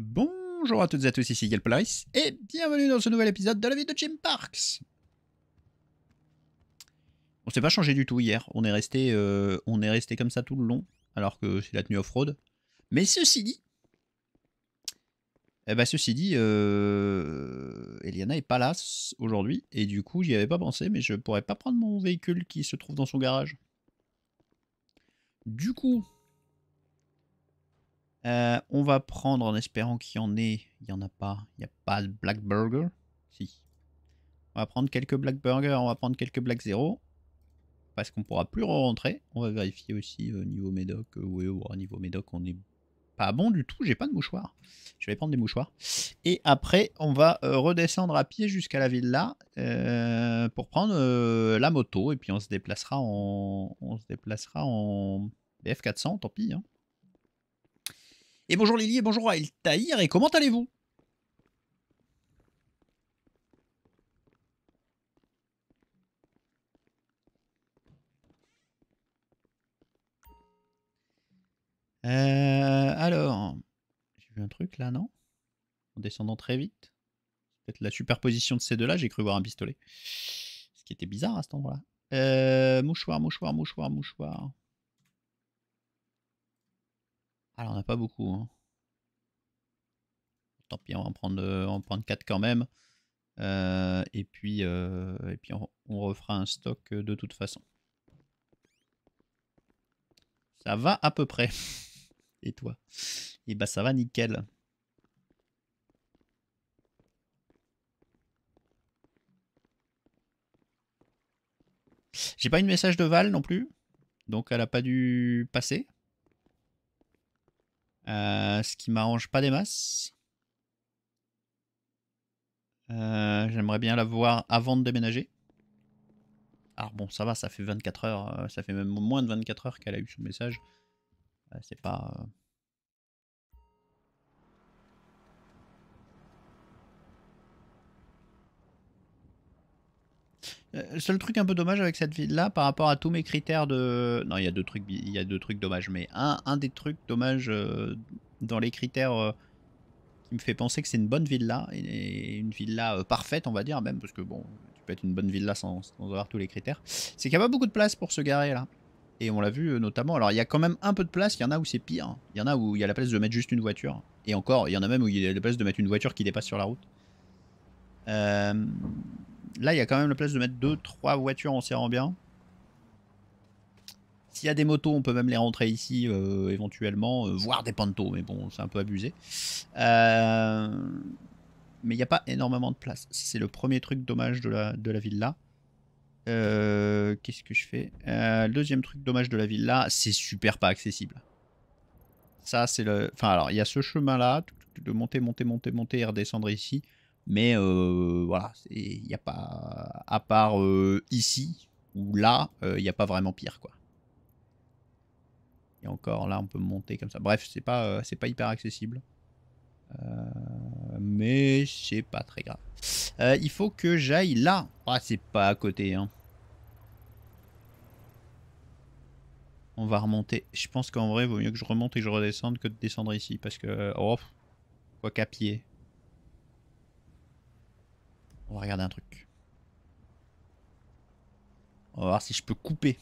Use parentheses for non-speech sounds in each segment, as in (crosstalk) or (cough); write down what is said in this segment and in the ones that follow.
Bonjour à toutes et à tous, ici Place, et bienvenue dans ce nouvel épisode de la vie de Jim Parks On s'est pas changé du tout hier, on est resté, euh, on est resté comme ça tout le long, alors que c'est la tenue off-road. Mais ceci dit, eh ben ceci dit, euh, Eliana est pas là aujourd'hui, et du coup j'y avais pas pensé, mais je pourrais pas prendre mon véhicule qui se trouve dans son garage. Du coup, euh, on va prendre en espérant qu'il y en ait. Il n'y en a pas. Il n'y a pas de Black Burger. Si. On va prendre quelques Black Burger. On va prendre quelques Black Zero. Parce qu'on pourra plus rentrer On va vérifier aussi au euh, niveau médoc. Euh, oui, au niveau médoc, on est pas bon du tout. J'ai pas de mouchoir. Je vais prendre des mouchoirs. Et après, on va redescendre à pied jusqu'à la villa pour prendre la moto. Et puis on se déplacera en. On se déplacera en. f 400 tant pis. Hein. Et bonjour Lily et bonjour El Tahir, et comment allez-vous euh, alors, j'ai vu un truc là, non En descendant très vite. Peut-être la superposition de ces deux-là, j'ai cru voir un pistolet. Ce qui était bizarre à cet endroit-là. Euh, mouchoir, mouchoir, mouchoir, mouchoir. Alors, ah, on n'a pas beaucoup. Hein. Tant pis, on va en prendre, 4 euh, quand même. Euh, et puis, euh, et puis on, refera un stock de toute façon. Ça va à peu près. (laughs) Et toi Et eh bah ben, ça va nickel. J'ai pas eu de message de Val non plus. Donc elle a pas dû passer. Euh, ce qui m'arrange pas des masses. Euh, j'aimerais bien la voir avant de déménager. Alors bon, ça va, ça fait 24 heures, euh, ça fait même moins de 24 heures qu'elle a eu son message. C'est pas... Euh, le seul truc un peu dommage avec cette ville-là, par rapport à tous mes critères de... Non, il y a deux trucs, il deux trucs dommages, mais un, un des trucs dommages euh, dans les critères euh, qui me fait penser que c'est une bonne ville là et une ville là parfaite, on va dire, même, parce que bon, tu peux être une bonne villa sans, sans avoir tous les critères, c'est qu'il n'y a pas beaucoup de place pour se garer, là. Et on l'a vu notamment, alors il y a quand même un peu de place, il y en a où c'est pire, il y en a où il y a la place de mettre juste une voiture, et encore, il y en a même où il y a la place de mettre une voiture qui dépasse sur la route. Euh là, il y a quand même la place de mettre 2-3 voitures en serrant bien. S'il y a des motos, on peut même les rentrer ici euh, éventuellement, euh, voire des pantos, mais bon, c'est un peu abusé. Euh, mais il n'y a pas énormément de place. C'est le premier truc dommage de la, de la villa. Qu'est-ce que je fais Le Deuxième truc dommage de la villa, c'est super pas accessible. Ça, c'est le. Enfin, alors, il y a ce chemin là, de monter, monter, monter, monter et redescendre ici. Mais euh, voilà, il n'y a pas, à part euh, ici ou là, euh, il n'y a pas vraiment pire quoi. Et encore là, on peut monter comme ça. Bref, c'est pas, c'est pas hyper accessible. mais c'est pas très grave. il faut que j'aille là. Ah, c'est pas à côté. Hein. On va remonter. Je pense qu'en vrai, il vaut mieux que je remonte et que je redescende que de descendre ici. Parce que... Oh, quoi qu'à pied. On va regarder un truc. On va voir si je peux couper.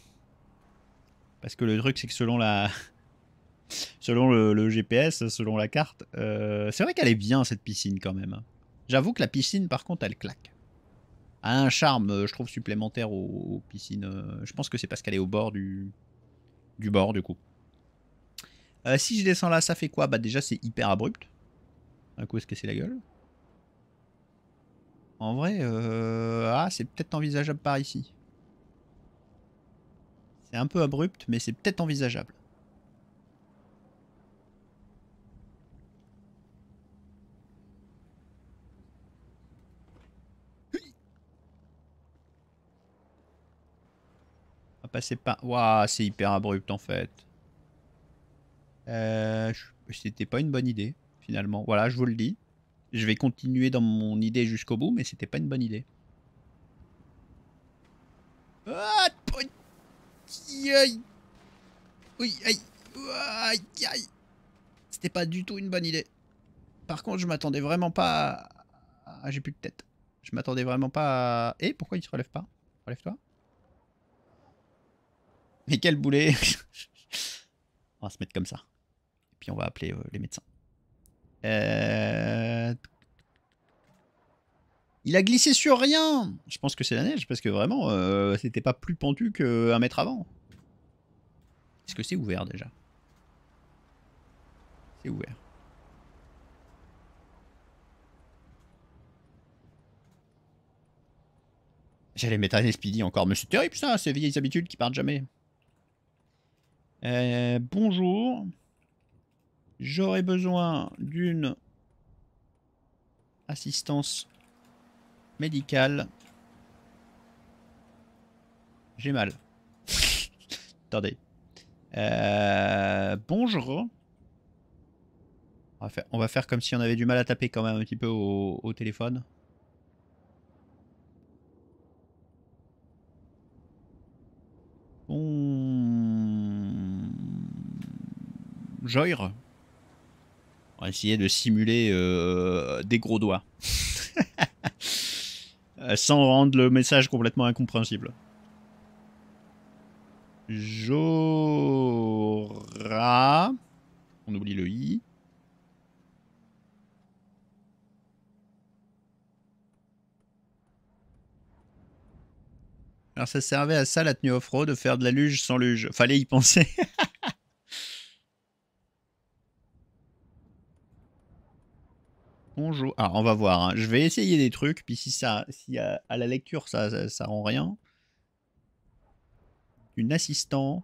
Parce que le truc, c'est que selon la... (laughs) selon le, GPS, selon la carte, euh, c'est vrai qu'elle est bien cette piscine quand même. J'avoue que la piscine, par contre, elle claque. a un charme, je trouve, supplémentaire aux, piscines. Je pense que c'est parce qu'elle est au bord du, du bord, du coup. Euh, si je descends là, ça fait quoi Bah déjà, c'est hyper abrupt. Un coup, est-ce que c'est la gueule en vrai, euh... ah, c'est peut-être envisageable par ici. C'est un peu abrupt, mais c'est peut-être envisageable. va passer par... Waouh, c'est hyper abrupt en fait. Euh... C'était pas une bonne idée, finalement. Voilà, je vous le dis. Je vais continuer dans mon idée jusqu'au bout, mais c'était pas une bonne idée. Ah, Oui, C'était pas du tout une bonne idée. Par contre, je m'attendais vraiment pas à... Ah, j'ai plus de tête. Je m'attendais vraiment pas à... Eh, pourquoi il se relève pas Relève-toi. Mais quel boulet (laughs) On va se mettre comme ça. Et puis on va appeler euh, les médecins. Euh, il a glissé sur rien Je pense que c'est la neige, parce que vraiment, euh, c'était pas plus pentu qu'un mètre avant. Est-ce que c'est ouvert déjà C'est ouvert. J'allais mettre un speedy encore, mais c'est terrible ça, ces vieilles habitudes qui partent jamais. Euh, bonjour. J'aurais besoin d'une assistance médicale. J'ai mal. (laughs) Attendez. Euh, bonjour. On va, faire, comme si on avait du mal à taper quand même un petit peu au, au téléphone. Bon... Joyre. On va essayer de simuler euh, des gros doigts. (laughs) Euh, sans rendre le message complètement incompréhensible. Jora. On oublie le i. Alors ça servait à ça la tenue off-road, de faire de la luge sans luge. Fallait y penser. (laughs) on Alors, ah, on va voir. Hein. Je vais essayer des trucs, puis si ça, à, la lecture ça, ça, rend rien. Une assistant.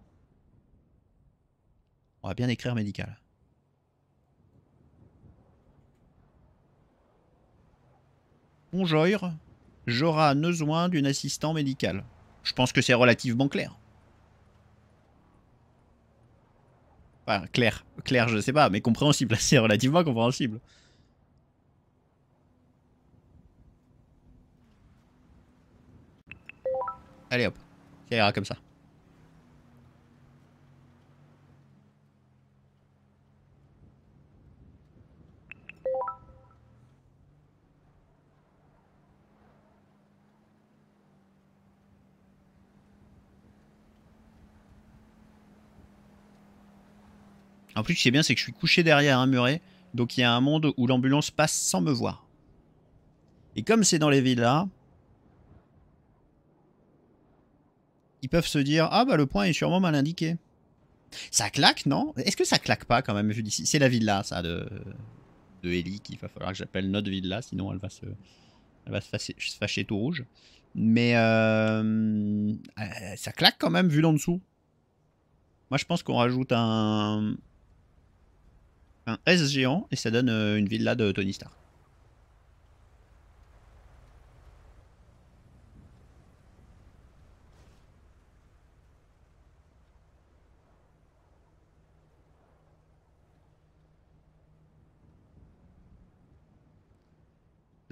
On va bien écrire médical. Bonjour, j'aurai besoin d'une assistant médicale. Je pense que c'est relativement clair. Enfin, clair, clair, je sais pas, mais compréhensible, (laughs) c'est relativement compréhensible. Allez hop, ça ira comme ça. En plus, qui sais bien, c'est que je suis couché derrière un muret, donc il y a un monde où l'ambulance passe sans me voir. Et comme c'est dans les villas, ils peuvent se dire ah bah le point est sûrement mal indiqué. Ça claque, non Est-ce que ça claque pas quand même vu d'ici C'est la villa, ça, de, de Ellie, qu'il va falloir que j'appelle notre villa, sinon elle va se, va se, fâcher, tout rouge. Mais euh, euh, ça claque quand même vu d'en dessous. Moi, je pense qu'on rajoute un, un S géant et ça donne euh, une villa de Tony Stark.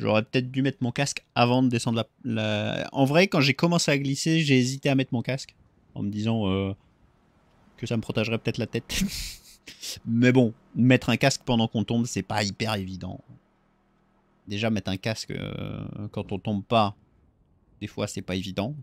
J'aurais peut-être dû mettre mon casque avant de descendre la. En vrai, quand j'ai commencé à glisser, j'ai hésité à mettre mon casque en me disant euh, que ça me protégerait peut-être la tête. (laughs) Mais bon, mettre un casque pendant qu'on tombe, c'est pas hyper évident. Déjà, mettre un casque euh, quand on tombe pas, des fois, c'est pas évident.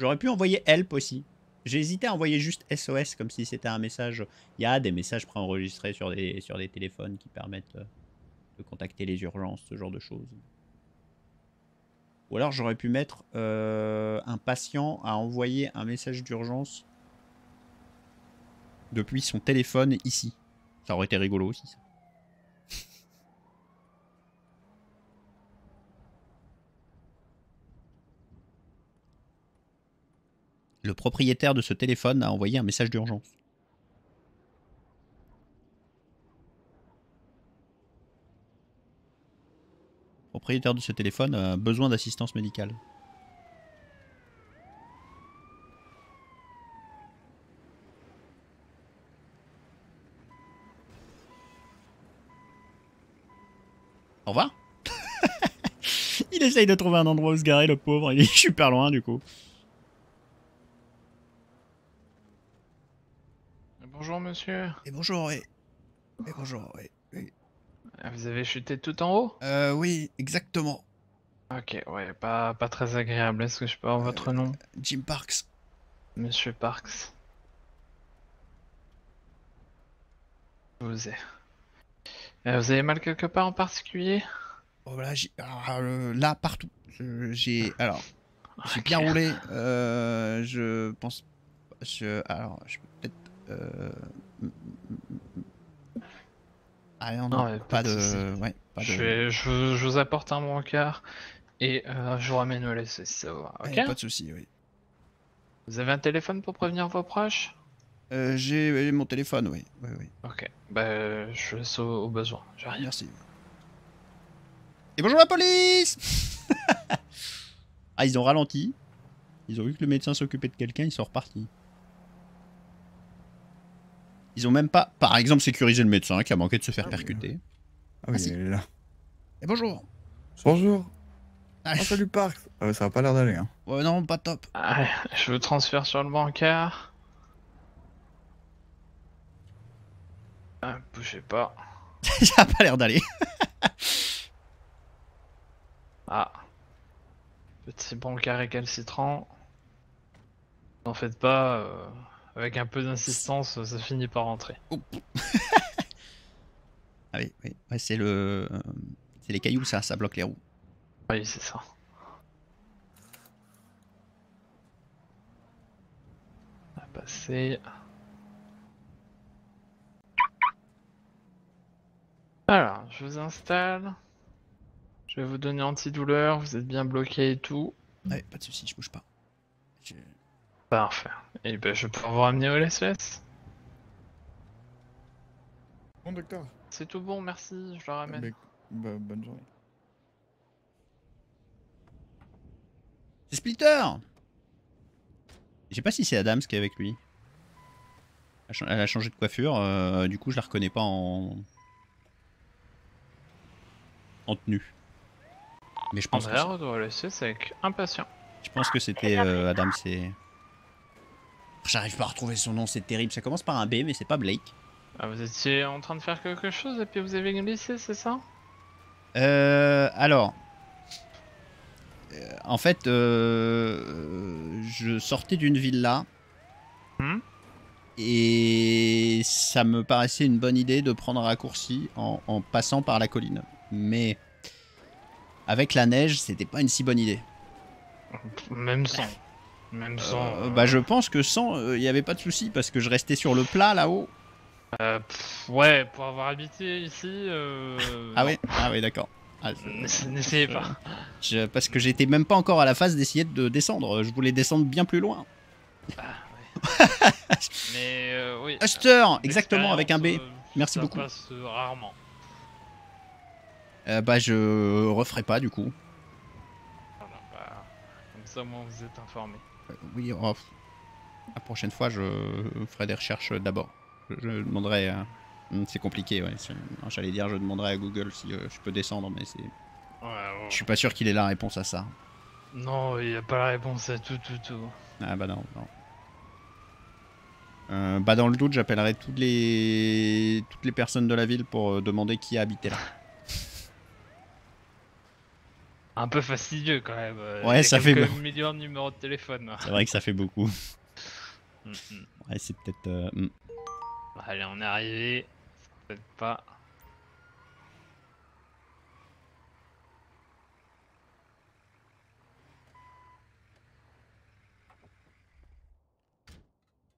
J'aurais pu envoyer help aussi. J'ai hésité à envoyer juste SOS comme si c'était un message. Il y a des messages préenregistrés sur des, sur des téléphones qui permettent euh, de contacter les urgences, ce genre de choses. Ou alors j'aurais pu mettre euh, un patient à envoyer un message d'urgence depuis son téléphone ici. Ça aurait été rigolo aussi ça. Le propriétaire de ce téléphone a envoyé un message d'urgence. propriétaire de ce téléphone a besoin d'assistance médicale. Au revoir. (laughs) il essaye de trouver un endroit où se garer, le pauvre. Il est super loin, du coup. bonjour monsieur. Et bonjour, Et bonjour, ah, Vous avez chuté tout en haut Euh, oui, exactement. Ok, ouais, pas, pas très agréable. Est-ce que je peux avoir euh, votre nom Jim Parks. Monsieur Parks. Vous avez... Euh, vous avez mal quelque part en particulier oh, là, ah, euh, là, partout. J'ai... Alors... J'ai bien roulé. je pense... Je... Alors, je peux peut-être ah non, non pas, de... Je, vous apporte un brancard et je vous ramène le. laisser Ok Pas de soucis, oui. Vous avez un téléphone pour prévenir vos proches euh, J'ai mon téléphone, oui. oui, oui. Ok, bah, je laisse au, au besoin. rien Merci. Et bonjour la police Ah, ils ont ralenti. Ils ont vu que le médecin s'occupait de quelqu'un, ils sont repartis. Ils ont même pas, par exemple, sécurisé le médecin qui a manqué de se faire ah, percuter. Ah oui, ah, là. Et bonjour. Bonjour. Ah, oh, salut Ah ça a pas l'air d'aller. Hein. Ouais, non, pas top. Ah, je transfert sur le bancard. Ah, bougez pas. (laughs) ça a pas l'air d'aller. (laughs) ah. Petit bancard récalcitrant. N'en faites pas. Euh avec un peu d'insistance, ça finit par rentrer. Oh. (laughs) ah oui, c'est le, euh, c'est les cailloux, ça, ça bloque les roues. Oui, c'est ça. On va passer. Alors, je vous installe. Je vais vous donner anti-douleur, vous êtes bien bloqué et tout. Ouais, pas de soucis, je bouge pas. Parfait. Et eh ben je peux vous ramener au LSS. Bon docteur. C'est tout bon, merci, je le ramène. Ah, ben, bah, bonne journée. C'est Splitter Je sais pas si c'est Adams qui est avec lui. Elle a changé de coiffure, euh, du coup je la reconnais pas en... En tenue. Mais je pense On que... avec patient. Je pense que c'était Adam, euh, Adams et... J'arrive pas à retrouver son nom, c'est terrible. Ça commence par un B, mais c'est pas Blake. Ah, vous étiez en train de faire quelque chose et puis vous avez glissé, c'est ça Euh. Alors. Euh, en fait, euh, je sortais d'une villa. Hmm et ça me paraissait une bonne idée de prendre un raccourci en, en passant par la colline. Mais avec la neige, c'était pas une si bonne idée. Même sans. Même euh, bah, euh, je pense que sans, il euh, n'y avait pas de souci parce que je restais sur le plat là-haut. Euh, ouais, pour avoir habité ici. ah, ouais ah ouais, d'accord. Ah, n'essayez pas. (laughs) parce que j'étais même pas encore à la phase d'essayer de descendre. Je voulais descendre bien plus loin. Ah, ouais. (laughs) Mais oui. Huster, exactement, avec un B. Merci beaucoup ça Passe rarement. bah, je referai pas du coup. Ah bah, comme ça, moi, vous êtes informé oui, la prochaine fois, je ferai des recherches d'abord. Je, demanderai. Euh, c'est compliqué, ouais. J'allais dire, je demanderai à Google si euh, je peux descendre, mais c'est. Ouais, Je suis pas sûr qu'il ait la réponse à ça. Non, il n'y a pas la réponse à tout, tout, tout. Ah bah non, non. Euh, bah dans le doute, j'appellerai toutes les toutes les personnes de la ville pour demander qui a habité là un peu fastidieux quand même. Euh, ouais, ça fait beaucoup. millions de numéros de téléphone. C'est vrai que ça fait beaucoup. (laughs) Mm, mm. Ouais, c'est peut-être. Euh, mm. Allez, on est arrivé. Peut-être pas.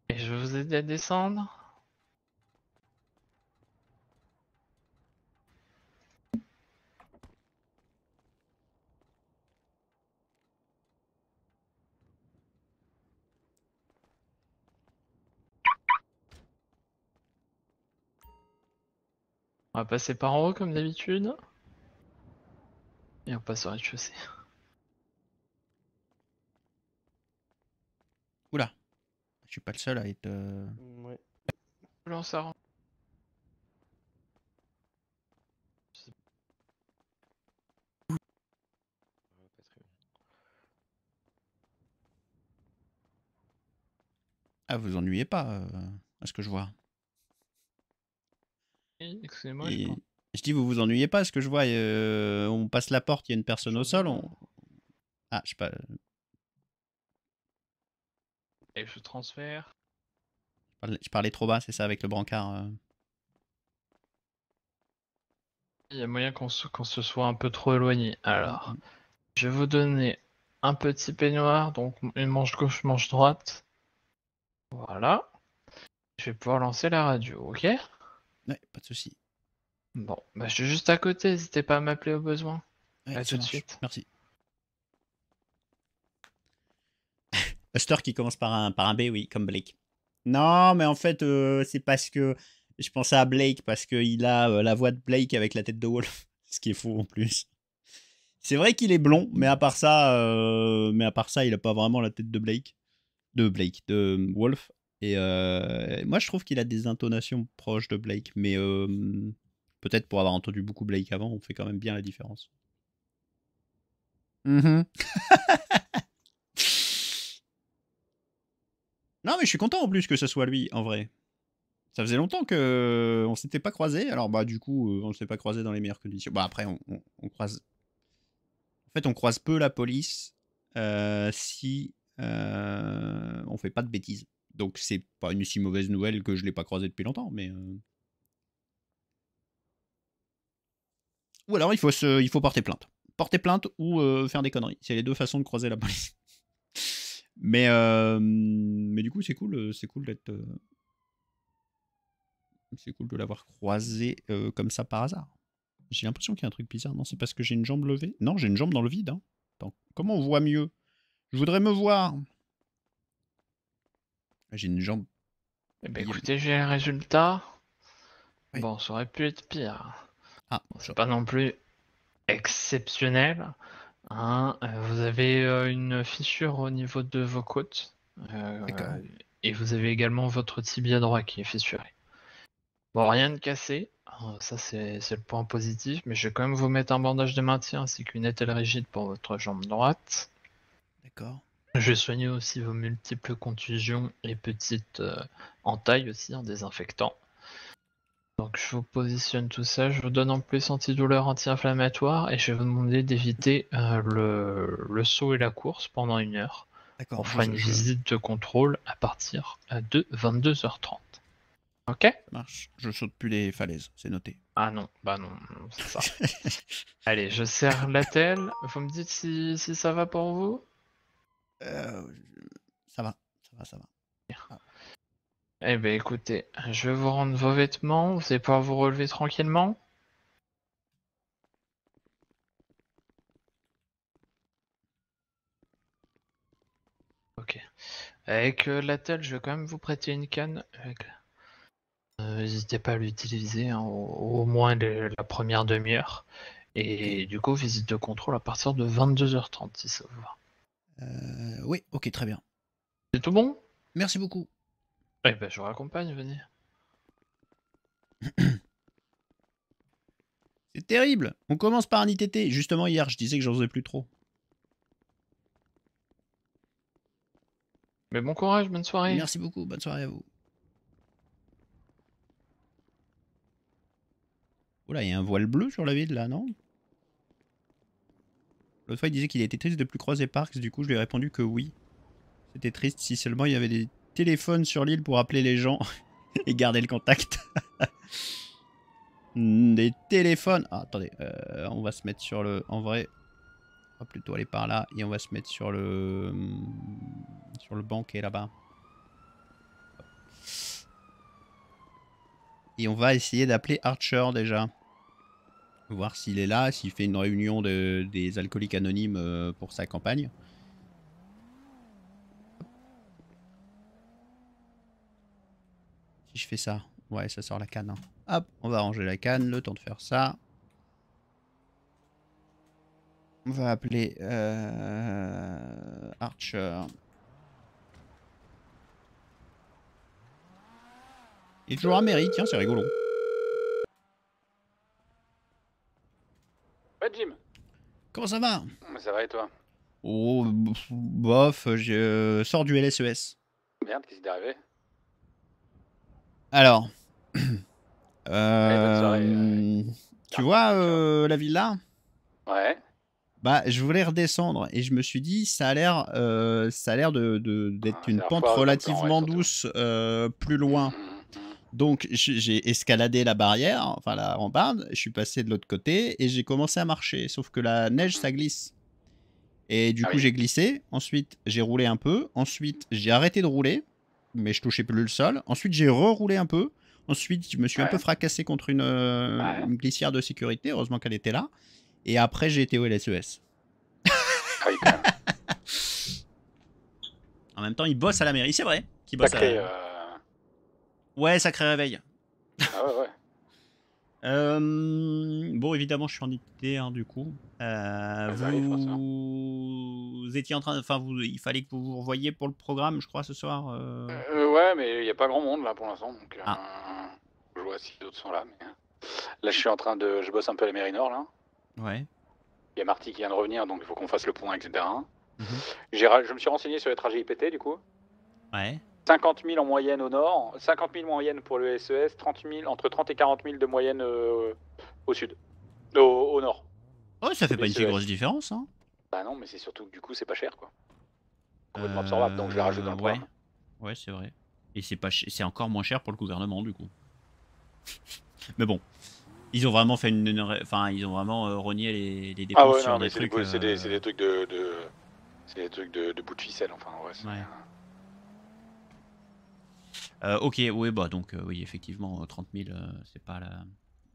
Et je vous aider à descendre On va passer par en haut comme d'habitude. Et on passe au rez-de-chaussée. Oula. Je suis pas le seul à être... Euh, ouais. Ah, vous ennuyez pas euh, à ce que je vois. Je dis, vous vous ennuyez pas, ce que je vois, euh, on passe la porte, il y a une personne au sol, on... Ah, je sais pas... Et je transfère. Je parlais, trop bas, c'est ça, avec le brancard. Euh. Il y a moyen qu'on se, soit un peu trop éloigné. Alors, mm. je vais vous donner un petit peignoir, donc une manche gauche, manche droite. Voilà. Je vais pouvoir lancer la radio, ok Ouais, pas de souci. Bon, bah, je suis juste à côté, n'hésitez pas à m'appeler au besoin. à tout de suite. Merci. (laughs) Buster qui commence par un, par un B, oui, comme Blake. Non, mais en fait, euh, c'est parce que je pensais à Blake, parce qu'il a euh, la voix de Blake avec la tête de Wolf, (laughs) ce qui est fou en plus. C'est vrai qu'il est blond, mais à part ça, euh, mais à part ça, il a pas vraiment la tête de Blake, de Blake, de Wolf. Euh, et moi, je trouve qu'il a des intonations proches de Blake, mais peut-être pour avoir entendu beaucoup Blake avant, on fait quand même bien la différence. Mmh (laughs) non, mais je suis content en plus que ce soit lui, en vrai. Ça faisait longtemps que euh, on s'était pas croisé. Alors bah du coup, euh, on ne s'est pas croisé dans les meilleures conditions. Bah après, on, croise. En fait, on croise peu la police si on on fait pas de bêtises. Donc c'est pas une si mauvaise nouvelle que je l'ai pas croisé depuis longtemps, mais. Euh. Ou alors il faut, se, il faut porter plainte. Porter plainte ou euh, faire des conneries. C'est les deux façons de croiser la police. (laughs) mais, euh, mais du coup, c'est cool, c'est cool d'être. C'est cool de l'avoir croisé comme ça par hasard. J'ai l'impression qu'il y a un truc bizarre. Non, c'est parce que j'ai une jambe levée. Non, j'ai une jambe dans le vide. Hein. comment on voit mieux Je voudrais me voir. Ah, j'ai une jambe. Eh ben, écoutez, j'ai un résultat. Bon, ça aurait pu être pire. Ah, pas non plus exceptionnel. Hein. Euh, vous avez euh, une fissure au niveau de vos côtes. Euh, et vous avez également votre tibia droit qui est fissuré. Bon, rien de cassé. Hein, ça, c'est le point positif. Mais je vais quand même vous mettre un bandage de maintien ainsi qu'une attelle rigide pour votre jambe droite. D'accord. Je vais soigner aussi vos multiples contusions et petites euh, entailles aussi en hein, désinfectant. Donc je vous positionne tout ça, je vous donne en plus anti douleur anti-inflammatoire et je vais vous demander d'éviter euh, le, saut et la course pendant une heure. On fera une visite de contrôle à partir euh, de 22h30. Ok Marche, je saute plus les falaises, c'est noté. Ah non, bah non, c'est ça. (laughs) Allez, je serre la telle, vous me dites si ça va pour vous euh, ça va, ça va, ça va. Ah. Eh ben écoutez, je vais vous rendre vos vêtements, vous allez pouvoir vous relever tranquillement. Ok. Avec euh, la l'attel, je vais quand même vous prêter une canne. Euh, n'hésitez pas à l'utiliser au, moins la première demi-heure. Et du coup, visite de contrôle à partir de 22h30 si ça vous va. Euh, oui, ok, très bien. C'est tout bon Merci beaucoup. Eh ben, je vous raccompagne, venez. (clears throat) C'est terrible. On commence par un ITT. Justement, hier, je disais que j'en faisais plus trop. Mais bon courage, bonne soirée. Merci beaucoup, bonne soirée à vous. Oula, il y a un voile bleu sur la ville là, non L'autre fois, il disait qu'il était triste de plus croiser Parks, du coup, je lui ai répondu que oui. C'était triste si seulement il y avait des téléphones sur l'île pour appeler les gens (laughs) et garder le contact. (laughs) Hmm, des téléphones. Ah, attendez, euh, on va se mettre sur le. En vrai, on va plutôt aller par là et on va se mettre sur le. Hmm, sur le banquet là-bas. Et on va essayer d'appeler Archer déjà voir s'il est là, s'il fait une réunion de, des alcooliques anonymes euh, pour sa campagne. Si je fais ça, ouais, ça sort la canne. Hein. Hop, on va ranger la canne, le temps de faire ça. On va appeler euh, Archer. Il est toujours à mairie, c'est rigolo. Jim Comment ça va Ça va et toi Oh, bof, je sors du LSES. E Merde, qu'est-ce qui arrivé Alors. (clears throat) Euh, euh, tu vois euh, la villa Ouais. Bah, je voulais redescendre et je me suis dit, ça a l'air, ça a l'air de, d'être ah, une pente relativement douce plus loin. Mm, mm. Donc j'ai escaladé la barrière, enfin la rambarde, je suis passé de l'autre côté et j'ai commencé à marcher. Sauf que la neige, ça glisse. Et du ah coup, j'ai glissé. Ensuite, j'ai roulé un peu. Ensuite, j'ai arrêté de rouler, mais je touchais plus le sol. Ensuite, j'ai reroulé un peu. Ensuite, je me suis un peu fracassé contre euh, une, glissière de sécurité. Heureusement qu'elle était là. Et après, j'ai été au LSES. E ah (laughs) en même temps, il bosse à la mairie, c'est vrai. Qui bosse Ouais, sacré réveil. Ah ouais, ouais. (laughs) Euh, bon, évidemment, je suis en IT, hein, du coup. Euh, ah, vous... étiez en train, enfin, vous... il fallait que vous vous revoyiez pour le programme, je crois, ce soir. Euh. ouais, mais il n'y a pas grand monde là pour l'instant, donc ah. je vois si d'autres sont là. Hein. Là, je suis en train de, je bosse un peu à la mairie nord là. Ouais. Il y a Marty qui vient de revenir, donc il faut qu'on fasse le point, etc. Mhm. Je me suis renseigné sur les trajets IPT du coup. Ouais. 50 000 en moyenne au nord, 50 000 en moyenne pour le SES, 30 000, entre 30 et 40 000 de moyenne euh, au sud, au, nord. Oh, ça fait pas une si e grosse différence. Hein. Bah non, mais c'est surtout que du coup, c'est pas cher quoi. Complètement euh, absorbable, donc je la rajoute dans le Ouais, ouais c'est vrai. Et c'est pas, c'est encore moins cher pour le gouvernement du coup. (laughs) mais bon, ils ont vraiment fait une, enfin ils ont vraiment euh, renié les, dépenses ah sur des trucs. C'est des, trucs de, c'est des trucs de, de, bout de ficelle, enfin ouais. ouais. Euh, ok, oui, bah donc, euh, oui, effectivement, 30 euh, 000, c'est pas, la...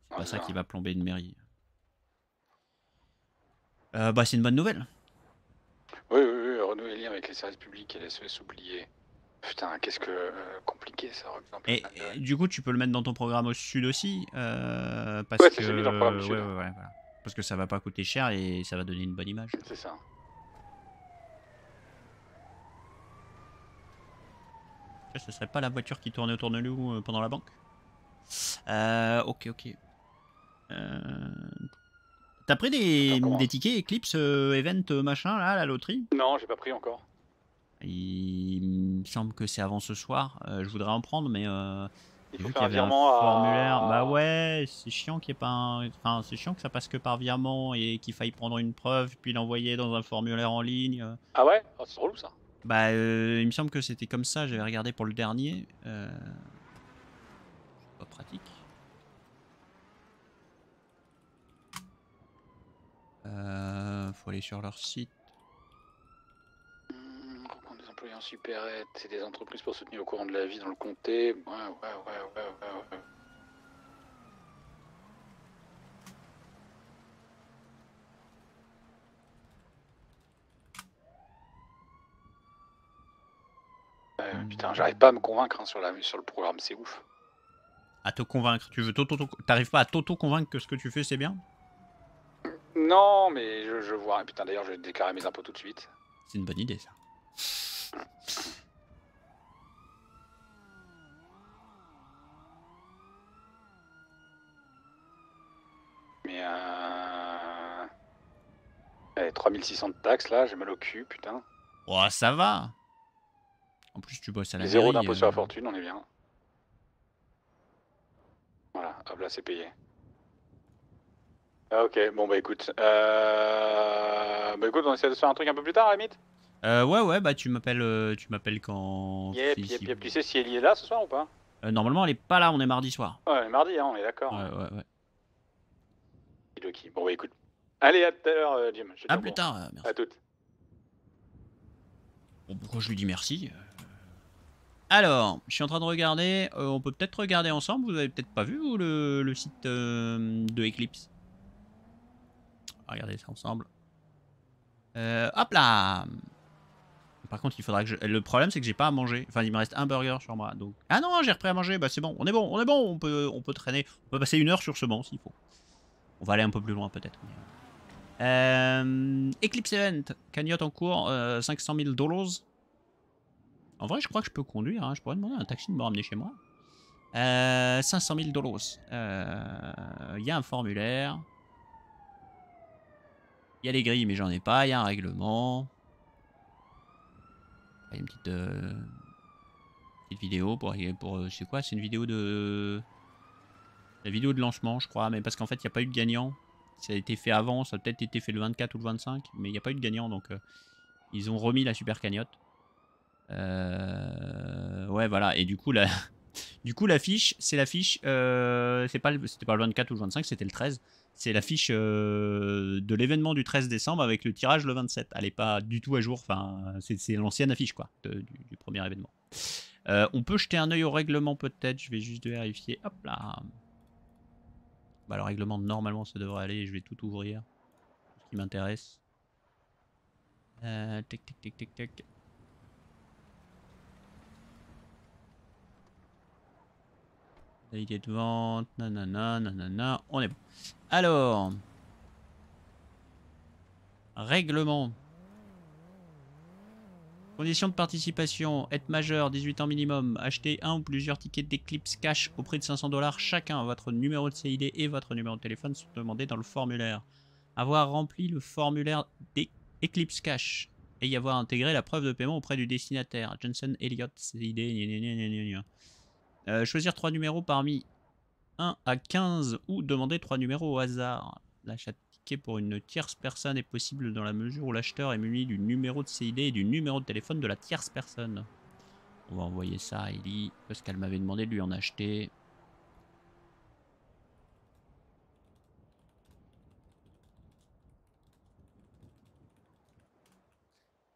pas ça qui va plomber une mairie. bah, c'est une bonne nouvelle. Oui, oui, oui, renouer les liens avec les services publics et les SES oubliés. Putain, qu'est-ce que compliqué ça. Et, et, du coup, tu peux le mettre dans ton programme au sud aussi. parce ouais, que... Mis dans le programme Parce que ça va pas coûter cher et ça va donner une bonne image. C'est ça. Ce serait pas la voiture qui tournait autour de nous euh, pendant la banque euh, Ok, ok. Euh... T'as pris des, des tickets Eclipse euh, Event euh, machin là, la loterie Non, j'ai pas pris encore. Il me semble que c'est avant ce soir. je voudrais en prendre, mais euh, il faut faire un virement un formulaire. Bah ouais, c'est chiant qu'il pas. Enfin, c'est chiant que ça passe que par virement et qu'il faille prendre une preuve puis l'envoyer dans un formulaire en ligne. Ah ouais, oh, c'est relou ça. Bah, euh, il me semble que c'était comme ça, j'avais regardé pour le dernier. Euh... Pas pratique. Euh, faut aller sur leur site. Mmh, des employés en superette. c'est des entreprises pour soutenir au courant de la vie dans le comté. ouais, ouais, ouais, ouais. ouais. Putain, j'arrive pas à me convaincre hein, sur, le programme, c'est ouf. À te convaincre, tu veux t'arrives pas à t'auto-convaincre que ce que tu fais c'est bien Non, mais je, je vois. Putain, d'ailleurs, je vais déclarer mes impôts tout de suite. C'est une bonne idée, ça. Mais euh... 3600 eh, de taxes là, j'ai mal au cul, putain. Oh, ça va en plus, tu bosses à la Zéro d'impôt sur la euh, fortune, on est bien. Voilà, hop là, c'est payé. Ah, ok, bon bah écoute. Euh... Bah écoute, on essaie de faire un truc un peu plus tard à la limite euh, Ouais, ouais, bah tu m'appelles euh, tu m'appelles quand. Yep, yep, si... yep. Tu sais si Ellie est là ce soir ou pas euh, Normalement, elle est pas là, on est mardi soir. Ouais, elle est mardi, hein, on est d'accord. Ouais, ouais, ouais. Bon, bah écoute. Allez, à tout à l'heure, Jim. A à plus tard, merci. À toutes. Bon, pourquoi je lui dis merci alors, je suis en train de regarder. Euh, on peut peut-être regarder ensemble. Vous avez peut-être pas vu le, site euh, de Eclipse. Regardez ça ensemble. Euh, hop là Par contre, il faudra que Le problème, c'est que j'ai pas à manger. Enfin, il me reste un burger sur moi. Donc... Ah non, j'ai repris à manger. Bah, c'est bon. On est bon. On est bon. On peut, on peut traîner. On peut passer une heure sur ce banc s'il faut. On va aller un peu plus loin peut-être. Eclipse Event. Cagnotte en cours. 500 000 dollars. En vrai, je crois que je peux conduire. Hein. Je pourrais demander à un taxi de me ramener chez moi. 500 euh, 000 dollars. Euh, il y a un formulaire. Il y a les grilles, mais j'en ai pas. Il y a un règlement. Il y a une petite, euh, vidéo pour... pour c'est quoi C'est une vidéo de... La vidéo de lancement, je crois. Mais parce qu'en fait, il n'y a pas eu de gagnant. Ça a été fait avant. Ça a peut-être été fait le 24 ou le 25. Mais il n'y a pas eu de gagnant. Donc, ils ont remis la super cagnotte. Euh, ouais, voilà. Et du coup, la, (laughs) du coup, l'affiche, c'est l'affiche. fiche euh, c'est pas, c'était pas le 24 ou le 25, c'était le 13. C'est l'affiche fiche euh, de l'événement du 13 décembre avec le tirage le 27. Elle est pas du tout à jour. Enfin, c'est, l'ancienne affiche quoi, du, premier événement. on peut jeter un œil au règlement peut-être. Je vais juste vérifier. Hop là. Bah, le règlement normalement ça devrait aller. Je vais tout ouvrir. Ce qui m'intéresse. tic tic tic tic tic. na de vente, nanana, nanana, on est bon. Alors, règlement. Conditions de participation, être majeur, 18 ans minimum, acheter un ou plusieurs tickets d'Eclipse cash au prix de 500 dollars chacun. Votre numéro de CID et votre numéro de téléphone sont demandés dans le formulaire. Avoir rempli le formulaire d'Eclipse cash et y avoir intégré la preuve de paiement auprès du destinataire. Johnson Elliott, CID, euh, choisir 3 numéros parmi 1 à 15 ou demander 3 numéros au hasard. L'achat de tickets pour une tierce personne est possible dans la mesure où l'acheteur est muni du numéro de CID et du numéro de téléphone de la tierce personne. On va envoyer ça à Ellie parce qu'elle m'avait demandé de lui en acheter.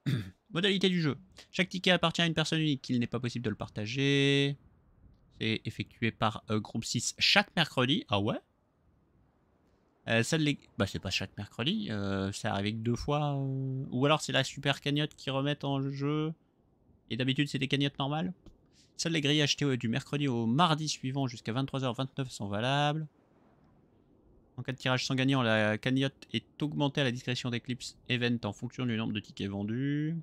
(coughs) Modalité du jeu. Chaque ticket appartient à une personne unique, il n'est pas possible de le partager effectué par euh, groupe 6 chaque mercredi. Ah ouais euh, les... Bah c'est pas chaque mercredi, ça euh, arrive que deux fois. Ou alors c'est la super cagnotte qui remet en jeu. Et d'habitude c'est des cagnottes normales. Seules les grilles achetées du mercredi au mardi suivant jusqu'à 23h29 sont valables. En cas de tirage sans gagnant, la cagnotte est augmentée à la discrétion d'Eclipse Event en fonction du nombre de tickets vendus.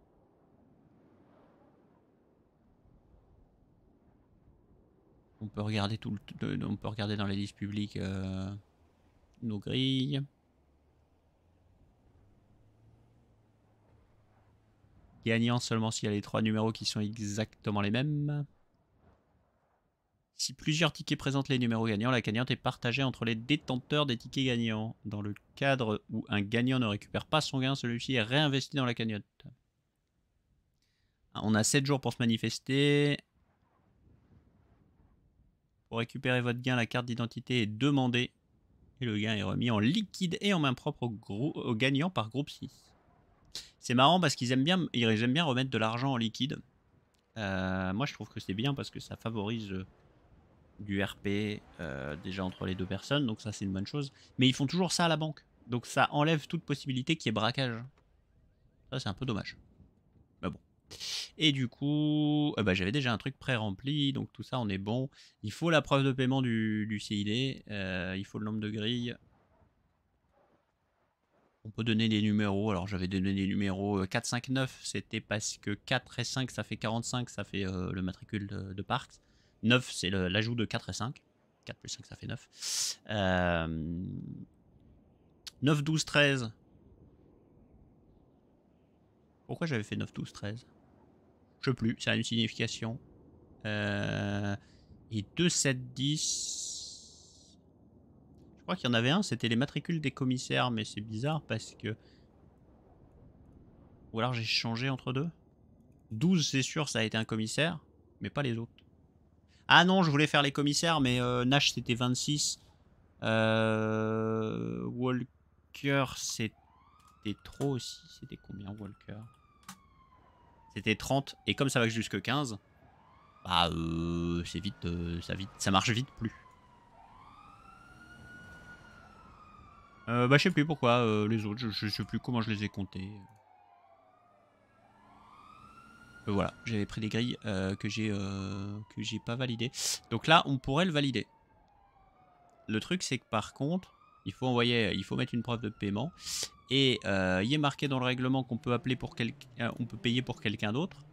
On peut regarder, tout on peut regarder dans les listes publiques euh, nos grilles. Gagnant seulement s'il y a les trois numéros qui sont exactement les mêmes. Si plusieurs tickets présentent les numéros gagnants, la cagnotte est partagée entre les détenteurs des tickets gagnants. Dans le cadre où un gagnant ne récupère pas son gain, celui-ci est réinvesti dans la cagnotte. Ah, on a 7 jours pour se manifester. Pour récupérer votre gain, la carte d'identité est demandée et le gain est remis en liquide et en main propre au, gagnant par groupe 6. C'est marrant parce qu'ils aiment bien, ils aiment bien remettre de l'argent en liquide. Euh, moi je trouve que c'est bien parce que ça favorise euh, du RP euh, déjà entre les deux personnes, donc ça c'est une bonne chose. Mais ils font toujours ça à la banque, donc ça enlève toute possibilité qu'il y ait braquage. Ça c'est un peu dommage. Et du coup, euh, bah, j'avais déjà un truc pré-rempli, donc tout ça, on est bon. Il faut la preuve de paiement du, du CID, euh, il faut le nombre de grilles. On peut donner des numéros, alors j'avais donné des numéros 4, 5, 9, c'était parce que 4 et 5 ça fait 45, ça fait euh, le matricule de, de 9 c'est l'ajout de 4 et 5, 4 plus 5 ça fait 9. 9, 12, 13. Pourquoi j'avais fait 9, 12, 13 je sais plus, ça a une signification. Euh, et 2, 7, 10... Je crois qu'il y en avait un, c'était les matricules des commissaires, mais c'est bizarre parce que... Ou alors j'ai changé entre deux 12, c'est sûr, ça a été un commissaire, mais pas les autres. Ah non, je voulais faire les commissaires, mais euh, Nash, c'était 26. Euh, Walker, c'était trop aussi. C'était combien, Walker c'était 30, et comme ça va jusque 15, bah euh, c'est vite, euh, ça vite, ça marche vite plus. Euh, bah je sais plus pourquoi euh, les autres, je, sais plus comment je les ai comptés. voilà, j'avais pris des grilles que j'ai que j'ai pas validées. Donc là, on pourrait le valider. Le truc, c'est que par contre, il faut envoyer, il faut mettre une preuve de paiement. Et euh, il est marqué dans le règlement qu'on peut appeler pour euh, peut payer pour quelqu'un d'autre.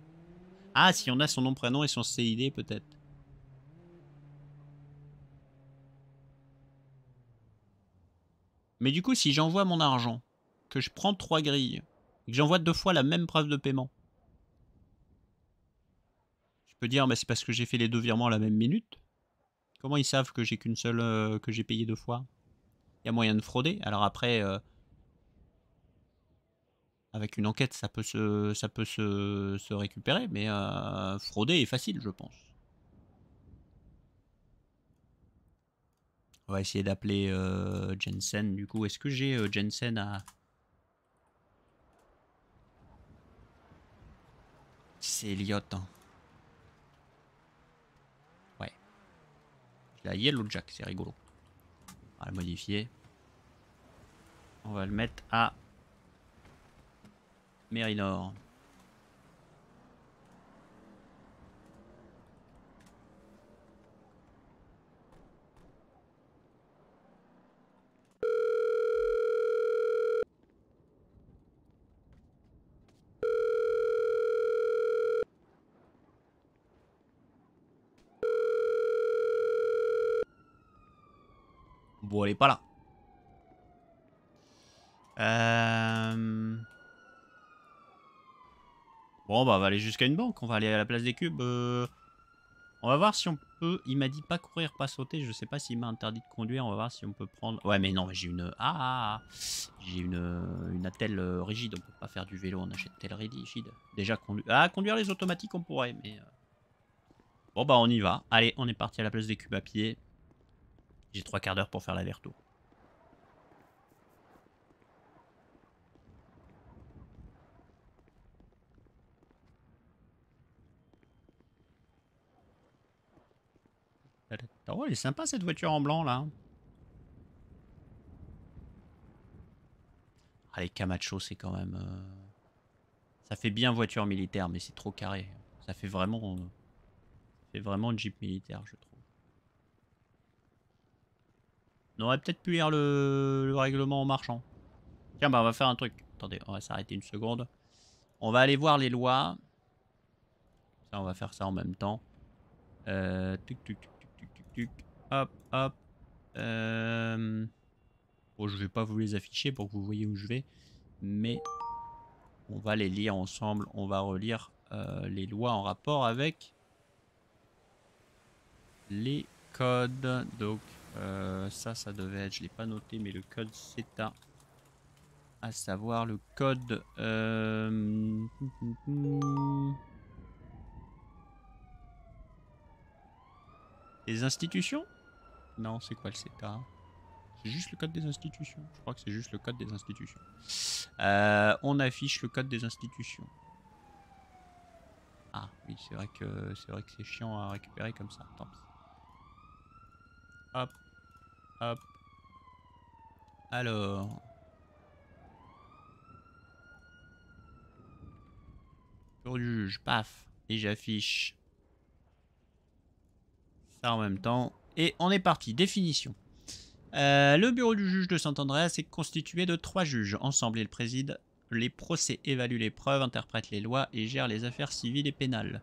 Ah, si on a son nom, prénom et son CID peut-être. Mais du coup, si j'envoie mon argent, que je prends trois grilles, et que j'envoie deux fois la même preuve de paiement, je peux dire, mais bah, c'est parce que j'ai fait les deux virements à la même minute. Comment ils savent que j'ai qu'une seule, euh, que j'ai payé deux fois Il y a moyen de frauder. Alors après, euh, avec une enquête, ça peut se, ça peut se, récupérer, mais euh, frauder est facile, je pense. On va essayer d'appeler euh, Jensen. Du coup, est-ce que j'ai euh, Jensen à... C'est Eliot, hein. Ouais. Il a Yellowjack, c'est rigolo. On va le modifier. On va le mettre à Mérinor. Bon, elle est pas là. Euh, Bon, bah, on va aller jusqu'à une banque. On va aller à la place des cubes. Euh. On va voir si on peut... Il m'a dit pas courir, pas sauter. Je sais pas s'il m'a interdit de conduire. On va voir si on peut prendre... Ouais, mais non, j'ai une... Ah, ah, ah J'ai une, une attelle euh, rigide. On peut pas faire du vélo. On achète telle rigide. Déjà, conduire... Ah, conduire les automatiques, on pourrait, mais... Euh. Bon, bah, on y va. Allez, on est parti à la place des cubes à pied. J'ai trois quarts d'heure pour faire l'aller-retour. Oh, elle est sympa cette voiture en blanc là. Hein. Allez, ah, Camacho, c'est quand même. Euh, ça fait bien voiture militaire, mais c'est trop carré. Ça fait vraiment. Euh, ça fait vraiment une jeep militaire, je trouve. On aurait peut-être pu lire le... règlement en marchant. Tiens, bah, on va faire un truc. Attendez, on va s'arrêter une seconde. On va aller voir les lois. Ça, on va faire ça en même temps. Euh, tuc, tuc, tuc hop, hop. Euh, bon, je vais pas vous les afficher pour que vous voyez où je vais, mais on va les lire ensemble. On va relire euh, les lois en rapport avec les codes. Donc euh, ça, ça devait être, je l'ai pas noté, mais le code c'est à savoir le code. Les institutions Non, c'est quoi le CETA C'est juste le code des institutions. Je crois que c'est juste le code des institutions. Euh, on affiche le code des institutions. Ah oui, c'est vrai que c'est vrai que c'est chiant à récupérer comme ça. Tant Hop, hop. Alors. Je du juge, paf, et j'affiche en même temps. Et on est parti, définition. Euh, le bureau du juge de Saint-Andréas est constitué de trois juges. Ensemble, ils président les procès, évaluent les preuves, interprètent les lois et gèrent les affaires civiles et pénales.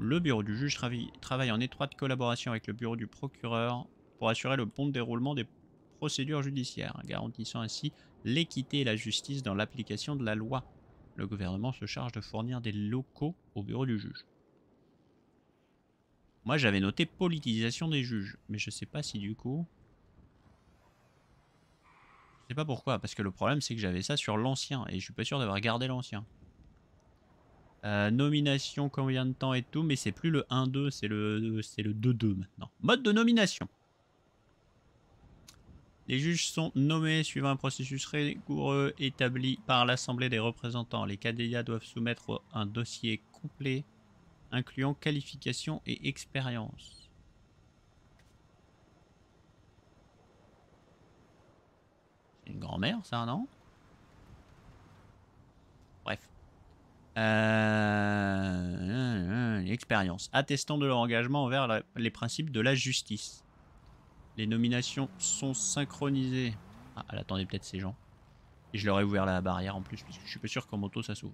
Le bureau du juge travaille en étroite collaboration avec le bureau du procureur pour assurer le bon déroulement des procédures judiciaires, garantissant ainsi l'équité et la justice dans l'application de la loi. Le gouvernement se charge de fournir des locaux au bureau du juge. Moi, j'avais noté politisation des juges. Mais je sais pas si du coup... Je sais pas pourquoi. Parce que le problème, c'est que j'avais ça sur l'ancien. Et je suis pas sûr d'avoir gardé l'ancien. Euh, nomination, combien de temps et tout. Mais c'est plus le 1-2, c'est le 2-2 maintenant. Mode de nomination. Les juges sont nommés suivant un processus rigoureux établi par l'Assemblée des représentants. Les candidats doivent soumettre un dossier complet incluant qualification et expérience. C'est une grand-mère, ça, non Bref. Euh... Expérience. Attestant de leur engagement envers les principes de la justice. Les nominations sont synchronisées. Ah, elle peut-être ces gens. Et je leur ai ouvert la barrière en plus, puisque je suis pas sûr qu'en moto ça s'ouvre.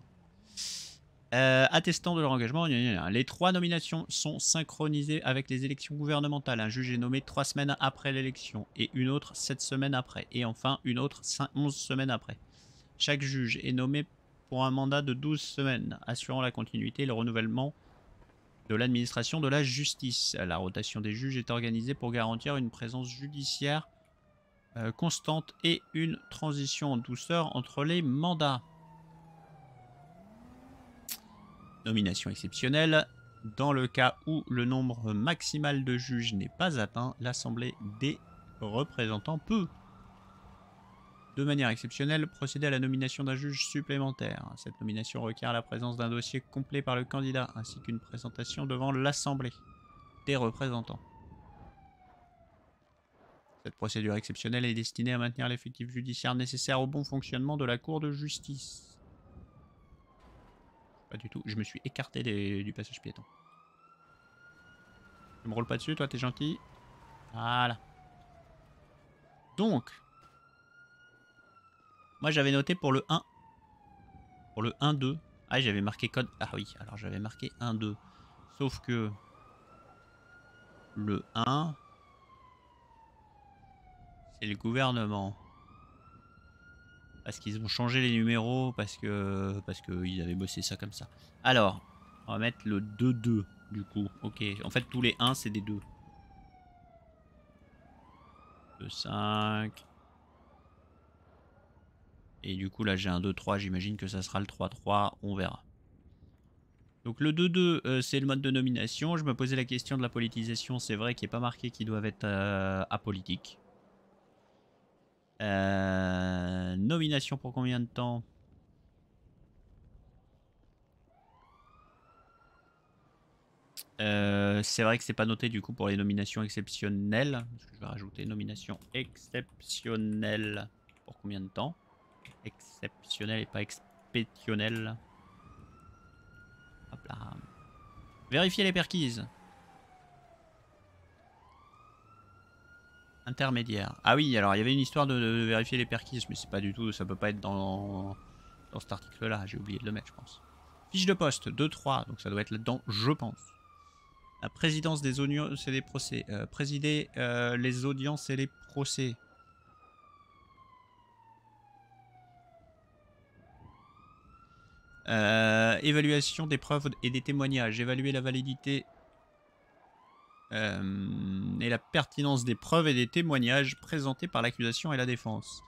Euh, attestant de leur engagement. Les trois nominations sont synchronisées avec les élections gouvernementales. Un juge est nommé trois semaines après l'élection et une autre sept semaines après. Et enfin une autre onze 11 semaines après. Chaque juge est nommé pour un mandat de douze semaines, assurant la continuité et le renouvellement de l'administration de la justice. La rotation des juges est organisée pour garantir une présence judiciaire euh, constante et une transition en douceur entre les mandats. Nomination exceptionnelle. Dans le cas où le nombre maximal de juges n'est pas atteint, l'Assemblée des représentants peut, de manière exceptionnelle, procéder à la nomination d'un juge supplémentaire. Cette nomination requiert la présence d'un dossier complet par le candidat, ainsi qu'une présentation devant l'Assemblée des représentants. Cette procédure exceptionnelle est destinée à maintenir l'effectif judiciaire nécessaire au bon fonctionnement de la Cour de justice. Pas du tout. Je me suis écarté du passage piéton. Tu me roules pas dessus, toi, t'es gentil. Voilà. Donc. Moi, j'avais noté pour le 1. Pour le 1-2. Ah, j'avais marqué code. Ah oui, alors j'avais marqué 1-2. Sauf que. Le 1. C'est le gouvernement. Parce qu'ils ont changé les numéros, parce que parce qu'ils avaient bossé ça comme ça. Alors, on va mettre le 2-2 du coup. Ok, en fait tous les 1 c'est des 2. 2, 5. Et du coup là j'ai un 2-3, j'imagine que ça sera le 3-3, on verra. Donc le 2-2 euh, c'est le mode de nomination. Je me posais la question de la politisation, c'est vrai qu'il n'est pas marqué qu'ils doivent être euh, apolitiques. Euh, nomination pour combien de temps euh, c'est vrai que c'est pas noté du coup pour les nominations exceptionnelles. je vais rajouter nomination exceptionnelle pour combien de temps Exceptionnelle et pas expétionnelle. Hop là. Vérifier les perquises. Intermédiaire. Ah oui, alors il y avait une histoire de, vérifier les perquises, mais c'est pas du tout, ça peut pas être dans, dans cet article-là, j'ai oublié de le mettre, je pense. Fiche de poste, 2-3, donc ça doit être là-dedans, je pense. La présidence des audiences et des procès. Euh, présider euh, les audiences et les procès. Euh, évaluation des preuves et des témoignages. Évaluer la validité euh, et la pertinence des preuves et des témoignages présentés par l'accusation et la défense.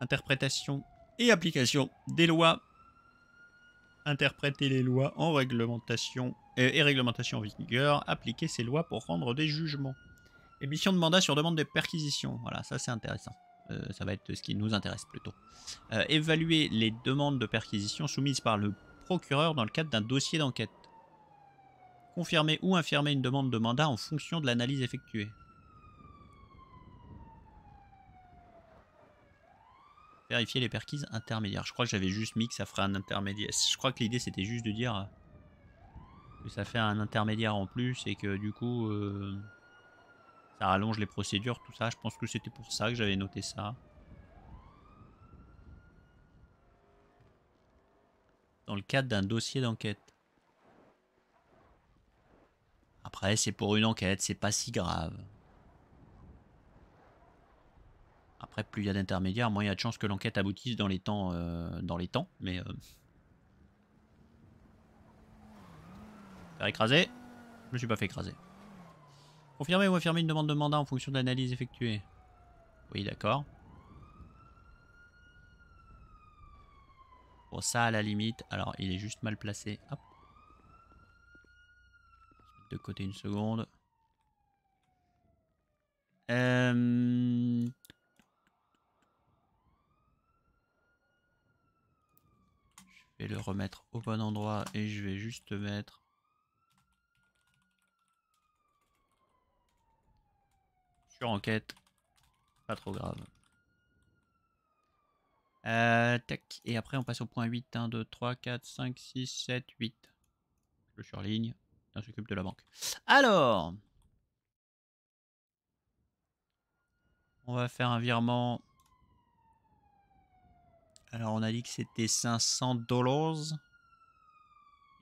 Interprétation et application des lois. Interpréter les lois en réglementation euh, et réglementation en vigueur. Appliquer ces lois pour rendre des jugements. Émission de mandat sur demande de perquisition. Voilà, ça c'est intéressant. Euh, ça va être ce qui nous intéresse plutôt. évaluer les demandes de perquisition soumises par le procureur dans le cadre d'un dossier d'enquête confirmer ou infirmer une demande de mandat en fonction de l'analyse effectuée. Vérifier les perquises intermédiaires. Je crois que j'avais juste mis que ça ferait un intermédiaire. Je crois que l'idée c'était juste de dire euh, que ça fait un intermédiaire en plus et que du coup euh, ça rallonge les procédures, tout ça. Je pense que c'était pour ça que j'avais noté ça. Dans le cadre d'un dossier d'enquête. c'est pour une enquête, c'est pas si grave. Après, plus il y a d'intermédiaires, moins il y a de chances que l'enquête aboutisse dans les temps. Euh, dans les temps, mais... écrasé euh. écraser Je me suis pas fait écraser. Confirmer ou affirmer une demande de mandat en fonction de l'analyse effectuée Oui, d'accord. Bon, ça, à la limite... Alors, il est juste mal placé. Hop côté une seconde. Euh, je vais le remettre au bon endroit et je vais juste mettre... Sur enquête. Pas trop grave. Euh, et après on passe au point 8. 1, 2, 3, 4, 5, 6, 7, 8. Je surligne on s'occupe de la banque. Alors, on va faire un virement. Alors, on a dit que c'était 500 dollars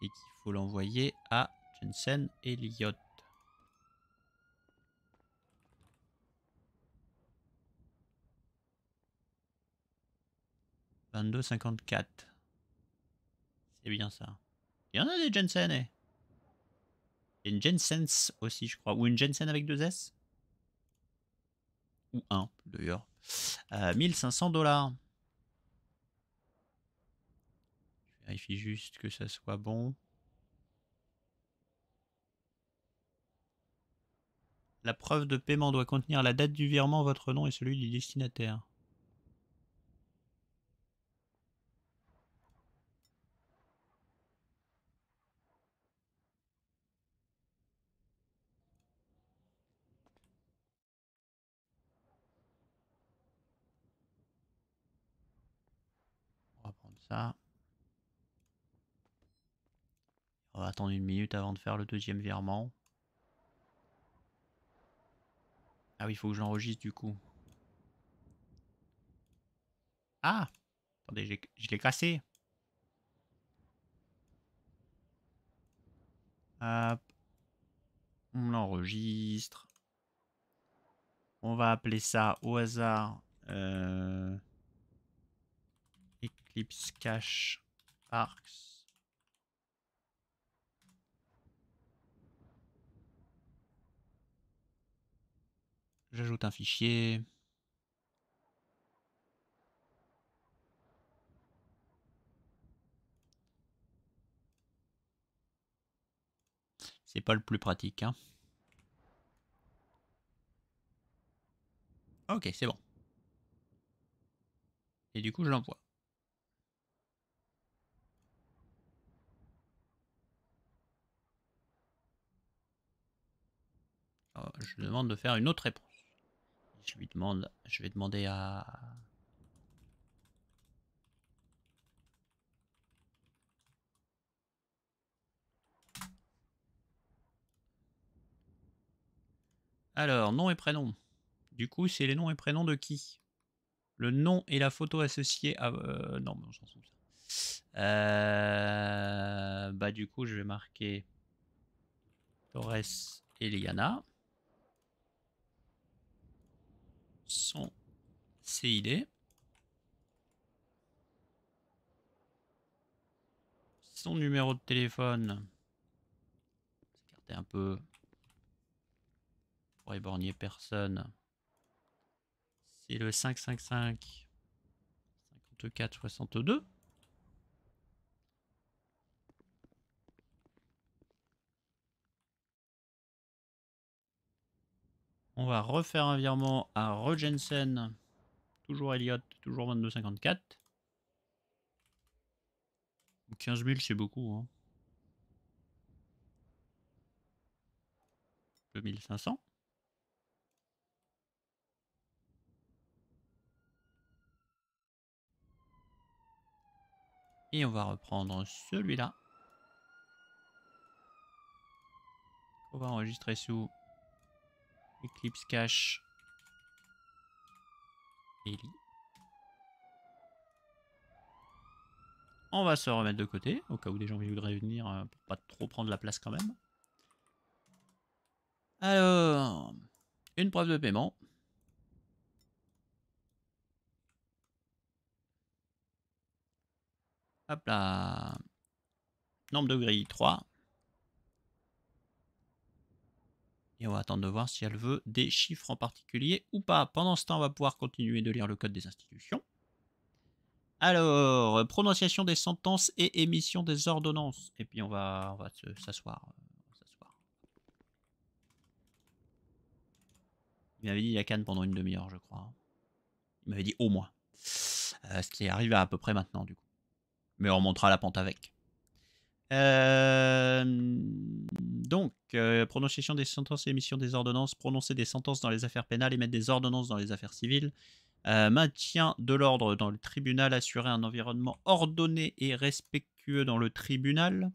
et qu'il faut l'envoyer à Jensen Elliott. cinquante C'est bien ça. Il y en a des Jensen, eh une Jensen's aussi, je crois. Ou une Jensen avec deux S Ou un, d'ailleurs. 1500 euh, dollars. Je vérifie juste que ça soit bon. La preuve de paiement doit contenir la date du virement, votre nom et celui du destinataire. On va attendre une minute avant de faire le deuxième virement. Ah oui, il faut que j'enregistre du coup. Ah Attendez, je l'ai cassé. On l'enregistre. On va appeler ça au hasard. Euh, Clips Cache Arcs. J'ajoute un fichier. C'est pas le plus pratique. Hein. Ok, c'est bon. Et du coup, je l'envoie. Euh, je demande de faire une autre réponse. Je lui demande, je vais demander à... Alors, nom et prénom. Du coup, c'est les noms et prénoms de qui Le nom et la photo associée à... Euh, non, mais on s'en euh, bah du coup, je vais marquer Torres et Liana. son CID. Son numéro de téléphone. S'écarter un peu pour éborgner personne. C'est le 555 54 62. On va refaire un virement à Rogensen, Toujours Elliot, toujours 22,54. 15 000, c'est beaucoup. 2500. Hein. Et on va reprendre celui-là. On va enregistrer sous Eclipse Cache. Ellie. On va se remettre de côté, au cas où des gens voudraient venir, euh, pour pas trop prendre la place quand même. Alors, une preuve de paiement. Hop là. Nombre de grille 3. Et on va attendre de voir si elle veut des chiffres en particulier ou pas. Pendant ce temps, on va pouvoir continuer de lire le code des institutions. Alors, prononciation des sentences et émission des ordonnances. Et puis on va, euh, s'asseoir. Il m'avait dit la canne pendant une demi-heure, je crois. Il m'avait dit au moins. Euh, ce qui à, à peu près maintenant, du coup. Mais on montera la pente avec. Euh, donc, euh, prononciation des sentences et émission des ordonnances, prononcer des sentences dans les affaires pénales, et mettre des ordonnances dans les affaires civiles, euh, maintien de l'ordre dans le tribunal, assurer un environnement ordonné et respectueux dans le tribunal.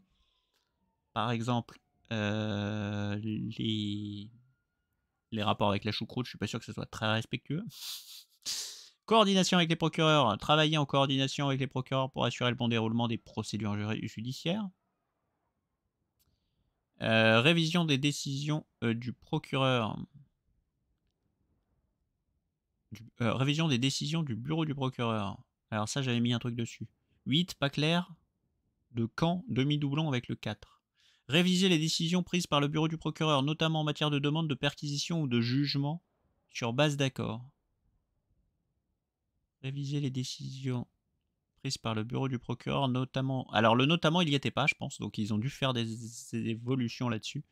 Par exemple, les... rapports avec la choucroute, je suis pas sûr que ce soit très respectueux. Coordination avec les procureurs, travailler en coordination avec les procureurs pour assurer le bon déroulement des procédures judiciaires. Euh, révision des décisions euh, du procureur. Euh, révision des décisions du bureau du procureur. Alors ça, j'avais mis un truc dessus. 8, pas clair. De quand demi-doublon avec le 4. Réviser les décisions prises par le bureau du procureur, notamment en matière de demande de perquisition ou de jugement, sur base d'accord. Réviser les décisions Prise par le bureau du procureur, notamment. Alors, le notamment, il n'y était pas, je pense, donc ils ont dû faire des, évolutions là-dessus,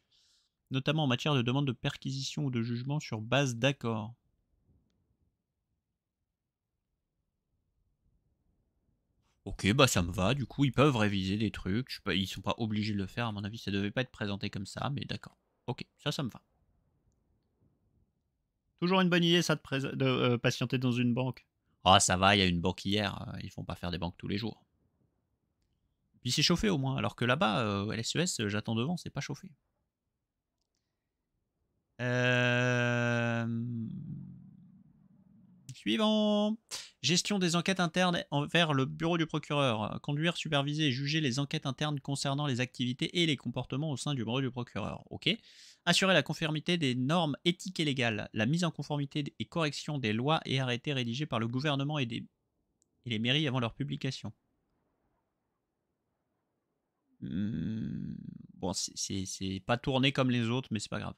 notamment en matière de demande de perquisition ou de jugement sur base d'accord. Ok, bah ça me va, du coup ils peuvent réviser des trucs, je pas, ils sont pas obligés de le faire, à mon avis ça devait pas être présenté comme ça, mais d'accord. Ok, ça ça me va. Toujours une bonne idée ça de, euh, patienter dans une banque oh, ça va, il y a une banque hier, euh, ils font pas faire des banques tous les jours. Puis c'est chauffé au moins, alors que là-bas, euh, LSES, e euh, j'attends devant, c'est pas chauffé. Euh... Suivant. Gestion des enquêtes internes envers le bureau du procureur. Conduire, superviser et juger les enquêtes internes concernant les activités et les comportements au sein du bureau du procureur. Ok. Assurer la conformité des normes éthiques et légales. La mise en conformité et correction des lois et arrêtés rédigés par le gouvernement et, les mairies avant leur publication. Hmm, bon, c'est pas tourné comme les autres, mais c'est pas grave.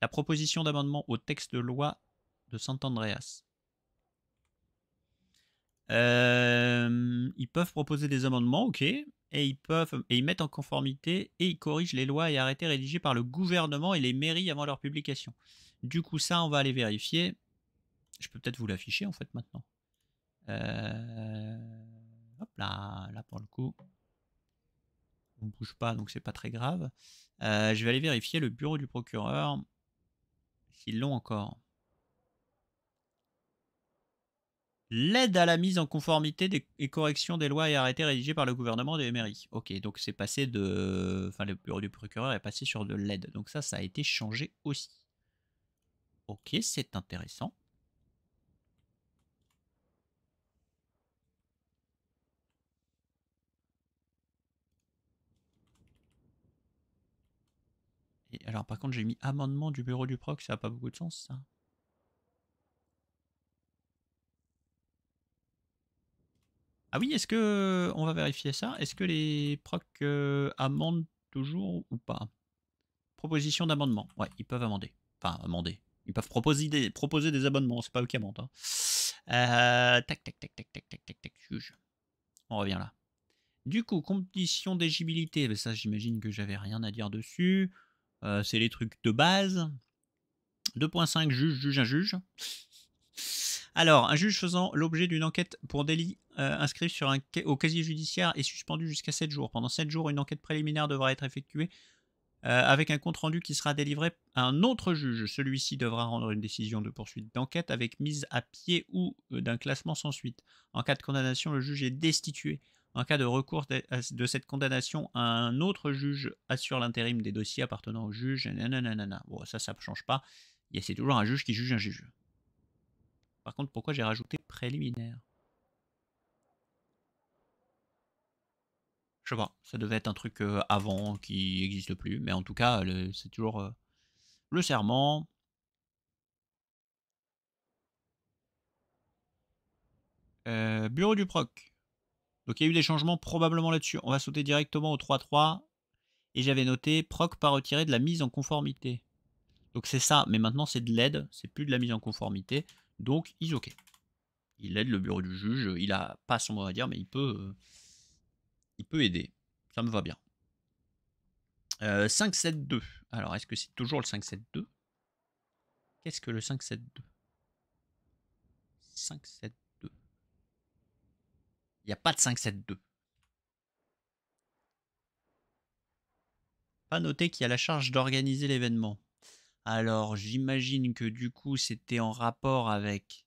La proposition d'amendement au texte de loi de Sant'Andreas. Euh, ils peuvent proposer des amendements, ok, et ils peuvent et ils mettent en conformité et ils corrigent les lois et arrêtés rédigés par le gouvernement et les mairies avant leur publication. Du coup, ça, on va aller vérifier. Je peux peut-être vous l'afficher en fait maintenant. Euh, hop là, là pour le coup, on bouge pas, donc c'est pas très grave. Euh, je vais aller vérifier le bureau du procureur s'ils l'ont encore. L'aide à la mise en conformité et correction des lois et arrêtés rédigés par le gouvernement des mairies. Ok, donc c'est passé de. Enfin, le bureau du procureur est passé sur de l'aide. Donc ça, ça a été changé aussi. Ok, c'est intéressant. Et alors, par contre, j'ai mis amendement du bureau du proc, ça n'a pas beaucoup de sens, ça. Ah oui, est-ce que on va vérifier ça Est-ce que les proc euh, amendent toujours ou pas Proposition d'amendement. Ouais, ils peuvent amender. Enfin, amender. Ils peuvent proposer des, proposer des abonnements, c'est pas eux qui amendent. Hein. Euh, tac, tac, tac, tac, tac, tac, tac, tac, juge. On revient là. Du coup, condition d'éligibilité, ben ça j'imagine que j'avais rien à dire dessus. Euh, c'est les trucs de base. 2.5 juge, juge, un juge. Alors, un juge faisant l'objet d'une enquête pour délit euh, Inscrit sur un, au casier judiciaire et suspendu jusqu'à 7 jours. Pendant 7 jours, une enquête préliminaire devra être effectuée euh, avec un compte-rendu qui sera délivré à un autre juge. Celui-ci devra rendre une décision de poursuite d'enquête avec mise à pied ou euh, d'un classement sans suite. En cas de condamnation, le juge est destitué. En cas de recours de, cette condamnation, un autre juge assure l'intérim des dossiers appartenant au juge. Bon, ça, ça ne change pas. C'est toujours un juge qui juge un juge. Par contre, pourquoi j'ai rajouté préliminaire Je sais pas, ça devait être un truc euh, avant qui n'existe plus, mais en tout cas, c'est toujours euh, le serment. Euh, bureau du proc. Donc il y a eu des changements probablement là-dessus. On va sauter directement au 3-3. Et j'avais noté proc pas retiré de la mise en conformité. Donc c'est ça, mais maintenant c'est de l'aide, c'est plus de la mise en conformité. Donc il OK. Il aide le bureau du juge, il a pas son mot à dire, mais il peut il peut aider. Ça me va bien. 572. Euh, Alors, est-ce que c'est toujours le 572 Qu'est-ce que le 572 572. Il n'y a pas de 572. Pas noté qu'il y a la charge d'organiser l'événement. Alors, j'imagine que du coup, c'était en rapport avec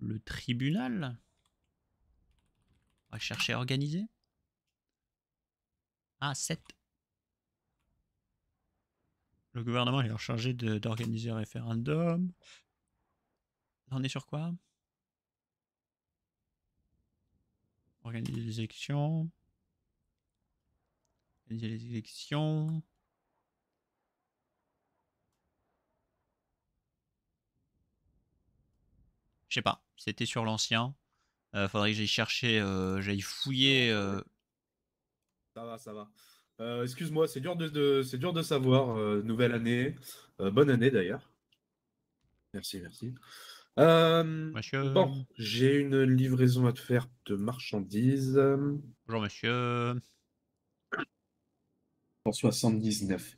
le tribunal. On va chercher à organiser. Ah, 7. Le gouvernement est chargé d'organiser un référendum. on est sur quoi Organiser les élections. Organiser les élections. Je sais pas, c'était sur l'ancien. Euh, faudrait que j'aille chercher, euh, j'aille fouiller. Euh. Ça va, ça va. Excuse-moi, c'est dur de, c'est dur de savoir. nouvelle année, bonne année d'ailleurs. Merci, merci. Bon, j'ai une livraison à te faire de marchandises. Bonjour, monsieur. 179.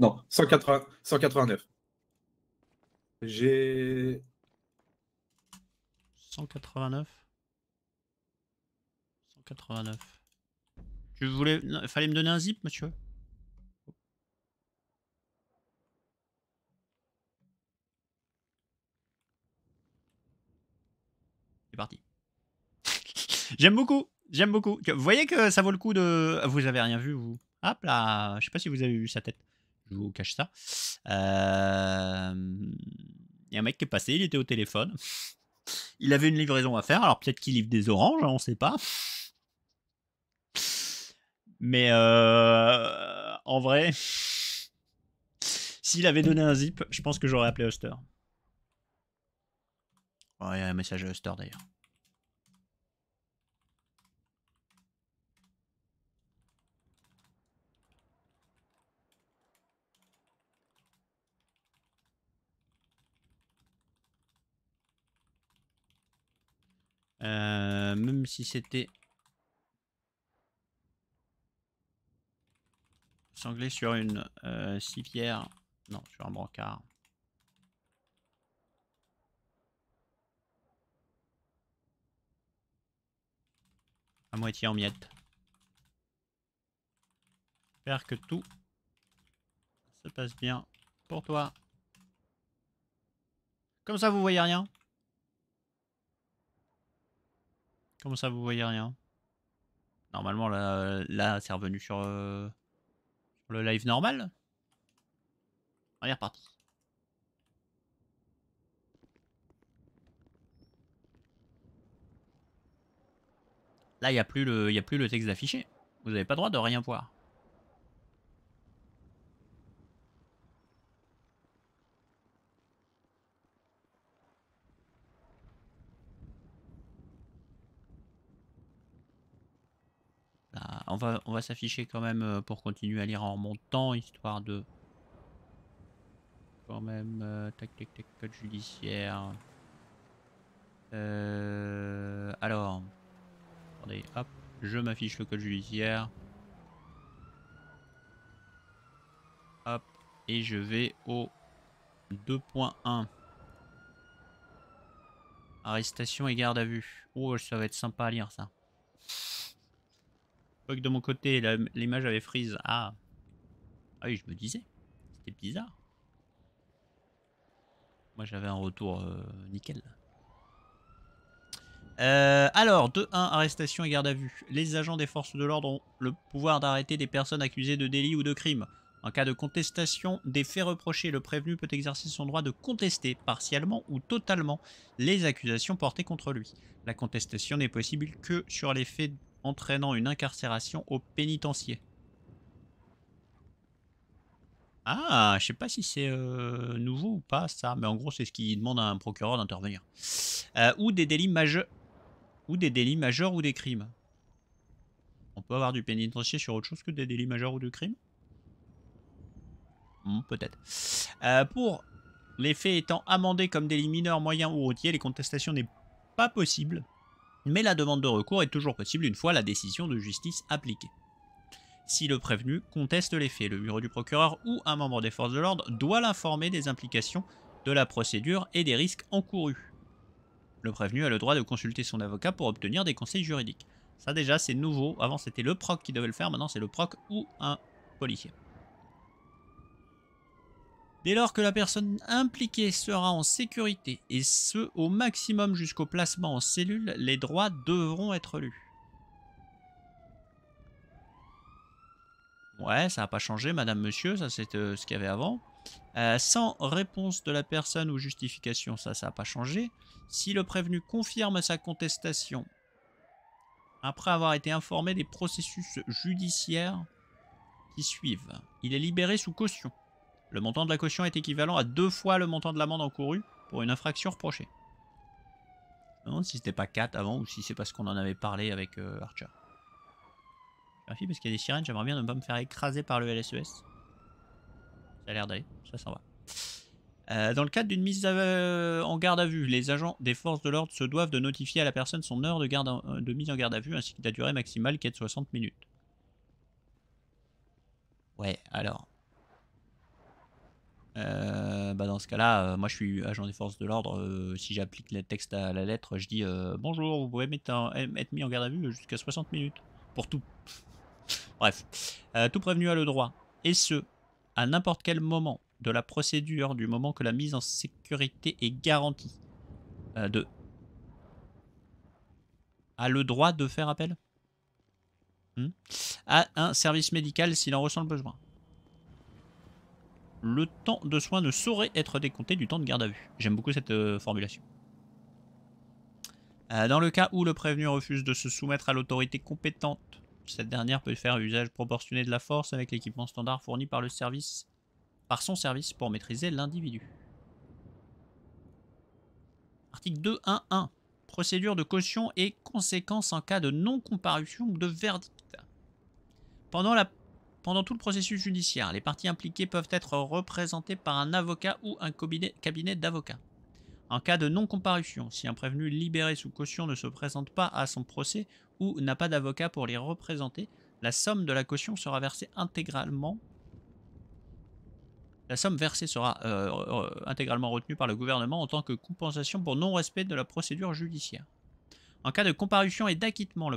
Non, 180, 189. J'ai. 189 89. Tu voulais... fallait me donner un zip, monsieur C'est parti. (laughs) J'aime beaucoup. J'aime beaucoup. Vous voyez que ça vaut le coup de... Vous avez rien vu, vous Hop là Je sais pas si vous avez vu sa tête. Je vous cache ça. Euh, il y a un mec qui est passé, il était au téléphone. Il avait une livraison à faire, alors peut-être qu'il livre des oranges, hein, on sait pas. Mais euh, en vrai, s'il avait donné un zip, je pense que j'aurais appelé Huster. il y a un message à Oster d'ailleurs. Euh, même si c'était s'angler sur une euh, civière. Non, sur un brancard. À moitié en miettes. J'espère que tout se passe bien pour toi. Comme ça, vous voyez rien comme ça, vous voyez rien Normalement, là, là c'est revenu sur... Euh, le live normal On est Là, il n'y a, plus le, y a plus le texte affiché. Vous n'avez pas droit de rien voir. on va, on va s'afficher quand même euh, pour continuer à lire en montant histoire de... Quand même... Euh, tac, tac, tac, code judiciaire. Euh, alors... Attendez, hop, je m'affiche le code judiciaire. Hop, et je vais au 2.1. Arrestation et garde à vue. Oh, ça va être sympa à lire ça que de mon côté, l'image avait freeze. Ah. ah. oui, je me disais. C'était bizarre. Moi, j'avais un retour euh, nickel. Euh, alors, 2-1, arrestation et garde à vue. Les agents des forces de l'ordre ont le pouvoir d'arrêter des personnes accusées de délit ou de crime. En cas de contestation des faits reprochés, le prévenu peut exercer son droit de contester partiellement ou totalement les accusations portées contre lui. La contestation n'est possible que sur les faits entraînant une incarcération au pénitencier. Ah, je sais pas si c'est euh, nouveau ou pas ça, mais en gros c'est ce qui demande à un procureur d'intervenir. Euh, ou des délits majeurs, ou des délits majeurs ou des crimes. On peut avoir du pénitencier sur autre chose que des délits majeurs ou des crimes hmm, Peut-être. Euh, pour les faits étant amendés comme délits mineurs, moyens ou routiers, les contestations n'est pas possible mais la demande de recours est toujours possible une fois la décision de justice appliquée. Si le prévenu conteste les faits, le bureau du procureur ou un membre des forces de l'ordre doit l'informer des implications de la procédure et des risques encourus. Le prévenu a le droit de consulter son avocat pour obtenir des conseils juridiques. Ça déjà, c'est nouveau. Avant, c'était le proc qui devait le faire, maintenant c'est le proc ou un policier. Dès lors que la personne impliquée sera en sécurité, et ce au maximum jusqu'au placement en cellule, les droits devront être lus. Ouais, ça n'a pas changé, madame, monsieur, ça c'est euh, ce qu'il y avait avant. Euh, sans réponse de la personne ou justification, ça, ça n'a pas changé. Si le prévenu confirme sa contestation, après avoir été informé des processus judiciaires qui suivent, il est libéré sous caution. Le montant de la caution est équivalent à deux fois le montant de l'amende encourue pour une infraction reprochée. demande si c'était pas 4 avant ou si c'est parce qu'on en avait parlé avec euh, Archer. Merci ah, parce qu'il y a des sirènes, j'aimerais bien ne pas me faire écraser par le LSES. E ça a l'air d'aller, ça s'en va. Euh, dans le cadre d'une mise euh, en garde à vue, les agents des forces de l'ordre se doivent de notifier à la personne son heure de, de mise en garde à vue ainsi que la durée maximale qui est de 60 minutes. Ouais, alors, euh, bah dans ce cas-là, euh, moi je suis agent des forces de l'ordre. Euh, si j'applique le texte à la lettre, je dis bonjour, vous pouvez être mis en garde à vue jusqu'à 60 minutes. Pour tout. (laughs) Bref. tout prévenu a le droit. Et ce, à n'importe quel moment de la procédure, du moment que la mise en sécurité est garantie. de. A le droit de faire appel à hmm? un service médical s'il en ressent le besoin. Le temps de soin ne saurait être décompté du temps de garde à vue. J'aime beaucoup cette euh, formulation. Euh, dans le cas où le prévenu refuse de se soumettre à l'autorité compétente, cette dernière peut faire usage proportionné de la force avec l'équipement standard fourni par, le service, par son service pour maîtriser l'individu. Article 2.1.1. Procédure de caution et conséquences en cas de non-comparution ou de verdict. Pendant la pendant tout le processus judiciaire, les parties impliquées peuvent être représentées par un avocat ou un cabinet d'avocats. En cas de non-comparution, si un prévenu libéré sous caution ne se présente pas à son procès ou n'a pas d'avocat pour les représenter, la somme de la caution sera versée intégralement. La somme versée sera euh, intégralement retenue par le gouvernement en tant que compensation pour non-respect de la procédure judiciaire. En cas de comparution et d'acquittement,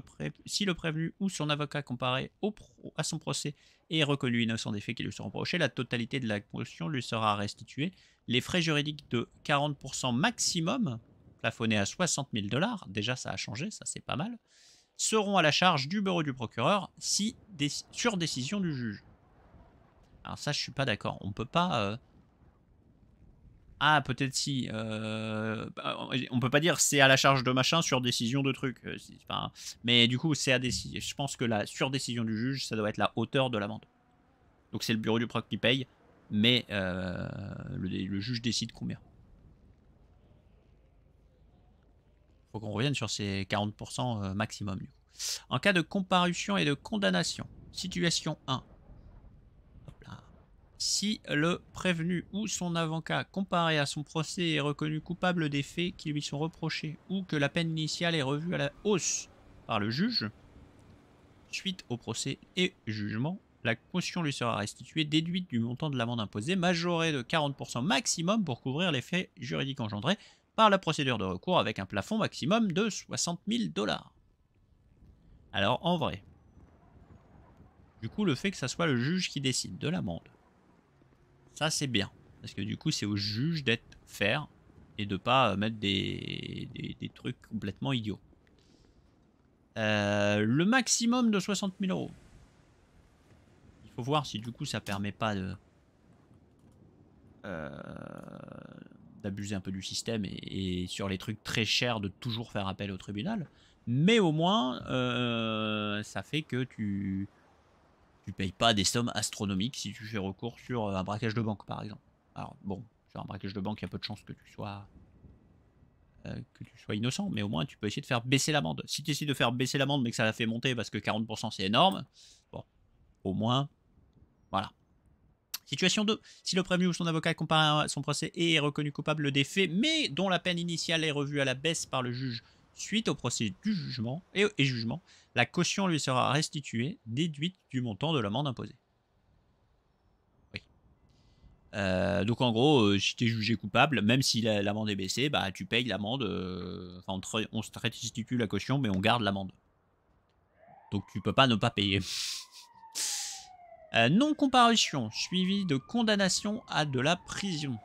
si le prévenu ou son avocat comparé au à son procès est reconnu innocent des faits qui lui sont reprochés, la totalité de la caution lui sera restituée. Les frais juridiques de 40% maximum, plafonnés à 60 000 dollars, déjà ça a changé, ça c'est pas mal, seront à la charge du bureau du procureur si sur décision du juge. Alors ça je suis pas d'accord, on peut pas... Euh, ah peut-être si euh, bah, on peut pas dire c'est à la charge de machin sur décision de truc euh, mais du coup c'est à décider je pense que la surdécision du juge ça doit être la hauteur de l'amende donc c'est le bureau du proc qui paye mais euh, le, juge décide combien faut qu'on revienne sur ces 40% maximum en cas de comparution et de condamnation situation 1 si le prévenu ou son avocat comparé à son procès est reconnu coupable des faits qui lui sont reprochés ou que la peine initiale est revue à la hausse par le juge, suite au procès et jugement, la caution lui sera restituée déduite du montant de l'amende imposée, majorée de 40% maximum pour couvrir les faits juridiques engendrés par la procédure de recours avec un plafond maximum de 60 000 dollars. Alors en vrai, du coup le fait que ça soit le juge qui décide de l'amende, ça, c'est bien. Parce que du coup, c'est au juge d'être faire et de pas euh, mettre des, des, trucs complètement idiots. Euh, le maximum de 60 000 euros. Il faut voir si du coup ça permet pas de euh, d'abuser un peu du système et, sur les trucs très chers de toujours faire appel au tribunal. Mais au moins, ça fait que tu tu payes pas des sommes astronomiques si tu fais recours sur euh, un braquage de banque, par exemple. Alors, bon, sur un braquage de banque, il y a peu de chances que tu sois. Euh, que tu sois innocent, mais au moins tu peux essayer de faire baisser l'amende. Si tu essaies de faire baisser l'amende mais que ça la fait monter parce que 40% c'est énorme, bon, au moins, voilà. Situation 2. Si le prévenu ou son avocat compare à son procès et est reconnu coupable des faits, mais dont la peine initiale est revue à la baisse par le juge Suite au procès du jugement et, jugement, la caution lui sera restituée, déduite du montant de l'amende imposée. Euh, donc en gros, euh, si tu es jugé coupable, même si l'amende est baissée, bah, tu payes l'amende. Euh, enfin, on, se restitue la caution, mais on garde l'amende. Donc tu peux pas ne pas payer. (laughs) non comparution, suivie de condamnation à de la prison.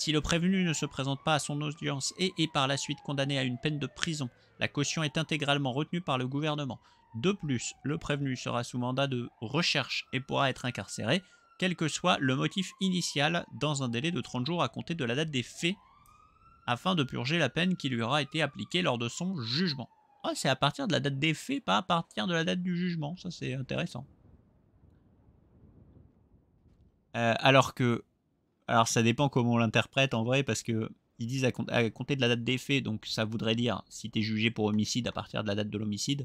Si le prévenu ne se présente pas à son audience et est par la suite condamné à une peine de prison, la caution est intégralement retenue par le gouvernement. De plus, le prévenu sera sous mandat de recherche et pourra être incarcéré, quel que soit le motif initial, dans un délai de 30 jours à compter de la date des faits, afin de purger la peine qui lui aura été appliquée lors de son jugement. oh, c'est à partir de la date des faits, pas à partir de la date du jugement, ça c'est intéressant. Euh, alors que alors ça dépend comment on l'interprète en vrai, parce que ils disent à, compter de la date des faits, donc ça voudrait dire si tu es jugé pour homicide à partir de la date de l'homicide.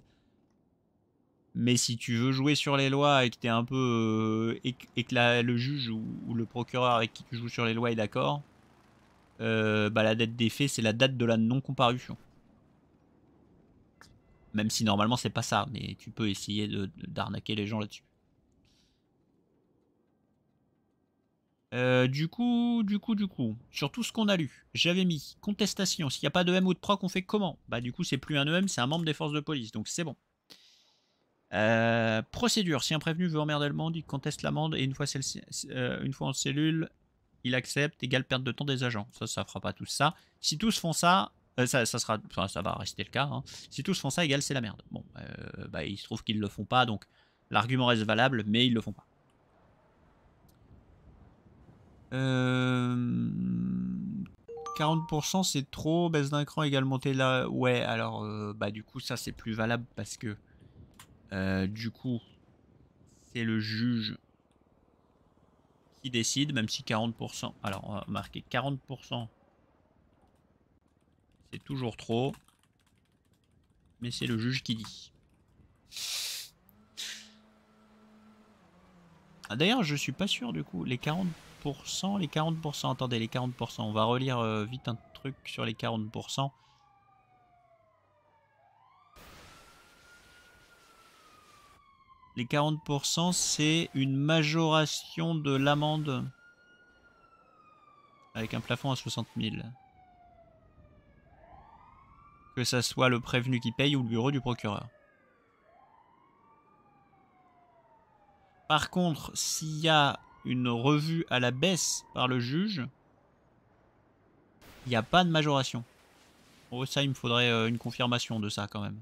Mais si tu veux jouer sur les lois et que es un peu euh, et, que le juge ou, le procureur avec qui tu joues sur les lois est d'accord, euh, bah la date des faits c'est la date de la non comparution. Même si normalement c'est pas ça, mais tu peux essayer de d'arnaquer les gens là-dessus. Euh, du coup, du coup, du coup, sur tout ce qu'on a lu, j'avais mis contestation. S'il n'y a pas de ou de proc, on fait comment Bah du coup, c'est plus un EM, c'est un membre des forces de police, donc c'est bon. Euh, procédure. Si un prévenu veut emmerder le monde, il conteste l'amende et une fois, euh, une fois en cellule, il accepte, égale perte de temps des agents. Ça, ça fera pas tout ça. Si tous font ça, ça, sera, ça va rester le cas. Hein. Si tous font ça, égale c'est la merde. Bon, bah, il se trouve qu'ils le font pas, donc l'argument reste valable, mais ils le font pas. 40% euh, c'est trop, baisse d'un cran également t'es là. Ouais, alors euh, bah du coup ça c'est plus valable parce que euh, du coup c'est le juge qui décide, même si 40%. Alors on va marquer 40%. C'est toujours trop. Mais c'est le juge qui dit. Ah, d'ailleurs je suis pas sûr du coup, les 40% les 40%, attendez, les 40%, on va relire euh, vite un truc sur les 40%. Les 40%, c'est une majoration de l'amende avec un plafond à 60 000. Que ça soit le prévenu qui paye ou le bureau du procureur. Par contre, s'il y a une revue à la baisse par le juge, il n'y a pas de majoration. Oh, ça, il me faudrait euh, une confirmation de ça quand même.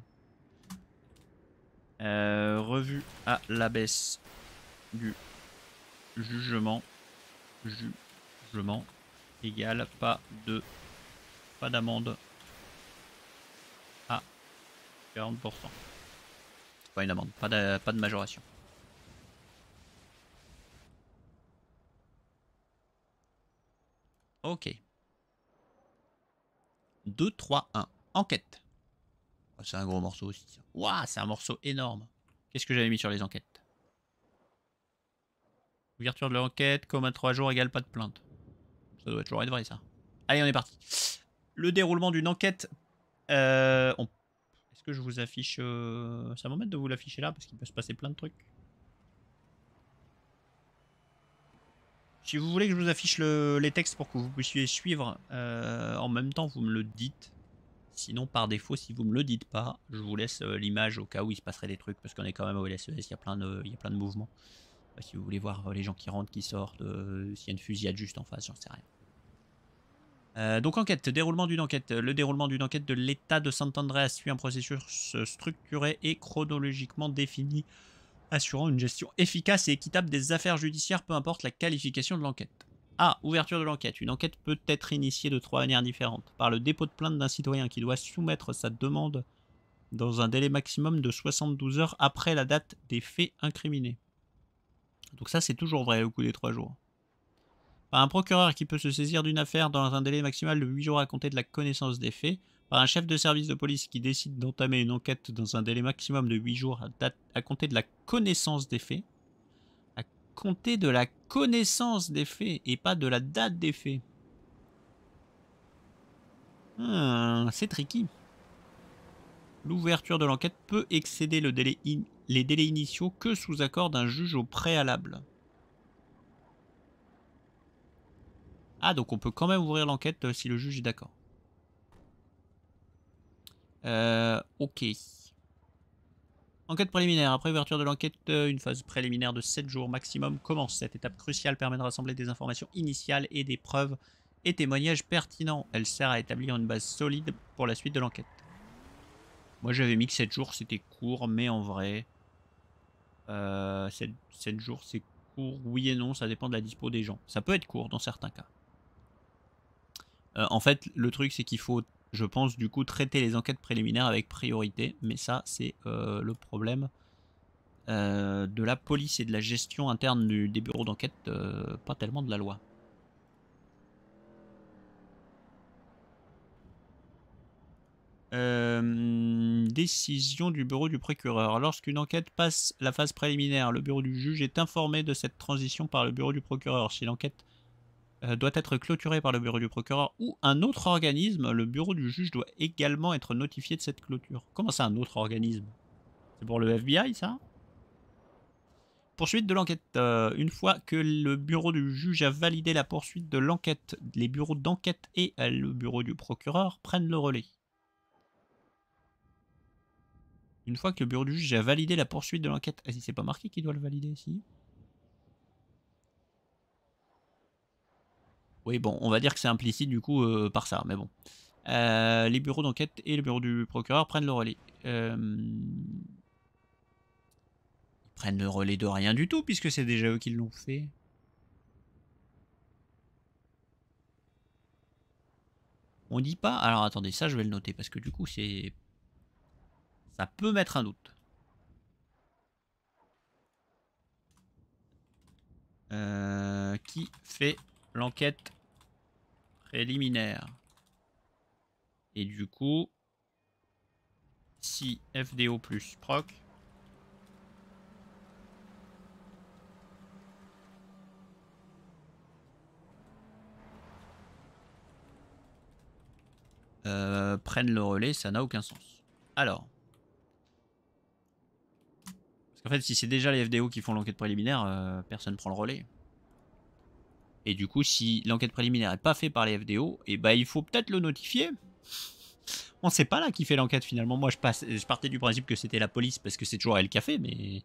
Euh, revue à la baisse du jugement. Jugement égal pas de pas d'amende à 40%. Pas une amende, pas pas de majoration. Ok. 2, 3, 1. Enquête. Oh, c'est un gros morceau aussi. Waouh, c'est un morceau énorme. Qu'est-ce que j'avais mis sur les enquêtes Ouverture de l'enquête, à 3 jours égale pas de plainte. Ça doit toujours être vrai ça. Allez, on est parti. Le déroulement d'une enquête. Euh, Est-ce que je vous affiche... Euh, ça m'embête de vous l'afficher là parce qu'il peut se passer plein de trucs. Si vous voulez que je vous affiche les textes pour que vous puissiez suivre euh, en même temps, vous me le dites. Sinon, par défaut, si vous ne me le dites pas, je vous laisse euh, l'image au cas où il se passerait des trucs, parce qu'on est quand même au LSES, e il y a plein de, il y plein de mouvements. Euh, si vous voulez voir les gens qui rentrent, qui sortent, s'il y a une fusillade juste en face, j'en sais rien. donc enquête, déroulement d'une enquête. Le déroulement d'une enquête de l'état de Saint-André a suit un processus structuré et chronologiquement défini assurant une gestion efficace et équitable des affaires judiciaires, peu importe la qualification de l'enquête. A. Ah, ouverture de l'enquête. Une enquête peut être initiée de trois manières différentes. Par le dépôt de plainte d'un citoyen qui doit soumettre sa demande dans un délai maximum de 72 heures après la date des faits incriminés. Donc ça, c'est toujours vrai au coup des trois jours. Par un procureur qui peut se saisir d'une affaire dans un délai maximal de 8 jours à compter de la connaissance des faits un chef de service de police qui décide d'entamer une enquête dans un délai maximum de 8 jours à, compter de la connaissance des faits. À compter de la connaissance des faits et pas de la date des faits. Ah, c'est tricky. L'ouverture de l'enquête peut excéder les délais initiaux que sous accord d'un juge au préalable. Ah, donc on peut quand même ouvrir l'enquête euh, si le juge est d'accord. Euh, ok. Enquête préliminaire. Après ouverture de l'enquête, euh, une phase préliminaire de 7 jours maximum commence. Cette étape cruciale permet de rassembler des informations initiales et des preuves et témoignages pertinents. Elle sert à établir une base solide pour la suite de l'enquête. Moi j'avais mis que 7 jours c'était court, mais en vrai, 7, euh, jours c'est court, oui et non, ça dépend de la dispo des gens. Ça peut être court dans certains cas. en fait, le truc c'est qu'il faut je pense du coup traiter les enquêtes préliminaires avec priorité, mais ça c'est euh, le problème euh, de la police et de la gestion interne des bureaux d'enquête, euh, pas tellement de la loi. décision du bureau du procureur. Lorsqu'une enquête passe la phase préliminaire, le bureau du juge est informé de cette transition par le bureau du procureur. Si l'enquête euh, doit être clôturé par le bureau du procureur ou un autre organisme, le bureau du juge doit également être notifié de cette clôture. Comment ça, un autre organisme C'est pour le FBI, ça Poursuite de l'enquête. Euh, une fois que le bureau du juge a validé la poursuite de l'enquête, les bureaux d'enquête et le bureau du procureur prennent le relais. Une fois que le bureau du juge a validé la poursuite de l'enquête... Ah si, c'est pas marqué qui doit le valider ici Oui, bon, on va dire que c'est implicite du coup euh, par ça, mais bon. Euh, les bureaux d'enquête et le bureau du procureur prennent le relais. Euh, ils prennent le relais de rien du tout, puisque c'est déjà eux qui l'ont fait. On dit pas... Alors attendez, ça je vais le noter, parce que du coup c'est... Ça peut mettre un doute. qui fait l'enquête préliminaire. Et du coup, si FDO plus proc, euh, prennent le relais, ça n'a aucun sens. Alors. Parce qu'en fait, si c'est déjà les FDO qui font l'enquête préliminaire, euh, personne prend le relais. Et du coup, si l'enquête préliminaire n'est pas faite par les FDO, et eh bah, ben, il faut peut-être le notifier. On ne sait pas là qui fait l'enquête finalement. Moi, je, passe, je partais du principe que c'était la police parce que c'est toujours elle qui a fait, mais.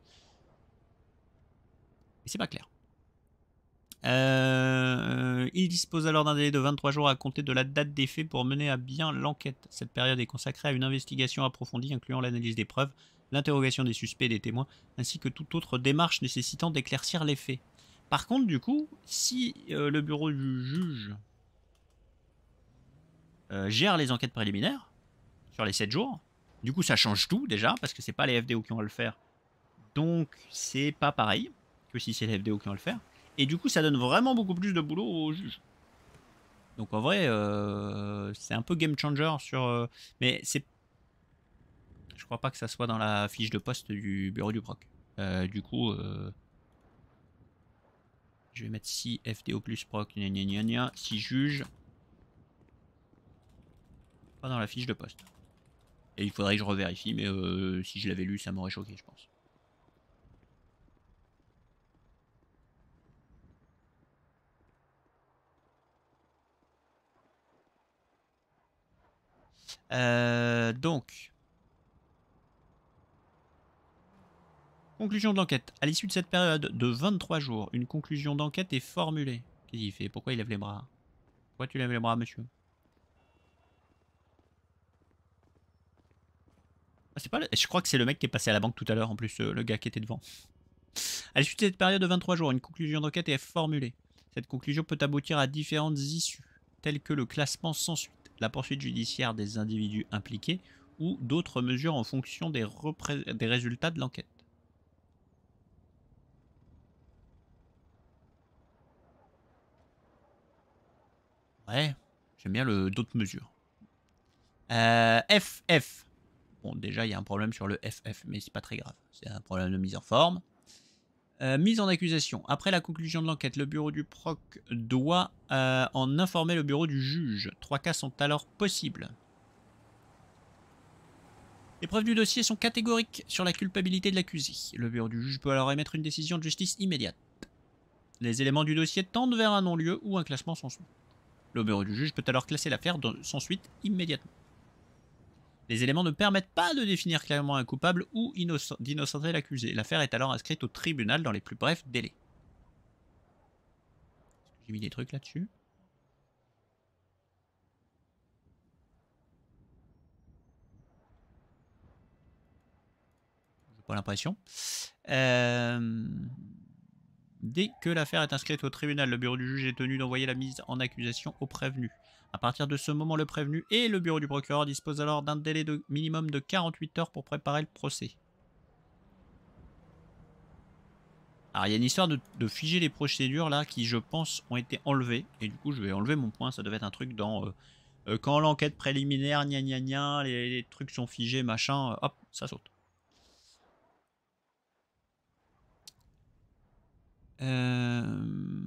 c'est pas clair. Euh, il dispose alors d'un délai de 23 jours à compter de la date des faits pour mener à bien l'enquête. Cette période est consacrée à une investigation approfondie incluant l'analyse des preuves, l'interrogation des suspects et des témoins, ainsi que toute autre démarche nécessitant d'éclaircir les faits. Par contre, du coup, si euh, le bureau du juge euh, gère les enquêtes préliminaires sur les 7 jours, du coup, ça change tout déjà, parce que c'est pas les FDO qui vont le faire. Donc, c'est pas pareil que si c'est les FDO qui vont le faire. Et du coup, ça donne vraiment beaucoup plus de boulot au juge. Donc, en vrai, euh, c'est un peu game changer sur. mais c'est. Je crois pas que ça soit dans la fiche de poste du bureau du proc. du coup. Je vais mettre si FTO plus proc, si juge. Pas dans la fiche de poste. Et il faudrait que je revérifie, mais euh, si je l'avais lu, ça m'aurait choqué, je pense. Euh, donc, Conclusion de l'enquête. À l'issue de cette période de 23 jours, une conclusion d'enquête est formulée. Qu'est-ce qu'il fait Pourquoi il lève les bras Pourquoi tu lèves les bras, monsieur ah, pas Je crois que c'est le mec qui est passé à la banque tout à l'heure, en plus, euh, le gars qui était devant. (laughs) À l'issue de cette période de 23 jours, une conclusion d'enquête est formulée. Cette conclusion peut aboutir à différentes issues, telles que le classement sans suite, la poursuite judiciaire des individus impliqués ou d'autres mesures en fonction des résultats de l'enquête. Ouais, j'aime bien le d'autres mesures. Euh, FF. Bon, déjà, il y a un problème sur le FF, mais c'est pas très grave. C'est un problème de mise en forme. Euh, mise en accusation. Après la conclusion de l'enquête, le bureau du proc doit euh, en informer le bureau du juge. Trois cas sont alors possibles. Les preuves du dossier sont catégoriques sur la culpabilité de l'accusé. Le bureau du juge peut alors émettre une décision de justice immédiate. Les éléments du dossier tendent vers un non-lieu ou un classement sans suite. Le bureau du juge peut alors classer l'affaire sans suite immédiatement. Les éléments ne permettent pas de définir clairement un coupable ou innocent d'innocentrer l'accusé. L'affaire est alors inscrite au tribunal dans les plus brefs délais. J'ai mis des trucs là-dessus. J'ai pas l'impression. Euh, Dès que l'affaire est inscrite au tribunal, le bureau du juge est tenu d'envoyer la mise en accusation au prévenu. A partir de ce moment, le prévenu et le bureau du procureur disposent alors d'un délai de minimum de 48 heures pour préparer le procès. Alors il y a une histoire de, figer les procédures là qui je pense ont été enlevées. Et du coup je vais enlever mon point, ça devait être un truc dans euh, euh, quand l'enquête préliminaire, gna gna gna, les, trucs sont figés, machin, euh, hop, ça saute. Euh,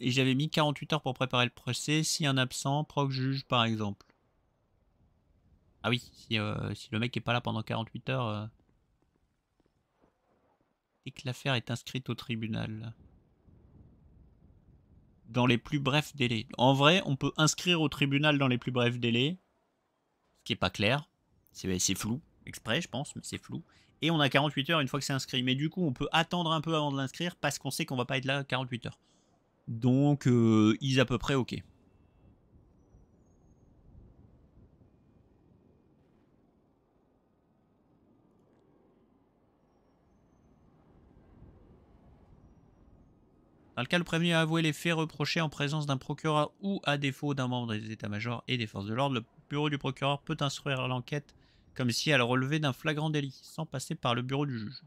et j'avais mis 48 heures pour préparer le procès si un absent, proc juge par exemple. Ah oui, si, euh, le mec est pas là pendant 48 heures, euh, et que l'affaire est inscrite au tribunal. Dans les plus brefs délais. En vrai, on peut inscrire au tribunal dans les plus brefs délais, ce qui est pas clair. C'est flou, exprès je pense, mais c'est flou et on a 48 heures une fois que c'est inscrit. Mais du coup, on peut attendre un peu avant de l'inscrire parce qu'on sait qu'on va pas être là 48 heures. Donc, euh, ils à peu près OK. Dans le cas, le prévenu a avoué les faits reprochés en présence d'un procureur ou à défaut d'un membre des états-majors et des forces de l'ordre. Le bureau du procureur peut instruire l'enquête comme si elle relevait d'un flagrant délit, sans passer par le bureau du juge.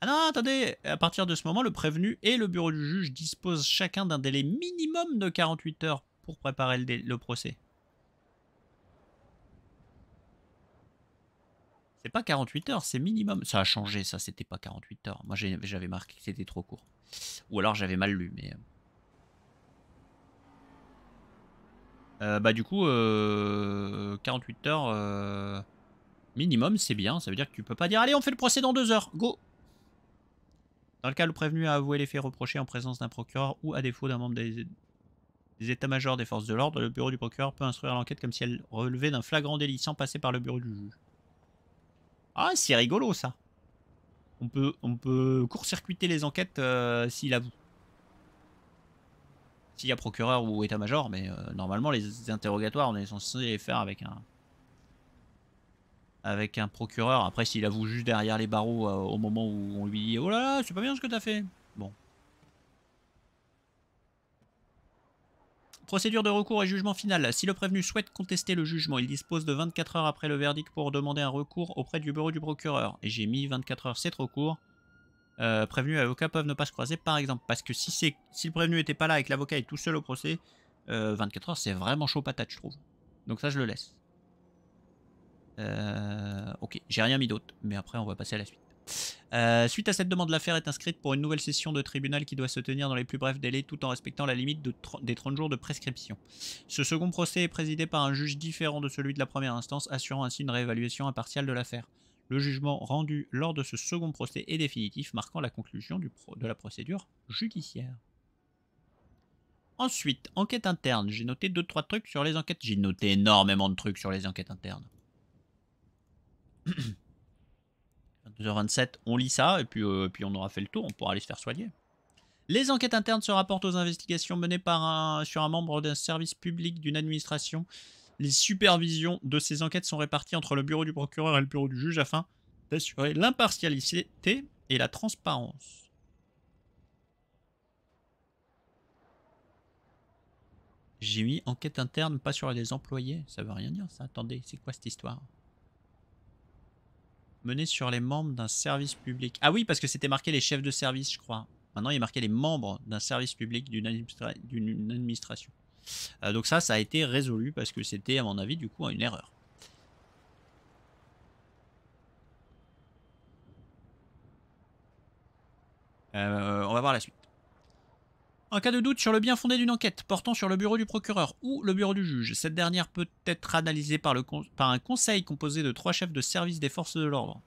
Ah non, attendez, à partir de ce moment, le prévenu et le bureau du juge disposent chacun d'un délai minimum de 48 heures pour préparer le, procès. C'est pas 48 heures, c'est minimum. Ça a changé, ça, c'était pas 48 heures. Moi, j'avais marqué que c'était trop court. Ou alors j'avais mal lu, mais... Euh, Euh, bah du coup, 48 euh, heures euh, minimum, c'est bien. Ça veut dire que tu peux pas dire, allez, on fait le procès dans deux heures, go Dans le cas où le prévenu a avoué les faits reprochés en présence d'un procureur ou à défaut d'un membre des, des états-majors des forces de l'ordre, le bureau du procureur peut instruire l'enquête comme si elle relevait d'un flagrant délit sans passer par le bureau du juge. Ah, c'est rigolo ça on peut, on peut court-circuiter les enquêtes s'il avoue. S'il y a procureur ou état-major, mais euh, normalement les interrogatoires, on est censé les faire avec un avec un procureur. Après, s'il avoue juste derrière les barreaux euh, au moment où on lui dit oh là là, c'est pas bien ce que t'as fait. Bon. Procédure de recours et jugement final. Si le prévenu souhaite contester le jugement, il dispose de 24 heures après le verdict pour demander un recours auprès du bureau du procureur. Et j'ai mis 24 heures, c'est trop court. Euh, prévenu et avocat peuvent ne pas se croiser, par exemple. Parce que si, c'est, si le prévenu n'était pas là et que l'avocat est tout seul au procès, 24 euh, heures, c'est vraiment chaud patate, je trouve. Donc ça, je le laisse. Euh, ok, j'ai rien mis d'autre, mais après, on va passer à la suite. suite à cette demande, l'affaire est inscrite pour une nouvelle session de tribunal qui doit se tenir dans les plus brefs délais tout en respectant la limite des 30 jours de prescription. Ce second procès est présidé par un juge différent de celui de la première instance, assurant ainsi une réévaluation impartiale de l'affaire. Le jugement rendu lors de ce second procès est définitif, marquant la conclusion de la procédure judiciaire. Ensuite, enquête interne. J'ai noté 2-3 trucs sur les enquêtes. J'ai noté énormément de trucs sur les enquêtes internes. 2h27, (clears throat) on lit ça, et puis, euh, puis on aura fait le tour, on pourra aller se faire soigner. Les enquêtes internes se rapportent aux investigations menées par un, sur un membre d'un service public d'une administration les supervisions de ces enquêtes sont réparties entre le bureau du procureur et le bureau du juge afin d'assurer l'impartialité et la transparence. J'ai mis enquête interne, pas sur les employés. Ça veut rien dire ça. Attendez, c'est quoi cette histoire Mener sur les membres d'un service public. Ah oui, parce que c'était marqué les chefs de service, je crois. Maintenant, il est marqué les membres d'un service public d'une administration. Euh, donc ça, ça a été résolu parce que c'était, à mon avis, du coup, une erreur. Euh, on va voir la suite. En cas de doute sur le bien fondé d'une enquête portant sur le bureau du procureur ou le bureau du juge, cette dernière peut être analysée par, le par un conseil composé de trois chefs de service des forces de l'ordre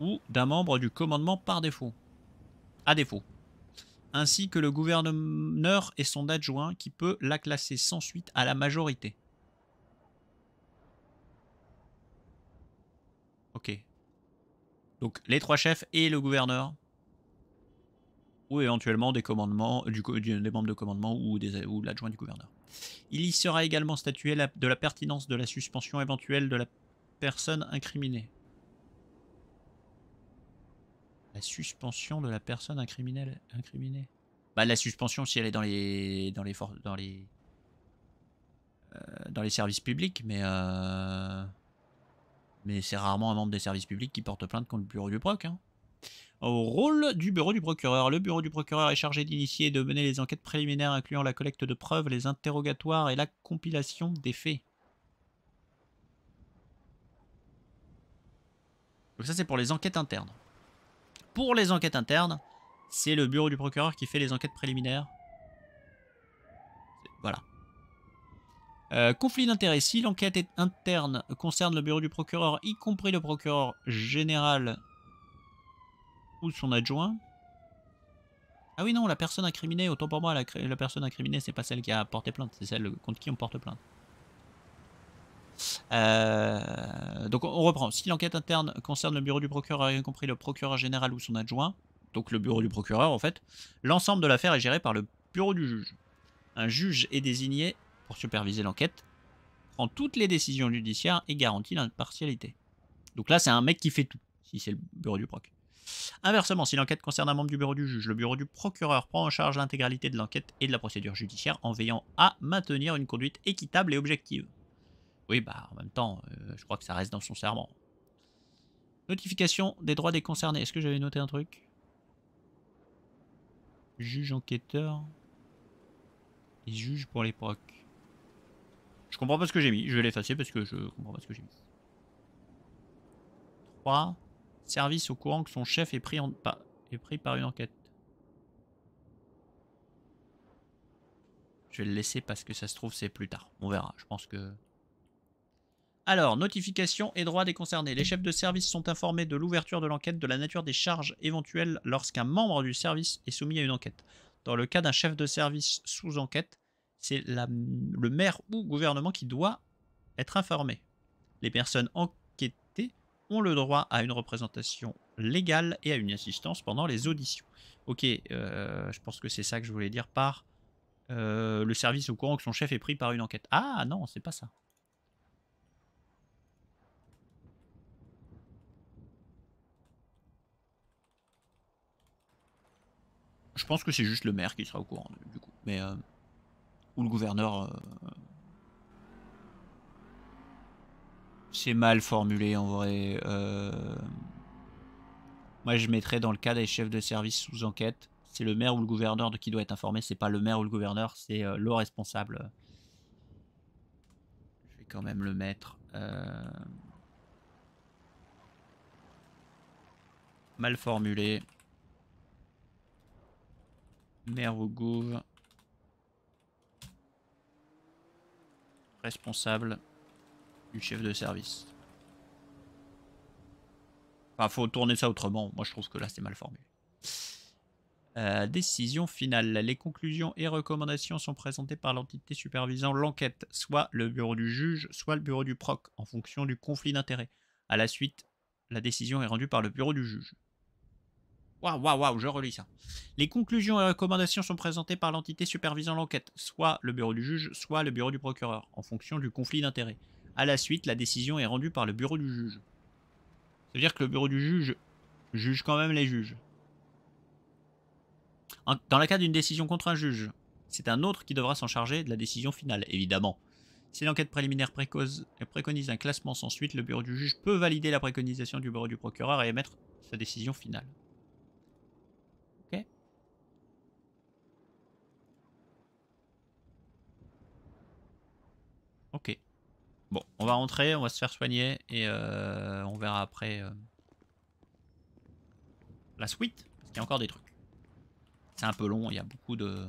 ou d'un membre du commandement par défaut. À défaut ainsi que le gouverneur et son adjoint qui peut la classer sans suite à la majorité. Ok. Donc les trois chefs et le gouverneur. Ou éventuellement des, commandements, des membres de commandement ou, l'adjoint du gouverneur. Il y sera également statué de la pertinence de la suspension éventuelle de la personne incriminée. La suspension de la personne incriminée. Bah la suspension si elle est dans les dans les forces dans les euh, dans les services publics, mais euh, mais c'est rarement un membre des services publics qui porte plainte contre le bureau du procureur. Hein. Au rôle du bureau du procureur, le bureau du procureur est chargé d'initier et de mener les enquêtes préliminaires incluant la collecte de preuves, les interrogatoires et la compilation des faits. Donc ça c'est pour les enquêtes internes pour les enquêtes internes, c'est le bureau du procureur qui fait les enquêtes préliminaires. Voilà. Euh, conflit d'intérêt. Si l'enquête interne concerne le bureau du procureur, y compris le procureur général ou son adjoint. Ah oui, non, la personne incriminée, autant pour moi, la, la personne incriminée, c'est pas celle qui a porté plainte, c'est celle contre qui on porte plainte. Euh, donc on reprend. Si l'enquête interne concerne le bureau du procureur, y compris le procureur général ou son adjoint, donc le bureau du procureur en fait, l'ensemble de l'affaire est géré par le bureau du juge. Un juge est désigné pour superviser l'enquête, prend toutes les décisions judiciaires et garantit l'impartialité. Donc là, c'est un mec qui fait tout, si c'est le bureau du proc. Inversement, si l'enquête concerne un membre du bureau du juge, le bureau du procureur prend en charge l'intégralité de l'enquête et de la procédure judiciaire en veillant à maintenir une conduite équitable et objective. Oui, bah en même temps, euh, je crois que ça reste dans son serment. Notification des droits des concernés. Est-ce que j'avais noté un truc Juge enquêteur. Il juge pour l'époque Je comprends pas ce que j'ai mis. Je vais l'effacer parce que je comprends pas ce que j'ai mis. 3. Service au courant que son chef est pris, en... pas... est pris par une enquête. Je vais le laisser parce que ça se trouve c'est plus tard. On verra. Je pense que alors, notification et droits des concernés. Les chefs de service sont informés de l'ouverture de l'enquête, de la nature des charges éventuelles lorsqu'un membre du service est soumis à une enquête. Dans le cas d'un chef de service sous enquête, c'est le maire ou gouvernement qui doit être informé. Les personnes enquêtées ont le droit à une représentation légale et à une assistance pendant les auditions. Ok, euh, je pense que c'est ça que je voulais dire par euh, le service au courant que son chef est pris par une enquête. Ah non, c'est pas ça. Je pense que c'est juste le maire qui sera au courant, du coup. Mais, euh, ou le gouverneur. Euh, c'est mal formulé, en vrai. Euh. Moi, je mettrais dans le cas des chefs de service sous enquête. C'est le maire ou le gouverneur de qui doit être informé. C'est pas le maire ou le gouverneur, c'est le responsable. Je vais quand même le mettre. Mal formulé. Mervogov. Responsable du chef de service. Enfin, faut tourner ça autrement. Moi, je trouve que là, c'est mal formulé. Euh, décision finale. Les conclusions et recommandations sont présentées par l'entité supervisant l'enquête, soit le bureau du juge, soit le bureau du proc, en fonction du conflit d'intérêts. À la suite, la décision est rendue par le bureau du juge. Waouh, waouh, waouh, je relis ça. Les conclusions et recommandations sont présentées par l'entité supervisant l'enquête, soit le bureau du juge, soit le bureau du procureur, en fonction du conflit d'intérêts. À la suite, la décision est rendue par le bureau du juge. cest à dire que le bureau du juge juge quand même les juges. Dans le cas d'une décision contre un juge, c'est un autre qui devra s'en charger de la décision finale, évidemment. Si l'enquête préliminaire préconise un classement sans suite, le bureau du juge peut valider la préconisation du bureau du procureur et émettre sa décision finale. Ok. Bon, on va rentrer, on va se faire soigner et euh, on verra après euh, la suite. Parce qu'il y a encore des trucs. C'est un peu long, il y a beaucoup de...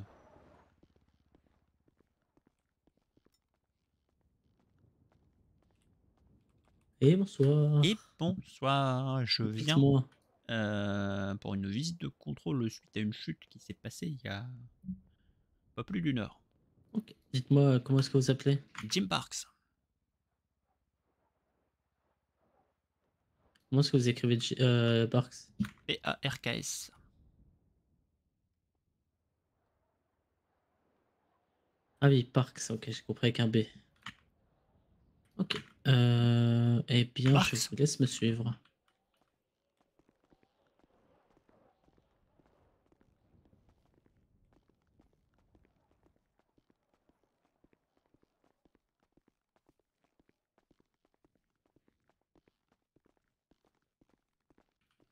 Et bonsoir. Et bonsoir, je viens euh, pour une visite de contrôle suite à une chute qui s'est passée il y a pas plus d'une heure. Ok. Dites-moi, euh, comment est-ce que vous appelez Jim Parks. Comment est-ce que vous écrivez euh, Parks P-A-R-K-S. Ah oui, Parks, ok, j'ai compris avec un B. Ok. Euh, eh bien, je vous laisse me suivre.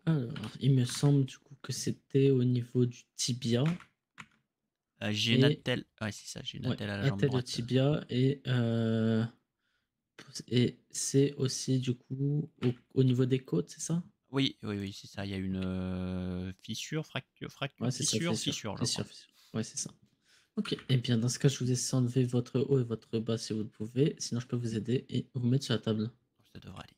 Alors, il me semble du coup que c'était au niveau du tibia. Euh, j'ai une attelle. Ouais, c'est ça, j'ai une attelle à la jambe droite. tibia et, euh, et c'est aussi du coup au, niveau des côtes, c'est ça Oui, oui, oui, c'est ça. Il y a une euh, fissure, fracture, fracture, fissure, fissure, fissure, Ouais, c'est ça. Ok, et eh bien dans ce cas, je vous laisse enlever votre haut et votre bas si vous le pouvez. Sinon, je peux vous aider et vous mettre sur la table. Ça devrait aller.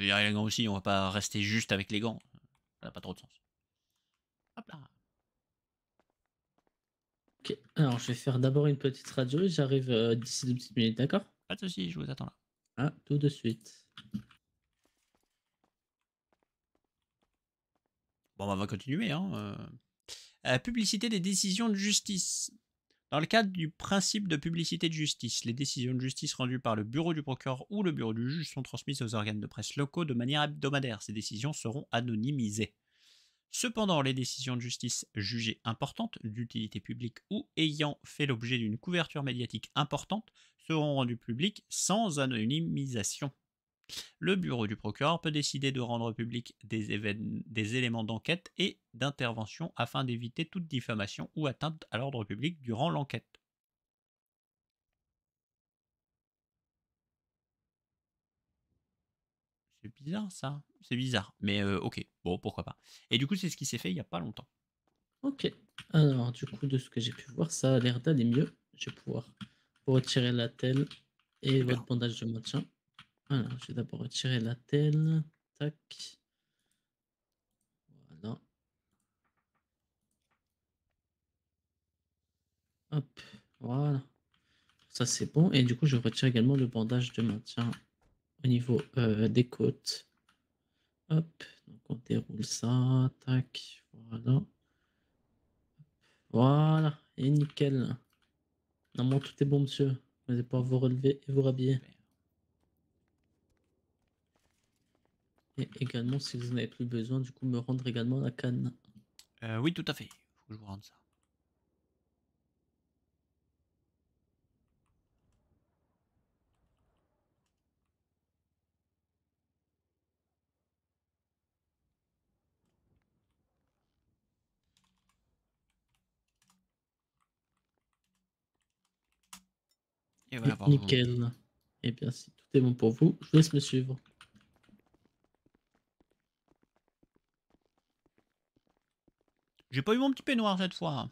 les gants aussi, on va pas rester juste avec les gants. Ça n'a pas trop de sens. Hop là. Ok, alors je vais faire d'abord une petite radio et j'arrive euh, d'ici deux petites minutes, d'accord Pas de soucis, je vous attends là. Ah, tout de suite. Bon, bah, on va continuer. Hein, euh. Euh, publicité des décisions de justice. Dans le cadre du principe de publicité de justice, les décisions de justice rendues par le bureau du procureur ou le bureau du juge sont transmises aux organes de presse locaux de manière hebdomadaire. Ces décisions seront anonymisées. Cependant, les décisions de justice jugées importantes, d'utilité publique ou ayant fait l'objet d'une couverture médiatique importante seront rendues publiques sans anonymisation le bureau du procureur peut décider de rendre public des, éléments d'enquête et d'intervention afin d'éviter toute diffamation ou atteinte à l'ordre public durant l'enquête. C'est bizarre ça. C'est bizarre. Mais euh, ok, bon, pourquoi pas. Et du coup, c'est ce qui s'est fait il n'y a pas longtemps. Ok. Alors, du coup, de ce que j'ai pu voir, ça a l'air d'aller mieux. Je vais pouvoir retirer la telle et votre bandage de maintien. Alors, je vais d'abord retirer la telle. Tac. Voilà. Hop, voilà. Ça, c'est bon. Et du coup, je retire également le bandage de maintien au niveau euh, des côtes. Hop, donc on déroule ça. Tac, voilà. Voilà, et nickel. Normalement, tout est bon, monsieur. Vous allez pas vous relever et vous rhabiller. également, si vous n'avez plus besoin, du coup, me rendre également la canne. Euh, oui, tout à fait. Faut que je vous rende ça. Et voilà, Nickel. et eh bien, si tout est bon pour vous, je laisse me suivre. J'ai pas eu mon petit peignoir cette fois.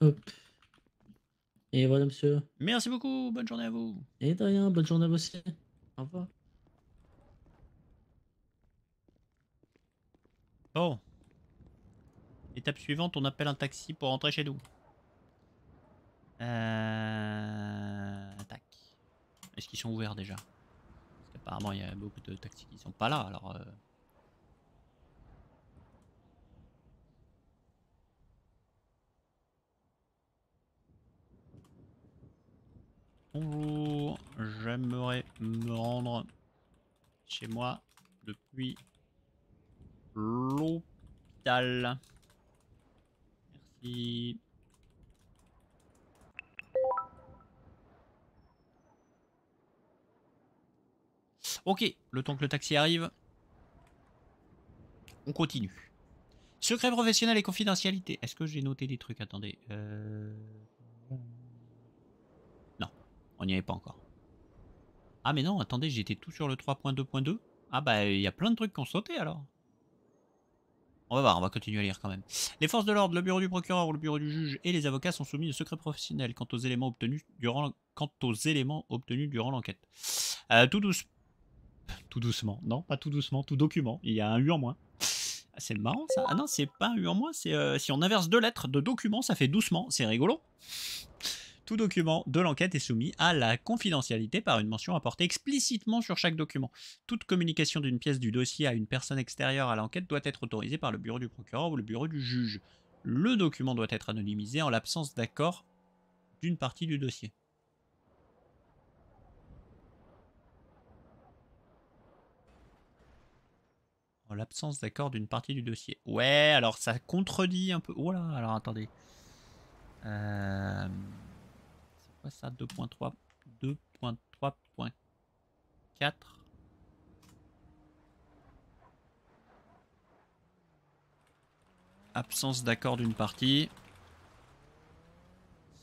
Hop. Et voilà, monsieur. Merci beaucoup. Bonne journée à vous. Et de rien. Bonne journée à vous aussi. Au revoir. Bon. Étape suivante, on appelle un taxi pour rentrer chez nous. Euh... Tac. Est-ce qu'ils sont ouverts déjà Apparemment, il y a beaucoup de tactiques qui sont pas là, alors... Euh. Bonjour, j'aimerais me rendre chez moi depuis l'hôpital. Merci. Ok, le temps que le taxi arrive, on continue. Secret professionnel et confidentialité. Est-ce que j'ai noté des trucs Attendez. Euh, non, on n'y avait pas encore. Ah mais non, attendez, j'étais tout sur le 3.2.2. Ah bah, il y a plein de trucs qui ont sauté alors. On va voir, on va continuer à lire quand même. Les forces de l'ordre, le bureau du procureur ou le bureau du juge et les avocats sont soumis au secret professionnel quant aux éléments obtenus durant, quant aux éléments obtenus durant l'enquête. Euh, tout doucement tout doucement. Non, pas tout doucement, tout document. Il y a un U en moins. Ah, c'est marrant ça. Ah non, c'est pas un U en moins, c'est euh, si on inverse deux lettres de document, ça fait doucement. C'est rigolo. Tout document de l'enquête est soumis à la confidentialité par une mention apportée explicitement sur chaque document. Toute communication d'une pièce du dossier à une personne extérieure à l'enquête doit être autorisée par le bureau du procureur ou le bureau du juge. Le document doit être anonymisé en l'absence d'accord d'une partie du dossier. l'absence d'accord d'une partie du dossier. Ouais, alors ça contredit un peu. Oh là, alors attendez. Euh, c'est quoi ça 2.3 2.3.4 Absence d'accord d'une partie.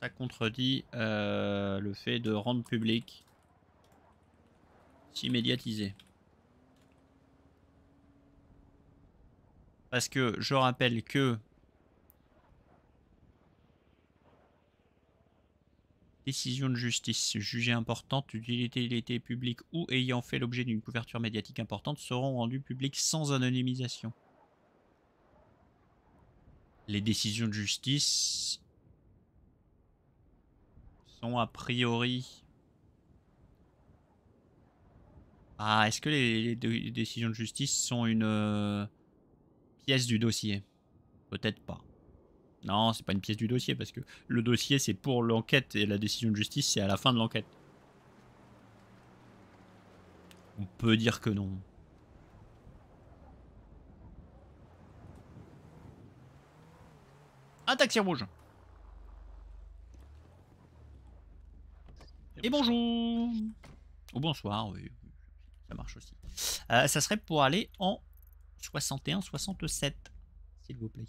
Ça contredit euh, le fait de rendre public, s'immédiatiser. Parce que je rappelle que... décisions de justice jugées importantes, utilité, publique ou ayant fait l'objet d'une couverture médiatique importante seront rendues publiques sans anonymisation. Les décisions de justice sont a priori ah, est-ce que les, décisions de justice sont une, euh, pièce du dossier. Peut-être pas. Non, c'est pas une pièce du dossier parce que le dossier c'est pour l'enquête et la décision de justice c'est à la fin de l'enquête. On peut dire que non. Un taxi rouge. Et bonjour. Ou bonsoir, Ça marche aussi. Euh, ça serait pour aller en 61-67, s'il vous plaît.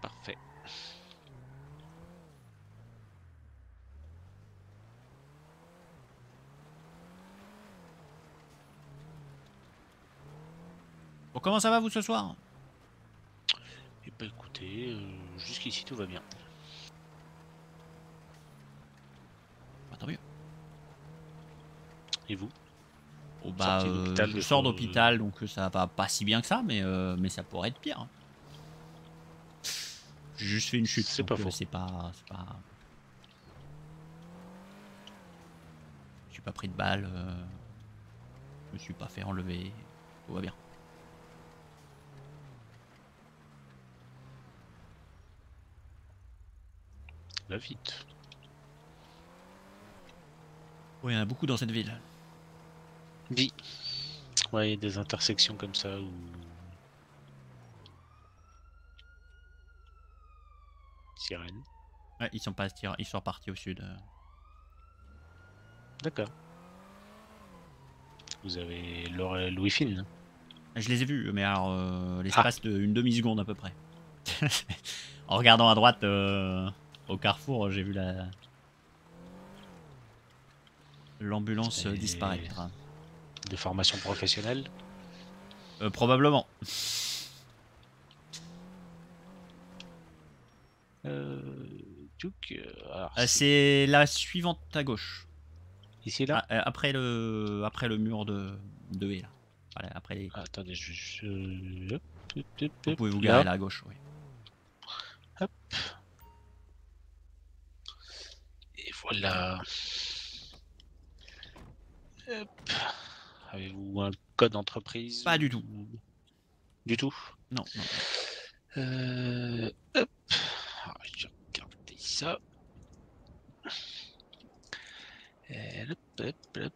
Parfait. Bon, comment ça va vous ce soir Eh ben écoutez, euh, jusqu'ici tout va bien. Bah, tant mieux. Et vous bah, je sors euh, d'hôpital, donc euh, ça va pas si bien que ça, mais, euh, mais ça pourrait être pire. Hein. J'ai juste fait une chute. C'est pas faux. C'est pas, pas... suis pas pris de balle. Je me suis pas fait enlever. Tout va bien. La vite. Oui, il y en a beaucoup dans cette ville. Oui, des intersections comme ça où... Sirène. Ouais, ils sont pas ils sont partis au sud. Euh. D'accord. Vous avez Louis Finn. Hein. Je les ai vus, mais alors euh, l'espace ah. d'une demi-seconde à peu près. (laughs) en regardant à droite euh, au carrefour, j'ai vu la l'ambulance disparaître. De formation professionnelle euh, Probablement. Euh, euh, c'est la suivante à gauche. Ici là ah, Après le après le mur de, de après les... attendez, je... Vous pouvez vous garer là, à gauche, oui. Et voilà. Avez-vous un code d'entreprise Pas du tout. Du tout Non. non. Euh, hop. Ah, je vais ça. hop, hop, hop.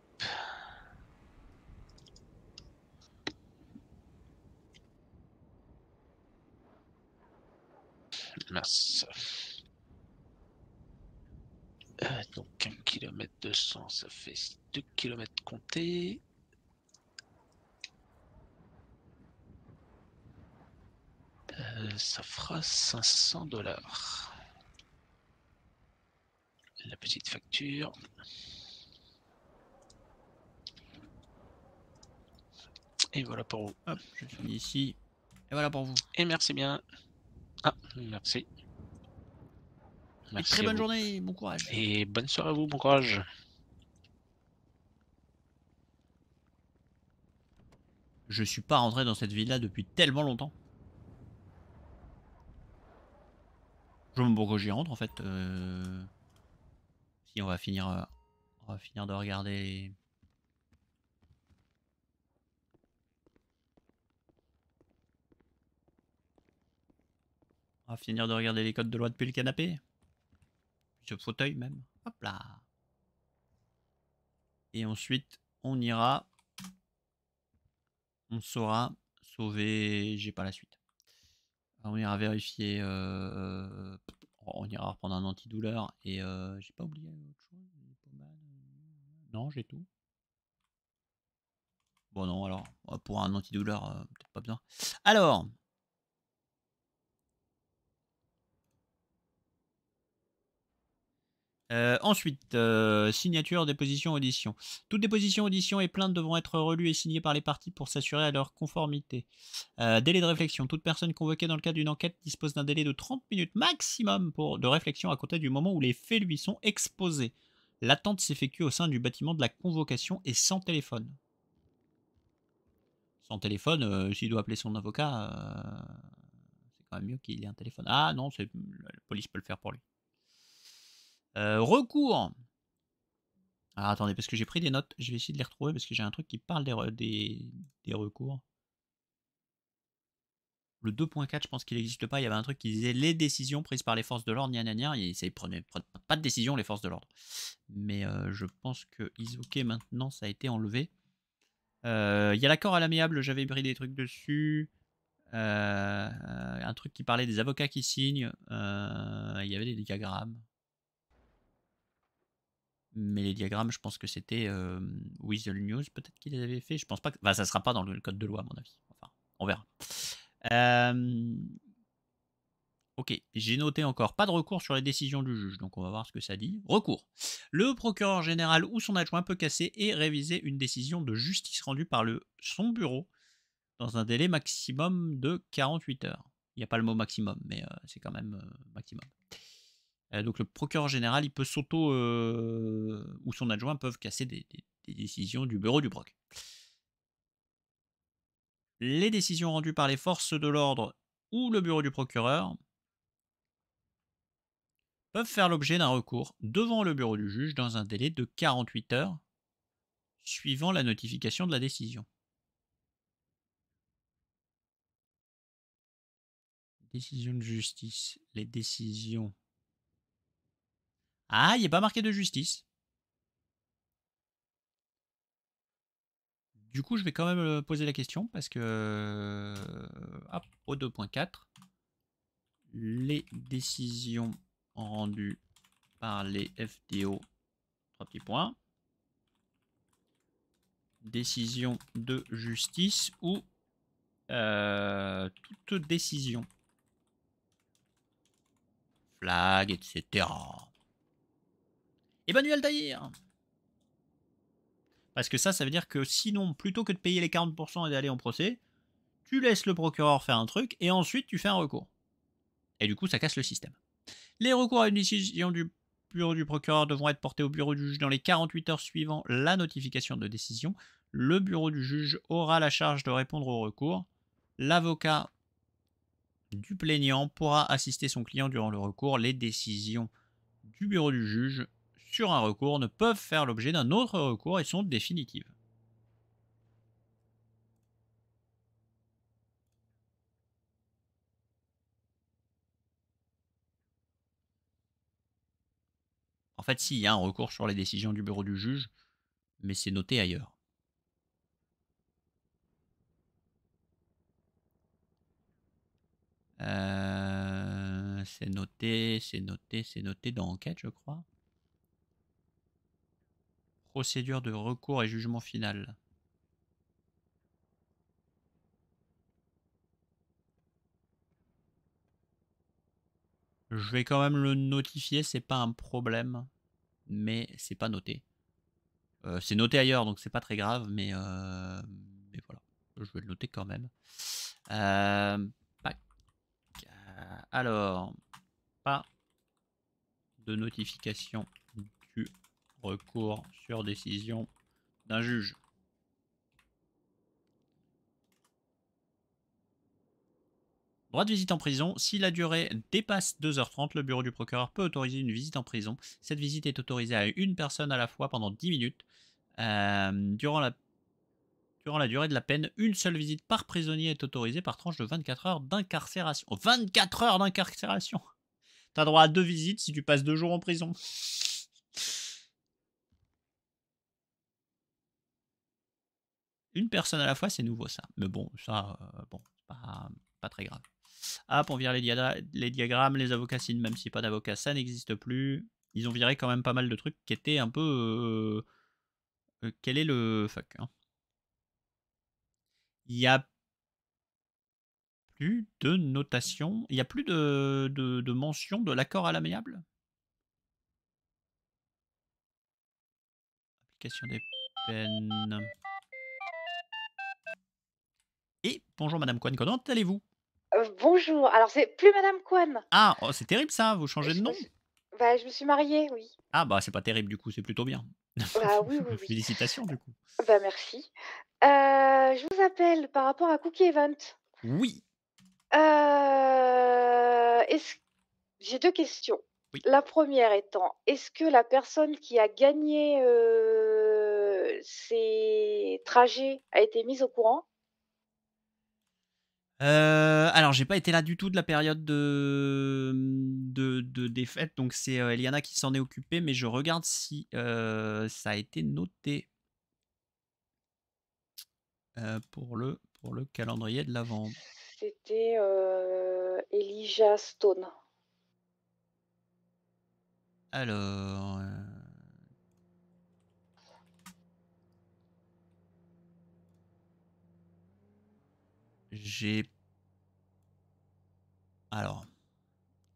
Mince. Euh, donc un kilomètre de 200, ça fait 2 km comptés. Euh, ça fera 500 dollars. La petite facture. Et voilà pour vous. Hop, je finis ici. Et voilà pour vous. Et merci bien. Ah, merci. très bonne journée, bon courage. Et bonne soirée à vous, bon courage. Je suis pas rentré dans cette ville-là depuis tellement longtemps. Je me pourquoi j'y rentre en fait. Euh, si on va finir, euh, finir de regarder. On va finir de regarder les codes de loi depuis le canapé. Ce fauteuil même. Hop là. Et ensuite, on ira. On saura sauver. J'ai pas la suite on ira vérifier. Euh, euh, on ira reprendre un antidouleur. Et euh, j'ai pas oublié autre chose. Non, j'ai tout. Bon, non, alors, pour un antidouleur, peut-être pas bien Alors, Euh, ensuite, euh, signature, déposition, audition. Toutes dépositions, auditions et plaintes devront être relues et signées par les parties pour s'assurer à leur conformité. Euh, délai de réflexion. Toute personne convoquée dans le cadre d'une enquête dispose d'un délai de 30 minutes maximum pour, de réflexion à compter du moment où les faits lui sont exposés. L'attente s'effectue au sein du bâtiment de la convocation et sans téléphone. Sans téléphone, s'il doit appeler son avocat, c'est quand même mieux qu'il ait un téléphone. Ah non, la police peut le faire pour lui. Euh, recours. Alors attendez, parce que j'ai pris des notes, je vais essayer de les retrouver parce que j'ai un truc qui parle des, des, recours. Le 2.4, je pense qu'il n'existe pas. Il y avait un truc qui disait les décisions prises par les forces de l'ordre, gna ils ne pas de décision, les forces de l'ordre. Mais euh, je pense que Isoké, maintenant, ça a été enlevé. Euh, il y a l'accord à l'amiable, j'avais pris des trucs dessus. un truc qui parlait des avocats qui signent. Il y avait des diagrammes mais les diagrammes, je pense que c'était euh, Weasel News, peut-être qu'il les avait fait. Je pense pas que. Enfin, ça sera pas dans le code de loi, à mon avis. Enfin, on verra. Euh, ok, j'ai noté encore pas de recours sur les décisions du juge, donc on va voir ce que ça dit. Recours. Le procureur général ou son adjoint peut casser et réviser une décision de justice rendue par le, son bureau dans un délai maximum de 48 heures. Il n'y a pas le mot maximum, mais euh, c'est quand même maximum. Euh, donc le procureur général, il peut s'auto euh, ou son adjoint peuvent casser des, décisions du bureau du Broc. Les décisions rendues par les forces de l'ordre ou le bureau du procureur peuvent faire l'objet d'un recours devant le bureau du juge dans un délai de 48 heures suivant la notification de la décision. Décision de justice. Les décisions ah, il n'est pas marqué de justice. Du coup, je vais quand même euh, poser la question parce que euh, hop, au 2.4, les décisions rendues par les FDO. trois petits points, décision de justice ou euh, toute décision, flag, etc. Emmanuel Tahir Parce que ça, ça veut dire que sinon, plutôt que de payer les 40% et d'aller en procès, tu laisses le procureur faire un truc et ensuite tu fais un recours. Et du coup, ça casse le système. Les recours à une décision du bureau du procureur devront être portés au bureau du juge dans les 48 heures suivant la notification de décision. Le bureau du juge aura la charge de répondre au recours. L'avocat du plaignant pourra assister son client durant le recours. Les décisions du bureau du juge sur un recours ne peuvent faire l'objet d'un autre recours et sont définitives. En fait, si, il y a un recours sur les décisions du bureau du juge, mais c'est noté ailleurs. Euh, c'est noté, c'est noté, c'est noté dans enquête, je crois procédure de recours et jugement final. Je vais quand même le notifier, c'est pas un problème, mais c'est pas noté. Euh, c'est noté ailleurs, donc c'est pas très grave, mais, euh, voilà, je vais le noter quand même. Euh, alors, pas de notification du recours sur décision d'un juge. Droit de visite en prison. Si la durée dépasse 2h30, le bureau du procureur peut autoriser une visite en prison. Cette visite est autorisée à une personne à la fois pendant 10 minutes. Euh, durant, la, durant la durée de la peine, une seule visite par prisonnier est autorisée par tranche de 24 heures d'incarcération. 24 heures d'incarcération T'as droit à deux visites si tu passes deux jours en prison. Une personne à la fois, c'est nouveau ça. Mais bon, ça, euh, bon, pas, très grave. Hop, on vire les, diagrammes, les avocats même si pas d'avocat, ça n'existe plus. Ils ont viré quand même pas mal de trucs qui étaient un peu... Euh, euh, quel est le... Fuck. Hein. Il y a plus de notation, il n'y a plus de, de, de mention de l'accord à l'amiable Application des peines bonjour Madame Cohen, comment allez-vous euh, Bonjour, alors c'est plus Madame Cohen. Ah, oh, c'est terrible ça, vous changez de nom Bah, je me suis mariée, oui. Ah bah c'est pas terrible du coup, c'est plutôt bien. Bah, oui, (laughs) oui, Félicitations du coup. Bah merci. Euh, je vous appelle par rapport à Cookie Event. Oui. Euh, j'ai deux questions. La première étant, est-ce que la personne qui a gagné ces trajets a été mise au courant alors, euh, alors, j'ai pas été là du tout de la période de, mmh, de, des fêtes, donc c'est euh, Eliana qui s'en est occupée, mais je regarde si euh, ça a été noté pour, le, pour le calendrier de l'avant. C'était Elijah Stone. Alors, J'ai. Alors.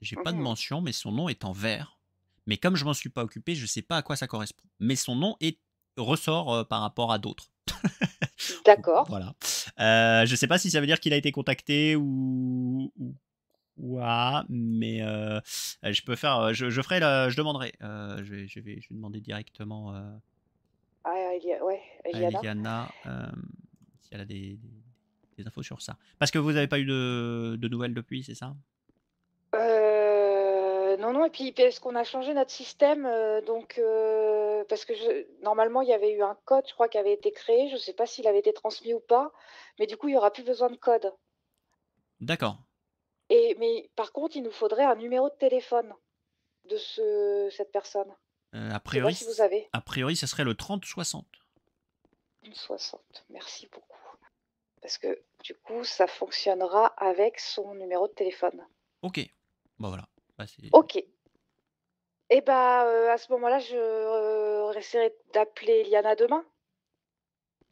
J'ai pas de mmh mention, mais son nom est en vert. Mais comme je m'en suis pas occupé, je sais pas à quoi ça correspond. Mais son nom ressort euh, par rapport à d'autres. (laughs) D'accord. Voilà. Euh, je sais pas si ça veut dire qu'il a été contacté ou. quoi, mais euh, je peux faire. Euh, je, ferai. je demanderai. je, vais, demander directement. Ah, il y a, il y à Eliana. si elle a des des infos sur ça. Parce que vous n'avez pas eu de, nouvelles depuis, c'est ça euh, Non, non, et puis parce qu'on a changé notre système, euh, donc euh, parce que normalement il y avait eu un code, je crois, qui avait été créé, je ne sais pas s'il avait été transmis ou pas, mais du coup il n'y aura plus besoin de code. D'accord. Et, mais par contre, il nous faudrait un numéro de téléphone de ce, cette personne. a priori, A priori, ce serait le 3060. 3060. merci beaucoup. Parce que du coup, ça fonctionnera avec son numéro de téléphone. Ok. Bon, bah, voilà. Bah, ok. Et eh bah euh, à ce moment-là, je euh, essaierai d'appeler Liana demain.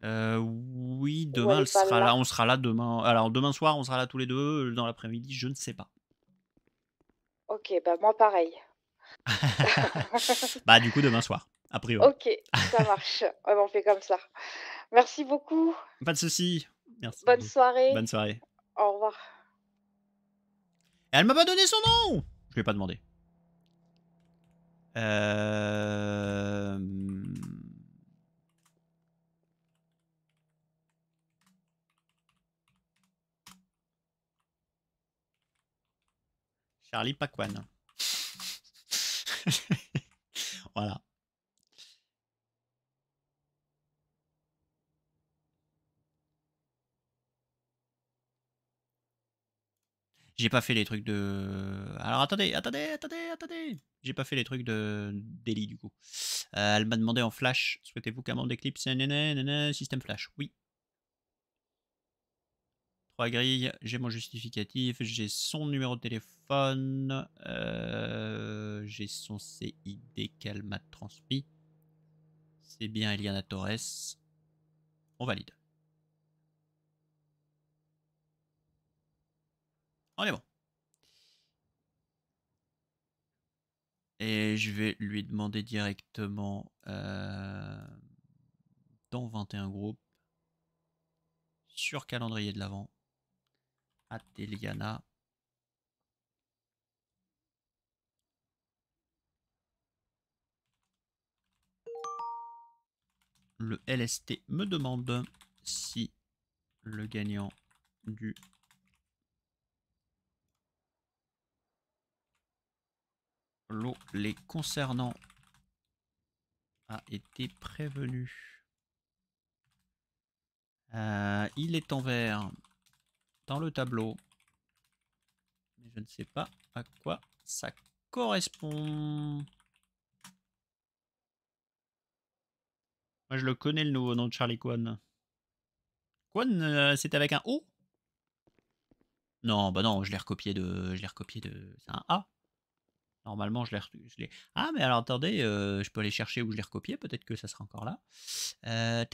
Euh, oui, demain elle sera là. On sera là demain. Alors demain soir, on sera là tous les deux. Dans l'après-midi, je ne sais pas. Ok, bah moi pareil. (laughs) bah du coup demain soir, a priori. Ok, ça marche. (laughs) Bah, on fait comme ça. Merci beaucoup. Pas de soucis. Merci. Bonne soirée. Bonne soirée. Au revoir. Elle m'a pas donné son nom Je lui pas demandé. Euh, Charlie Paquan. (laughs) voilà. J'ai pas fait les trucs de. Alors attendez, attendez, attendez, attendez. J'ai pas fait les trucs de d'Eli du coup. Euh, elle m'a demandé en flash. Souhaitez-vous qu'un membre d'Eclipse système flash Oui. Trois grilles. J'ai mon justificatif. J'ai son numéro de téléphone. Euh, j'ai son CID qu'elle m'a transmis. C'est bien Eliana Torres. On valide. On est bon. Et je vais lui demander directement euh, dans 21 groupes, sur calendrier de l'avant, à Teliana. Le LST me demande si le gagnant du l'eau les concernant a été prévenu. Euh, il est en vert dans le tableau. Mais je ne sais pas à quoi ça correspond. Moi, je le connais, le nouveau nom de Charlie Quan. Quan, euh, c'est avec un O Non, bah non, je l'ai recopié de... Je l'ai recopié de... C'est un A Normalement, je l'ai. Ah, mais alors attendez, euh, je peux aller chercher où je l'ai recopié. Peut-être que ça sera encore là. Euh,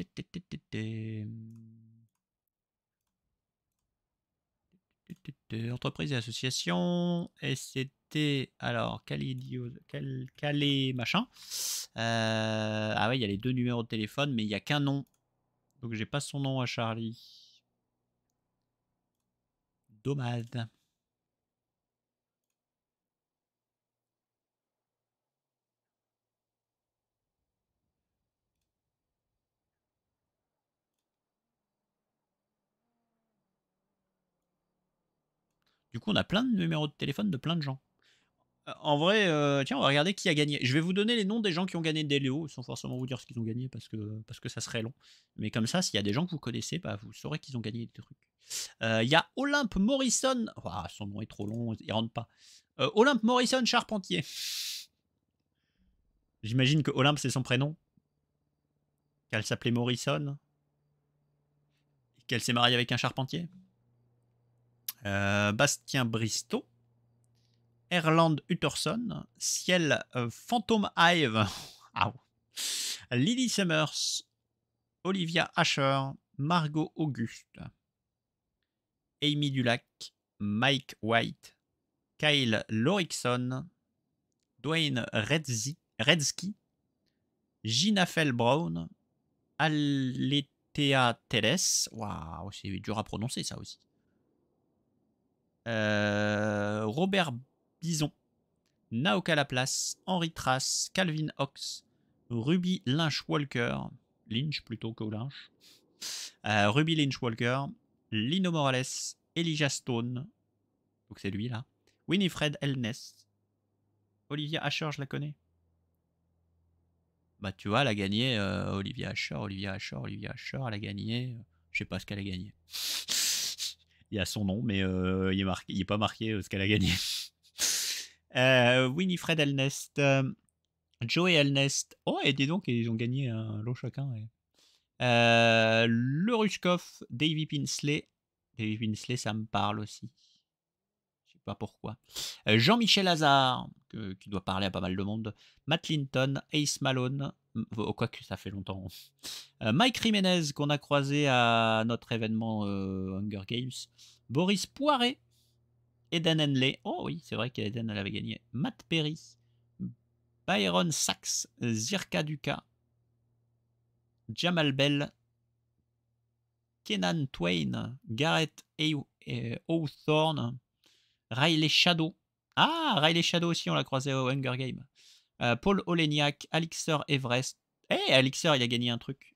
entreprise et association. Et c'était. Alors, quel Calais machin. Euh, ah, ouais, il y a les deux numéros de téléphone, mais il n'y a qu'un nom. Donc, j'ai pas son nom à Charlie. Dommage. Du coup, on a plein de numéros de téléphone de plein de gens. Euh, en vrai, euh, tiens, on va regarder qui a gagné. Je vais vous donner les noms des gens qui ont gagné des Léo, sans forcément vous dire ce qu'ils ont gagné, parce que, parce que ça serait long. Mais comme ça, s'il y a des gens que vous connaissez, bah, vous saurez qu'ils ont gagné des trucs. Euh, il y a Olympe Morrison. son nom est trop long, il rentre pas. Olympe Morrison Charpentier. J'imagine que Olympe, c'est son prénom. Qu'elle s'appelait Morrison. Qu'elle s'est mariée avec un charpentier. Euh, Bastien Bristow, Erland Utterson, Ciel euh, Phantom Hive, (laughs) ah Lily Summers, Olivia Asher, Margot Auguste, Amy Dulac, Mike White, Kyle Lorickson, Dwayne Redsky, Gina Fell Brown, Aletea Teles, waouh, c'est dur à prononcer ça aussi, euh, Robert Bison, Naoka Laplace, Henri Trace, Calvin Ox, Ruby Lynch Walker, Lynch plutôt que Lynch, euh, Ruby Lynch Walker, Lino Morales, Elijah Stone, donc c'est lui là, Winifred Elness, Olivia Asher, je la connais. Bah tu vois, elle a gagné euh, Olivia Asher, Olivia Asher, Olivia Asher, elle a gagné, je sais pas ce qu'elle a gagné il y a son nom, mais euh, il n'est marqué, pas marqué euh, ce qu'elle a gagné. (laughs) euh, Winifred Elnest, euh, Joey Elnest. Oh, et dis donc, ils ont gagné un lot chacun. le Rushkov, David Pinsley. Davy Pinsley, ça me parle aussi. Je sais pas pourquoi. Jean-Michel Hazard, qui doit parler à pas mal de monde. Matt Linton, Ace Malone, que ça fait longtemps. Euh, Mike Jiménez, qu'on a croisé à notre événement euh, Hunger Games. Boris Poiré. Eden Henley. Oh oui, c'est vrai qu'Eden, elle avait gagné. Matt Perry. Byron Sachs. Zirka Duca. Jamal Bell. Kenan Twain. Garrett eh, Hawthorne. Riley Shadow. Ah, Riley Shadow aussi, on l'a croisé au Hunger Game. Euh, Paul Oleniak, alixir Everest. Eh, hey, il a gagné un truc.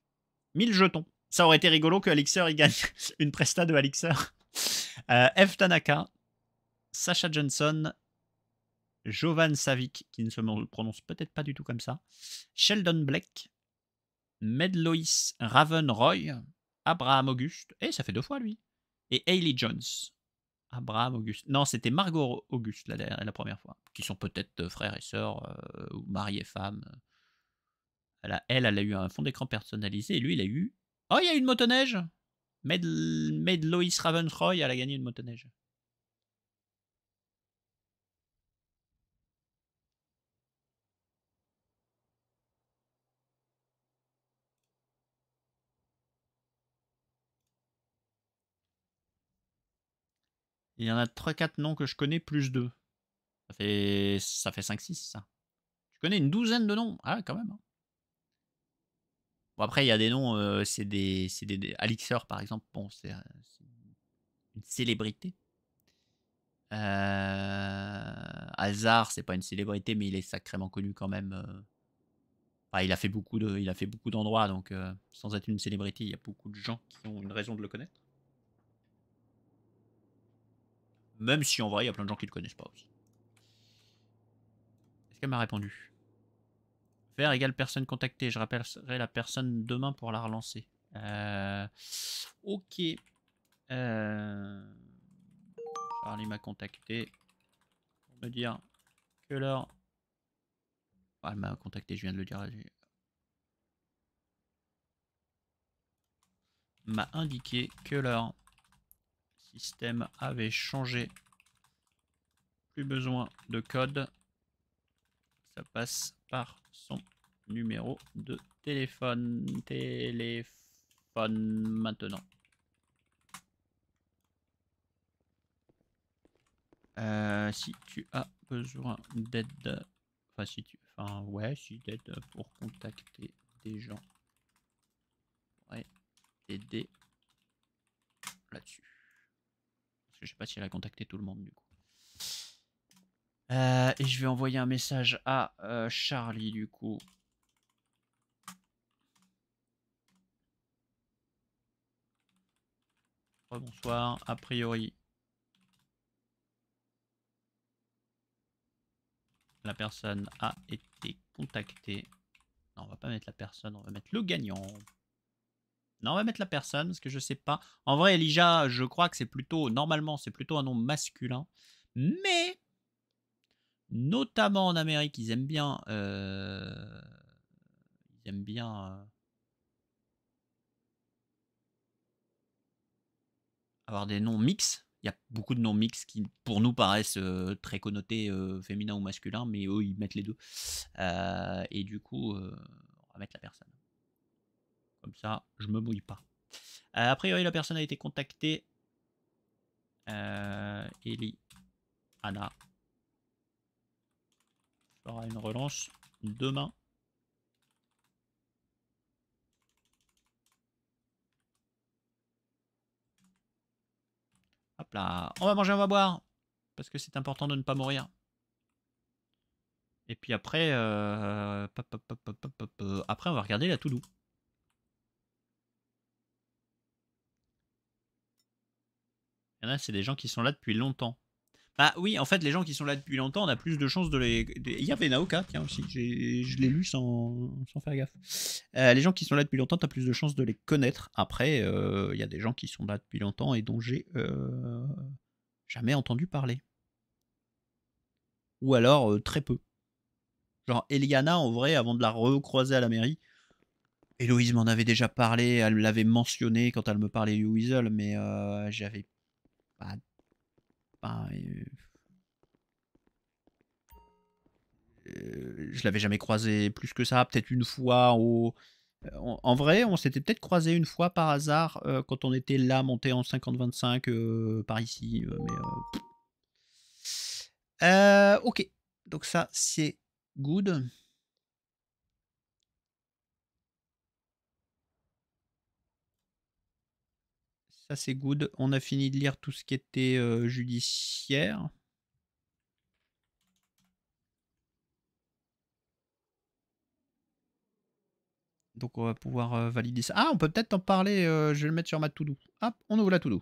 1000 jetons. Ça aurait été rigolo que il gagne (laughs) une presta de Alixer. (laughs) Euh, F. Tanaka, Sacha Johnson, Jovan Savic, qui ne se prononce peut-être pas du tout comme ça, Sheldon Black, Medlois Raven Roy, Abraham Auguste, et ça fait deux fois lui, et Hailey Jones. Abraham ah, Auguste. Non, c'était Margot Auguste la, la, première fois, qui sont peut-être euh, frères et sœurs, euh, ou mari et femme. Elle, a, elle, elle a eu un fond d'écran personnalisé, et lui, il a eu... Oh, il y a une motoneige Made Lois Ravensroy, elle a gagné une motoneige. Il y en a 3-4 noms que je connais, plus 2. Ça fait, ça fait 5-6, ça. Tu connais une douzaine de noms. Ah, quand même. Hein. Bon, après, il y a des noms, euh, c'est des, c'est des, par exemple. Bon, c'est, euh, une célébrité. Euh... c'est pas une célébrité, mais il est sacrément connu quand même. Euh. il a fait beaucoup de, d'endroits, donc sans être une célébrité, il y a beaucoup de gens qui ont une raison de le connaître. Même si en vrai, il y a plein de gens qui le connaissent pas aussi. Est-ce qu'elle m'a répondu Vert égale personne contactée. Je rappellerai la personne demain pour la relancer. Euh, ok. Euh... Charlie m'a contacté pour me dire que leur... Ah, elle m'a contacté, je viens de le dire. M'a indiqué que leur système avait changé. Plus besoin de code. Ça passe par son numéro de téléphone. Téléphone maintenant. Euh, si tu as besoin d'aide, enfin si tu, enfin ouais, si d'aide pour contacter des gens, ouais, aider là-dessus je sais pas si elle a contacté tout le monde du coup. Euh, et je vais envoyer un message à euh, Charlie du coup. bonsoir, a priori. La personne a été contactée. Non, on va pas mettre la personne, on va mettre le gagnant. Non, on va mettre la personne parce que je sais pas. En vrai, Elijah, je crois que c'est plutôt, normalement, c'est plutôt un nom masculin. Mais, notamment en Amérique, ils aiment bien. Euh, ils aiment bien. Euh, avoir des noms mix, Il y a beaucoup de noms mix qui, pour nous, paraissent euh, très connotés féminin ou masculin mais eux, ils mettent les deux. et du coup, on va mettre la personne. Comme ça, je me mouille pas. Euh, a priori, la personne a été contactée. Euh, Eli, Anna. aura une relance demain. Hop là, on va manger, on va boire. Parce que c'est important de ne pas mourir. Et puis après, euh, après on va regarder la toulouse Il y en a, c'est des gens qui sont là depuis longtemps. Bah oui, en fait, les gens qui sont là depuis longtemps, on a plus de chances de les. Il y avait Naoka, tiens aussi, je l'ai lu sans... faire gaffe. Euh, les gens qui sont là depuis longtemps, tu as plus de chances de les connaître. Après, euh, il y a des gens qui sont là depuis longtemps et dont j'ai euh, jamais entendu parler. Ou alors très peu. Genre Eliana, en vrai, avant de la recroiser à la mairie, Héloïse m'en avait déjà parlé, elle l'avait mentionné quand elle me parlait du Weasel, mais j'avais euh, euh, je l'avais jamais croisé plus que ça, peut-être une fois au... Euh, en vrai, on s'était peut-être croisé une fois par hasard quand on était là, monté en 50-25 par ici. mais, ok, donc ça c'est good. Ça, c'est good. On a fini de lire tout ce qui était euh, judiciaire. Donc on va pouvoir euh, valider ça. Ah, on peut peut-être en parler. Euh, je vais le mettre sur ma to-do. Hop, on ouvre la to-do.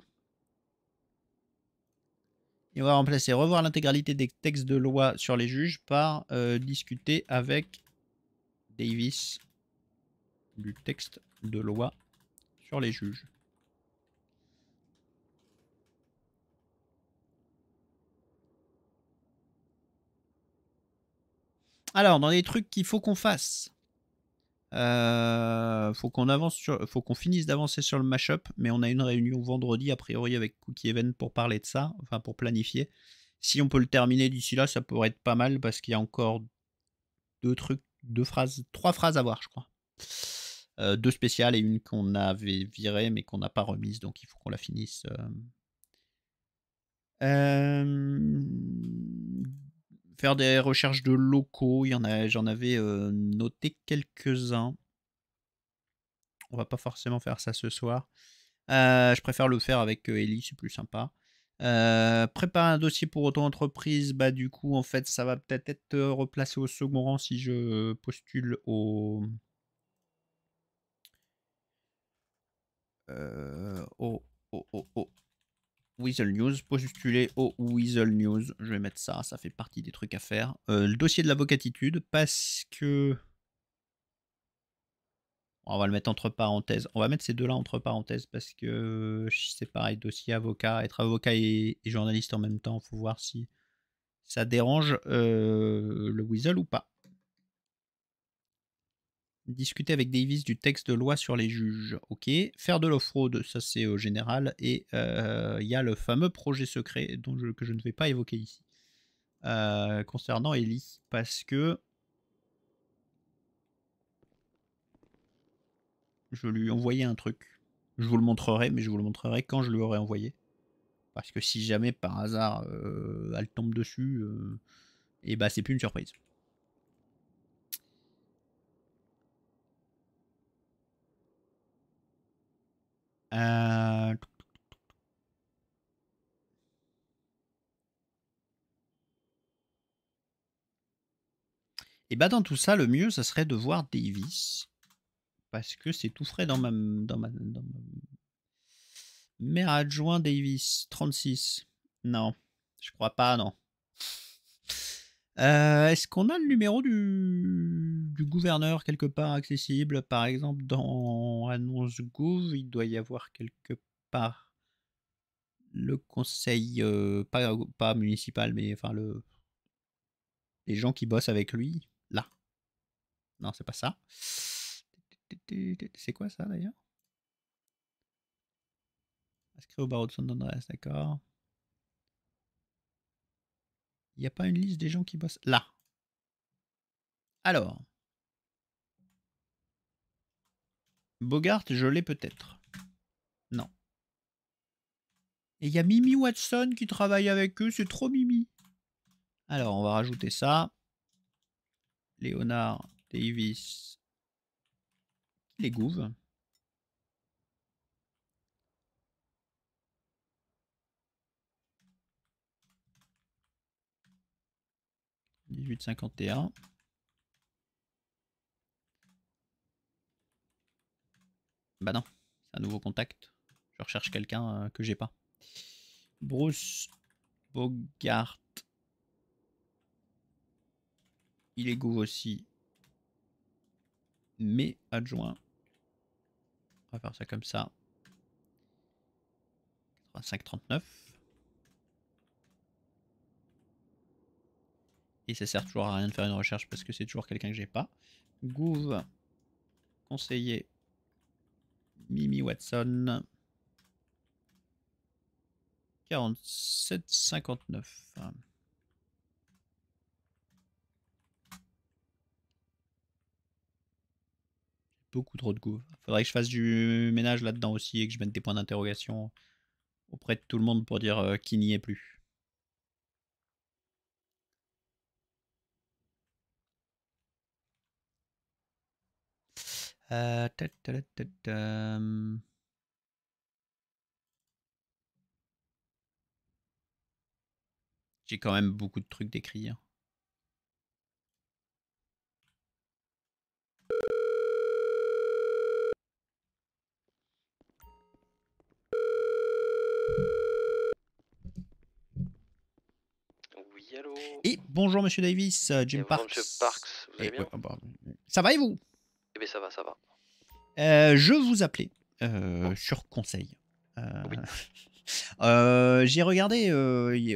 Et on va remplacer revoir l'intégralité des textes de loi sur les juges par discuter avec Davis du texte de loi sur les juges. Alors, dans les trucs qu'il faut qu'on fasse, euh, faut qu'on avance faut qu'on finisse d'avancer sur le mashup, mais on a une réunion vendredi a priori avec Cookie Event pour parler de ça, enfin pour planifier. Si on peut le terminer d'ici là, ça pourrait être pas mal parce qu'il y a encore deux trucs, deux phrases, trois phrases à voir, je crois. Euh, deux spéciales et une qu'on avait virée mais qu'on n'a pas remise, donc il faut qu'on la finisse. Euh... euh faire des recherches de locaux. Il y en a, j'en avais euh, noté quelques-uns. On va pas forcément faire ça ce soir. Euh, je préfère le faire avec euh, Ellie, c'est plus sympa. Prépare préparer un dossier pour auto-entreprise, bah du coup en fait ça va peut-être être replacé au second rang si je postule au, au, au, Weasel News, postuler au Weasel News. Je vais mettre ça, ça fait partie des trucs à faire. Euh, le dossier de l'avocatitude, parce que... On va le mettre entre parenthèses. On va mettre ces deux-là entre parenthèses parce que euh, c'est pareil, dossier avocat, être avocat et, journaliste en même temps, il faut voir si ça dérange euh, le Weasel ou pas discuter avec Davis du texte de loi sur les juges. Ok, faire de loff fraude, ça c'est au euh, général. Et euh, il y a le fameux projet secret que je ne vais pas évoquer ici euh, concernant Ellie, parce que je lui ai envoyé un truc. Je vous le montrerai, mais je vous le montrerai quand je lui aurai envoyé. Parce que si jamais par hasard elle tombe dessus, et eh bah ben, c'est plus une surprise. Et euh, eh bah ben, dans tout ça, le mieux, ça serait de voir Davis. Parce que c'est tout frais dans ma, dans ma, adjoint Davis, 36. Non, je crois pas, non. Euh, est-ce qu'on a le numéro du, gouverneur quelque part accessible Par exemple, dans Annonce il doit y avoir quelque part le conseil, euh, pas, municipal, mais enfin le, les gens qui bossent avec lui, là. Non, c'est pas ça. C'est quoi ça d'ailleurs Inscrit au barreau de d'accord. Il n'y a pas une liste des gens qui bossent Là. Alors. Bogart, je l'ai peut-être. Non. Et il y a Mimi Watson qui travaille avec eux. C'est trop Mimi. Alors, on va rajouter ça. Léonard Davis. Les gouves. 1851. Bah non, c'est un nouveau contact. Je recherche quelqu'un euh, que j'ai pas. Bruce Bogart. Il est go aussi. Mais adjoint. On va faire ça comme ça. 3539. Et ça sert toujours à rien de faire une recherche parce que c'est toujours quelqu'un que j'ai pas. Gouv, conseiller Mimi Watson. 47,59. Beaucoup trop de gouv. Faudrait que je fasse du ménage là-dedans aussi et que je mette des points d'interrogation auprès de tout le monde pour dire euh, qu'il qui n'y est plus. Euh, hum. J'ai quand même beaucoup de trucs d'écrire. Oui, allô. Et bonjour Monsieur Davis, euh, Jim et Parks. Monsieur Parks oh, bah, ça va et vous eh ben, ça va, ça va. Euh, je vous appelais euh, sur conseil. Euh, (laughs) j'ai regardé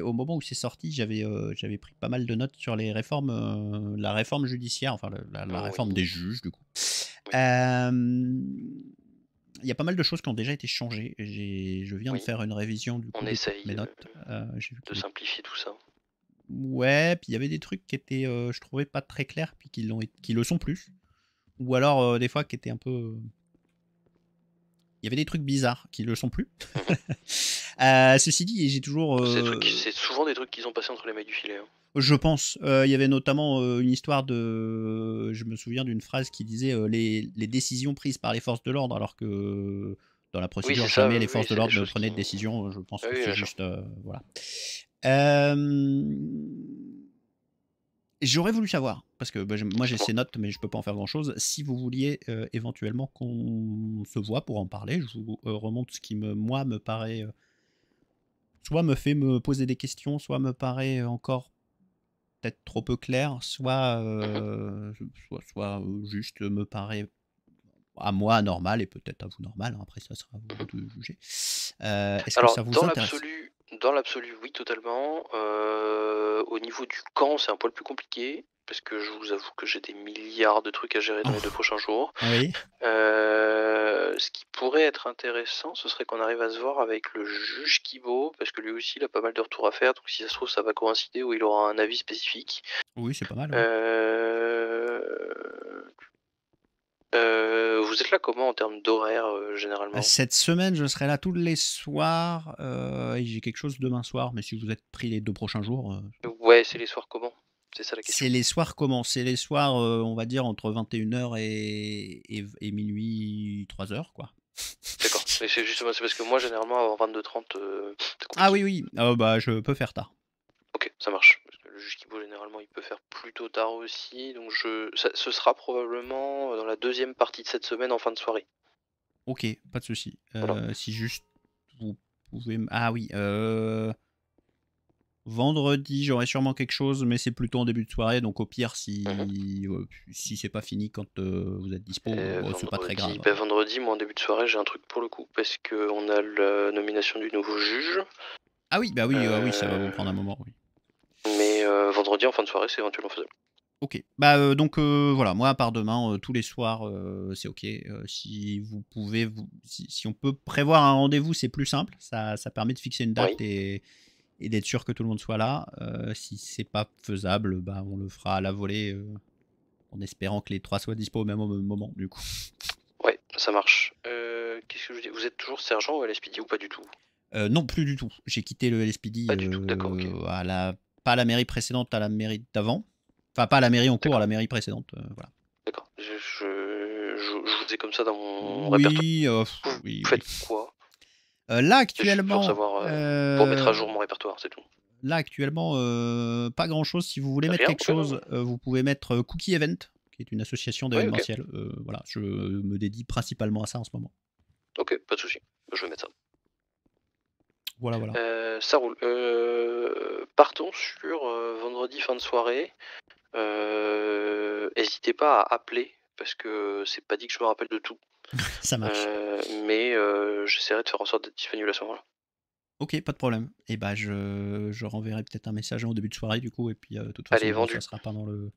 au moment où c'est sorti, j'avais j'avais pris pas mal de notes sur les réformes, la réforme judiciaire, enfin la, ah réforme des juges du coup. il y a pas mal de choses qui ont déjà été changées. Je viens de faire une révision du coup, On essaye de simplifier tout ça. Ouais, puis il y avait des trucs qui étaient, je trouvais, pas très clairs, puis qui, qui le sont plus. Ou alors, euh, des fois, qui étaient un peu euh, il y avait des trucs bizarres qui le sont plus. (laughs) Euh, ceci dit, j'ai toujours. C'est souvent des trucs qu'ils ont passé entre les mailles du filet. Hein. Je pense. il y avait notamment une histoire de. Je me souviens d'une phrase qui disait les, décisions prises par les forces de l'ordre, alors que dans la procédure, jamais les forces de l'ordre ne prenaient de décision. Je pense ah que c'est juste. voilà. J'aurais voulu savoir, parce que bah, moi j'ai ces notes, mais je peux pas en faire grand-chose. Si vous vouliez euh, éventuellement qu'on se voit pour en parler, je vous euh, remonte ce qui, me, moi, me paraît... Euh, soit me fait me poser des questions, soit me paraît encore peut-être trop peu clair, soit, soit, juste me paraît à moi normal et peut-être à vous normal. Hein. après, ça sera à vous de juger. Est-ce que ça vous intéresse dans l'absolu, oui, totalement. Euh, au niveau du camp, c'est un poil plus compliqué, parce que je vous avoue que j'ai des milliards de trucs à gérer dans les deux prochains jours. Ah euh, ce qui pourrait être intéressant, ce serait qu'on arrive à se voir avec le juge Kibo, parce que lui aussi, il a pas mal de retours à faire, donc si ça se trouve, ça va coïncider, ou il aura un avis spécifique. Oui, c'est pas mal. Euh euh, vous êtes là comment en termes d'horaire euh, généralement euh, Cette semaine, je serai là tous les soirs et j'ai quelque chose demain soir, mais si vous êtes pris les deux prochains jours. Ouais, c'est les soirs comment C'est ça la question. C'est les soirs comment C'est les soirs, on va dire, entre 21h et, et minuit 3h, quoi. D'accord, mais (laughs) c'est justement parce que moi, généralement, avant 22h30. ah oui, oui, ah, bah, je peux faire tard. Ok, ça marche juge vaut, généralement, il peut faire plutôt tard aussi. Donc, je, ça, ce sera probablement euh, dans la deuxième partie de cette semaine, en fin de soirée. Ok, pas de souci. Euh, si juste vous pouvez. Ah oui. Euh, vendredi, j'aurai sûrement quelque chose, mais c'est plutôt en début de soirée. Donc, au pire, si, mhm. si c'est pas fini quand vous êtes dispo, c'est pas très grave. Ben, vendredi, moi, en début de soirée, j'ai un truc pour le coup parce qu'on a la nomination du nouveau juge. Ah oui, bah oui, oui ça va vous prendre un moment. Oui. Mais euh, vendredi en fin de soirée, c'est éventuellement faisable. Ok. Bah euh, donc euh, voilà, moi à part demain, tous les soirs, c'est ok. si vous pouvez, si, on peut prévoir un rendez-vous, c'est plus simple. Ça, permet de fixer une date et, d'être sûr que tout le monde soit là. si c'est pas faisable, bah on le fera à la volée, en espérant que les trois soient dispo au même moment. Du coup. (laughs) Ouais, ça marche. Qu'est-ce que je dis Vous êtes toujours sergent au LSPD ou pas du tout Non, plus du tout. J'ai quitté le LSPD à la pas la mairie précédente, à la mairie d'avant. Enfin, pas la mairie en cours, à la mairie précédente. Euh, voilà. D'accord. Je, vous dis comme ça dans mon répertoire. Euh, oui, faites quoi euh, Là, actuellement. Pour, mettre à jour mon répertoire, c'est tout. Là, actuellement, pas grand chose. Si vous voulez mettre quelque chose, vous pouvez mettre Cookie Event, qui est une association d'événementiel. voilà, je me dédie principalement à ça en ce moment. Ok, pas de souci. Voilà, voilà. Euh, ça roule. Euh, partons sur euh, vendredi fin de soirée. N'hésitez pas à appeler parce que c'est pas dit que je me rappelle de tout. (laughs) ça marche. mais j'essaierai de faire en sorte d'être disponible à ce moment-là. Ok, pas de problème. Et eh bah ben, je, je renverrai peut-être un message en début de soirée du coup et puis de toute façon Allez, vendu. ça sera pendant le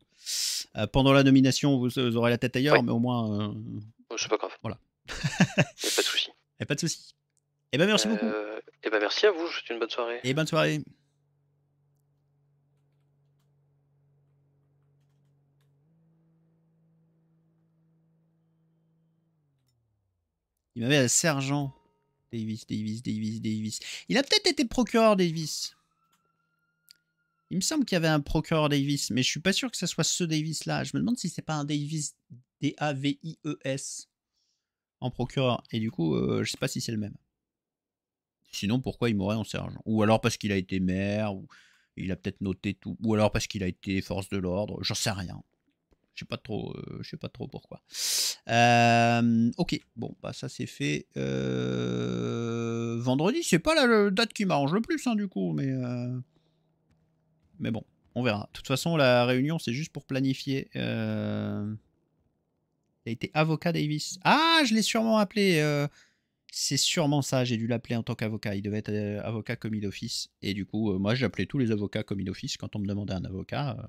pendant la nomination vous, aurez la tête ailleurs mais au moins. c'est pas grave. Voilà. pas de souci. et (laughs) pas de souci. Et eh ben bah, merci beaucoup. Et eh ben merci à vous, je une bonne soirée. Et bonne soirée. Il m'avait un sergent. Davis, Davis, Davis, Davis. Il a peut-être été procureur Davis. Il me semble qu'il y avait un procureur Davis, mais je suis pas sûr que ce soit ce Davis-là. Je me demande si c'est pas un Davis D-A-V-I-E-S en procureur. Et du coup, euh, je sais pas si c'est le même. Sinon, pourquoi il mourrait en sergent Ou alors parce qu'il a été maire, ou il a peut-être noté tout, ou alors parce qu'il a été force de l'ordre, j'en sais rien. Je sais pas trop, euh, je sais pas trop pourquoi. ok, bon, bah ça c'est fait. Euh, vendredi, c'est pas la, date qui m'arrange le plus, hein, du coup, mais euh, mais bon, on verra. De toute façon, la réunion, c'est juste pour planifier. Euh, il a été avocat Davis. Ah, je l'ai sûrement appelé c'est sûrement ça, j'ai dû l'appeler en tant qu'avocat. Il devait être euh, avocat commis d'office. Et du coup, euh, moi, j'appelais tous les avocats commis d'office quand on me demandait un avocat. Euh.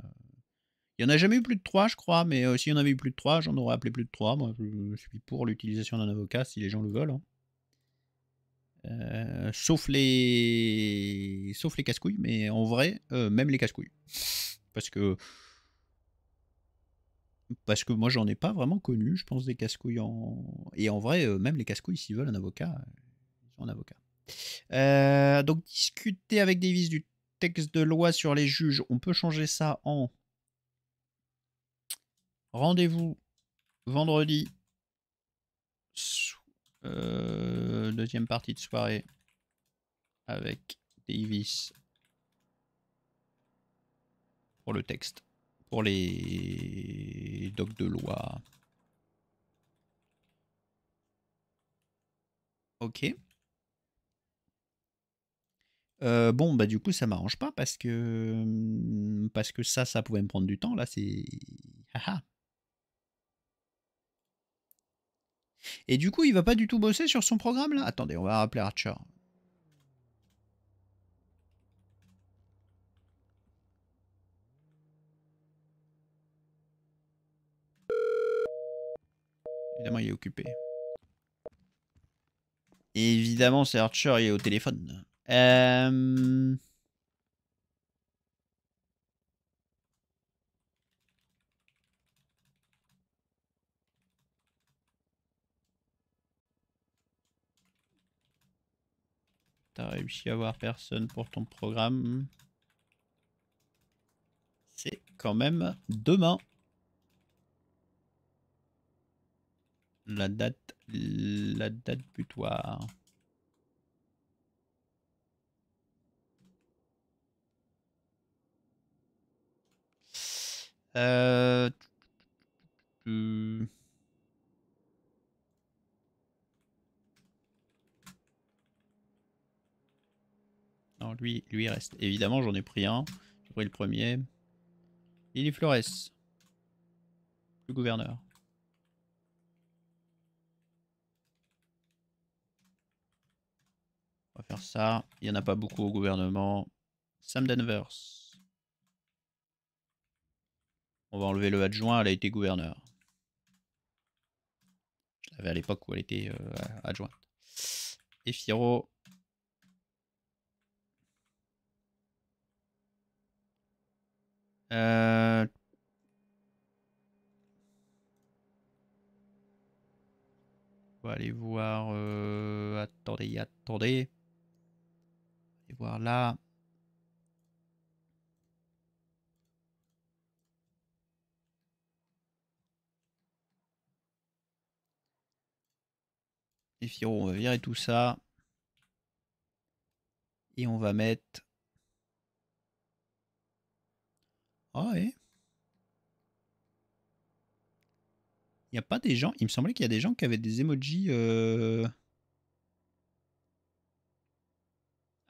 Il y en a jamais eu plus de trois, je crois, mais s'il y en avait eu plus de trois, j'en aurais appelé plus de trois. Moi, je, suis pour l'utilisation d'un avocat si les gens le veulent. Hein. sauf les, sauf les casse-couilles, mais en vrai, même les casse-couilles. Parce que parce que moi j'en ai pas vraiment connu, je pense, des casse Et en vrai, euh, même les casse-couilles, s'ils veulent un avocat, euh, ils sont un avocat. Euh, donc discuter avec Davis du texte de loi sur les juges, on peut changer ça en rendez-vous vendredi, deuxième partie de soirée avec Davis pour le texte pour les docs de loi. Ok. Euh, bon, bah du coup, ça m'arrange pas parce que hum, parce que ça, ça pouvait me prendre du temps. Là, c'est (laughs) Et du coup, il va pas du tout bosser sur son programme là. Attendez, on va rappeler Archer. Évidemment, il est occupé. Évidemment, c'est Archer, il est au téléphone. Euh, t'as réussi à voir personne pour ton programme. C'est quand même demain. la date, la date butoir. Euh, hmm. Non, lui, lui reste. Évidemment, j'en ai pris un. J'ai pris le premier. Lily Flores. Le gouverneur. faire ça. Il n'y en a pas beaucoup au gouvernement. Sam Denvers. On va enlever le adjoint, elle a été gouverneur. Je l'avais à l'époque où elle était euh, adjointe. Et Firo. Euh. On va aller voir... Euh, attendez, attendez voir là. Et Firo, on va virer tout ça. Et on va mettre... Ah oh, et... Il n'y a pas des gens... Il me semblait qu'il y a des gens qui avaient des emojis... Euh,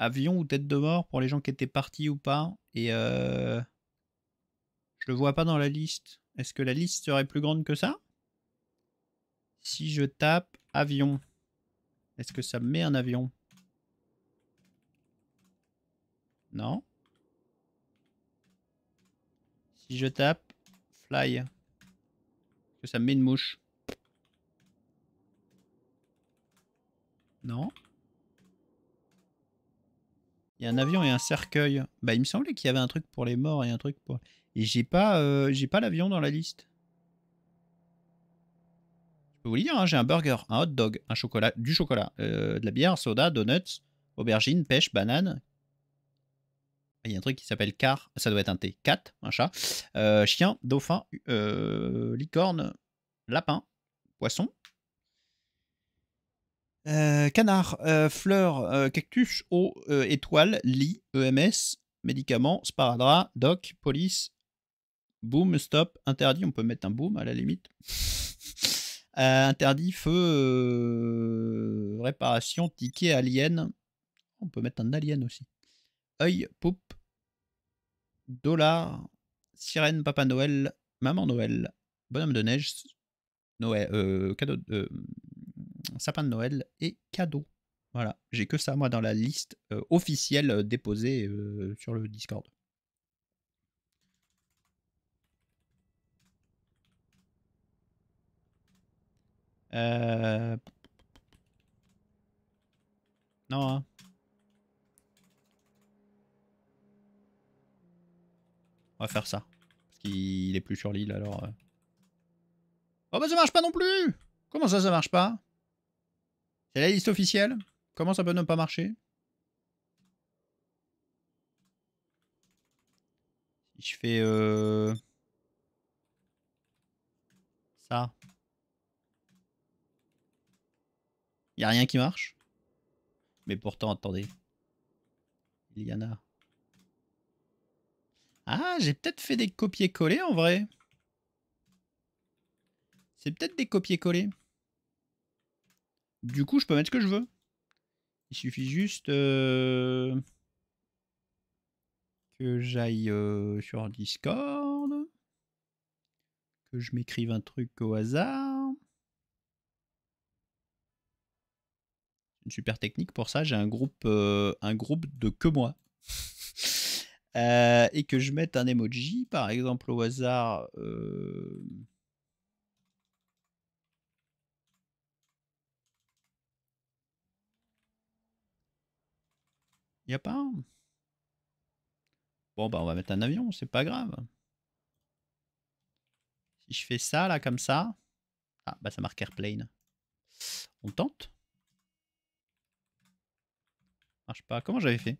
avion ou tête de mort pour les gens qui étaient partis ou pas. Et euh, je le vois pas dans la liste. Est-ce que la liste serait plus grande que ça Si je tape avion, est-ce que ça met un avion Non. Si je tape fly, est-ce que ça me met une mouche Non. Il y a un avion et un cercueil. Bah, il me semblait qu'il y avait un truc pour les morts et un truc pour. Et j'ai pas, euh, j'ai pas l'avion dans la liste. Je peux vous le dire, hein, j'ai un burger, un hot dog, un chocolat, du chocolat, euh, de la bière, soda, donuts, aubergine, pêche, banane. Il y a un truc qui s'appelle car, ça doit être un thé. Cat, un chat, euh, chien, dauphin, licorne, lapin, poisson, euh, canard, euh, fleur, euh, cactus, eau, étoile, lit, EMS, médicaments, sparadrap, doc, police, boom, stop, interdit. On peut mettre un boom à la limite. (laughs) interdit, feu, réparation, ticket, alien. On peut mettre un alien aussi. Oeil, poupe, dollar, sirène, papa Noël, maman Noël, bonhomme de neige, Noël, cadeau, sapin de Noël et cadeau. Voilà, j'ai que ça moi dans la liste euh, officielle euh, déposée euh, sur le Discord. Euh... Non. Hein. On va faire ça. Parce qu'il est plus sur l'île alors. Oh bah ça marche pas non plus Comment ça ça marche pas c'est la liste officielle Comment ça peut ne pas marcher je fais... Euh... Ça. Y a rien qui marche Mais pourtant, attendez. Il y en a. Ah, j'ai peut-être fait des copier-coller en vrai. C'est peut-être des copier-coller. Du coup, je peux mettre ce que je veux. Il suffit juste euh, que j'aille euh, sur Discord, que je m'écrive un truc au hasard. Une super technique pour ça, j'ai un groupe, euh, un groupe de que moi. (laughs) et que je mette un emoji, par exemple au hasard. Y a pas Bon, bah, on va mettre un avion, c'est pas grave. Si je fais ça, là, comme ça. Ah, bah, ça marque airplane. On tente Marche pas. Comment j'avais fait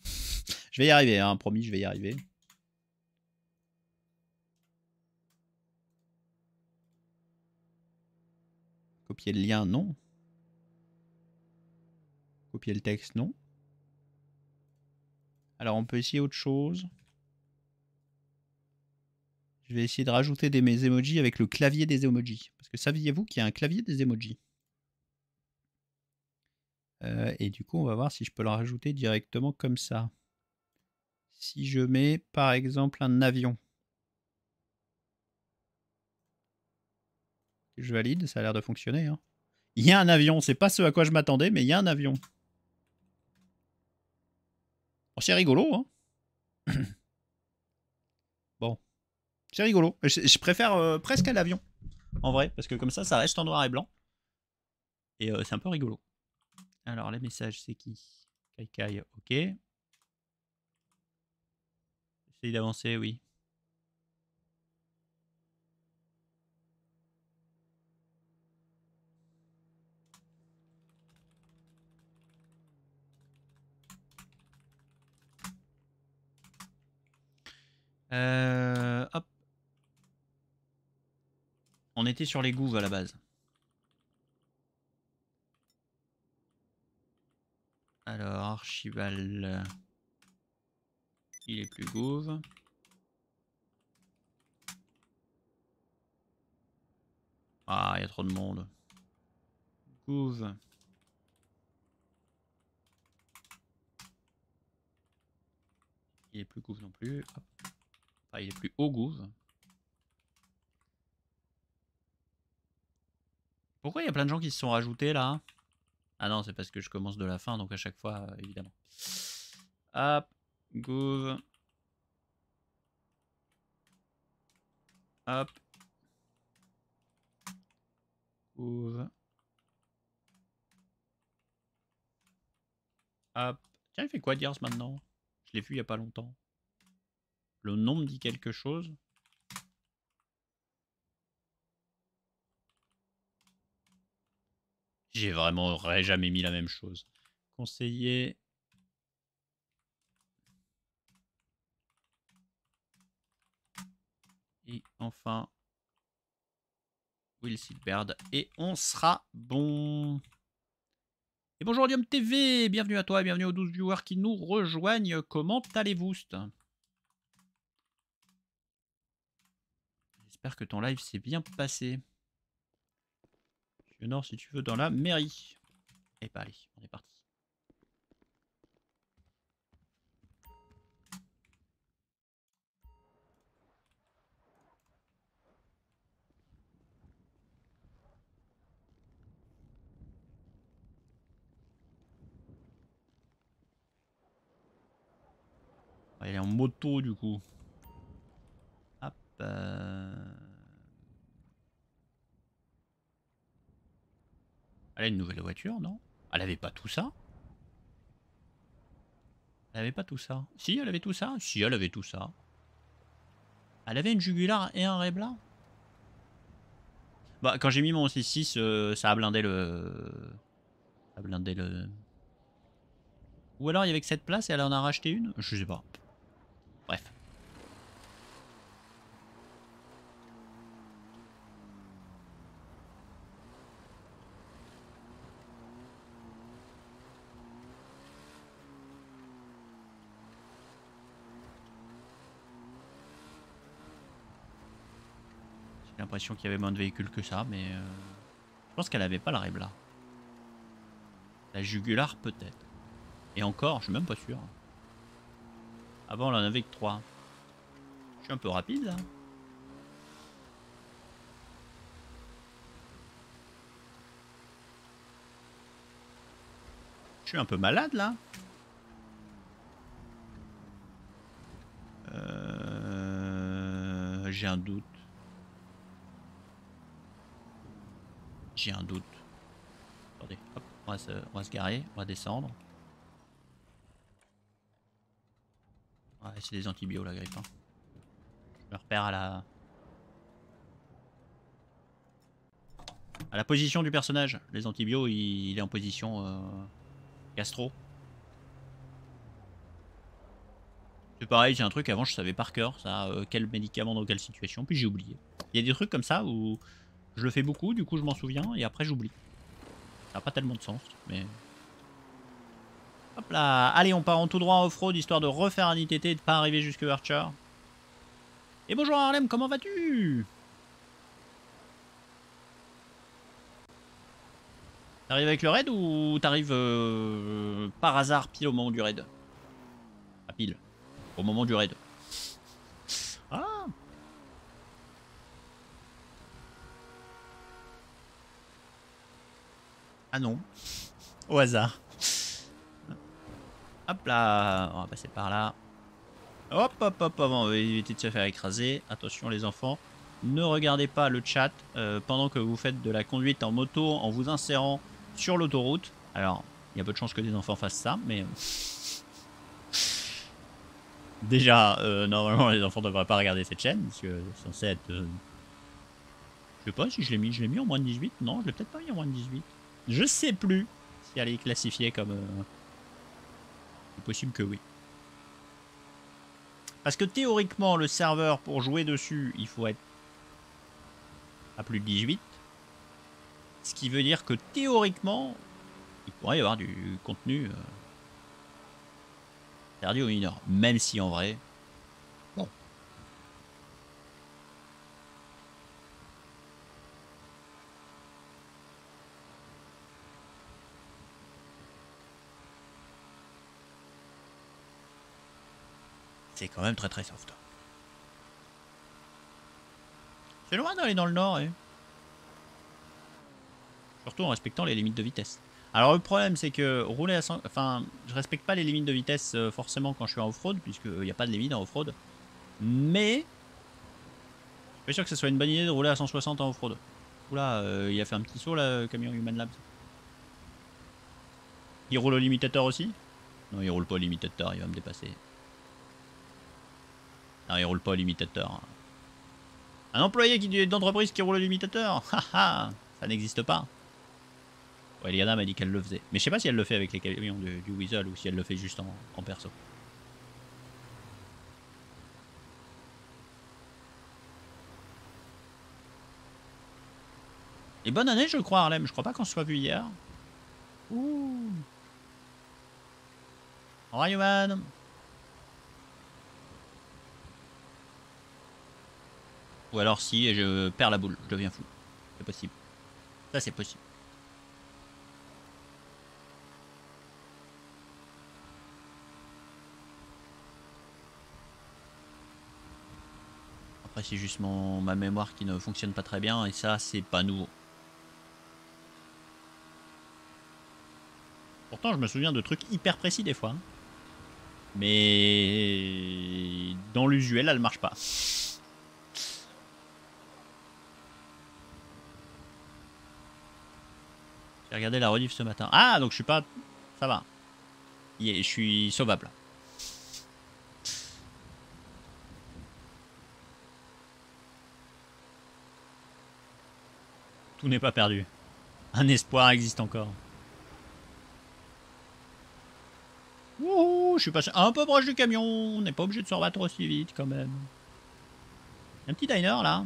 (laughs) Je vais y arriver, hein, promis, je vais y arriver. Copier le lien, non. Copier le texte, non. Alors on peut essayer autre chose. Je vais essayer de rajouter des mes emojis avec le clavier des emojis. Parce que saviez-vous qu'il y a un clavier des emojis euh, Et du coup, on va voir si je peux le rajouter directement comme ça. Si je mets par exemple un avion. Je valide, ça a l'air de fonctionner. Hein. Il y a un avion, c'est pas ce à quoi je m'attendais, mais il y a un avion rigolo. Hein. (clears throat) bon. C'est rigolo. Je, préfère euh, presque à l'avion. En vrai, parce que comme ça, ça reste en noir et blanc. Et euh, c'est un peu rigolo. Alors, les messages, c'est qui Kaikai, ok. J'essaye d'avancer, oui. Euh, hop. On était sur les gouves à la base. Alors, archival euh, Il est plus gouve. Ah, il y a trop de monde. Gouve. Il est plus gouve non plus il est plus haut Gouv. Pourquoi il y a plein de gens qui se sont rajoutés là Ah non, c'est parce que je commence de la fin, donc à chaque fois, euh, évidemment. Hop, Gouv. Hop. Hop. Tiens, il fait quoi Diars maintenant Je l'ai vu il n'y a pas longtemps. Le nom me dit quelque chose. J'ai vraiment jamais mis la même chose. Conseiller. Et enfin, Will Silberd. Et on sera bon. Et bonjour TV, bienvenue à toi et bienvenue aux 12 viewers qui nous rejoignent. Comment allez-vous J'espère que ton live s'est bien passé. Je nord si tu veux dans la mairie. Et eh pas ben, allez, on est parti. Elle bah, est en moto du coup. Euh, elle a une nouvelle voiture, non Elle avait pas tout ça Elle avait pas tout ça. Si, elle avait tout ça Si, elle avait tout ça. Elle avait une Jugular et un Rebla Bah, quand j'ai mis mon C6 euh, ça a blindé le... blindé le... Ou alors il y avait que cette place et elle en a racheté une Je sais pas. Bref. l'impression qu'il y avait moins de véhicules que ça, mais... Euh, je pense qu'elle avait pas la là La Jugular peut-être. Et encore, je suis même pas sûr. Avant, on en avait que 3. Je suis un peu rapide, là. Je suis un peu malade, là. Euh, j'ai un doute. un doute. Attendez, on va, se, on va se garer, on va descendre. c'est des antibios la grippe. Hein. Je me repère à la... À la position du personnage. Les antibios il, est en position euh, gastro. C'est pareil, j'ai un truc, avant je savais par cœur ça, euh, quel médicament dans quelle situation, puis j'ai oublié. Il y a des trucs comme ça où je le fais beaucoup, du coup je m'en souviens, et après j'oublie. Ça n'a pas tellement de sens, mais... Hop là Allez, on part en tout droit en off-road, histoire de refaire un ITT et de pas arriver jusque Archer. Et bonjour Harlem, comment vas-tu T'arrives avec le raid ou t'arrives euh, par hasard pile au moment du raid à ah, pile, au moment du raid. Ah non. Au hasard. Hop là. On va passer par là. Hop, hop, hop, avant, on va éviter de se faire écraser. Attention les enfants, ne regardez pas le chat euh, pendant que vous faites de la conduite en moto en vous insérant sur l'autoroute. Alors, il y a peu de chances que des enfants fassent ça, mais... Euh, déjà, euh, normalement, les enfants ne devraient pas regarder cette chaîne, parce que c'est censé être... Je Je sais pas si je l'ai mis, je l'ai mis en moins de 18 Non, je l'ai peut-être pas mis en moins de 18. Je sais plus si elle est classifiée comme... C'est euh, possible que oui. Parce que théoriquement, le serveur, pour jouer dessus, il faut être à plus de 18. Ce qui veut dire que théoriquement, il pourrait y avoir du contenu euh, perdu interdit aux mineurs. Même si en vrai, C'est quand même très très soft. C'est loin d'aller dans le nord, hein. Surtout en respectant les limites de vitesse. Alors le problème c'est que rouler à 100... Enfin, je respecte pas les limites de vitesse euh, forcément quand je suis en off-road, puisqu'il n'y a pas de limite en off-road. Mais... Je suis sûr que ce soit une bonne idée de rouler à 160 en off-road. Oula, euh, il a fait un petit saut là, le camion Human Labs. Il roule au limitateur aussi Non, il roule pas au limitateur, il va me dépasser. Non, ah, il roule pas l'imitateur. Un employé qui d'entreprise qui roule l'imitateur Haha (laughs) Ça n'existe pas. Ouais, Liana m'a dit qu'elle le faisait. Mais je sais pas si elle le fait avec les camions du, Weasel ou si elle le fait juste en, perso. Et bonne année, je crois, Harlem. Je crois pas qu'on soit vu hier. Ouh. Alright, man. Ou alors si je perds la boule, je deviens fou. C'est possible. Ça c'est possible. Après c'est juste ma mémoire qui ne fonctionne pas très bien et ça c'est pas nouveau. Pourtant je me souviens de trucs hyper précis des fois. Hein. Mais dans l'usuel elle marche pas. J'ai regardé la rediff ce matin. Ah, donc je suis pas... Ça va. je suis sauvable. Tout n'est pas perdu. Un espoir existe encore. Wouhou, je suis passé un peu proche du camion. On n'est pas obligé de se rebattre aussi vite quand même. Un petit diner là.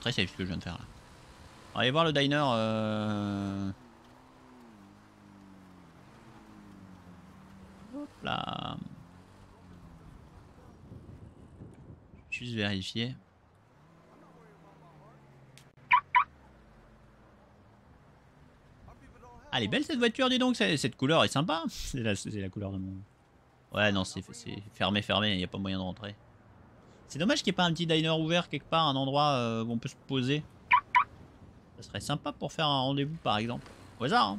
très safe ce que je viens de faire là. On voir le diner. Euh, hop là. Juste vérifier. Ah, elle est belle cette voiture, dis donc, cette couleur est sympa. (laughs) C'est la, la, couleur de mon. Ouais, non, c'est fermé, fermé, il n'y a pas moyen de rentrer. C'est dommage qu'il n'y ait pas un petit diner ouvert quelque part, un endroit euh, où on peut se poser. Ça serait sympa pour faire un rendez-vous par exemple. Au hasard. Hein.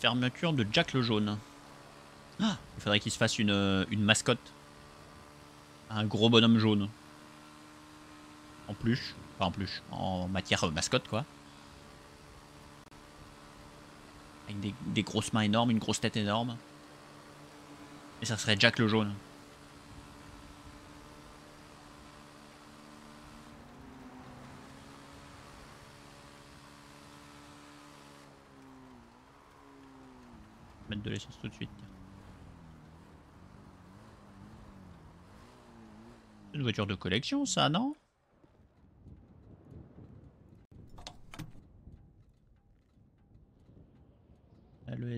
Fermeture de Jack le Jaune. Ah, il faudrait qu'il se fasse une, euh, une mascotte. Un gros bonhomme jaune. En plus. Enfin en plus. En matière mascotte quoi. Avec des, grosses mains énormes, une grosse tête énorme. Et ça serait Jack le jaune. Mettre de l'essence tout de suite. Une voiture de collection, ça, non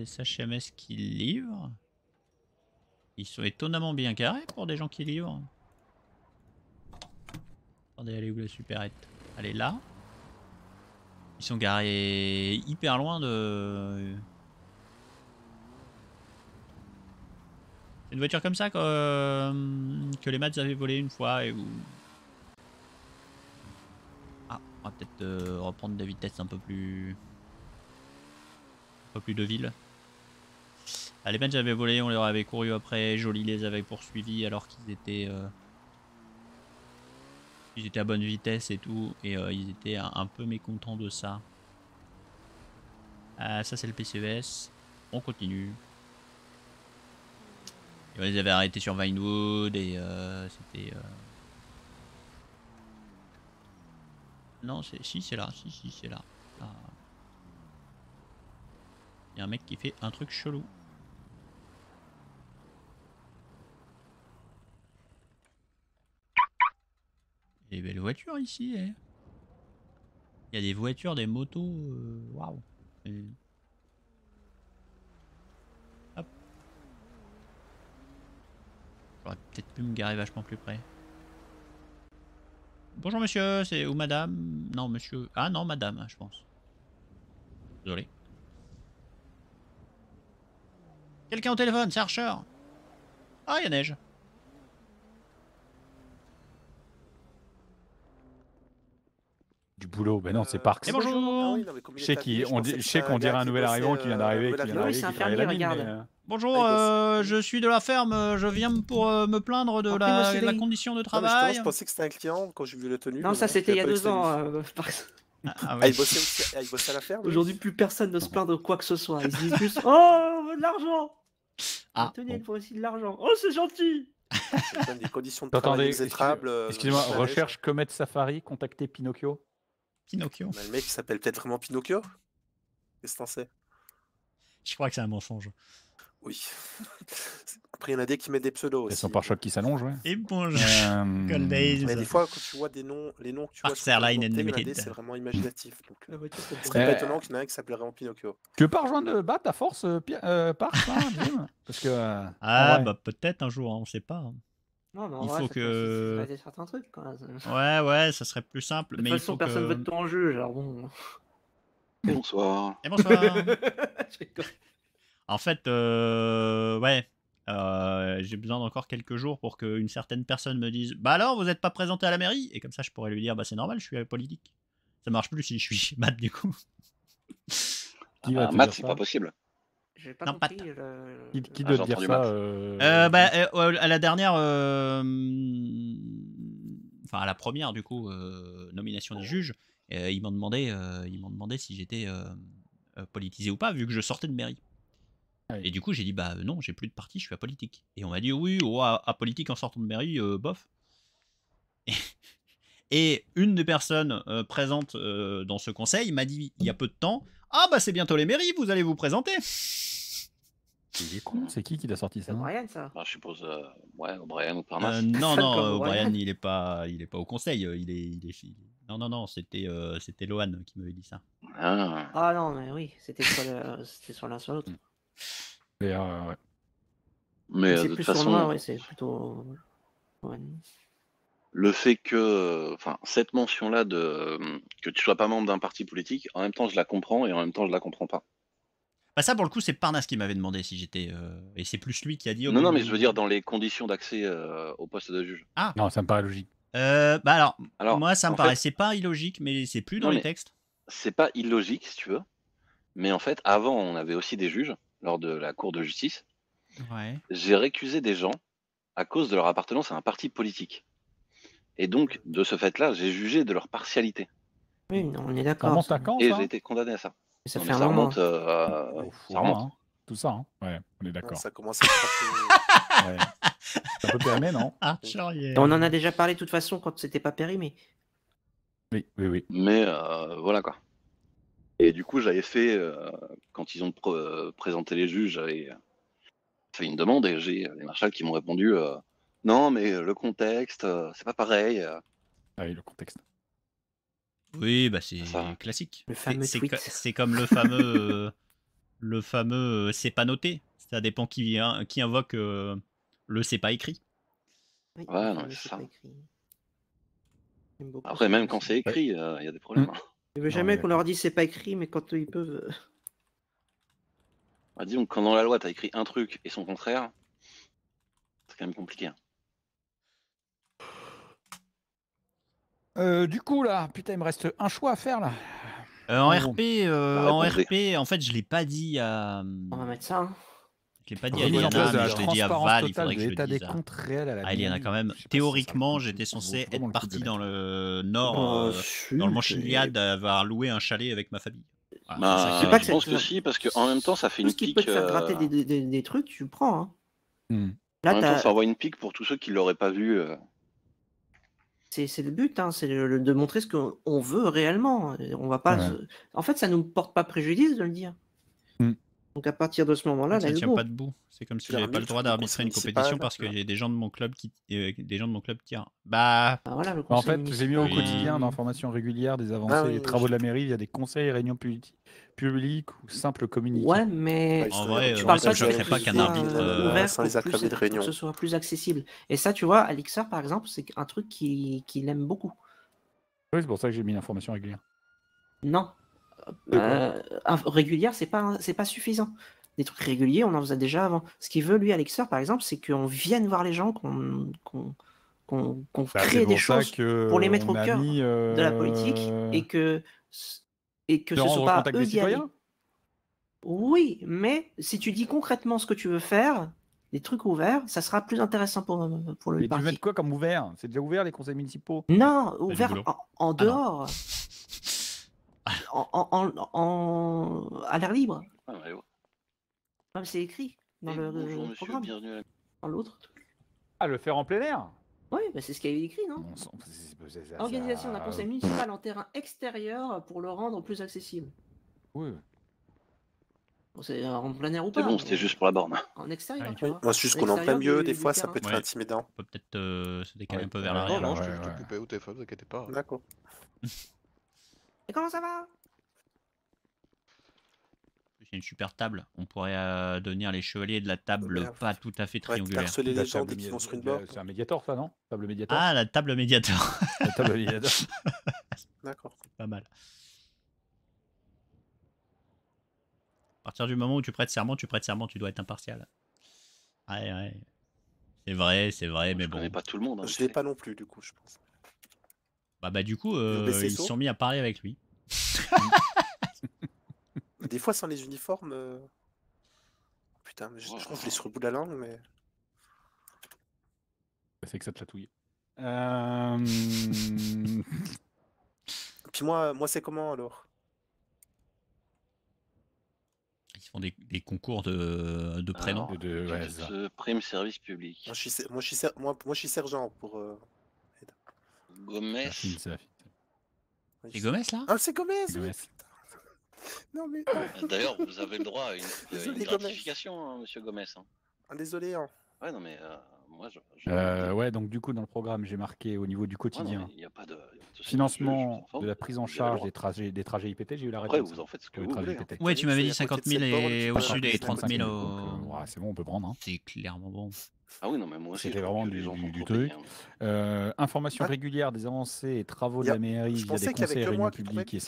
SHMS qui livrent. Ils sont étonnamment bien carrés pour des gens qui livrent. Attendez, elle est où la supérette Elle est là. Ils sont garés hyper loin de... C'est une voiture comme ça que, euh, les maths avaient volé une fois et où... Ah, on va peut-être euh, reprendre des vitesses un peu plus... Un peu plus de ville les bench avaient volé, on leur avait couru après, Jolie les avait poursuivis alors qu'ils étaient... Euh, ils étaient à bonne vitesse et tout, et euh, ils étaient un, peu mécontents de ça. Ah, ça c'est le PCS, e On continue. Et on les avait arrêtés sur Vinewood et euh, c'était... Non, si c'est là, si, si c'est là. Ah. Il y a un mec qui fait un truc chelou. Des belles voitures ici. Hein. Il y a des voitures, des motos. Euh, waouh. Hop. J'aurais peut-être pu me garer vachement plus près. Bonjour monsieur, c'est ou madame Non monsieur. Ah non madame, je pense. Désolé. Quelqu'un au téléphone, chercheur Ah, il y a neige. du boulot. Ben non, c'est euh, Parks. Et bonjour. Ah oui, non, dit je sais qu'on dirait un nouvel arrivant qui vient euh, d'arriver. Hein. Bonjour, euh, je suis de la ferme. Je viens pour me plaindre de la, la, condition de travail. je pensais que c'était un client quand j'ai vu le tenue. Non, ça c'était il y a deux ans. Ah, ah, ah, ah à la ferme. Aujourd'hui, plus personne ne se plaint de quoi que ce soit. Ils disent juste Oh, de l'argent ah, il faut aussi de l'argent. Oh, c'est gentil Des conditions de travail exécrables. Excusez-moi, recherche Comète Safari, contactez Pinocchio. Pinocchio. le mec qui s'appelle peut-être vraiment Pinocchio Qu'est-ce que t'en sais Je crois que c'est un mensonge. Oui. (laughs) Après, il y en a des qui mettent des pseudos aussi. Et son choc qui s'allonge, ouais. Et bon. euh... Mais des fois, quand tu vois des noms, les noms que tu vois, c'est vraiment imaginatif. Donc, c'est très euh, étonnant qu'il y en ait un qui s'appelle vraiment Pinocchio. Tu veux pas rejoindre BAT à force, euh, euh, Par (laughs) Parce que. ah, bah peut-être un jour, on on sait pas. Hein. Non, il faut que. certains trucs, Ouais, ouais, ça serait plus simple. De mais toute façon, personne ne veut tout en juge, alors bon. bonsoir. Et bonsoir. (laughs) en fait, euh, ouais, euh, j'ai besoin d'encore quelques jours pour qu'une certaine personne me dise Bah alors, vous n'êtes pas présenté à la mairie Et comme ça, je pourrais lui dire Bah c'est normal, je suis politique. Ça marche plus si je suis (laughs) Matt, du coup. ah, c'est pas possible. Euh, qui, doit dire ça euh, euh, bah, à la dernière, enfin à la première du coup nomination des juges, ils m'ont demandé, ils m'ont demandé si j'étais politisé ou pas, vu que je sortais de mairie. Et du coup, j'ai dit, bah non, j'ai plus de parti, je suis apolitique. Et on m'a dit, oui, à apolitique en sortant de mairie, bof. (laughs) Et, une des personnes présentes dans ce conseil m'a dit, il y a peu de temps, ah bah c'est bientôt les mairies, vous allez vous présenter. Il est con, c'est qui qui t'a sorti ça Brian, ça. Ah, je suppose, euh, ouais, Brian ou Parnasse. Euh, non, (laughs) non, euh, Brian, il est pas, il est pas au conseil. Il est, il est, non, non, non, c'était, c'était Lohan qui m'avait dit ça. Ah. ah. non, mais oui, c'était soit, (laughs) l'un soit l'autre. Mais, ouais. mais, mais de toute façon, c'est plutôt. Ouais le fait que, enfin, cette mention-là de que tu sois pas membre d'un parti politique, en même temps, je la comprends et en même temps, je la comprends pas. Bah ça, pour le coup, c'est Parnas qui m'avait demandé si j'étais. Euh, et c'est plus lui qui a dit. Non, non, mais je veux dire dans les conditions d'accès euh, au poste de juge. Ah. Non, ça me paraît logique. Euh, bah alors, moi, ça me paraissait pas illogique, mais c'est plus dans les textes. c'est pas illogique si tu veux, mais en fait, avant, on avait aussi des juges lors de la Cour de justice. J'ai récusé des gens à cause de leur appartenance à un parti politique. Et donc, de ce fait-là, j'ai jugé de leur partialité. Oui, on est d'accord. Et j'ai été condamné à ça. Ça, remonte. Euh, ça remonte. Hein. Tout ça, hein. on est d'accord. Ça commence à Ça peut permettre, non (laughs) ah, On en a déjà parlé de toute façon quand c'était pas périmé. Oui, oui, oui. Mais euh, voilà quoi. Et du coup, j'avais fait, euh, quand ils ont présenté les juges, j'avais fait une demande et j'ai les marshals qui m'ont répondu non, mais euh, le contexte, euh, c'est pas pareil. Euh. Ah oui, le contexte. Oui, bah c'est classique. C'est comme le fameux, le fameux, c'est pas noté. Ça dépend qui, qui invoque le c'est pas écrit. ouais, non, c'est ça. Après, même quand c'est écrit, il y a des problèmes. Mm. Hein. Je veux jamais qu'on leur dise c'est pas écrit, mais quand ils peuvent. Bah, donc, quand dans la loi t'as écrit un truc et son contraire, c'est quand même compliqué. Hein. Euh, du coup, là, putain, il me reste un choix à faire, là. Euh, en ah, RP, euh, ah, en RP, en fait, je l'ai pas dit à. On va mettre ça. hein. Je l'ai pas dit à Eliana, mais je l'ai dit à Val. Il faudrait que je le dise. à- Eliana, quand même. Théoriquement, j'étais censé être parti dans le nord, oh, dans le Manchiliad, avoir loué un chalet avec ma famille. Bah, je pas que c'est- pense que si, parce qu'en même temps, ça fait une ce qui pique. peut te faire gratter des, trucs, tu prends. Hein. Hmm. En même temps, ça envoie une pique pour tous ceux qui ne l'auraient pas vu c'est le but, hein, c'est de montrer ce qu'on veut réellement. On va pas. En fait, ça nous porte pas préjudice de le dire. Mmh. Donc à partir de ce moment-là, ça ne tient pas debout. C'est comme si j'avais pas le droit d'arbitrer une compétition parce que y des gens de mon club qui, euh, des gens de mon club qui, bah. Bah, bah. en fait, j'ai mis au quotidien d'informations régulière, des bah avancées, des travaux de la mairie, il y a des conseils, réunions publiques, ou simples communiqués. Ouais, mais euh, je ne pas qu'un arbitre euh, les de réunion. ce soit plus accessible. Et ça, tu vois, Alixar par exemple, c'est un truc qu'il qui aime beaucoup. Oui, c'est pour ça que j'ai mis l'information régulière. Non, euh, régulière, c'est pas, c'est pas suffisant. Des trucs réguliers, on en faisait déjà avant. Ce qu'il veut, lui, Alexeur, par exemple, c'est qu'on vienne voir les gens, qu'on, qu'on, bah, crée des choses pour les mettre au cœur de la politique et euh, que, et que ce soit pas eux qui Oui, mais si tu dis concrètement ce que tu veux faire, des trucs ouverts, ça sera plus intéressant pour, pour le Mais parti. tu veux quoi comme ouvert C'est déjà ouvert les conseils municipaux Non, ouvert en, ah dehors en, en, à l'air libre. Ah, ouais, c'est écrit dans le, programme. Dans l'autre. Ah, le faire en plein air Oui, bah, c'est ce qu'il y avait écrit, non Organisation d'un conseil euh, municipal en terrain extérieur pour le rendre plus accessible. Oui. c'est euh, en plein air ou pas c'était juste pour la borne. En extérieur, tu vois. Moi, c'est juste qu'on en plein mieux des fois, ça peut être intimidant. On peut peut-être euh, se décaler un peu vers l'arrière. Non, non, je te au téléphone, vous inquiétez pas. D'accord. (laughs) comment ça va J'ai une super table. On pourrait euh, donner les chevaliers de la table pas tout à fait triangulaire. les gens vont une C'est un médiator, ça, non Table médiator. Ah, la table médiateur la table (laughs) D'accord. Pas mal. À partir du moment où tu prêtes serment, tu prêtes serment, tu dois être impartial. Ouais, ouais. C'est vrai, c'est vrai, mais bon. Je connais pas tout le monde. Hein, je l'ai pas non plus, du coup, je pense. Bah, bah du coup, euh, ils se sont mis à parler avec lui. (laughs) Des fois, sans les uniformes. Euh, putain, je, crois que je l'ai sur le bout de la langue, mais. Bah, c'est que ça te euh, la (laughs) (laughs) Puis moi, moi c'est comment alors Ils font des, concours de, de ah, prénoms. de- Prime service public. moi je, suis, moi, je suis sergent pour. Gomez. C'est Gomez là Ah, c'est Gomez, (laughs) Non, mais. D'ailleurs, vous avez le droit à une, (laughs) Désolé, gratification, hein, monsieur Gomez. Hein. Ah, désolé. Hein. Ouais, non, mais euh, moi, je, euh, ouais, donc du coup, dans le programme, j'ai marqué au niveau du quotidien. y a pas de, Financement de la prise en charge des trajets, des trajets IPT, j'ai eu la réponse. Ouais, vous en faites ce que vous voulez. Hein. Ouais, tu m'avais dit 50 000 et au-dessus des 30 000 C'est bon, on peut prendre. Hein. C'est clairement bon. Ah oui, non, mais moi aussi. C'était vraiment du, du, du truc. Euh, information ah. régulière des avancées et travaux de la mairie via des conseils, réunions publiques et a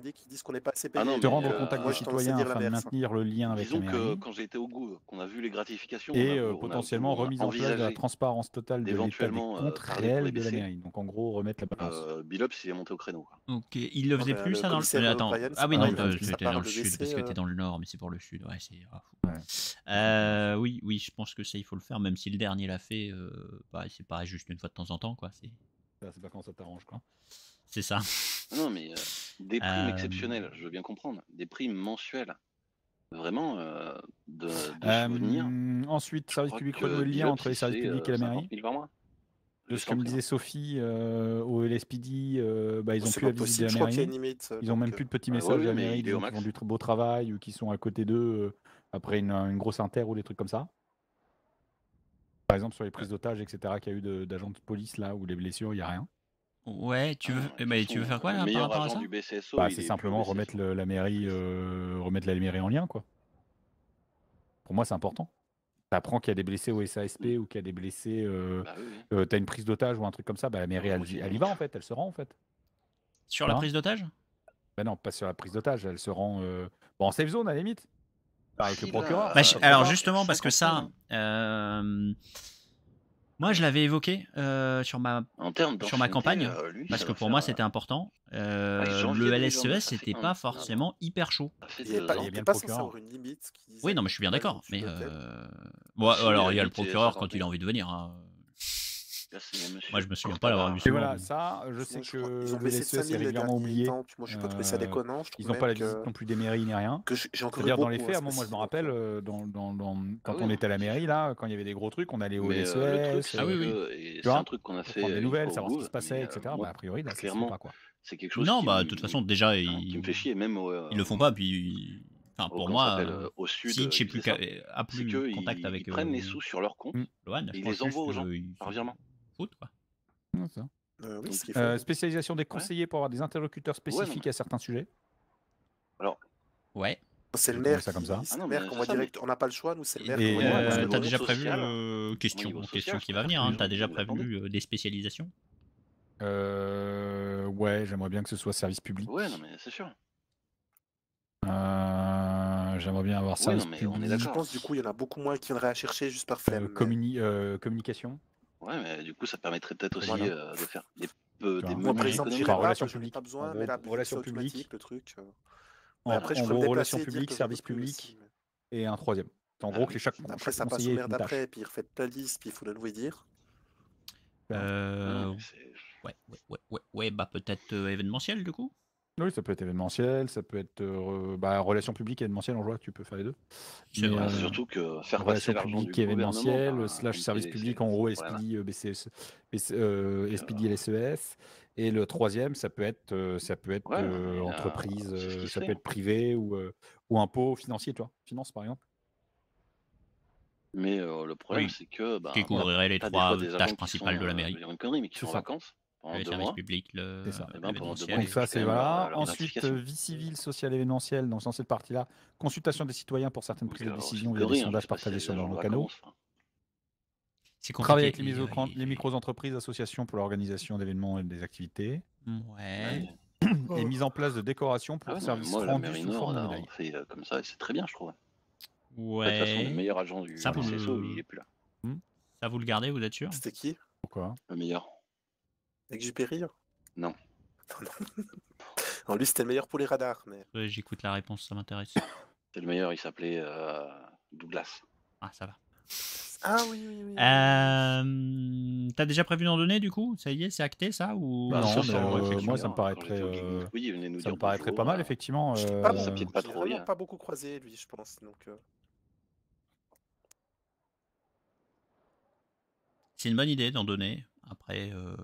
dit qu'ils disent qu'on n'est pas assez payé. Te rendre au euh, contact des citoyens afin de hein. maintenir le lien avec la mairie. quand j'ai été au goût, qu'on a vu les gratifications. Et on a, potentiellement on remise en place de la transparence totale de l'état des euh, comptes réels de la mairie. Donc en gros, remettre la balance. Euh, Bilops, il est monté au créneau. Ok, il le faisait plus ça dans le. Attends, ah oui, non, j'étais dans le sud parce que t'es dans le nord, mais c'est pour le sud. Ouais, c'est. Ah, oui, oui, je pense que ça, il faut le faire, même si le dernier l'a fait, euh, bah, c'est pas juste une fois de temps en temps, quoi. C'est pas quand ça t'arrange, quoi. C'est ça. Ah non, mais euh, des primes euh, exceptionnelles, je veux bien comprendre. Des primes mensuelles. Vraiment, euh, de, de ensuite, service public, le lien entre les services publics et la mairie de ce que me disait hein. Sophie au bah, LSPD, oh, ils ont plus la de la ils ont même plus de petits ah messages à la mairie, qui ont du beau travail ou qui sont à côté d'eux après une, une, grosse inter ou des trucs comme ça. Par exemple, sur les prises d'otages, etc., qu'il y a eu d'agents de, police là, ou les blessures, il n'y a rien. Ouais, tu veux, ah, tu veux faire quoi là, par rapport à ça bah, C'est simplement remettre, la mairie, euh, remettre la mairie en lien, quoi. Pour moi, c'est important. Tu apprends qu'il y a des blessés au SASP ou qu'il y a des blessés. Euh, bah euh as une prise d'otage ou un truc comme ça, bah, la mairie, ah, elle, y va en fait, elle se rend en fait. Sur la hein prise d'otage Ben non, pas sur la prise d'otage, elle se rend. Euh, bon, en safe zone à la limite avec le procureur. alors justement, parce que ça, euh, moi je l'avais évoqué euh, sur ma, sur ma campagne, euh, parce que pour moi c'était important. Ah, le LSES n'était e pas forcément hyper chaud. Il oui, non, mais je suis bien d'accord. alors il y a le procureur quand il a envie de venir. Hein. Moi, je me souviens oh pas l'avoir vu. Et voilà, ça, je sais que le LSE, c'est e régulièrement oublié. Hein. Moi, je pas ça euh, déconnant. Ils n'ont pas la visite non plus des mairies ni rien. C'est-à-dire, dans les hein, faits, moi, je me rappelle, euh, quand ah on était à la mairie, là, quand il y avait des gros trucs, on allait au euh, LSE. E ah oui, oui. C'est un truc qu'on a fait. Prendre des nouvelles, savoir ce qui se passait, etc. Bah, a priori, clairement pas quoi. C'est quelque chose. Non, bah, de toute façon, déjà, ils. le font pas, puis. Oh, pour moi, au sud, si je sais plus, qu'à plus contact ils, avec. Ils prennent les sous sur leur compte, ils les envoient aux gens virement. Euh, euh, spécialisation des conseillers pour avoir des interlocuteurs spécifiques à certains sujets. Alors. Ouais. C'est le maire. comme ça. Ah non, maire qu'on voit direct. On n'a pas le choix, nous, c'est le maire. Euh, t'as déjà prévu question, question qui va venir. Hein. tu as déjà prévu des spécialisations Ouais, j'aimerais bien que ce soit service public. Ouais, non mais c'est sûr. j'aimerais bien avoir ça. mais On est je pense du coup il y en a beaucoup moins qui viendraient à chercher juste par flemme. Communi communication. Ouais, mais du coup, ça permettrait peut-être aussi euh, de faire des, peu, des Pas le truc. Euh. En, après, je relations publiques, service public et un troisième. En ah gros, que chaque, après, ça passe au maire d'après, puis il refait ta liste, puis il faut la y dire. Euh, ouais, ouais, ouais, ouais, bah peut-être événementiel du coup oui, ça peut être événementiel, ça peut être euh, bah, relation publique et événementiel en joie, tu peux faire les deux. Euh, surtout que faire relation publique et événementiel, euh, ben, slash service public, en gros, SPD, voilà. BCS, e e Et le troisième, ça peut être, ça peut être entreprise, ça, peut être privé ou, ou impôt financier, tu finance par exemple. Mais le problème, c'est que. Ben, qui couvrirait les trois tâches principales de la mairie. Une vacances le, c'est ça. c'est voilà. Euh, Ensuite, euh, vie civile, sociale, événementielle, dans cette partie-là, consultation des citoyens pour certaines prises de décision via des hein, sondages partagés sur nos canaux. Travailler avec les, les micro-entreprises, associations pour l'organisation d'événements et des activités. Ouais. (clears throat) Et mise en place de décorations pour ah, services rendus sous forme euh, comme ça, c'est très bien, je trouve. Ouais. De le meilleur agent du Ça, vous hmm le gardez, vous êtes sûr C'était qui Pourquoi Le meilleur. Exupéry Non. En (laughs) lui c'était le meilleur pour les radars. Mais... J'écoute la réponse, ça m'intéresse. C'est le meilleur, il s'appelait euh, Douglas. Ah, ça va. Ah oui, oui, oui. Euh, t'as déjà prévu d'en donner du coup Ça y est, c'est acté ça ou... Bah, non, euh, moi ça me hein, paraîtrait, ça paraîtrait pas mal effectivement. Je pas, pas, pas beaucoup croisé lui, je pense. Donc, C'est une bonne idée d'en donner. Après. Euh,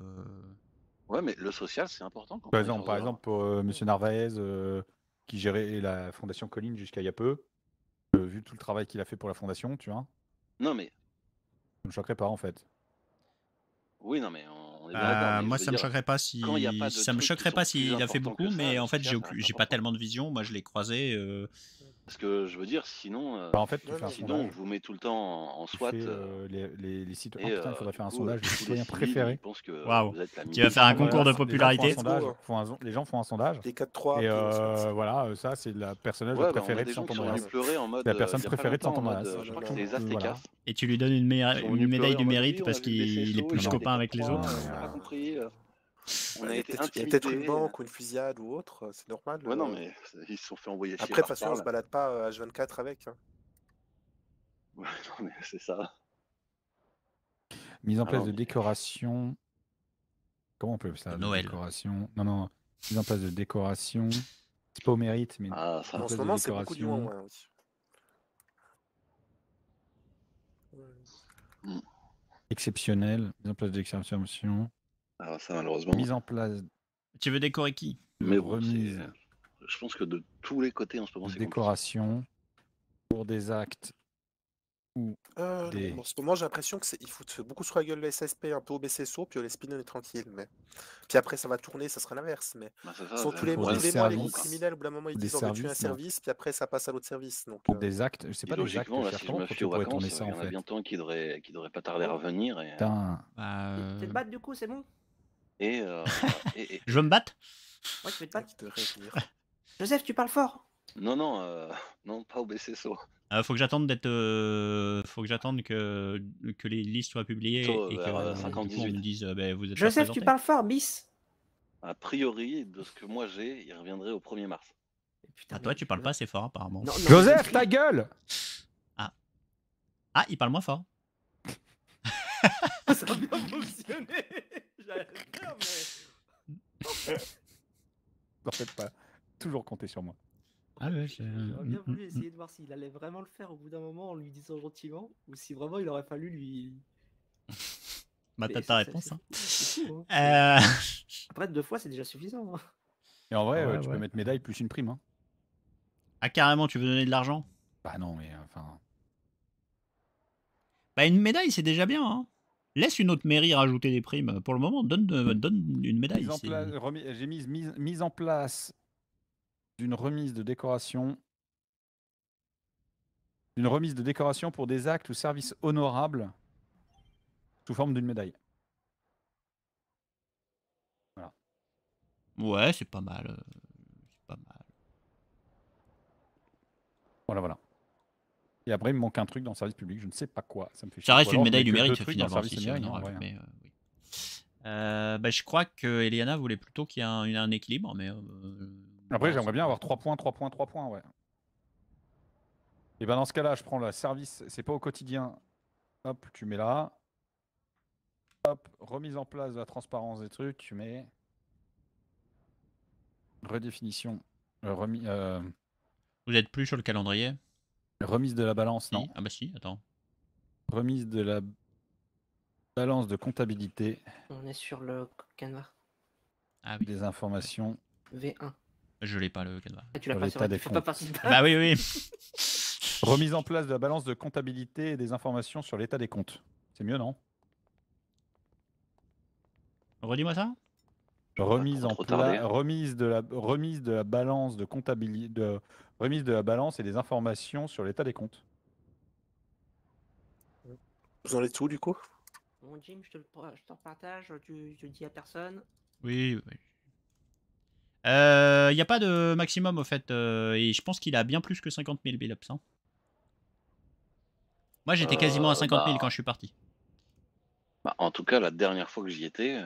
ouais, mais le social, c'est important. par exemple, par exemple euh, Monsieur mmh. Narvaez, euh, qui gérait la Fondation Colline jusqu'à il y a peu, vu tout le travail qu'il a fait pour la Fondation, tu vois. Non, mais. Ça me choquerait pas, en fait. Oui, non, mais bah, Moi, ça me choquerait pas si. Ça me choquerait pas s'il a fait beaucoup, mais en fait, j'ai pas tellement de vision. Moi, je l'ai croisé. Parce que je veux dire, sinon, euh, bah, en fait, sinon on vous met tout le temps en, SWAT. Euh, euh, les, les, les oh, putain, il faudrait faire un sondage des citoyens préférés. Wow. tu vas faire un concours de popularité. Les gens font un sondage. les gens font un sondage des 4, 3, et voilà, ça, c'est la personnage bah, préférée de saint La personne préférée de saint hein. Et tu lui donnes une médaille du mérite parce qu'il est plus copain avec les autres il y a peut-être une banque euh. ou une fusillade ou autre, euh, c'est normal. Ouais, non, euh. mais (laughs) ils se sont fait envoyer Après, de toute façon, on se balade pas H24 avec. Hein. (laughs) Ouais, non, mais c'est ça. Mise en ah, place de décoration. Comment on peut faire ça Noël. Décoration. Non, non. Mise en place de décoration. C'est pas au mérite, mais. Ah, en ce moment, c'est beaucoup du moins, mmh. Exceptionnel. Mise en place de décoration ça, malheureusement. Mise en place. Tu veux décorer qui Mais remise. Euh, je pense que de tous les côtés en ce moment, c'est décoration pour des actes euh, En ce moment, j'ai l'impression que il faut beaucoup sur la gueule le SSP, un peu au BCSO, puis le Spinon est tranquille. Mais puis après, ça va tourner, ça sera l'inverse. Mais bah, sont tous les, mois, les groupes criminels, au bout d'un moment, ils des disent on oh, va un service, puis après, ça passe à l'autre service. Donc, euh. des actes, je sais pas, des actes. Là, si je me il y en, a bien qui devrait, qui devrait pas tarder à revenir. Et... Bah, euh... Tu euh, du coup, c'est bon euh, (laughs) et, Je veux me battre tu te battre (laughs) Joseph, tu parles fort Non, non, euh, non, pas au BCSO. Euh, faut que j'attende d'être, faut que j'attende que que les listes soient publiées et que me disent ben, vous êtes Joseph, tu parles fort, bis. A priori, de ce que moi j'ai, il reviendrait au 1er mars. Putain, ah, toi, tu parles pas assez fort apparemment. (laughs) Joseph, ta gueule Ah, ah, il parle moins fort. Ça a bien fonctionné. J'allais (laughs) pas. Toujours compter sur moi. Ah J'aurais bien mm, voulu mm, essayer mm. de voir s'il allait vraiment le faire au bout d'un moment en lui disant gentiment, ou si vraiment il aurait fallu lui. (laughs) bah t'as ta réponse. Hein. (laughs) Hein. Euh. Après deux fois c'est déjà suffisant. Hein. Et en vrai, tu peux mettre médaille plus une prime. Hein. Ah carrément, tu veux donner de l'argent Bah non, mais euh, enfin. Bah une médaille c'est déjà bien. Hein. Laisse une autre mairie rajouter des primes. Pour le moment, donne, euh, une médaille. J'ai mis en place d'une remise de décoration d'une remise de décoration pour des actes ou services honorables sous forme d'une médaille. Voilà. Ouais, c'est pas mal. Euh, c'est pas mal. Voilà, voilà. Et après, il me manque un truc dans le service public, je ne sais pas quoi. Ça, me fait reste une médaille du mérite finalement. Euh, euh, bah, je crois que Eliana voulait plutôt qu'il y ait un, équilibre, mais. Euh, après, j'aimerais bien avoir 3 points, 3 points, 3 points, ouais. Et ben dans ce cas-là, je prends le service, c'est pas au quotidien. Hop, tu mets là. Hop, remise en place de la transparence des trucs, tu mets. Redéfinition. Vous êtes plus sur le calendrier Remise de la balance, non Ah bah si, attends. Remise de la balance de comptabilité. On est sur le canevas. Ah oui. Des informations. V1. Je l'ai pas le canevas. Ah, tu l'as pas sur bah oui, oui. (laughs) Remise en place de la balance de comptabilité et des informations sur l'état des comptes. C'est mieux, non Redis-moi ça. Remise en place. remise de la remise de la balance de comptabilité de remise de la balance et des informations sur l'état des comptes. Vous en êtes où du coup Bon, Jim, je te le je partage, tu, le dis à personne. Oui, Il n'y euh, a pas de maximum au fait, euh, et je pense qu'il a bien plus que 50 000 billes Moi j'étais quasiment à 50 euh, 000 bah. quand je suis parti. Bah, en tout cas, la dernière fois que j'y étais.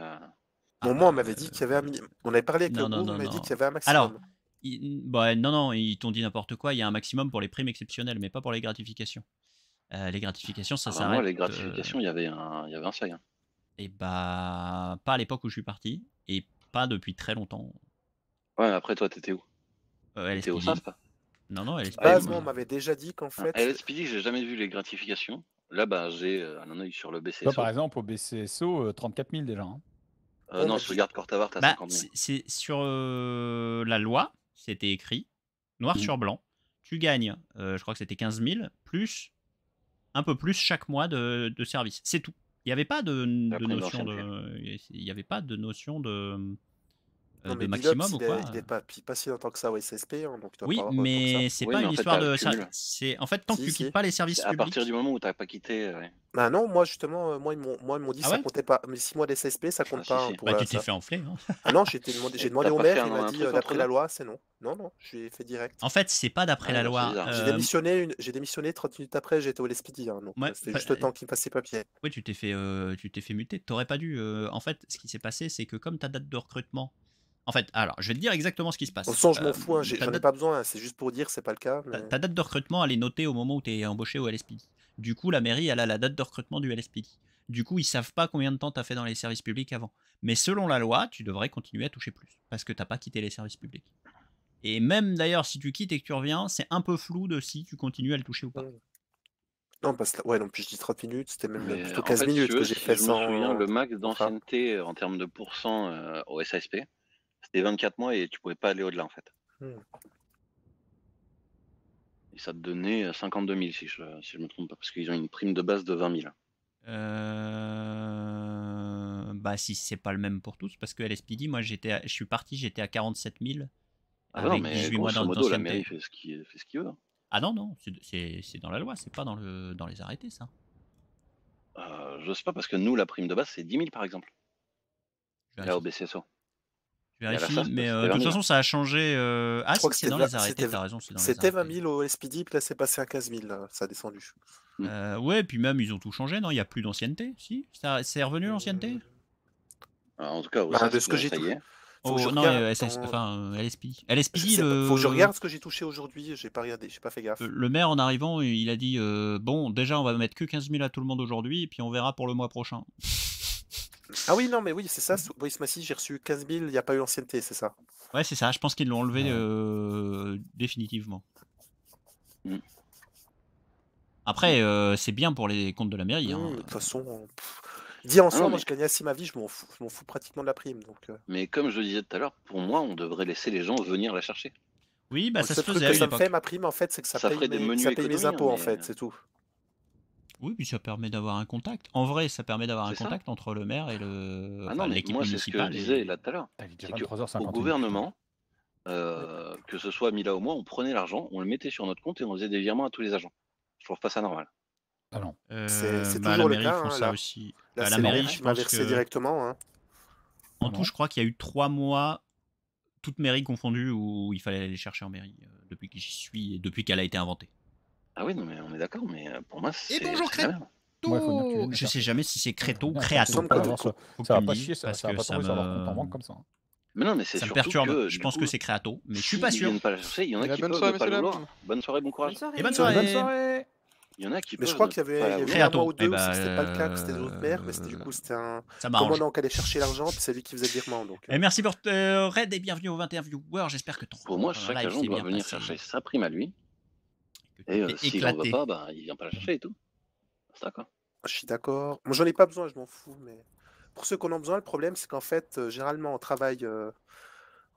Bon, moi on m'avait dit qu'il y avait un On avait parlé avec le groupe, on m'avait dit qu'il y avait un maximum. Alors, bah, non, non, ils t'ont dit n'importe quoi. Il y a un maximum pour les primes exceptionnelles, mais pas pour les gratifications. Euh, les gratifications, ça ah, bah, s'arrête. les euh, gratifications, il y avait un, il y avait un seuil. Et hein. eh bah, pas à l'époque où je suis parti, et pas depuis très longtemps. Ouais, mais après, toi, t'étais où euh, était au SAF Non, non, est Ah, on m'avait déjà dit qu'en ah, fait. Ah, LSPD, j'ai jamais vu les gratifications. Là, bah, j'ai euh, un œil sur le BCSO. par exemple, au BCSO, 34 000 déjà. Hein. non, je bah, regarde Cortavart à 50 000. Bah, c'est sur la loi, c'était écrit, noir mmh. sur blanc. Tu gagnes, euh, je crois que c'était 15 000, plus un peu plus chaque mois de, service. C'est tout. Il n'y avait pas de notion de. Il n'y avait pas de notion de de maximum ou quoi Il n'est pas, si longtemps que ça au SSP. Hein, donc oui, mais c'est pas une histoire de. C'est en fait tant que tu quittes pas les services publics. À partir du moment où t'as pas quitté. Bah non, moi justement, euh, moi ils m'ont, moi ils m'ont dit que ah ça comptait pas. Mais 6 mois d'SSP, ça ah, compte pas. Hein, bah, euh, tu t'es fait enfler. Hein. (laughs) Ah non, j'ai demandé, j'ai demandé au maire, il m'a dit euh, d'après la loi, c'est non. Non, non, j'ai fait direct. En fait, c'est pas d'après la bah, loi. J'ai démissionné, j'ai démissionné 30 minutes après, j'étais au Lespidi. c'était juste le temps qu'il me passe ses papiers. Oui, tu t'es fait, tu t'es fait muter. pas dû. En fait, ce qui s'est passé, c'est que comme ta date de recrutement en fait, alors, je vais te dire exactement ce qui se passe. Au je m'en euh, fous, hein, ai pas besoin, hein, c'est juste pour dire, c'est pas le cas. Ta, date de recrutement, elle est notée au moment où tu es embauché au LSPD. Du coup, la mairie, elle a la date de recrutement du LSPD. Du coup, ils savent pas combien de temps tu as fait dans les services publics avant. Mais selon la loi, tu devrais continuer à toucher plus, parce que t'as pas quitté les services publics. Et même d'ailleurs, si tu quittes et que tu reviens, c'est un peu flou de si tu continues à le toucher ou pas. Mmh. Non, parce que ouais, donc je dis 30 minutes, c'était même plutôt 15 minutes que j'ai fait le max d'ancienneté euh, en termes de pourcent euh, au SASP, c'était 24 mois et tu pouvais pas aller au-delà en fait. Hmm. Et ça te donnait 52 euh, 000 si je, me trompe pas, parce qu'ils ont une prime de base de 20 000. Euh, bah si c'est pas le même pour tous, parce que LSPD, moi j'étais, je suis parti, j'étais à 47 000. Ah non, mais 18 mois modo, la mairie fait ce qu'il veut. Ah non, non, c'est dans la loi, c'est pas dans, le, dans les arrêtés ça. Euh, je sais pas, parce que nous, la prime de base, c'est 10 000 par exemple. Là, au BCSO mais euh, de toute façon, hein. ça a changé. Euh, ah, c'est dans les arrêtés, t'as raison. C'était 20 000 au SPD, puis là, c'est passé à 15 000, euh, ça a descendu. Mm. Euh, ouais, puis même, ils ont tout changé, non Il n'y a plus d'ancienneté, si C'est revenu l'ancienneté bah, En tout cas, bah, de ce que j'ai touché non, LSP. le... Faut que je regarde ce que j'ai touché aujourd'hui, j'ai pas regardé, j'ai pas fait gaffe. Le maire, en arrivant, il a dit Bon, déjà, on va mettre que 15 000 à tout le monde aujourd'hui, et puis on verra pour le mois prochain. Ah oui, non, mais oui, c'est ça. Boris Massi, j'ai reçu 15 000, il n'y a pas eu ancienneté, c'est ça Ouais, c'est ça. Je pense qu'ils l'ont enlevé euh, définitivement. Mm. Après, euh, c'est bien pour les comptes de la mairie. Hein. Mm, de toute façon, dire dit en moi je gagne assez ma vie, je m'en fous, fous, pratiquement de la prime. Euh. Mais comme je le disais tout à l'heure, pour moi, on devrait laisser les gens venir la chercher. Oui, bah, ça se faisait. Ce que ça me fait ma prime, en fait, c'est que ça, paye, les des impôts, en fait, c'est tout. Oui, puis ça permet d'avoir un contact. En vrai, ça permet d'avoir un contact entre le maire et le. Ah non, que je disais là tout à l'heure. Au gouvernement, euh, que ce soit Mila ou moi, on prenait l'argent, on le mettait sur notre compte et on faisait des virements à tous les agents. Je trouve pas ça normal. Ah non. Euh, c'est bah, la le cas. Hein, ça aussi. Bah, la mairie, je pense directement. Hein. En tout, je crois qu'il y a eu trois mois, toute mairie confondues, où il fallait aller chercher en mairie, euh, depuis que j'y suis et depuis qu'elle a été inventée. Ah oui, non, mais on est d'accord, mais euh, pour moi, c'est. Et bonjour, Créto ouais, Je sais jamais si c'est Créto ou Créato. Ça, ça va pas chier, ça, ça va pas tomber sur leur compte en banque comme ça. Hein. Mais non, mais c'est ça me perturbe. Que, je pense coup, que c'est Créato, mais je suis pas sûr. il y en a eh qui ben, bonne peuvent soirée, pas le vouloir. Bonne soirée, bon courage. Bonne soirée. Et eh ben, eh ben, bonne soirée. Bonne soirée. Il y en a qui mais je crois qu'il y avait, il y avait un mois ou deux bah, c'était pas le cas, que c'était d'autres euh, mères, mais c'était du coup c'était un commandant qui allait chercher l'argent, puis c'est lui qui faisait le virement. Donc, et euh. merci pour Red et bienvenue aux 21 viewers. J'espère que ton. Pour moi, chaque agent doit venir chercher sa prime à lui et euh, s'il n'en pas, bah, ben, ne viennent pas la chercher et tout. C'est d'accord. Je suis d'accord. Moi, je j'en ai pas besoin, je m'en fous. Mais pour ceux qui en ont besoin, le problème, c'est qu'en fait, euh, généralement, on travaille, euh,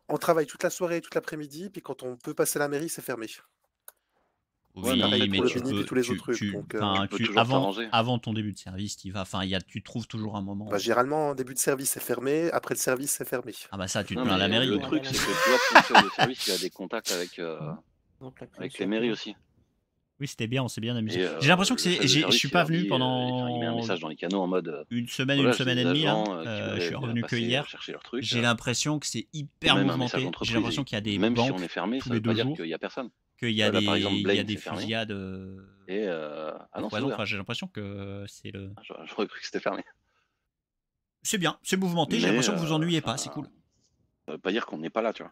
on travaille toute la soirée, toute l'après-midi, puis quand on peut passer à la mairie, c'est fermé. Oui, mais tu peux, tu, tu, avant, avant, ton début de service, tu vas. Enfin, y a, tu trouves toujours un moment. Bah, généralement, début de service, c'est fermé. Après le service, c'est fermé. Ah bah ça, tu te plains à la mairie. Le truc, hein. c'est que toi, sur le service, tu as des contacts avec, euh, avec les mairies aussi. Oui, c'était bien, on s'est bien amusé. J'ai euh, l'impression que c'est. Je suis pas venu euh, pendant. un message dans les canaux en mode. Euh, une semaine, une semaine et demie. Hein, je suis revenu que hier. J'ai l'impression que c'est hyper mouvementé. J'ai l'impression qu'il y a des même banques. on est fermé, qu'il y a personne. Qu'il y a des, des fusillades. Et ah J'ai l'impression que c'est le. Ah, je cru que c'était fermé. C'est bien, c'est mouvementé. J'ai l'impression que vous ennuyez pas, c'est cool. Ça veut pas dire qu'on n'est pas là, tu vois.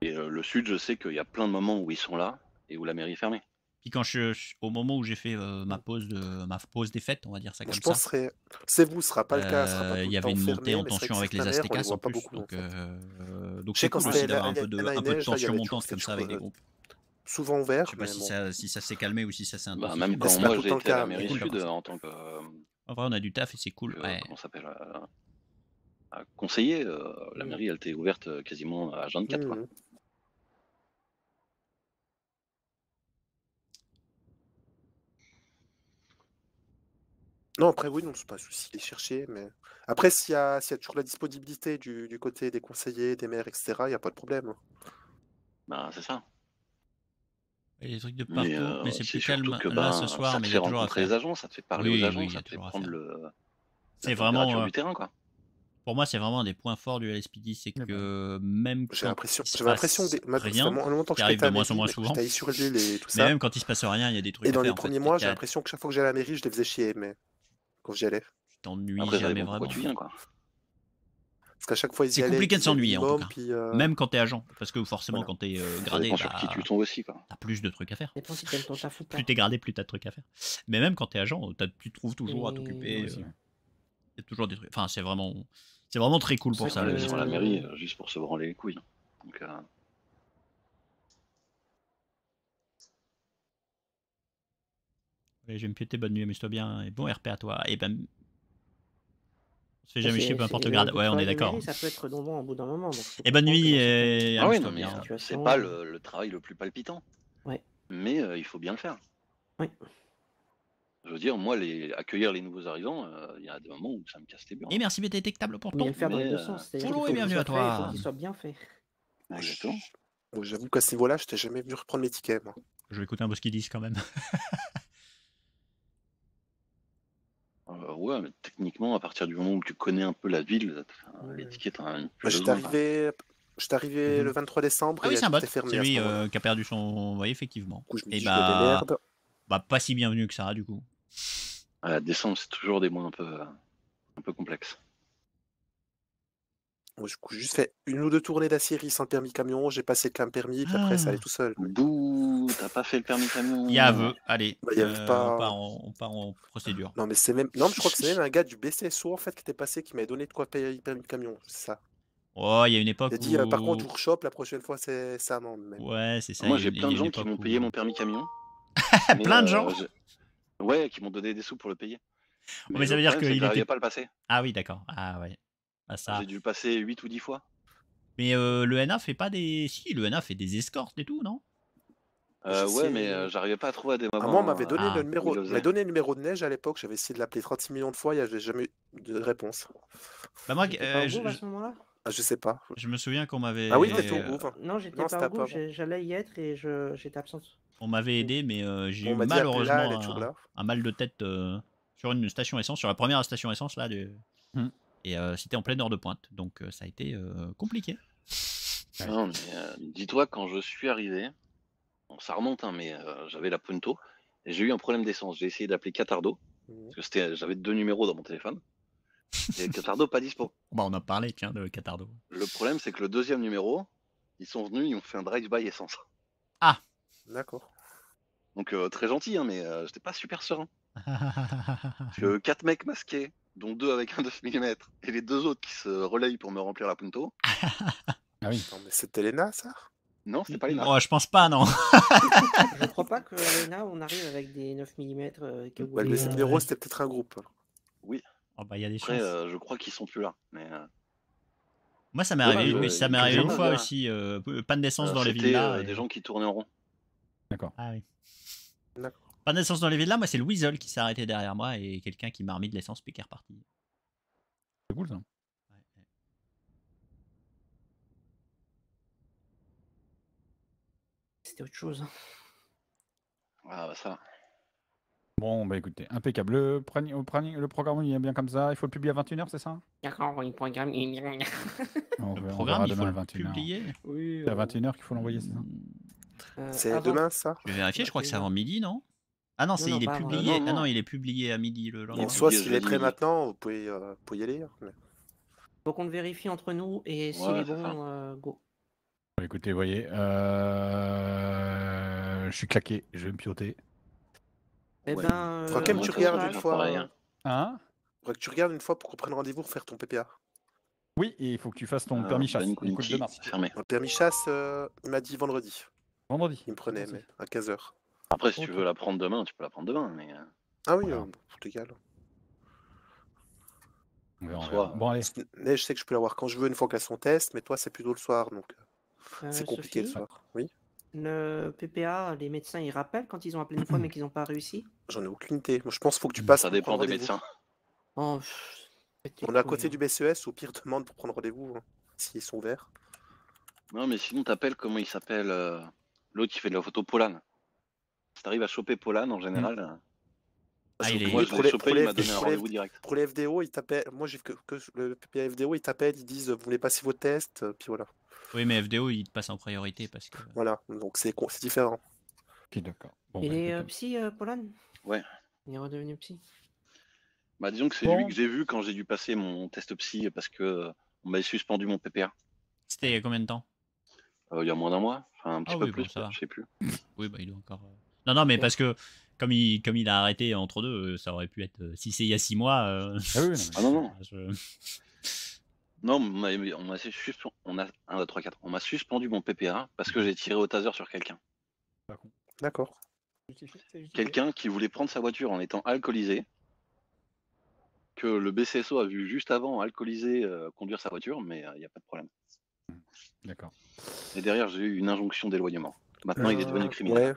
Et le sud, je sais qu'il y a plein de moments où ils sont là et où la mairie est fermée. Puis quand je, au moment où j'ai fait euh, ma mmh. pause de ma pause des fêtes, on va dire ça comme je ça. Je penserais, c'est vous, ce sera pas le cas. Euh, il y avait une montée en tension avec les Aztecas en plus, beaucoup, donc euh, donc c'est cool aussi d'avoir un peu de un peu de tension montante comme ça avec des groupes souvent ouvert. Je sais pas si, ça, si, ça, s'est calmé ou si ça s'est un bah, peu. même quand moi j'étais à la mairie sud en tant que. En vrai, on a du taf et c'est cool. On Comment s'appelle à, conseiller, la mmh. mairie elle était ouverte quasiment à 24. Mmh. Non, après, oui, non, c'est pas souci les chercher. Mais... Après, s'il y, a, y a toujours la disponibilité du, du, côté des conseillers, des maires, etc., il n'y a pas de problème. Hein. Bah, c'est ça. Il y a des trucs de partout, euh, mais, c'est plus calme que, là bah, ce soir. mais fait rencontrer les agents, ça te fait parler aux agents, ça te fait prendre le. C'est vraiment. Du euh, terrain, quoi. Pour moi, c'est vraiment un des points forts du LSPD, c'est eh que ben. même quand l'impression, il se passe rien, longtemps arrive de moins en moins souvent, même quand il se passe rien, il y a des trucs. Et dans les premiers mois, j'ai l'impression que chaque fois que j'allais à la mairie, je les faisais chier, mais quand j'y allais. Tu t'ennuies jamais vraiment. Tu viens, quoi. Parce qu'à chaque fois, C'est compliqué de s'ennuyer, en tout cas. Euh, même quand t'es agent. Parce que forcément, quand t'es euh, gradé, bah, tu tombes aussi, T'as plus de trucs à faire. Si plus t'es gradé, plus t'as de trucs à faire. Mais même quand t'es agent, tu trouves toujours à t'occuper. Il euh, toujours des trucs. Enfin, c'est vraiment, c'est vraiment très cool pour ça. Ils la mairie euh, juste pour se branler les couilles. Hein. Donc, je vais me péter, bonne nuit, amuse-toi bien, et bon RP à toi. Et eh ben. On ah, jamais chier, peu importe le grade. Ouais, on est d'accord. Ça peut être redondant au bout d'un moment. Et eh bonne ben, nuit, et. Euh, ah amuse-toi non, mais c'est pas le, travail le plus palpitant. Ouais. Mais euh, il faut bien le faire. Oui Je veux dire, moi, accueillir les nouveaux arrivants, euh, il y a des moments où ça me casse les bras Et merci BT Tectable pour ton. Bien faire dans le Bonjour et bienvenue à toi. Il qu'il soit bien fait. Bah, j'avoue qu'à ce niveau-là, je t'ai jamais vu reprendre mes tickets. Moi. Je vais écouter un boss qui disent quand même. (laughs) Euh, ouais, mais techniquement, à partir du moment où tu connais un peu la ville, l'étiquette a plus Je arrivé mhm. le 23 décembre. Ah oui, c'est un bot. C'est lui euh, qui a perdu son. Oui, effectivement. et bah, bah... pas si bienvenu que ça, du coup. Ah, la décembre, c'est toujours des mois un peu, euh, un peu complexes j'ai juste fait une ou deux tournées de sans le permis camion. J'ai passé le permis, puis après, ça allait ah. tout seul. Bouh, t'as pas fait le permis camion. Il allez. Bah, y euh, pas... on, part en, procédure. Non, mais c'est même. Non, je crois que c'est même un gars du BCSO en fait qui était passé qui m'avait donné de quoi payer le permis camion. C'est ça. Ouais, oh, il y a une époque. Où... Dit, euh, par contre, on la prochaine fois, c'est ça, non Ouais, c'est ça. Moi, j'ai plein de gens qui m'ont payé mon permis camion. (laughs) plein de euh, gens Ouais, qui m'ont donné des sous pour le payer. Oh, mais, ça veut dire qu'il était... pas le passé. Ah oui, d'accord. Ah ouais ça... J'ai dû passer 8 ou 10 fois. Mais euh, le NA fait pas des. Si, le NA fait des escortes et tout, non euh, Ouais, mais euh, j'arrivais pas à trouver des ah, moments. moi, on m'avait donné, ah. le numéro... donné le numéro de neige à l'époque, j'avais essayé de l'appeler 36 millions de fois, il n'y jamais eu de réponse. Bah, moi, pas je... à ce moment-là ah, je sais pas. Je me souviens qu'on m'avait. Ah oui, t'étais au Non, j'étais pas au groupe, j'allais y être et j'étais absente. On m'avait mm. aidé, mais j'ai eu malheureusement un, mal de tête sur une station essence, sur la première station essence là. De... Mm. Et euh, c'était en pleine heure de pointe, donc euh, ça a été euh, compliqué. (laughs) dis-toi, quand je suis arrivé, ça remonte, hein, mais j'avais la Punto, et j'ai eu un problème d'essence. J'ai essayé d'appeler Catardo, mmh. parce que j'avais deux numéros dans mon téléphone. Et (laughs) Catardo pas dispo. Bah, on a parlé, tiens, de Catardo. Le problème, c'est que le deuxième numéro, ils sont venus, ils ont fait un drive-by essence. Ah D'accord. Donc, très gentil, hein, mais j'étais pas super serein. (laughs) Parce quatre mecs masqués, dont deux avec un 9 mm, et les deux autres qui se relayent pour me remplir la punto. (laughs) ah oui. c'était Lena, ça Non, c'était pas Lena. Oh, je pense pas, non. je crois pas que Lena, on arrive avec des 9 mm. Euh, que les euh, c'était peut-être un groupe. Oui. Oh, bah, y a des Après, euh, je crois qu'ils sont plus là. Mais, euh. Moi, ça m'est arrivé, ça m'est arrivé une fois aussi. panne d'essence dans les villas. Des gens qui tournaient en rond. D'accord. Ah oui. D'accord. Pas d'essence dans les là, moi c'est le Weasel qui s'est arrêté derrière moi et quelqu'un qui m'a remis de l'essence puis qui est reparti. C'est cool ça. C'était autre chose. Hein. Ah bah ça. Bon bah écoutez, impeccable. Le, le programme il est bien comme ça, il faut le publier à 21h c'est ça D'accord, le programme il est le programme il faut le publier Oui. C'est à 21h euh, qu'il faut l'envoyer c'est ça euh, C'est demain ça Je vais vérifier, je crois que c'est avant midi non ah non, il est publié. ah non, il est publié à midi le lendemain. soit s'il est prêt maintenant, euh, vous pouvez, y aller. Hein, mais... Faut qu'on le vérifie entre nous et s'il est bon, euh, go. Écoutez, voyez, euh, je suis claqué, je vais me pioter. Eh ben, tu regardes une fois. hein, Faudrait que tu regardes une fois pour qu'on prenne rendez-vous pour faire ton PPA. Oui, et il faut que tu fasses ton ah, permis chasse. Le permis chasse, il m'a dit vendredi. Vendredi. Il me prenait, à 15h. Après, si tu veux la prendre demain, tu peux la prendre demain. Mais... Euh, ah oui, euh, tout égal. Bon, allez. Mais je sais que je peux voir quand je veux, une fois qu'elle sont test, mais toi, c'est plus plutôt le soir, donc euh, c'est compliqué le soir. Le PPA, les médecins, ils rappellent quand ils ont appelé une fois, mais (clears throat) qu'ils n'ont pas réussi J'en ai aucune idée. Moi, je pense qu'il faut que tu passes. Ça dépend des médecins. Oh, on est à côté du BCES, au pire, demande pour prendre rendez-vous, hein, s'ils sont verts. Non, mais sinon, t'appelles, comment il s'appelle L'autre qui fait de la photo, Polan. Si t'arrives à choper Polan en général. Mm. Euh, ah, il moi, est... je il m'a donné un rendez-vous direct. Pour les FDO, ils t'appellent. Moi, j'ai que, le PPA FDO, ils t'appellent, ils disent Vous voulez passer vos tests euh, Puis voilà. Oui, mais FDO, ils te passent en priorité parce que. Voilà, donc c'est différent. Ok, d'accord. il bah, est euh, psy, Polan Ouais. Il est redevenu psy Bah, disons que c'est lui que j'ai vu quand j'ai dû passer mon test psy parce que on m'avait suspendu mon PPA. C'était il y a combien de temps Il y a moins d'un mois, enfin un petit ah peu plus, ça je sais plus. oui, bah, il est encore. Non, non, mais parce que comme il, comme il a arrêté entre deux, euh, ça aurait pu être. Euh, si c'est il y a six mois. Euh, ah oui, (laughs) non, ah non, non. (laughs) Non, on on a, 1, 3, 4, on m'a suspendu mon PPA parce que j'ai tiré au taser sur quelqu'un. D'accord. Quelqu'un qui voulait prendre sa voiture en étant alcoolisé, que le BCSO a vu juste avant alcoolisé conduire sa voiture, mais il n'y a pas de problème. D'accord. Et derrière, j'ai eu une injonction d'éloignement. Maintenant, il est devenu criminel. Ouais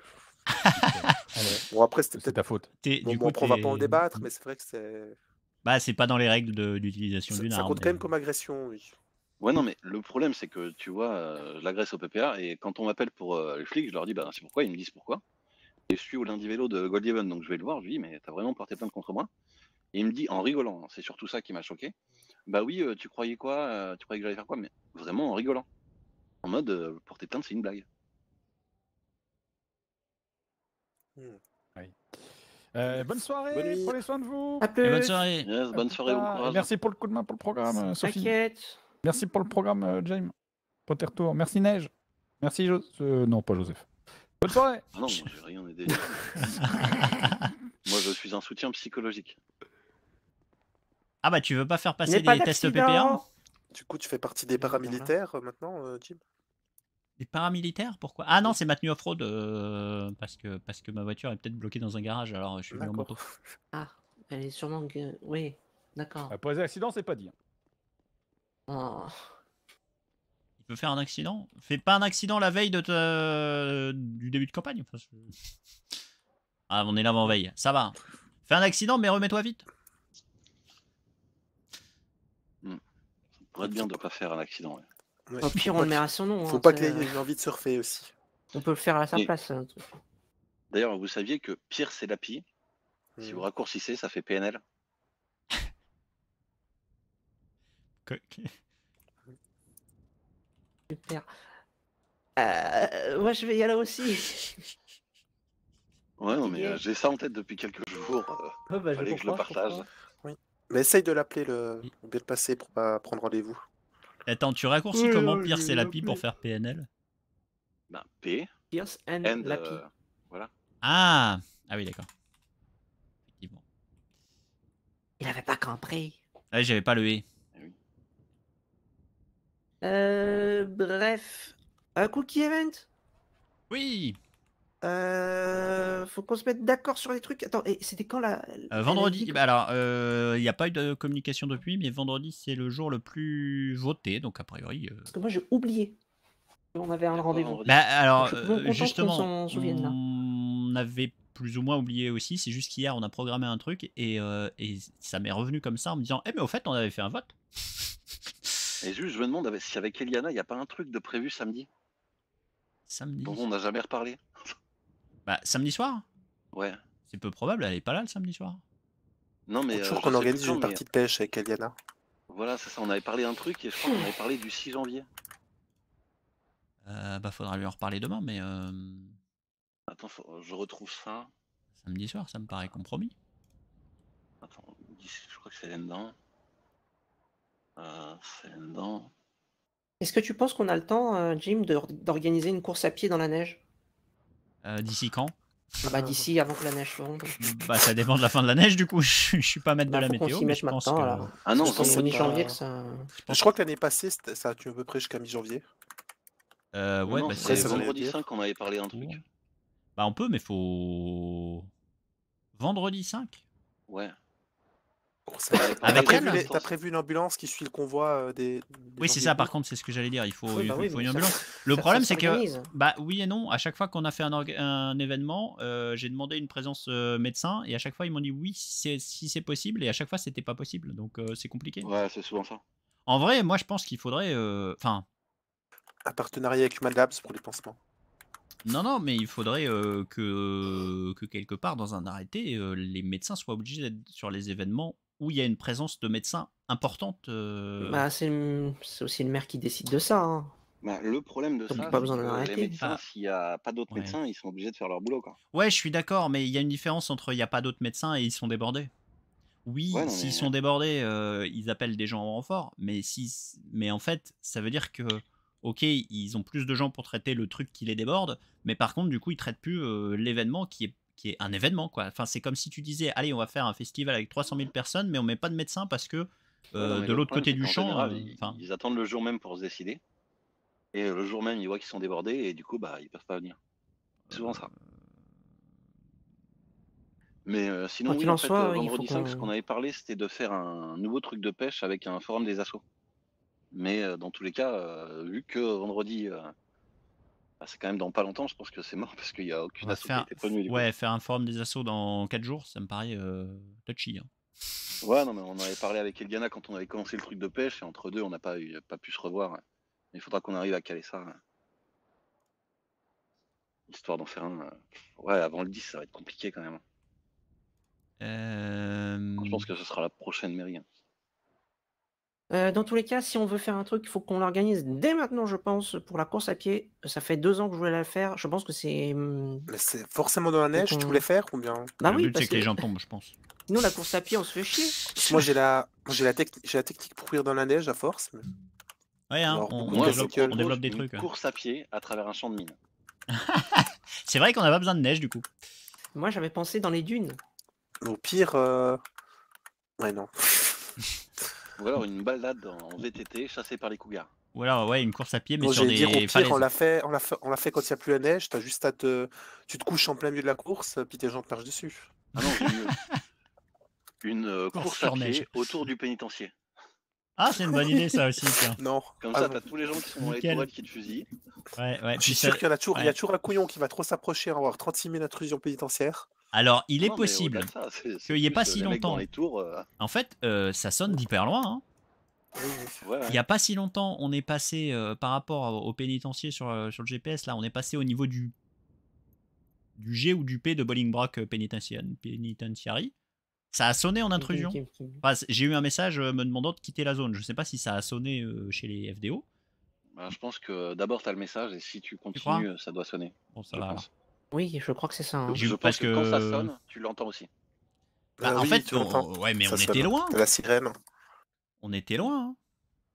bon, après, c'était peut-être ta faute. du coup, on va pas en débattre, mais c'est vrai que c'est. Bah, c'est pas dans les règles d'utilisation d'une arme. Ça compte quand même comme euh. agression, oui. Ouais, non, mais le problème, c'est que tu vois, je euh, l'agresse au PPA et quand on m'appelle pour euh, Le les je leur dis, bah, c'est pourquoi, ils me disent pourquoi. Et je suis au lundi vélo de Goldieven donc je vais le voir, je lui dis, mais t'as vraiment porté plainte contre moi Et il me dit, en rigolant, hein, c'est surtout ça qui m'a choqué, bah oui, tu croyais quoi Tu croyais que j'allais faire quoi Mais vraiment en rigolant. En mode, porter plainte, c'est une blague. Mm. Euh, bonne soirée, prenez soin de vous. bonne soirée. Merci pour le coup de main pour le programme, euh, Sophie. T'inquiète. Merci pour le programme, euh, James. tes Merci, Neige. Merci, Joseph. non, pas Joseph. Bonne soirée. Ah (laughs) moi, je suis un soutien psychologique. Ah bah, tu veux pas faire passer des tests tests 1 Du coup, tu fais partie des paramilitaires maintenant, Jim Paramilitaire paramilitaires Pourquoi Ah non, c'est maintenu off-road euh, parce, que, parce que ma voiture est peut-être bloquée dans un garage, alors je suis venu en moto. Ah, elle est sûrement. que... Oui, d'accord. Après ah, accident, c'est pas dit. Hein. Oh. Il peut faire un accident Fais pas un accident la veille de te- du début de campagne. Ah, on est là en veille. Ça va. Fais un accident, mais remets-toi vite. Hmm. On pourrait bien de pas faire un accident. Au pire, on le met à son nom. Hein, faut pas qu'il ait envie de surfer aussi. On peut le faire à sa place. Hein, D'ailleurs, vous saviez que pire, c'est l'API. Si vous hmm. raccourcissez, ça fait PNL. okay. (laughs) Super. Euh, moi, je vais y aller aussi. (laughs) Ouais, non, mais euh, j'ai ça en tête depuis quelques jours. Euh, ah, bah, je le partage. Oui. Mais essaye de l'appeler le... bien passer pour pas prendre rendez-vous. Eh, attends, tu raccourcis comment Pierce et Lapi pour faire PNL Ben, P. Pierce and, la Lapi. Euh, voilà. Ah Ah oui, d'accord. Effectivement. Il avait pas compris. Ah j'avais pas le E. Eh euh, bref. Un cookie event Oui euh, faut qu'on se mette d'accord sur les trucs. Attends, c'était quand euh, la. vendredi, bah, alors, euh, il n'y a pas eu de communication depuis, mais vendredi, c'est le jour le plus voté, donc a priori. Parce que moi, j'ai oublié. On avait un rendez-vous. Bah, alors, justement, on avait plus ou moins oublié aussi. C'est juste qu'hier, on a programmé un truc et, ça m'est revenu comme ça en me disant Eh, mais au fait, on avait fait un vote. et juste, je me demande si avec Eliana, il n'y a pas un truc de prévu samedi Samedi. Bon on n'a jamais reparlé. Bah, samedi soir Ouais. C'est peu probable, elle est pas là le samedi soir. Non, mais. Toujours euh, qu'on organise une partie de pêche avec Eliana. Voilà, c'est ça, on avait parlé d'un truc et je crois qu'on avait parlé du 6 janvier. Euh, bah, faudra lui en reparler demain, mais. Euh, Attends, je retrouve ça. Samedi soir, ça me paraît compromis. Attends, je crois que c'est là euh, c'est là Est-ce que tu penses qu'on a le temps, Jim, d'organiser une course à pied dans la neige euh, d'ici quand ah bah, bah d'ici avant que la neige tombe. Bah ça dépend de la fin de la neige du coup, (laughs) je, suis pas maître de bah, la météo. Mais je pense que... Ah non, c'est mi-janvier que ça. Je, crois que l'année passée, ça a tué à peu près jusqu'à mi-janvier. Euh, ouais, bah c'est vendredi 5 qu'on avait parlé d'un truc. Bah on peut, mais faut. Vendredi 5 Ouais. T'as prévu, une ambulance qui suit le convoi euh, des. oui, c'est ça, par contre, c'est ce que j'allais dire. Il faut, bah une ambulance. le problème, c'est que. Bah oui et non. À chaque fois qu'on a fait un, événement, euh, j'ai demandé une présence euh, médecin et à chaque fois, ils m'ont dit oui si c'est possible et à chaque fois, c'était pas possible. Donc, c'est compliqué. Ouais, c'est souvent ça. En vrai, moi, je pense qu'il faudrait. Enfin. un partenariat avec Human pour les pansements. Non, non, mais il faudrait que, quelque part, dans un arrêté, les médecins soient obligés d'être sur les événements où il y a une présence de médecins importante. Euh, bah, c'est aussi le maire qui décide de ça. Hein. Bah, le problème de ça, pas que les ah. s'il n'y a pas d'autres médecins, ils sont obligés de faire leur boulot. Quoi. Ouais, je suis d'accord, mais il y a une différence entre il n'y a pas d'autres médecins et ils sont débordés. Oui, s'ils sont euh, débordés, euh, ils appellent des gens en renfort, mais, si... mais en fait, ça veut dire que, ok, ils ont plus de gens pour traiter le truc qui les déborde, mais par contre, du coup, ils traitent plus l'événement qui est qui est un événement quoi. Enfin, c'est comme si tu disais, allez, on va faire un festival avec 300 000 personnes, mais on met pas de médecin parce que euh, de l'autre côté du champ, euh, ils, attendent le jour même pour se décider. Et le jour même, ils voient qu'ils sont débordés et du coup, bah, ils peuvent pas venir. souvent ça. Mais euh, sinon, oui, en, soit, vendredi ce qu'on avait parlé, c'était de faire un nouveau truc de pêche avec un forum des assauts Mais dans tous les cas, vu que vendredi, bah, c'est quand même dans pas longtemps, je pense que c'est mort (laughs) parce qu'il n'y a aucune assaut Ouais, faire un forum des assauts dans 4 jours, ça me paraît euh, touchy. Hein. Ouais, non, mais on avait parlé avec Elgana quand on avait commencé le truc de pêche, et entre deux, on n'a pas, pas pu se revoir. Il faudra qu'on arrive à caler ça. Hein. Histoire d'en faire un. Euh, ouais, avant le 10, ça va être compliqué quand même. Euh, je pense que ce sera la prochaine mairie. Hein. Euh, dans tous les cas, si on veut faire un truc, il faut qu'on l'organise dès maintenant, je pense, pour la course à pied. Ça fait deux ans que je voulais la faire. Je pense que c'est. Hmm, c'est forcément dans la neige, tu voulais faire ou bien bah oui, parce que... les gens tombent, je pense. (laughs) Nous, la course à pied, on se fait chier. Moi, j'ai la, j'ai la, la technique pour courir dans la neige à force. Ouais, hein, on, développe, on, des trucs. Hein. course à pied à travers un champ de mine. (laughs) c'est vrai qu'on n'a pas besoin de neige du coup. Moi j'avais pensé dans les dunes. Au pire. Euh, ouais, non. (laughs) Ou alors une balade en VTT chassée par les cougars. Ou alors ouais, une course à pied, mais sur des dire, on l'a fait, fait, quand il n'y a plus la neige. As juste à te, tu te couches en plein milieu de la course, puis tes jambes marchent dessus. Ah non, une, une euh, course, à pied autour du pénitencier. Ah, c'est une bonne idée ça aussi. Tiens. Non. Comme ah ça, t'as tous les gens qui sont dans les toilettes qui te fusillent. Ouais, ouais. Je suis sûr qu'il y, y, a toujours un couillon qui va trop s'approcher, hein, avoir 36 000 intrusions pénitentiaires. Alors, il est possible qu'il n'y ait pas euh, si longtemps. Euh. En fait, euh, ça sonne d'hyper loin. Hein. Il n'y a pas si longtemps, on est passé par rapport au pénitencier sur, le GPS. Là, on est passé au niveau du, du G ou du P de Bolingbroke Penitentiary. Ça a sonné en intrusion. J'ai eu un message me demandant de quitter la zone. Je ne sais pas si ça a sonné chez les FDO. Ben, je pense que d'abord, tu as le message et si tu continues, ça doit sonner. Bon, ça va. Oui, je crois que c'est ça. Hein. Je, pense, que... quand ça sonne, tu l'entends aussi. Bah, bah en fait, ouais, mais on était loin. Hein. La sirène. On était loin. Hein.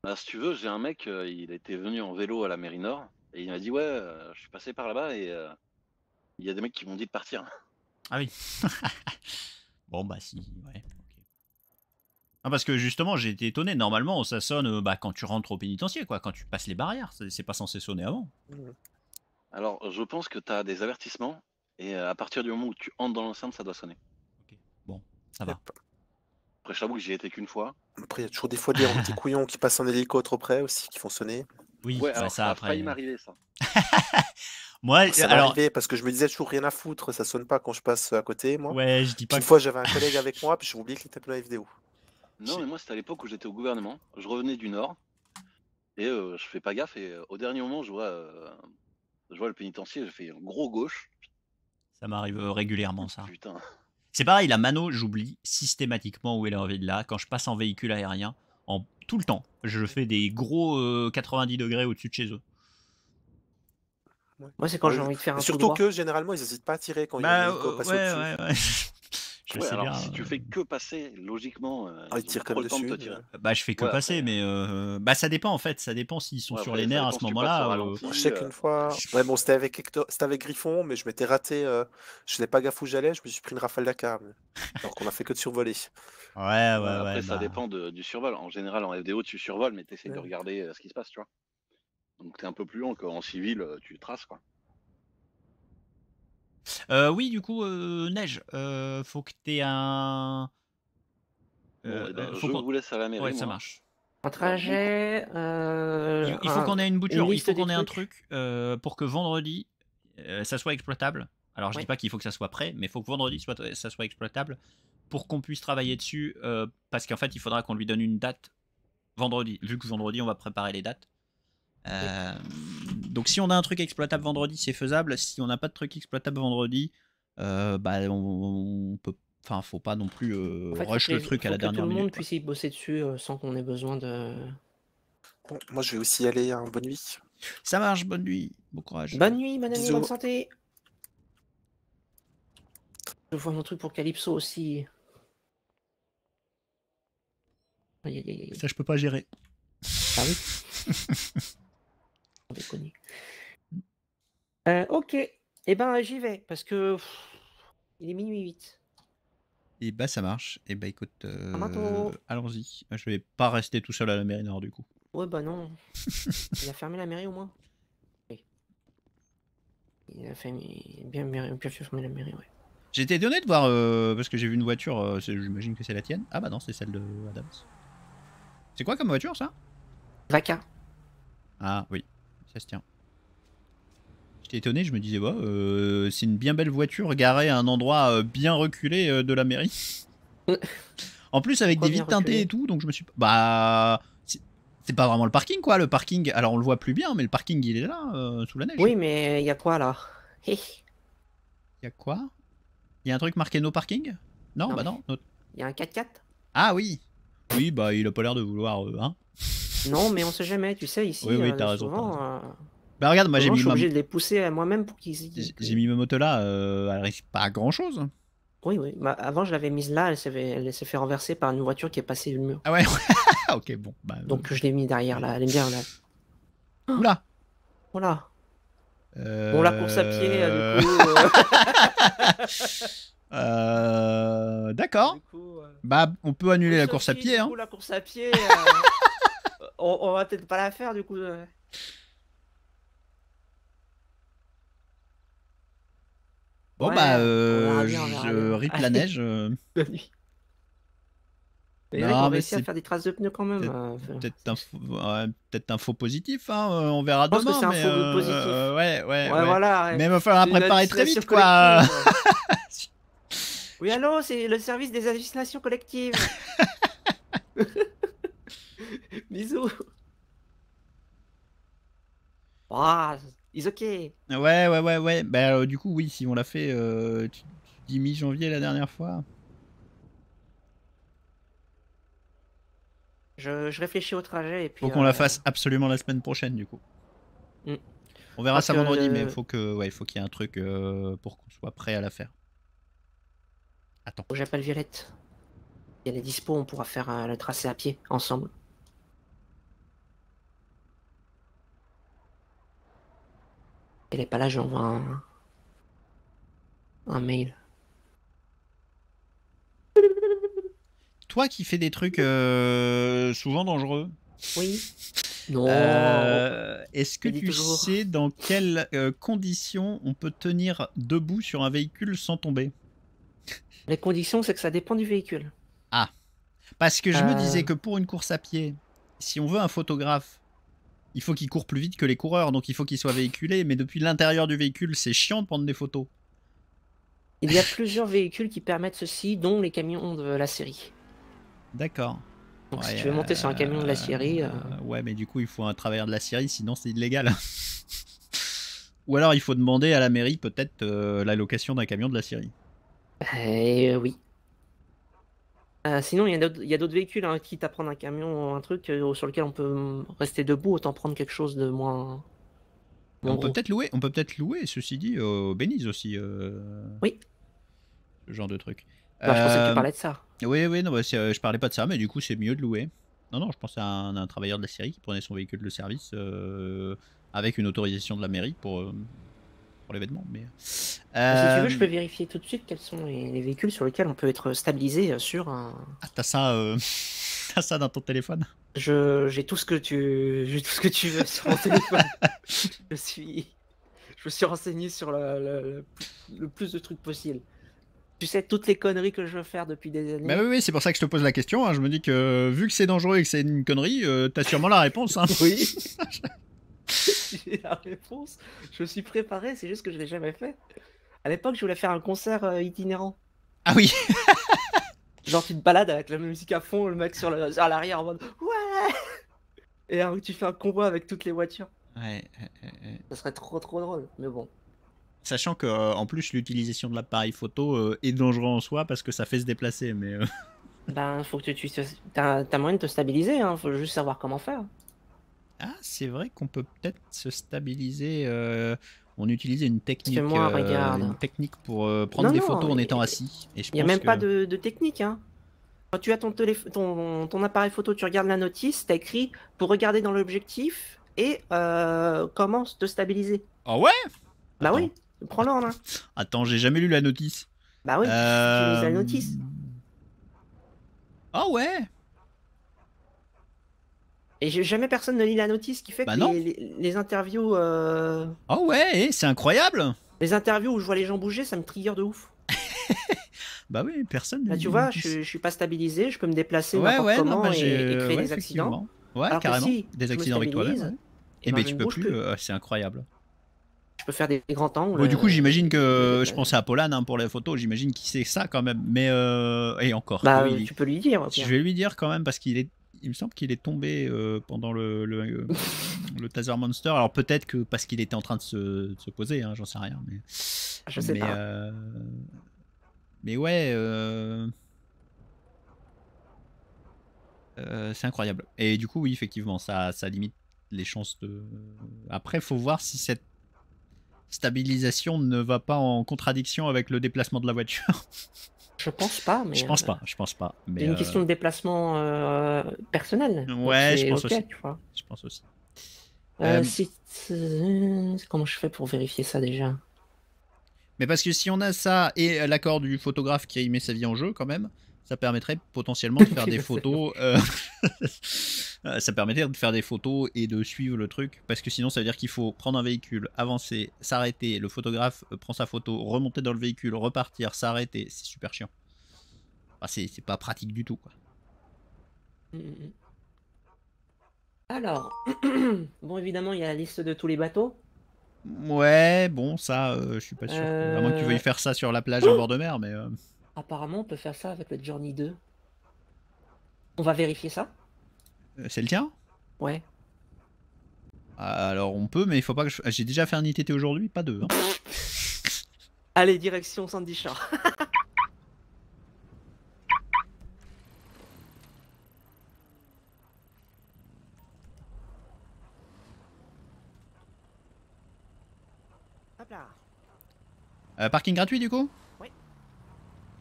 Bah, si tu veux, j'ai un mec, euh, il était venu en vélo à la mairie Nord et il m'a dit ouais, euh, je suis passé par là-bas et euh, il y a des mecs qui m'ont dit de partir. Ah oui. (laughs) bon bah si, ouais. parce que justement, j'ai été étonné. Normalement, ça sonne bah, quand tu rentres au pénitencier, quoi, quand tu passes les barrières. C'est pas censé sonner avant. Mmh. Alors, je pense que tu as des avertissements, et euh, à partir du moment où tu entres dans l'enceinte, ça doit sonner. bon, ça va. Après, je t'avoue que j'y ai été qu'une fois. Après, il y a toujours des fois des petits couillons qui passent en hélico auprès près aussi, qui font sonner. Oui, ça, ça, m'arriver, ça. (laughs) Moi, ça alors... arrivé parce que je me disais toujours rien à foutre, ça sonne pas quand je passe à côté, moi. Ouais, je dis pas. une fois, j'avais un (laughs) collègue avec moi, puis j'ai oublié qu'il était dans la vidéo. Non, mais moi, c'était à l'époque où j'étais au gouvernement. Je revenais du Nord et euh, je fais pas gaffe. Et euh, au dernier moment, je vois je vois le pénitencier, je fais un gros gauche. Ça m'arrive euh, régulièrement, ça. Putain. C'est pareil, la mano, j'oublie systématiquement où est envie de là. Quand je passe en véhicule aérien, en tout le temps, je fais des gros 90 euh, degrés au-dessus de chez eux. Moi, c'est quand j'ai envie de faire un Surtout que généralement, ils n'hésitent pas à tirer quand bah, ils euh, ouais, ouais, ouais. Si tu euh, fais que passer, logiquement, Bah, je fais que passer, mais euh, bah, ça dépend en fait. Ça dépend s'ils sont sur les nerfs à ce moment-là. Euh, je sais qu'une fois, ouais, bon, c'était avec, avec Griffon, mais je m'étais raté. Je n'ai pas gaffe où j'allais, je me suis pris une rafale Dakar. (laughs) alors qu'on a fait que de survoler. Ouais, ouais, Après, ça bah. dépend du survol. En général, en FDO, tu survoles, mais tu essaies de regarder ce qui se passe, tu vois. Donc, tu es un peu plus long qu'en civil, tu traces, quoi. Euh, oui, du coup, euh, Neige, euh, faut que t'aies un. Eh ben, je vous laisse à la mairie. Ouais, ça marche. marche. Trajet. Il, faut qu'on ait une bouture, il faut qu'on ait un truc pour que vendredi ça soit exploitable. Alors je dis pas qu'il faut que ça soit prêt, mais il faut que vendredi soit, ça soit exploitable pour qu'on puisse travailler dessus. parce qu'en fait, il faudra qu'on lui donne une date vendredi. Vu que vendredi, on va préparer les dates. Euh, donc si on a un truc exploitable vendredi, c'est faisable. Si on n'a pas de truc exploitable vendredi, euh, bah, on, peut. Enfin, faut pas non plus euh, rush le truc à la dernière minute. Que tout le monde puisse y bosser dessus euh, sans qu'on ait besoin de. Bon, moi, je vais aussi aller. Hein. Bonne nuit. Ça marche. Bonne nuit. Bon courage. Bonne nuit, madame. Bonne santé. Je vois mon truc pour Calypso aussi. Ça, je peux pas gérer. Ah (laughs) Euh, ok, et eh ben j'y vais, parce que il est minuit 8. Et bah ça marche. Et eh bah ben, écoute, euh, allons-y. Je vais pas rester tout seul à la mairie nord du coup. Ouais bah non. (laughs) il a fermé la mairie au moins. Oui. Il a fermé... bien, bien, bien fermé la mairie, ouais. J'étais étonné de voir, euh, parce que j'ai vu une voiture, j'imagine que c'est la tienne. Ah bah non, c'est celle de Adams. C'est quoi comme voiture ça Vaca. Ah oui. Christian. J'étais étonné, je me disais, bah, euh, c'est une bien belle voiture garée à un endroit euh, bien reculé euh, de la mairie. (laughs) en plus, avec des vitres teintées et tout, donc je me suis. Bah. C'est pas vraiment le parking, quoi. Le parking, alors on le voit plus bien, mais le parking, il est là, sous la neige. Oui, mais il y a quoi là Il y a quoi Il y a un truc marqué no parking non, bah non. Il y a un 4x4 Ah oui Oui, bah il a pas l'air de vouloir. Hein. Non, mais on sait jamais, tu sais, ici. Oui, oui, euh, raison. Souvent, euh, bah regarde, moi j'ai mis. Je suis obligé de les pousser à moi-même pour qu'ils. J'ai mis ma moto là, euh, elle risque pas grand chose. Hein. Oui, oui. Bah, avant, je l'avais mise là, elle s'est fait, renverser par une voiture qui est passée du mur. Ah ouais (laughs) Ok, bon. Bah, Donc je l'ai mis derrière là, elle est bien là. Oula Voilà. Euh... Bon, la course à pied, du coup. (laughs) D'accord. Bah, on peut annuler la course, à pied, hein. coup, La course à pied. (laughs) on, va peut-être pas la faire du coup. Euh. Bon bah, euh, je rip la neige. Euh... (laughs) Mais non, on mais essayer à faire des traces de pneus quand même. Peut-être euh... un, ouais, peut un, faux positif, hein. Euh, on verra demain. pense que positif. ouais, ouais, ouais, Mais il va falloir préparer très vite, quoi. (laughs) oui, allô, c'est le service des hallucinations collectives. (laughs) (laughs) Bisous. Ah, is ok. Ouais, ouais, ouais, ouais. Bah, euh, du coup, oui, si on l'a fait, euh, mi-janvier la dernière fois. Je, réfléchis au trajet et puis. Faut qu'on la euh, fasse absolument la semaine prochaine, du coup. Mm. On verra ça vendredi, mais faut que, ouais, faut qu'il y ait un truc euh, pour qu'on soit prêt à la faire. Attends. J'appelle Violette. Si elle est dispo, on pourra faire le tracé à pied ensemble. Elle est pas là, j'envoie un... un mail. Toi qui fais des trucs euh, souvent dangereux. Oui. Euh, non. Est-ce que tu sais dans quelles euh, conditions on peut tenir debout sur un véhicule sans tomber Les conditions, c'est que ça dépend du véhicule. Ah. Parce que je me disais que pour une course à pied, si on veut un photographe il faut qu'il court plus vite que les coureurs, donc il faut qu'il soit véhiculé. Mais depuis l'intérieur du véhicule, c'est chiant de prendre des photos. Il y a plusieurs véhicules qui permettent ceci, dont les camions de la série. D'accord. Donc si tu veux monter sur un euh, camion de la série. Euh, euh, ouais, mais du coup, il faut un travailleur de la série, sinon c'est illégal. (laughs) Ou alors, il faut demander à la mairie peut-être la location d'un camion de la série. oui. Euh, sinon, il y a d'autres véhicules, hein, quitte à prendre un camion ou un truc euh, sur lequel on peut rester debout, autant prendre quelque chose de moins. on, peut peut louer, on peut peut-être louer, ceci dit, au aussi. Euh, oui. Ce genre de truc. Bah, je pensais que tu parlais de ça. Oui, oui, non, bah, je parlais pas de ça, mais du coup, c'est mieux de louer. Non, non, je pensais à un, à un, travailleur de la série qui prenait son véhicule de service avec une autorisation de la mairie pour pour l'événement. Mais... Si tu veux, je peux vérifier tout de suite quels sont les, véhicules sur lesquels on peut être stabilisé euh, sur un. Ah, t'as ça, euh, (laughs) ça dans ton téléphone Je j'ai tout ce que tu tout ce que tu veux sur mon téléphone. (laughs) je suis je me suis renseigné sur le, le, plus de trucs possible. Tu sais, toutes les conneries que je veux faire depuis des années. Mais bah oui, oui c'est pour ça que je te pose la question. Hein. Je me dis que vu que c'est dangereux et que c'est une connerie, tu euh, t'as sûrement la réponse. Hein. oui. (laughs) J'ai (laughs) la réponse. Je suis préparé, c'est juste que je l'ai jamais fait. À l'époque, je voulais faire un concert euh, itinérant. Ah oui (laughs) Genre, une balade avec la musique à fond, le mec sur l'arrière en mode Ouais Et alors, tu fais un convoi avec toutes les voitures. Ouais, Ça serait trop trop drôle, mais bon. Sachant que euh, en plus l'utilisation de l'appareil photo euh, est dangereux en soi parce que ça fait se déplacer, mais. Ben, faut que tu. tu T'as moyen de te stabiliser, hein, faut juste savoir comment faire. Ah, c'est vrai qu'on peut peut-être se stabiliser. Euh, on utilisait euh, une technique, technique pour euh, prendre des photos en étant assis. Il n'y a même pas de, technique. Hein. Quand tu as ton, ton, appareil photo, tu regardes la notice, tu as écrit pour regarder dans l'objectif et comment te stabiliser. Ah ouais Bah oui, prends l'ordre. en (laughs) Attends, j'ai jamais lu la notice. Bah oui, tu lis la notice. Ah ouais et jamais personne ne lit la notice, qui fait bah que Les, interviews. Euh... Oh ouais, eh, c'est incroyable Les interviews où je vois les gens bouger, ça me trigger de ouf. (laughs) bah oui, personne. Bah, Là, tu vois, je, je, suis pas stabilisé, je peux me déplacer ouais, comment bah, et, créer des accidents. Ouais, carrément. des accidents avec toi Et, eh ben, ben tu peux plus, euh, c'est incroyable. Je peux faire des grands angles. du coup, euh, j'imagine que euh, je pensais à Polan hein, pour les photos. J'imagine qu'il sait ça quand même, mais et encore. Bah, tu peux lui dire. Je vais lui dire quand même parce qu'il est il me semble qu'il est tombé euh, pendant le, le, euh, (laughs) Monster. Alors peut-être que parce qu'il était en train de se, poser, hein, j'en sais rien. Mais, Je sais mais euh, ouais. c'est incroyable. Et du coup, oui, effectivement, ça, limite les chances de. Après, faut voir si cette stabilisation ne va pas en contradiction avec le déplacement de la voiture. (laughs) Je pense pas, mais. Je pense euh, pas, je pense pas. C'est une euh, question de déplacement euh, personnel. Ouais, je pense aussi. Je pense aussi. Comment je fais pour vérifier ça déjà Mais parce que si on a ça et l'accord du photographe qui a mis sa vie en jeu quand même, ça permettrait potentiellement de (laughs) faire des photos. Euh, (laughs) euh, ça permettrait de faire des photos et de suivre le truc. Parce que sinon, ça veut dire qu'il faut prendre un véhicule, avancer, s'arrêter. Le photographe euh, prend sa photo, remonter dans le véhicule, repartir, s'arrêter. C'est super chiant. c'est pas pratique du tout. Quoi. Mm, mm, mm. Alors, (clears throat) bon, évidemment, il y a la liste de tous les bateaux. Ouais, bon, ça, je suis pas sûr. À moins que tu veuilles faire ça sur la plage en bord de mer, mais. Apparemment, on peut faire ça avec le Journey 2. On va vérifier ça euh, C'est le tien Ouais. Ah, alors on peut, mais il faut pas que je... J'ai déjà fait un ITT aujourd'hui, pas deux. Hein. (laughs) Allez, direction Sandy Shore. Euh, parking gratuit du coup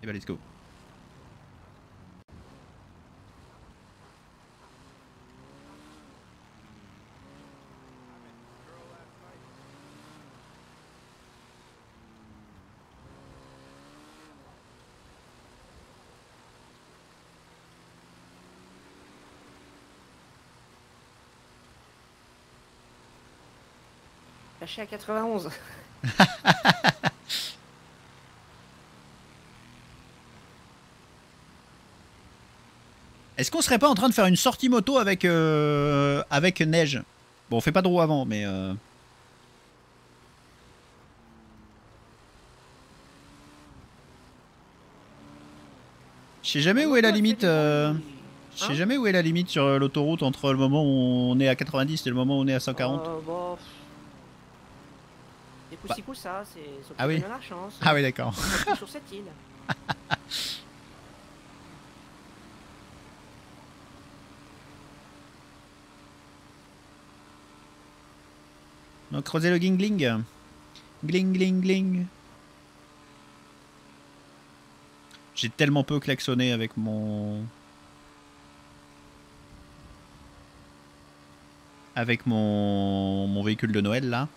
et eh ben, let's go. Lâché à 91. (laughs) Est-ce qu'on serait pas en train de faire une sortie moto avec, euh, avec neige Bon, on fait pas de roue avant, mais... Euh. Je sais jamais où est la limite. Euh. Je sais hein jamais où est la limite sur l'autoroute entre le moment où on est à 90 et le moment où on est à 140. Bah, bah. ah oui. Ah oui d'accord. sur cette île. (laughs) creuser le gingling. Gling gling J'ai tellement peu klaxonné avec mon... Avec mon, mon véhicule de Noël là.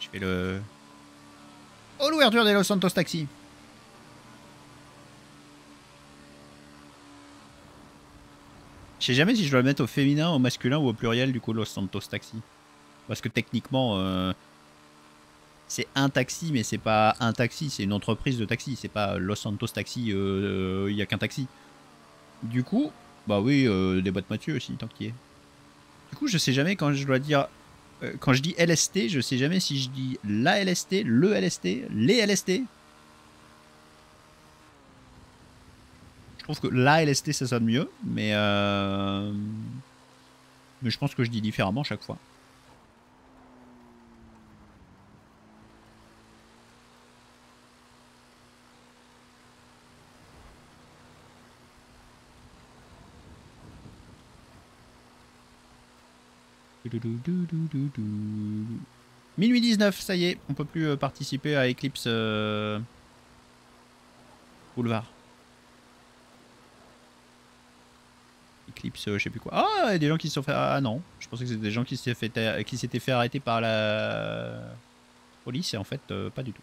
Je fais le... Oh l'ouverture des Los Santos Taxi. Je sais jamais si je dois le mettre au féminin, au masculin ou au pluriel du coup Los Santos Taxi. Parce que techniquement, euh, c'est un taxi, mais c'est pas un taxi, c'est une entreprise de taxi. C'est pas Los Santos Taxi, il euh, n'y euh, a qu'un taxi. Du coup, bah oui, euh, des boîtes Mathieu aussi, tant qu'il y est. Du coup, je sais jamais quand je dois dire euh, quand je dis LST, je sais jamais si je dis la LST, le LST, les LST. Je trouve que la LST ça sonne mieux, mais euh, mais je pense que je dis différemment chaque fois. Minuit 19, ça y est, on peut plus euh, participer à Eclipse euh, Boulevard. Eclipse, euh, je sais plus quoi. Ah, il des gens qui se sont fait. Ah non, je pensais que c'était des gens qui s'étaient fait, qui arrêter par la police, et en fait, pas du tout.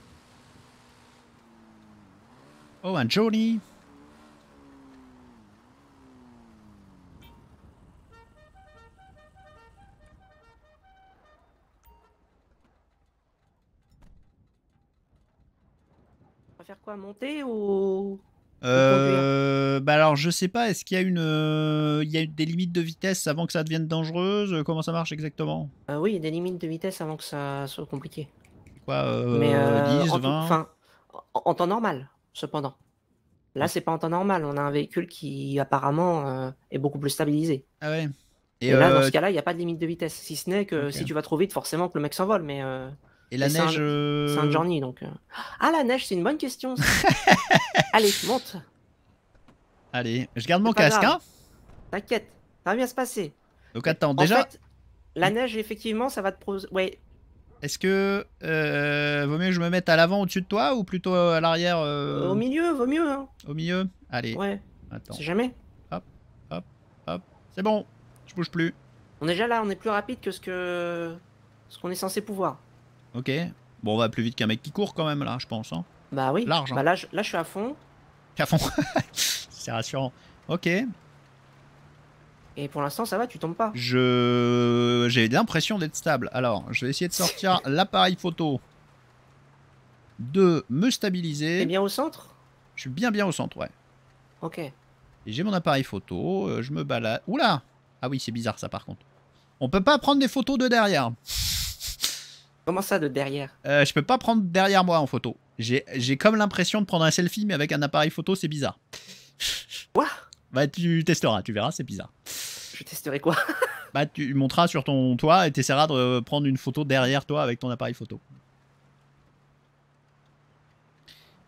Oh, un On va faire quoi Monter ou... Euh, bah alors je sais pas, est-ce qu'il y a une, euh, il y a des limites de vitesse avant que ça devienne dangereuse Comment ça marche exactement euh, Oui, il y a des limites de vitesse avant que ça soit compliqué. Quoi euh, Mais 10, en temps normal cependant. Là, c'est pas en temps normal. On a un véhicule qui apparemment euh, est beaucoup plus stabilisé. Ah ouais. Et, là, dans euh, ce cas-là, il n'y a pas de limite de vitesse. Si ce n'est que si tu vas trop vite, forcément que le mec s'envole. Mais euh, Et la neige. C'est un... donc. Ah, la neige, c'est une bonne question. (laughs) Allez, monte. Allez, je garde mon casque. Hein T'inquiète, ça va bien se passer. Donc attends, en déjà. Fait, la neige, effectivement, ça va te. Ouais, est-ce que euh, vaut mieux que je me mette à l'avant au-dessus de toi ou plutôt à l'arrière euh Au milieu, vaut mieux. Hein. Au milieu Allez. Ouais. Attends. C'est jamais. Hop, hop, hop. C'est bon. Je bouge plus. On est déjà là, on est plus rapide que ce que ce qu'on est censé pouvoir. Ok. Bon, on va plus vite qu'un mec qui court quand même là, je pense. Hein. Bah oui. Large. Hein. Bah là, je, là, je suis à fond. (laughs) À fond. (laughs) C'est rassurant. Ok. Et pour l'instant, ça va, tu tombes pas. Je j'ai l'impression d'être stable. Alors, je vais essayer de sortir (laughs) l'appareil photo, de me stabiliser. T'es bien au centre Je suis bien bien au centre, ouais. Ok. j'ai mon appareil photo, euh, je me balade. Oula Ah oui, c'est bizarre ça par contre. On peut pas prendre des photos de derrière. (laughs) Comment ça de derrière euh, Je peux pas prendre derrière moi en photo. J'ai comme l'impression de prendre un selfie mais avec un appareil photo, c'est bizarre. Quoi bah, tu testeras, tu verras, c'est bizarre. Je testerai quoi (laughs) Bah, tu monteras sur ton toit et t'essaieras de euh, prendre une photo derrière toi avec ton appareil photo.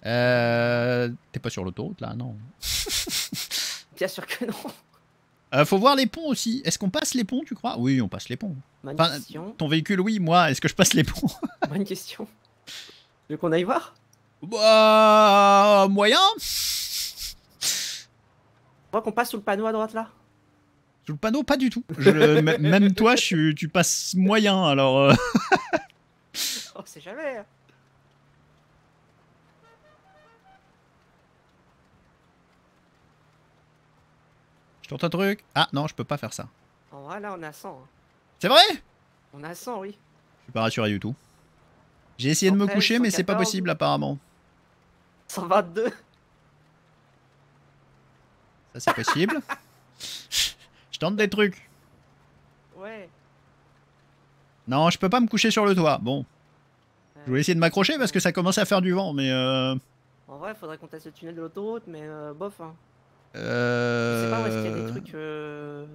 Euh, T'es pas sur l'autoroute là, non (laughs) Bien sûr que non. Euh, faut voir les ponts aussi. Est-ce qu'on passe les ponts, tu crois Oui, on passe les ponts. Ton véhicule, oui. Moi, est-ce que je passe les ponts (laughs) Bonne question. Tu veux qu'on aille voir Bah, moyen vois qu'on passe sous le panneau à droite là Sous le panneau, pas du tout. même toi, je, tu passes moyen alors. oh, euh. c'est (laughs) jamais. Hein. Je tourne un truc. Ah non, je peux pas faire ça. En vrai, là, on a 100. Hein. C'est vrai On a 100, oui. Je suis pas rassuré du tout. J'ai essayé de me coucher, mais c'est pas possible apparemment. 122 c'est possible. je tente des trucs. Ouais. Non, je peux pas me coucher sur le toit. Bon. Je voulais essayer de m'accrocher parce que ça commençait à faire du vent, mais euh... En vrai, faudrait qu'on teste le tunnel de l'autoroute, mais euh, bof. Euh... Je sais pas où est-ce qu'il y a des trucs euh,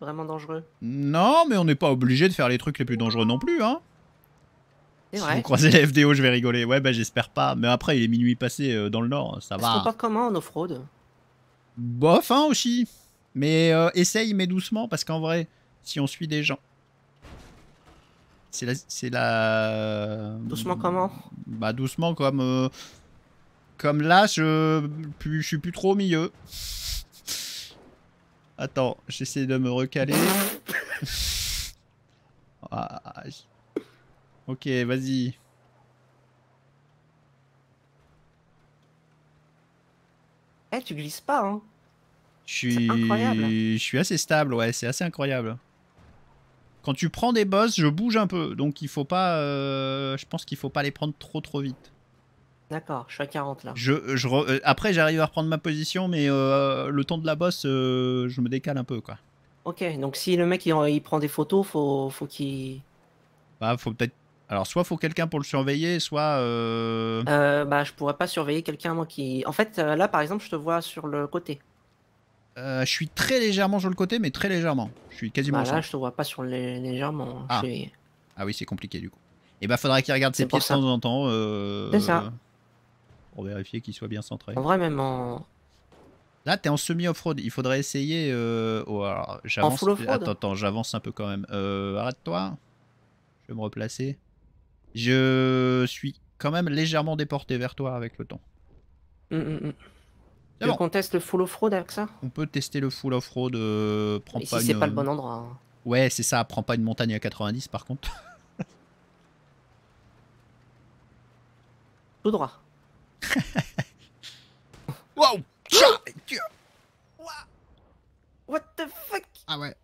vraiment dangereux. Non, mais on n'est pas obligé de faire les trucs les plus dangereux non plus, hein. Si vrai. on la FDO, je vais rigoler. Ouais, bah j'espère pas. Mais après, il est minuit passé euh, dans le nord, ça va. On comment en off-road bof hein, aussi. Mais euh, essaye, mais doucement, parce qu'en vrai, si on suit des gens. C'est la, c'est la. Doucement comment Bah doucement comme. Euh, comme là, je, je suis plus trop au milieu. Attends, j'essaie de me recaler. (laughs) Ah, ok, vas-y. Eh, tu glisses pas, hein je suis... je suis assez stable, ouais, c'est assez incroyable. Quand tu prends des boss, je bouge un peu, donc il faut pas, euh, je pense qu'il faut pas les prendre trop trop vite. D'accord, je suis à 40 là. Je, euh, Après, j'arrive à reprendre ma position, mais euh, le temps de la boss, je me décale un peu, quoi. Ok, donc si le mec il, prend des photos, faut, faut qu'il. Bah, faut peut-être alors, soit faut quelqu'un pour le surveiller, soit. Euh, euh, bah, je pourrais pas surveiller quelqu'un, moi qui. En fait, euh, là, par exemple, je te vois sur le côté. je suis très légèrement sur le côté, mais très légèrement. Je suis quasiment. Bah, là, je te vois pas sur le légèrement. Hein. Ah, ah oui, c'est compliqué du coup. Et eh bah, ben, faudrait qu'il regarde ses pieds de temps en temps. C'est ça. Pour vérifier qu'il soit bien centré. En vrai, même en. Là, t'es en semi-off-road. Il faudrait essayer. Oh, alors, en full Attends, attends j'avance un peu quand même. Arrête-toi. Je vais me replacer je suis quand même légèrement déporté vers toi avec le temps. Mmh, On teste le full off-road avec ça On peut tester le full off-road. Euh, c'est pas le euh, bon endroit. Hein. Ouais, c'est ça. Prends pas une montagne à 90 par contre. (laughs) Tout droit. (laughs) wow ah What the fuck Ah ouais.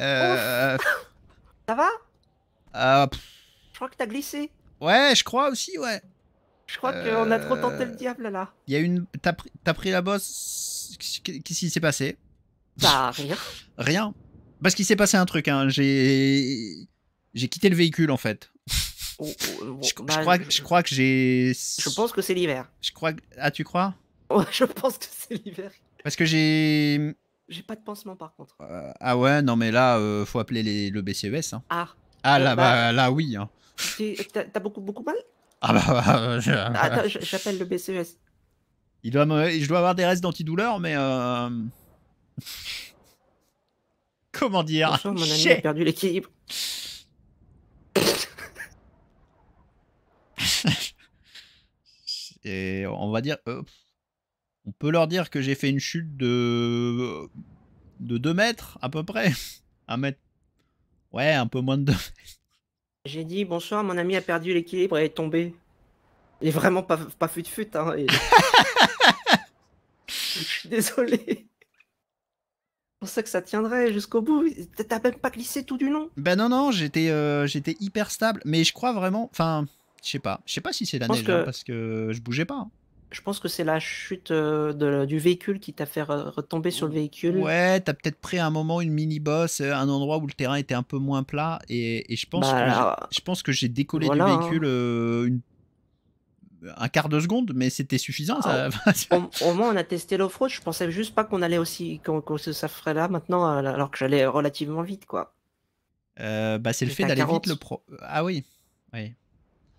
Euh, (laughs) ça va ah, je crois que t'as glissé. Ouais, je crois aussi, ouais. Je crois qu'on a trop tenté le euh, diable là. Il y a une. T'as pris... la bosse. Qu'est-ce qui s'est passé Bah rien. rien. Parce qu'il s'est passé un truc. Hein. J'ai. J'ai quitté le véhicule en fait. Oh, oh, oh, bah, je, crois, que j'ai. Je pense que c'est l'hiver. Je crois. Ah, tu crois Ouais, (laughs) je pense que c'est l'hiver. Parce que j'ai. J'ai pas de pansement par contre. Euh, ah ouais, non mais là, euh, faut appeler le BCES. Hein. Ah. Ah là, bah, bah là oui. Hein. T'as beaucoup, beaucoup mal Ah bah, bah, bah j'appelle le BCES. Il doit Je dois avoir des restes d'antidouleur, mais... Euh, (laughs) comment dire mon ami a perdu l'équilibre. (laughs) Et on va dire... Euh, on peut leur dire que j'ai fait une chute de... De 2 mètres, à peu près. 1 (laughs) mètre... Ouais, un peu moins de 2 mètres. J'ai dit bonsoir, mon ami a perdu l'équilibre et est tombé. Il est vraiment pas, pas fut fut. Hein, (laughs) Je suis désolé. Je pensais que ça tiendrait jusqu'au bout. T'as même pas glissé tout du long. Ben non, non, j'étais euh, hyper stable. Mais je crois vraiment. Enfin, je sais pas. Je sais pas si c'est l'année, neige hein, parce que je bougeais pas. Hein je pense que c'est la chute euh, du véhicule qui t'a fait retomber sur le véhicule. Ouais, t'as peut-être pris à un moment une mini-boss, euh, un endroit où le terrain était un peu moins plat, et, je, pense bah, que je pense que j'ai décollé du hein. véhicule euh, une un quart de seconde, mais c'était suffisant. Ah, (laughs) au, moins, on a testé l'off-road. Je pensais juste pas qu'on allait aussi, qu'on ça ferait là maintenant, alors que j'allais relativement vite, quoi. bah, c'est le fait d'aller vite le pro. Ah oui. oui.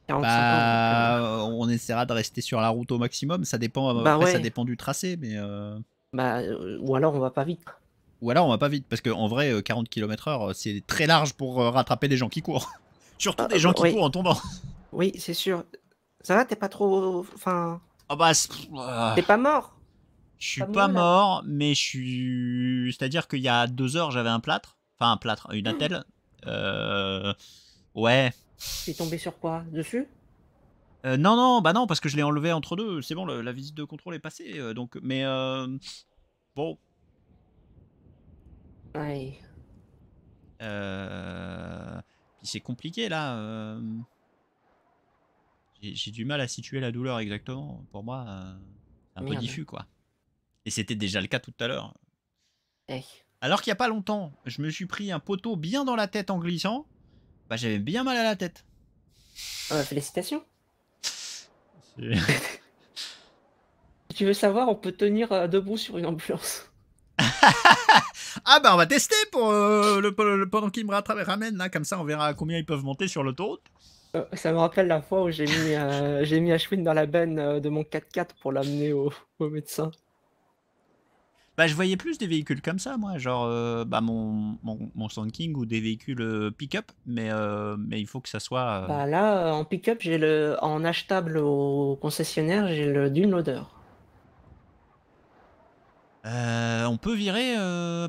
Bah, euh, on essaiera de rester sur la route au maximum. Ça dépend. Euh, bah ça dépend du tracé, mais. Euh, bah, ou alors on va pas vite. Ou alors on va pas vite parce qu'en vrai, 40 km/h, c'est très large pour rattraper des gens qui courent. (laughs) Surtout ah, des gens bah qui courent en tombant. Oui, c'est sûr. Ça va, t'es pas trop. Enfin. Ah bah. Ah. T'es pas mort. Je suis pas, mort, mais je suis. C'est-à-dire qu'il y a deux heures, j'avais un plâtre. Enfin, un plâtre, une attelle. (clears throat) Ouais, tu tombé sur quoi Dessus euh, Non, non, bah non, parce que je l'ai enlevé entre deux. C'est bon, la visite de contrôle est passée. Euh, donc, mais euh, bon. Ouais. c'est compliqué là. J'ai du mal à situer la douleur exactement. Pour moi, un peu diffus quoi. Et c'était déjà le cas tout à l'heure. Eh. Alors qu'il n'y a pas longtemps, je me suis pris un poteau bien dans la tête en glissant. Bah j'avais bien mal à la tête. Ah bah, félicitations. (laughs) (laughs) tu veux savoir, on peut tenir euh, debout sur une ambulance. (laughs) ah bah on va tester pour euh, le, pendant qu'il me ramène. là, comme ça on verra combien ils peuvent monter sur l'autoroute. Euh, ça me rappelle la fois où j'ai mis, un j'ai mis Ashwin dans la benne de mon 4x4 pour l'amener au, au médecin. Bah, je voyais plus des véhicules comme ça, moi, genre euh, bah, mon, mon, ou des véhicules euh, pick-up, mais, euh, mais il faut que ça soit. Bah là, en pick-up, j'ai le en achetable au concessionnaire, j'ai le Dune Loader. on peut virer,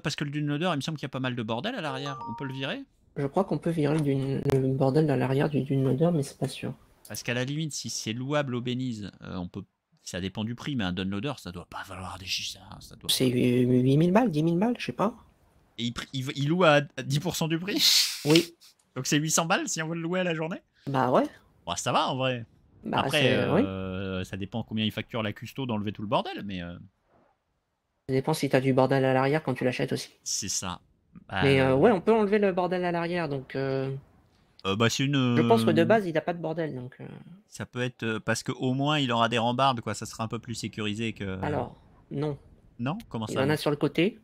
parce que le Dune Loader, il me semble qu'il y a pas mal de bordel à l'arrière, on peut le virer Je crois qu'on peut virer le, bordel à l'arrière du Dune Loader, mais c'est pas sûr. Parce qu'à la limite, si c'est louable au Bénise, on peut ça dépend du prix, mais un downloader, ça doit pas valoir des chiffres. Ça, hein, C'est 8000 balles, 10 000 balles, je sais pas. Et il, loue à 10% du prix Oui. Donc c'est 800 balles si on veut le louer à la journée Bah ouais. Bah, ça va en vrai. Bah, Après, euh, ça dépend combien il facture la custo d'enlever tout le bordel, mais. Euh ça dépend si t'as du bordel à l'arrière quand tu l'achètes aussi. C'est ça. Mais bah, euh, ouais, on peut enlever le bordel à l'arrière, donc. Euh, bah, je pense que de euh, base, il n'a pas de bordel. donc. Euh. Ça peut être. Parce qu'au moins, il aura des rambardes, quoi. Ça sera un peu plus sécurisé que. Alors, non. Non Comment ça Il en a sur le côté.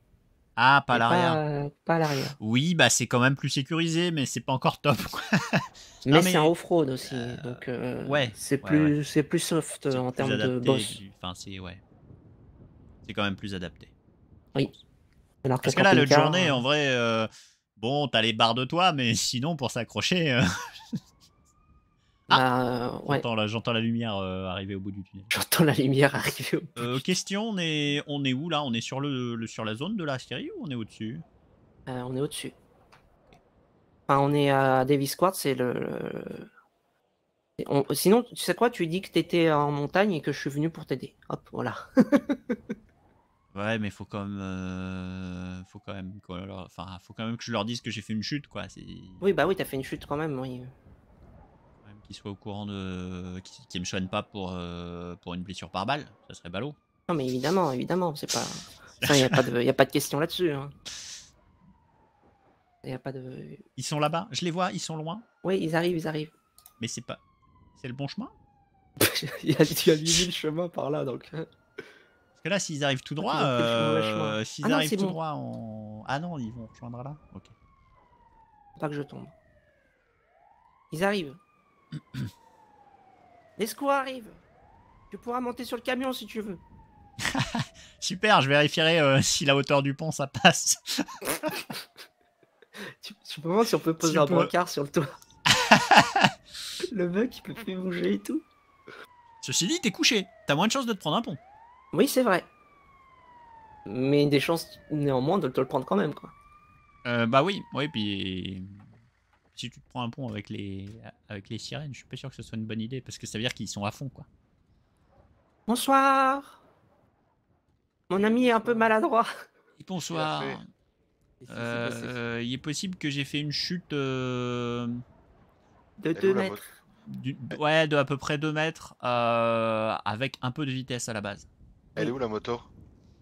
Ah, pas à l'arrière. Pas, à l'arrière. Oui, bah c'est quand même plus sécurisé, mais c'est pas encore top. (laughs) non, mais, c'est un off-road aussi, ouais, c'est plus c'est plus soft en termes de boss. Enfin, c'est quand même plus adapté. Oui. Parce que là, le journée, en vrai, bon, t'as les barres de toi, mais (laughs) sinon, pour s'accrocher. (laughs) ah, J'entends la, lumière euh, arriver au bout du tunnel. J'entends la lumière (laughs) arriver au bout. tunnel. question, on est, où là On est sur, le, sur la zone de la série ou on est au-dessus On est au-dessus. Enfin, on est à Davis Quartz, c'est le. Sinon, tu sais quoi Tu dis que t'étais en montagne et que je suis venu pour t'aider. Hop, voilà. Ouais, mais faut quand même, euh, faut quand même, faut quand même que je leur dise que j'ai fait une chute, quoi. Oui, bah oui, t'as fait une chute quand même, oui. qu'ils soient au courant de, qu'ils me chaînent pas pour euh, pour une blessure par balle, ça serait ballot. Non, mais évidemment, évidemment, c'est pas. (laughs) a pas de, question là-dessus. Hein. a pas de. Ils sont là-bas, je les vois, ils sont loin, Oui, ils arrivent, ils arrivent. mais c'est pas, c'est le bon chemin. (laughs) Il y a, il par là, donc que là, s'ils arrivent tout droit, euh, s'ils ah arrivent tout droit, en... ah non, ils vont rejoindre là. Ok. Pas que je tombe. Ils arrivent. (clears throat) Les secours arrivent. Tu pourras monter sur le camion si tu veux. (laughs) Super, je vérifierai euh, si la hauteur du pont ça passe. (laughs) tu, peux me si on peut poser un brancard sur le toit. (laughs) le mec il peut plus bouger et tout. Ceci dit, t'es couché, t'as moins de chances de te prendre un pont. Oui, c'est vrai. Mais des chances néanmoins de te le prendre quand même, quoi. Euh, bah oui, oui, puis si tu te prends un pont avec les avec les sirènes, je suis pas sûr que ce soit une bonne idée parce que ça veut dire qu'ils sont à fond, quoi. Bonsoir. Mon ami est un peu maladroit. Bonsoir. Euh, il est possible que j'ai fait une chute euh, de 2 mètres. ouais, de à peu près 2 mètres avec un peu de vitesse à la base. Elle est où la moto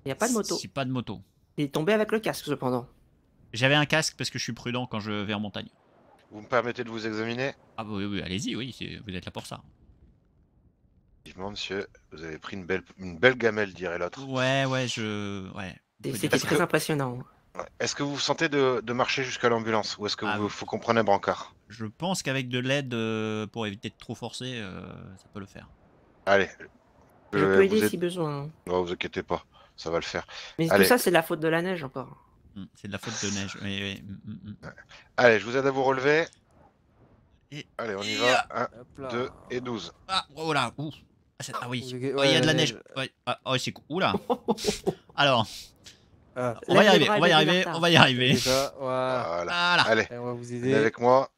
Il n'y a pas de moto. pas de moto. Il est tombé avec le casque cependant. J'avais un casque parce que je suis prudent quand je vais en montagne. Vous me permettez de vous examiner Ah oui, oui, allez-y, oui, vous êtes là pour ça. Effectivement, monsieur, vous avez pris une belle, une belle gamelle, dirait l'autre. Ouais, ouais, je... Ouais. C'était très impressionnant. Est-ce que vous vous sentez de, marcher jusqu'à l'ambulance ou est-ce que ah vous, faut qu'on prenne un brancard Je pense qu'avec de l'aide, euh, pour éviter de trop forcer, euh, ça peut le faire. Allez, je, peux aider si besoin. Non, vous inquiétez pas, ça va le faire. Mais tout ça, c'est de la faute de la neige encore. Hum, c'est de la faute de neige, hum, hum, Allez, je vous aide à vous relever. Allez, on y va. 1, 2 et 12. Ah, voilà. Ah, ah oh, oui, il y a de la neige. Ah, oh, c'est cool. Oula. (laughs) Alors. Ah. on, va y arriver, on va y arriver, on va y arriver. Voilà. Allez, on va vous aider. avec moi.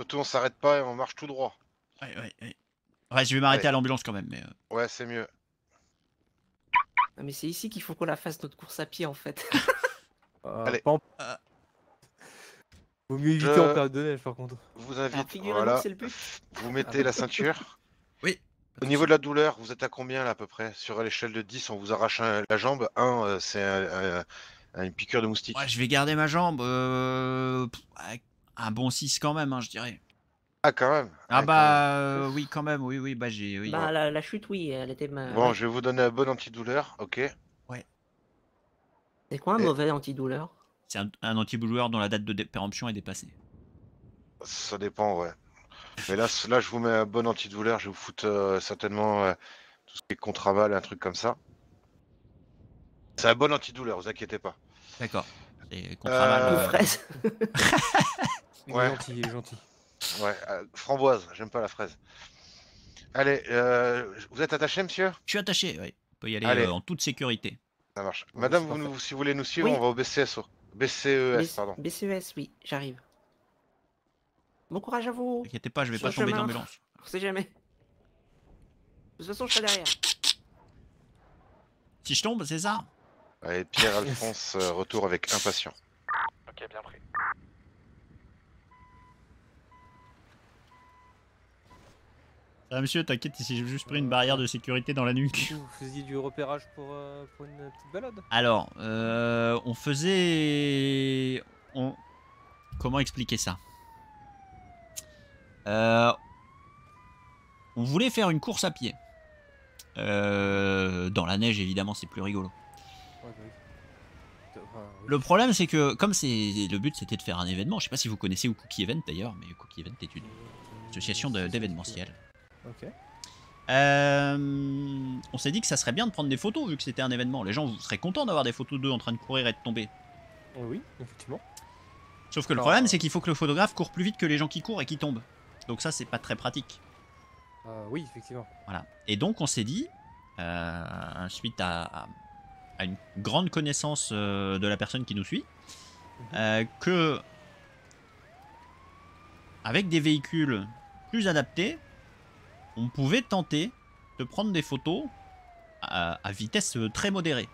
Surtout, on s'arrête pas et on marche tout droit. Ouais, ouais, ouais. Ouais, je vais m'arrêter à l'ambulance quand même. Mais euh. Ouais, c'est mieux. mais c'est ici qu'il faut qu'on la fasse notre course à pied en fait. (laughs) Euh, Allez. Vaut mieux éviter euh, en période de neige par contre. Vous ah, invite, voilà. Vous mettez ah, la bah, ceinture. Oui. Au niveau de la douleur, vous êtes à combien là à peu près Sur l'échelle de 10, on vous arrache la jambe. 1, c'est une piqûre de moustique. Ouais, je vais garder ma jambe. Euh un bon 6 quand même, hein, je dirais. Ah, quand même. Ah, ah bah euh, oui, quand même, oui, oui, bah j'ai. bah, la, chute, oui, elle était. Ma... Bon, je vais vous donner un bon antidouleur, ok. Ouais. C'est quoi un mauvais antidouleur C'est un, antidouleur dont la date de péremption est dépassée. Ça dépend, ouais. Mais là, là, je vous mets un bon antidouleur, je vous foute euh, certainement euh, tout ce qui est contraval, un truc comme ça. C'est un bon antidouleur, vous inquiétez pas. D'accord euh... fraise. (laughs) ouais. Gentil, gentil. Ouais, euh, framboise, j'aime pas la fraise. Allez, euh, vous êtes attaché, monsieur Je suis attaché, oui. On peut y aller euh, en toute sécurité. Ça marche. Madame, si vous voulez nous suivre, on va au BCES. BCES, pardon. BCES, oui, j'arrive. Bon courage à vous. N'inquiétez pas, je vais pas tomber d'ambulance. On sait jamais. De toute façon, je suis derrière. Si je tombe, c'est ça Allez, Pierre-Alphonse, euh, retour avec impatience. Ok, bien pris. Ah, monsieur, t'inquiète, ici j'ai juste pris une barrière de sécurité dans la nuque. Vous faisiez du repérage pour, euh, une petite balade Alors, euh, on faisait. On... Comment expliquer ça On voulait faire une course à pied. dans la neige, évidemment, c'est plus rigolo. Le problème, c'est que comme c'est le but, c'était de faire un événement. Je sais pas si vous connaissez ou Cookie Event d'ailleurs, mais Cookie Event est une euh, association d'événementiel. Ok. Euh, on s'est dit que ça serait bien de prendre des photos vu que c'était un événement. Les gens seraient contents d'avoir des photos d'eux en train de courir et de tomber. Eh oui, effectivement. Sauf que le problème, euh, c'est qu'il faut que le photographe court plus vite que les gens qui courent et qui tombent. Donc ça, c'est pas très pratique. oui, effectivement. Voilà. Et donc, on s'est dit, suite à une grande connaissance euh, de la personne qui nous suit, mhm. euh, que avec des véhicules plus adaptés, on pouvait tenter de prendre des photos à, vitesse euh, très modérée.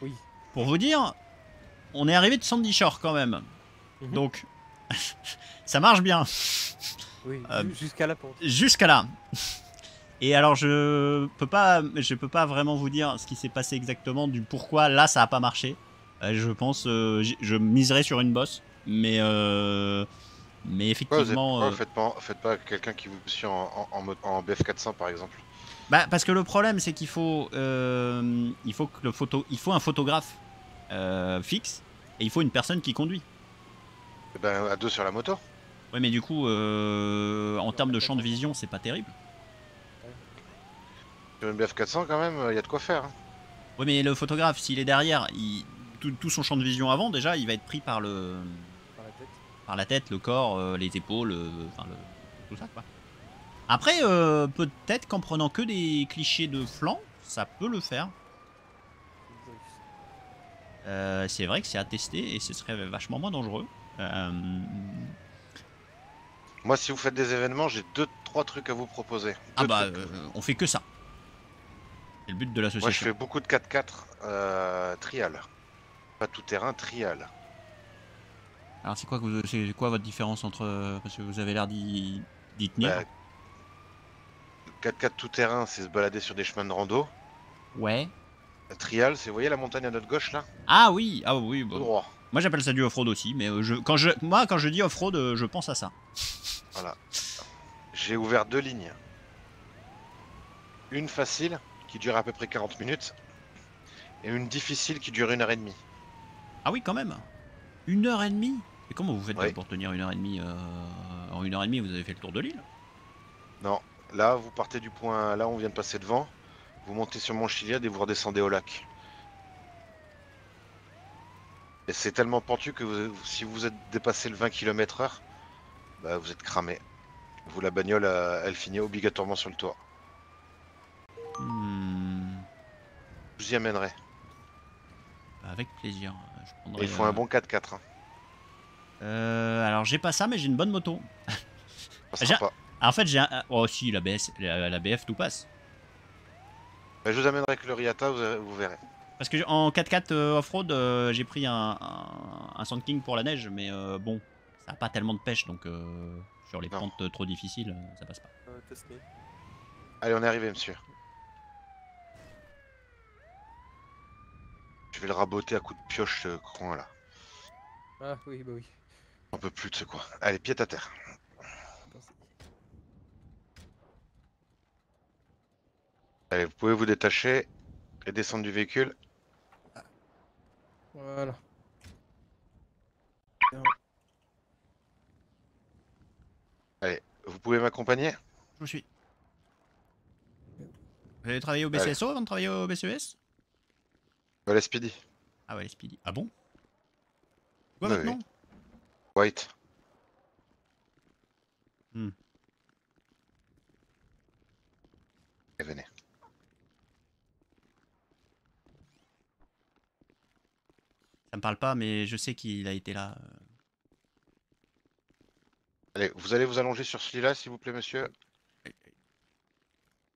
Oui. Pour vous dire, on est arrivé de Sandy Shore quand même. Mhm. Donc, (laughs) ça marche bien. Oui, jusqu'à la porte Jusqu'à là. Et alors je peux pas, je peux pas vraiment vous dire ce qui s'est passé exactement du pourquoi là ça a pas marché. Euh, je pense, euh, je miserais sur une bosse, mais euh, mais effectivement. faites pas, quelqu'un qui vous suit en, en, BF 400 par exemple. Bah parce que le problème c'est qu'il faut, il faut que le photo, il faut un photographe fixe et il faut une personne qui conduit. Et eh ben à deux sur la moto. Ouais mais du coup en termes de champ de vision c'est pas terrible. Sur une BF400 quand même, il euh, y a de quoi faire. Hein. Oui mais le photographe, s'il est derrière, tout, son champ de vision avant déjà, il va être pris par le... Par la tête, le corps, euh, les épaules, euh, enfin, tout ça quoi. Après, peut-être qu'en prenant que des clichés de flanc, ça peut le faire. c'est vrai que c'est à tester et ce serait vachement moins dangereux. Moi, si vous faites des événements, j'ai deux, trois trucs à vous proposer. ah bah, on fait que ça. C'est le but de l'association. Moi, je fais beaucoup de 4-4 x euh, trial. Pas tout terrain, trial. Alors, c'est quoi, que vous, votre différence entre. Euh, parce que vous avez l'air d'y, tenir. 4 bah, 4-4 tout terrain, c'est se balader sur des chemins de rando. Ouais. trial, c'est vous voyez la montagne à notre gauche là Ah oui, ah oui, bon. Bah. Droit. Moi j'appelle ça du off-road aussi, mais euh, je, quand je, moi quand je dis off-road, euh, je pense à ça. Voilà. J'ai ouvert deux lignes. Une facile qui dure à peu près 40 minutes, et une difficile qui dure une heure et demie. Ah oui, quand même Une heure et demie Et comment vous faites pour tenir une heure et demie euh, En une heure et demie, vous avez fait le tour de l'île Non, là, vous partez du point... Là, on vient de passer devant, vous montez sur Mont et vous redescendez au lac. Et c'est tellement pentu que si vous êtes dépassé le 20 km heure, bah, vous êtes cramé. Vous, la bagnole, euh, elle finit obligatoirement sur le toit. Hmm. Je vous y amènerai. Avec plaisir. Je prendrai, il faut un euh, bon 4x4. Euh, alors j'ai pas ça, mais j'ai une bonne moto. (laughs) ça En fait, j'ai un. Oh, si, la, BS... la, BF tout passe. je vous amènerai avec le Riata, vous, verrez. Parce que en 4x4 euh, off-road, j'ai pris un, un, Sand King pour la neige, mais bon, ça n'a pas tellement de pêche, donc sur les pentes trop difficiles, ça passe pas. Allez, on est arrivé, monsieur. Je vais le raboter à coup de pioche ce euh, coin là. Ah oui, bah oui. On peut plus de ce coin. Allez, pied à terre. Allez, vous pouvez vous détacher et descendre du véhicule. Voilà. Allez, vous pouvez m'accompagner Je me suis. Vous avez travaillé au BCSO avant de travailler au BCS e est Speedy. Ah ouais, Speedy. Ah bon Quoi maintenant White. Hmm. Et venez. Ça me parle pas, mais je sais qu'il a été là. Euh. Allez, vous allez vous allonger sur celui-là, s'il vous plaît, monsieur.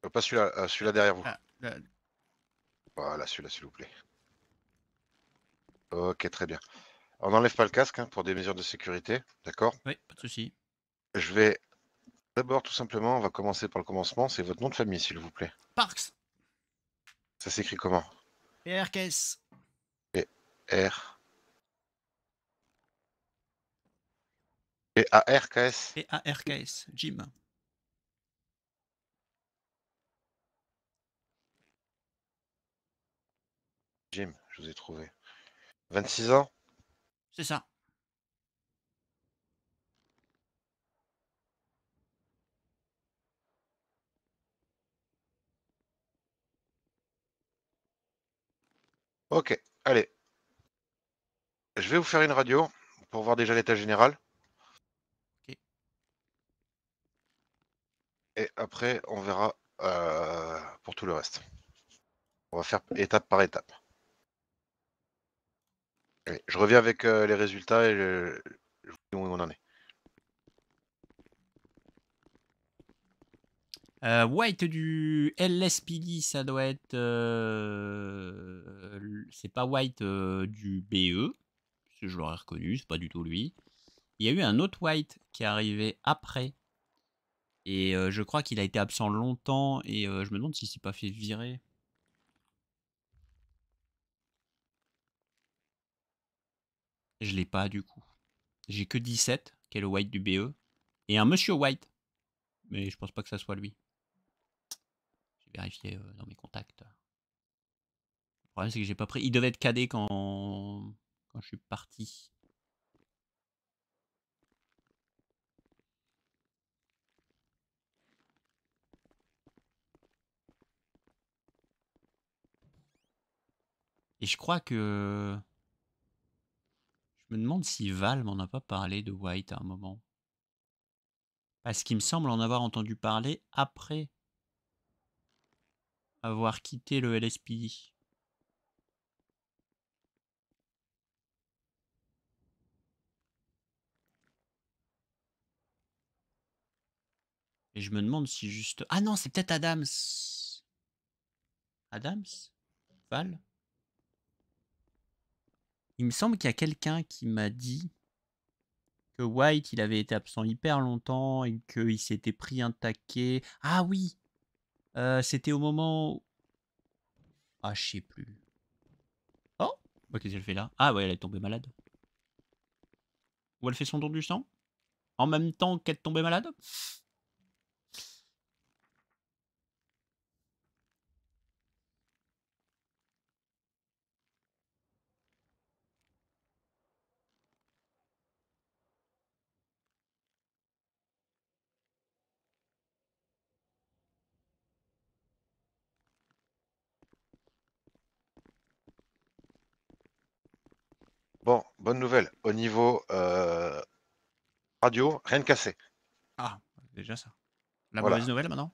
Euh, pas celui-là, euh, celui-là derrière vous. Ah, voilà, celui-là, s'il vous plaît. Ok, très bien. On n'enlève pas le casque hein, pour des mesures de sécurité, d'accord Oui, pas de souci. Je vais d'abord tout simplement, on va commencer par le commencement. C'est votre nom de famille, s'il vous plaît. Parks. Ça s'écrit comment PRKS. P R. P R K S. P A R K S. Jim. Jim, je vous ai trouvé. 26 ans C'est ça. Ok, allez. Je vais vous faire une radio pour voir déjà l'état général. Et après, on verra euh, pour tout le reste. On va faire étape par étape je reviens avec euh, les résultats et je, vous dis où on en est. Euh, White du LSPD, ça doit être. Euh, c'est pas White du BE, je l'aurais reconnu, c'est pas du tout lui. Il y a eu un autre White qui est arrivé après. Et je crois qu'il a été absent longtemps, et je me demande s'il s'est pas fait virer. je l'ai pas du coup. J'ai que 17, qui est le white du BE. Et un monsieur white. Mais je pense pas que ça soit lui. J'ai vérifié euh, dans mes contacts. Le problème c'est que j'ai pas pris. Il devait être cadet quand, quand je suis parti. Et je crois que je me demande si Val m'en a pas parlé de White à un moment. Parce qu'il me semble en avoir entendu parler après avoir quitté le LSPI. Et je me demande si juste... Ah non, c'est peut-être Adams. Adams Val il me semble qu'il y a quelqu'un qui m'a dit que White, il avait été absent hyper longtemps et qu'il s'était pris un taquet. Ah oui euh, C'était au moment où... Ah, je sais plus. Oh bah, Qu'est-ce qu'elle fait là Ah ouais, elle est tombée malade. Ou elle fait son tour du sang En même temps qu'elle est tombée malade bonne nouvelle. Au niveau euh, radio, rien de cassé. Ah, déjà ça. La mauvaise nouvelle maintenant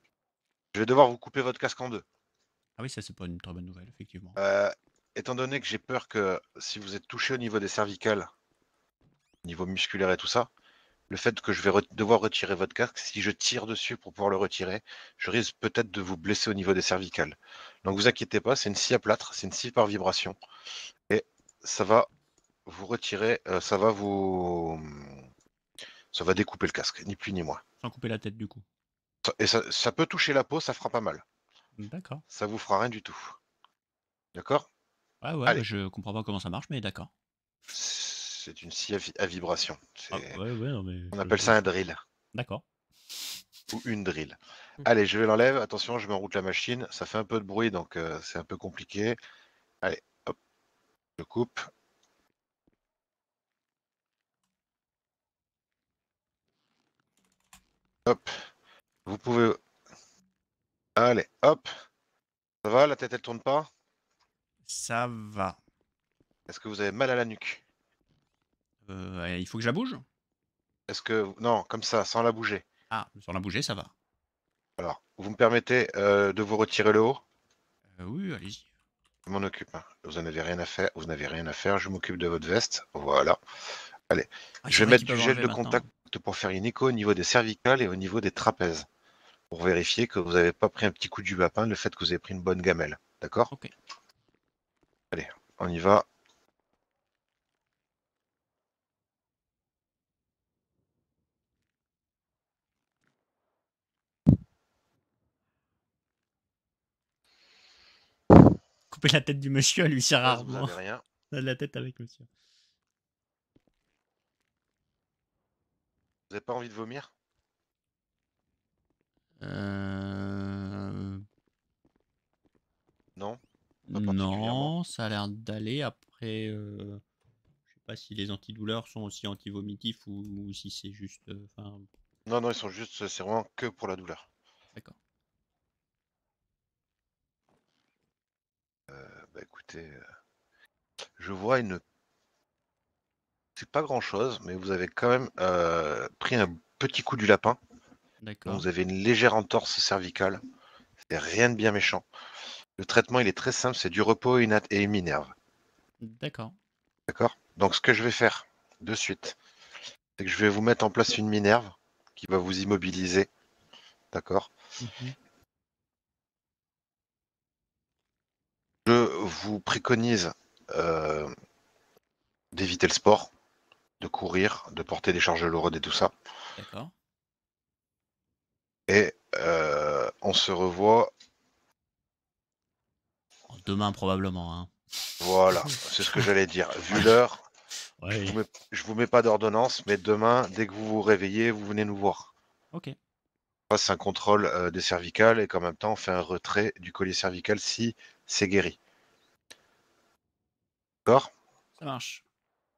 Je vais devoir vous couper votre casque en deux. Ah oui, ça c'est pas une très bonne nouvelle, effectivement. Euh, étant donné que j'ai peur que si vous êtes touché au niveau des cervicales, au niveau musculaire et tout ça, le fait que je vais devoir retirer votre casque, si je tire dessus pour pouvoir le retirer, je risque peut-être de vous blesser au niveau des cervicales. Donc vous inquiétez pas, c'est une scie à plâtre, c'est une scie par vibration. Et ça va vous retirez, euh, ça va vous. Ça va découper le casque, ni plus ni moins. Sans couper la tête, du coup. et ça, peut toucher la peau, ça fera pas mal. D'accord. Ça vous fera rien du tout. D'accord ah Ouais, ouais, je comprends pas comment ça marche, mais d'accord. C'est une scie à, vibration. Ah, on appelle ça un drill. D'accord. Ou une drill. Mm. Allez, je vais l'enlève. Attention, je me route la machine. Ça fait un peu de bruit, donc euh, c'est un peu compliqué. Allez, hop. Je coupe. Hop. Vous pouvez. Allez, hop. Ça va, la tête elle tourne pas Ça va. Est-ce que vous avez mal à la nuque euh, Il faut que je la bouge Est-ce que. Non, comme ça, sans la bouger. Ah, sans la bouger, ça va. Alors, vous me permettez euh, de vous retirer le haut euh, Oui, allez Je m'en occupe. Hein. Vous n'avez rien à faire. Vous n'avez rien à faire. Je m'occupe de votre veste. Voilà. Allez, ah, je vais mettre du gel de contact pour faire une écho au niveau des cervicales et au niveau des trapèzes, pour vérifier que vous n'avez pas pris un petit coup du lapin, le fait que vous avez pris une bonne gamelle. D'accord Ok. Allez, on y va. Couper la tête du monsieur lui sert rarement. Ah, rien. (laughs) la tête avec monsieur. Vous avez pas envie de vomir euh. Non Non, ça a l'air d'aller. Après, je euh, je sais pas si les antidouleurs sont aussi antivomitifs ou, ou si c'est juste. Euh, non, non, ils sont juste, c'est vraiment que pour la douleur. d'accord. Euh, bah, écoutez, je vois une c'est pas grand chose, mais vous avez quand même euh, pris un petit coup du lapin. D'accord. Vous avez une légère entorse cervicale. C'est rien de bien méchant. Le traitement, il est très simple, c'est du repos et une minerve. D'accord. D'accord Donc ce que je vais faire de suite, c'est que je vais vous mettre en place une minerve qui va vous immobiliser. D'accord mhm. Je vous préconise euh, d'éviter le sport de courir, de porter des charges lourdes et tout ça. D'accord. Et euh, on se revoit. Demain, probablement. Hein. Voilà, c'est ce que j'allais dire. (laughs) Vu l'heure, je, vous vous mets pas d'ordonnance, mais demain, dès que vous vous réveillez, vous venez nous voir. Ok. On passe un contrôle euh, des cervicales et en même temps, on fait un retrait du collier cervical si c'est guéri. D'accord Ça marche.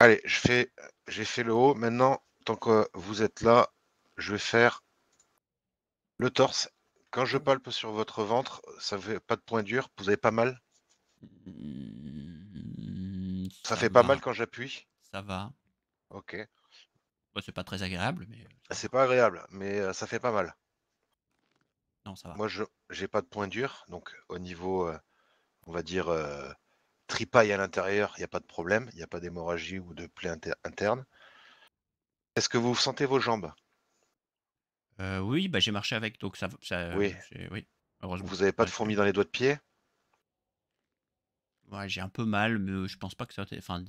Allez, je fais, j'ai fait le haut. Maintenant, tant que vous êtes là, je vais faire le torse. Quand je palpe sur votre ventre, ça ne fait pas de point dur. Vous avez pas mal ça, fait pas mal quand j'appuie Ça va. Ok. ce c'est pas très agréable, mais. C'est pas agréable, mais euh, ça fait pas mal. Non, ça va. Moi, je n'ai pas de point dur, donc au niveau, euh, on va dire, euh, tripaille à l'intérieur, il n'y a pas de problème, il n'y a pas d'hémorragie ou de plaie interne. Est-ce que vous sentez vos jambes euh, Oui, bah, j'ai marché avec, donc ça. oui. oui. Vous n'avez pas de fourmis dans les doigts de pied Ouais, j'ai un peu mal, mais euh, je pense pas que ça. Enfin,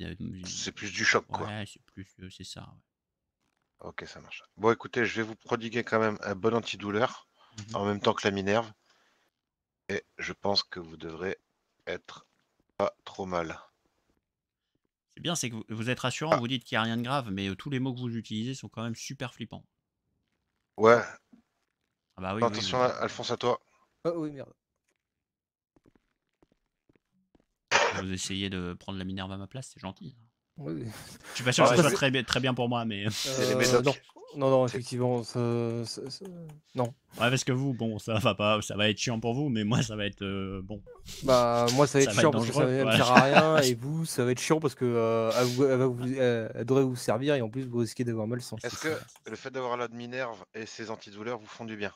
c'est plus du choc, quoi. c'est plus, euh, c'est ça. Ok, ça marche. Bon, écoutez, je vais vous prodiguer quand même un bon antidouleur mmh en même temps que la Minerve, et je pense que vous devrez être trop mal. C'est bien, c'est que vous, êtes rassurant, ah. vous dites qu'il n'y a rien de grave, mais euh, tous les mots que vous utilisez sont quand même super flippants. Ouais. Ah bah oui, attention, Alphonse, à toi. Oh, oui, merde. Vous essayez de prendre la Minerve à ma place, c'est gentil. Oui. Je suis pas sûr que ah, très, bien pour moi, mais. Euh, non, non, effectivement, non. Ouais, parce que vous, bon, ça va pas, ça va être chiant pour vous, mais moi, ça va être euh, bon. Bah, moi, ça va être chiant parce que ça ne sert à rien, (laughs) et vous, ça va être chiant parce que euh, elle, vous, devrait vous servir, et en plus, vous risquez d'avoir mal sans sens. Est-ce que le fait d'avoir la minerve et ses antidouleurs vous font du bien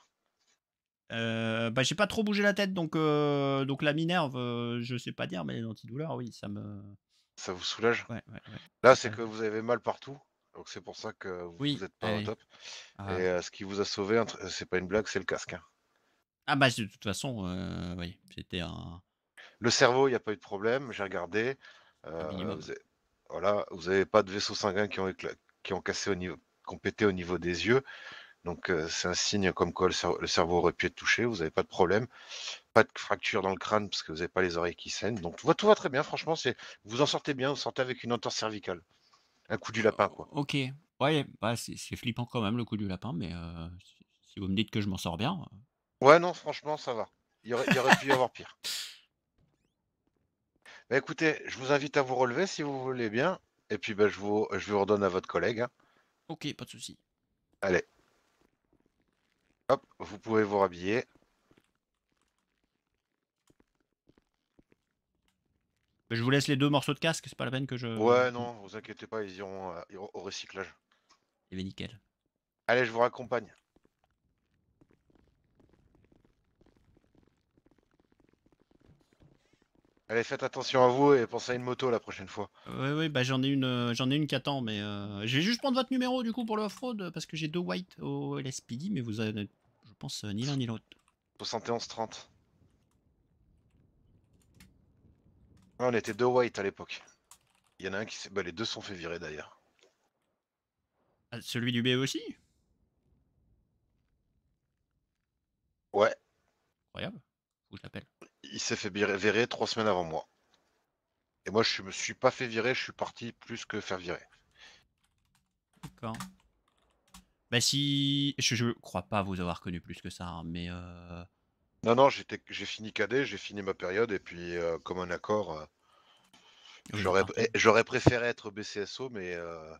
euh, bah, j'ai pas trop bougé la tête, donc, donc la minerve, je sais pas dire, mais les antidouleurs, oui, ça me. Ça vous soulage ouais. Là, c'est que vous avez mal partout, donc c'est pour ça que vous n'êtes pas au eh top. Ah. Et euh, ce qui vous a sauvé, c'est pas une blague, c'est le casque. Hein. Ah bah de toute façon, euh, oui, c'était un. Le cerveau, il n'y a pas eu de problème. J'ai regardé. Euh, voilà, vous n'avez pas de vaisseaux sanguins qui ont, qui ont cassé au niveau, pété au niveau des yeux. Donc c'est un signe comme quoi le, cerveau aurait pu être touché. Vous n'avez pas de problème, pas de fracture dans le crâne parce que vous n'avez pas les oreilles qui saignent. Donc tout va, tout va très bien. Franchement, c'est vous en sortez bien. Vous sortez avec une entorse cervicale. Un coup du lapin, quoi. Ok. Ouais, bah, c'est flippant quand même le coup du lapin, mais euh, si vous me dites que je m'en sors bien. Euh. Ouais, non, franchement, ça va. Il y aurait, pu y avoir pire. Bah, écoutez, je vous invite à vous relever si vous voulez bien. Et puis, bah, je, vous, je vous redonne à votre collègue. Hein. Ok, pas de souci. Allez. Hop, vous pouvez vous rhabiller. Je vous laisse les deux morceaux de casque, c'est pas la peine que je. Ouais, non, vous inquiétez pas, ils iront, euh, au recyclage. et bien, nickel. Allez, je vous raccompagne. Allez, faites attention à vous et pensez à une moto la prochaine fois. Oui, oui, bah j'en ai une, euh, j'en ai une qui attend, mais euh, je vais juste prendre votre numéro du coup pour le off-road parce que j'ai deux white au LSPD, mais vous avez, je pense, ni l'un ni l'autre. 71 30. on était deux white à l'époque. Il y en a un qui s'est. Bah, les deux sont fait virer d'ailleurs. Ah, celui du B aussi Ouais. Incroyable. Faut je l'appelle. Il s'est fait virer, trois semaines avant moi. Et moi, je me suis pas fait virer, je suis parti plus que faire virer. D'accord. Bah si, je, crois pas vous avoir connu plus que ça, hein, mais euh... Non, non, j'ai fini cadet, j'ai fini ma période, et puis euh, comme un accord, euh, j'aurais préféré être BCSO, mais euh,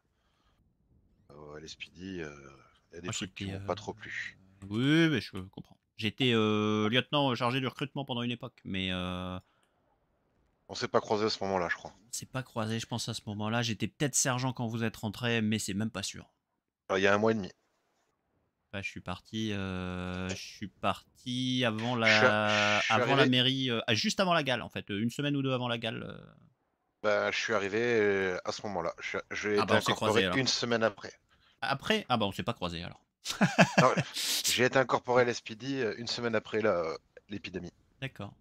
les Speedy, il y a des trucs qui pas trop plu. Oui, mais je comprends. J'étais lieutenant chargé du recrutement pendant une époque, mais. On s'est pas croisé à ce moment-là, je crois. On s'est pas croisé, je pense, à ce moment-là. J'étais peut-être sergent quand vous êtes rentré, mais c'est même pas sûr. il y a un mois et demi je suis parti, euh, je suis parti avant la, avant la mairie, euh, ah, juste avant la gale en fait, euh, une semaine ou deux avant la gale. Bah, je suis arrivé à ce moment-là. Je, vais ah bah, incorporé une semaine après. Après Ah bah on s'est pas croisé alors. (laughs) J'ai été incorporé à l'SPD une semaine après l'épidémie. D'accord.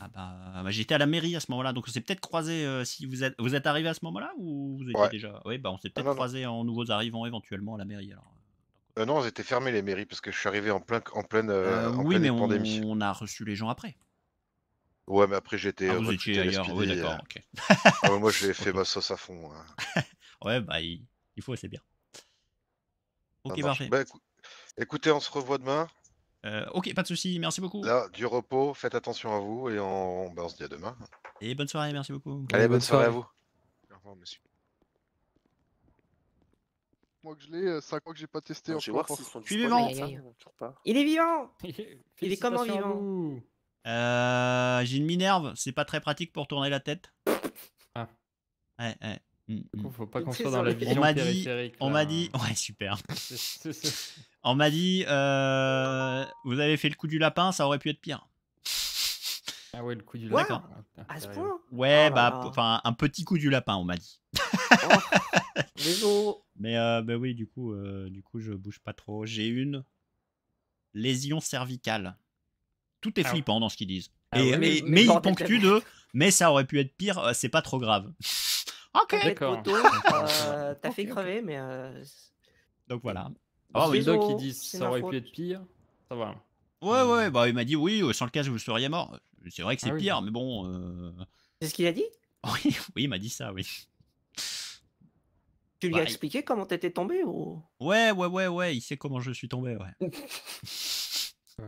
Ah bah, j'étais à la mairie à ce moment-là, donc on s'est peut-être croisé si vous êtes vous êtes arrivé à ce moment-là ou vous étiez déjà. Oui bah on s'est ah, peut-être croisé en nouveaux arrivants éventuellement à la mairie alors. Euh, non, elles étaient fermées les mairies parce que je suis arrivé en plein en pleine, euh, euh, oui, mais on, pandémie. on a reçu les gens après. Ouais, mais après j'étais. Ah, vous étiez ailleurs, oui, d'accord, ah, moi j'ai (laughs) fait ma sauce à fond. Hein. (laughs) ouais, bah il, faut, c'est bien. Ok, parfait. Bah, écoutez, on se revoit demain. ok, pas de souci, merci beaucoup. Là, du repos, faites attention à vous et on, bah, se dit à demain. Et bonne soirée, merci beaucoup. Allez, bonne, soirée, soirée à vous. Au revoir, monsieur. Moi que je l'ai, 5 euh, mois que j'ai pas testé. Ah, je vais vivant. Il est vivant (laughs) Il est comment vivant euh, J'ai une minerve, c'est pas très pratique pour tourner la tête. Ah. Ouais, ouais. Mm, mm. faut pas qu'on soit dans la vision on m'a dit, on m'a dit, ouais super. (laughs) on m'a dit, euh... vous avez fait le coup du lapin, ça aurait pu être pire. Ah ouais, le coup du lapin. Ah, ouais, oh bah, enfin, un petit coup du lapin, on m'a dit. Oh, (laughs) mais euh, bah oui, du coup, euh, du coup, je bouge pas trop. J'ai une lésion cervicale. Tout est ah flippant dans ce qu'ils disent. Ah Et, mais, ils ponctuent de. Mais ça aurait pu être pire. Euh, c'est pas trop grave. (laughs) ok. D'accord. (laughs) T'as fait crever, mais. Donc voilà. Ah oui. gens qui disent ça aurait pu être pire. Ça va. Ouais, ouais, hmm. bah il m'a dit oui, sans le cas, vous seriez mort. C'est vrai que c'est ah pire, mais bon. Euh, c'est ce qu'il a dit (laughs) oui, il m'a dit ça, oui. Tu lui as bah, expliqué comment t'étais tombé ou... Ouais, ouais, ouais, ouais, il sait comment je suis tombé, ouais.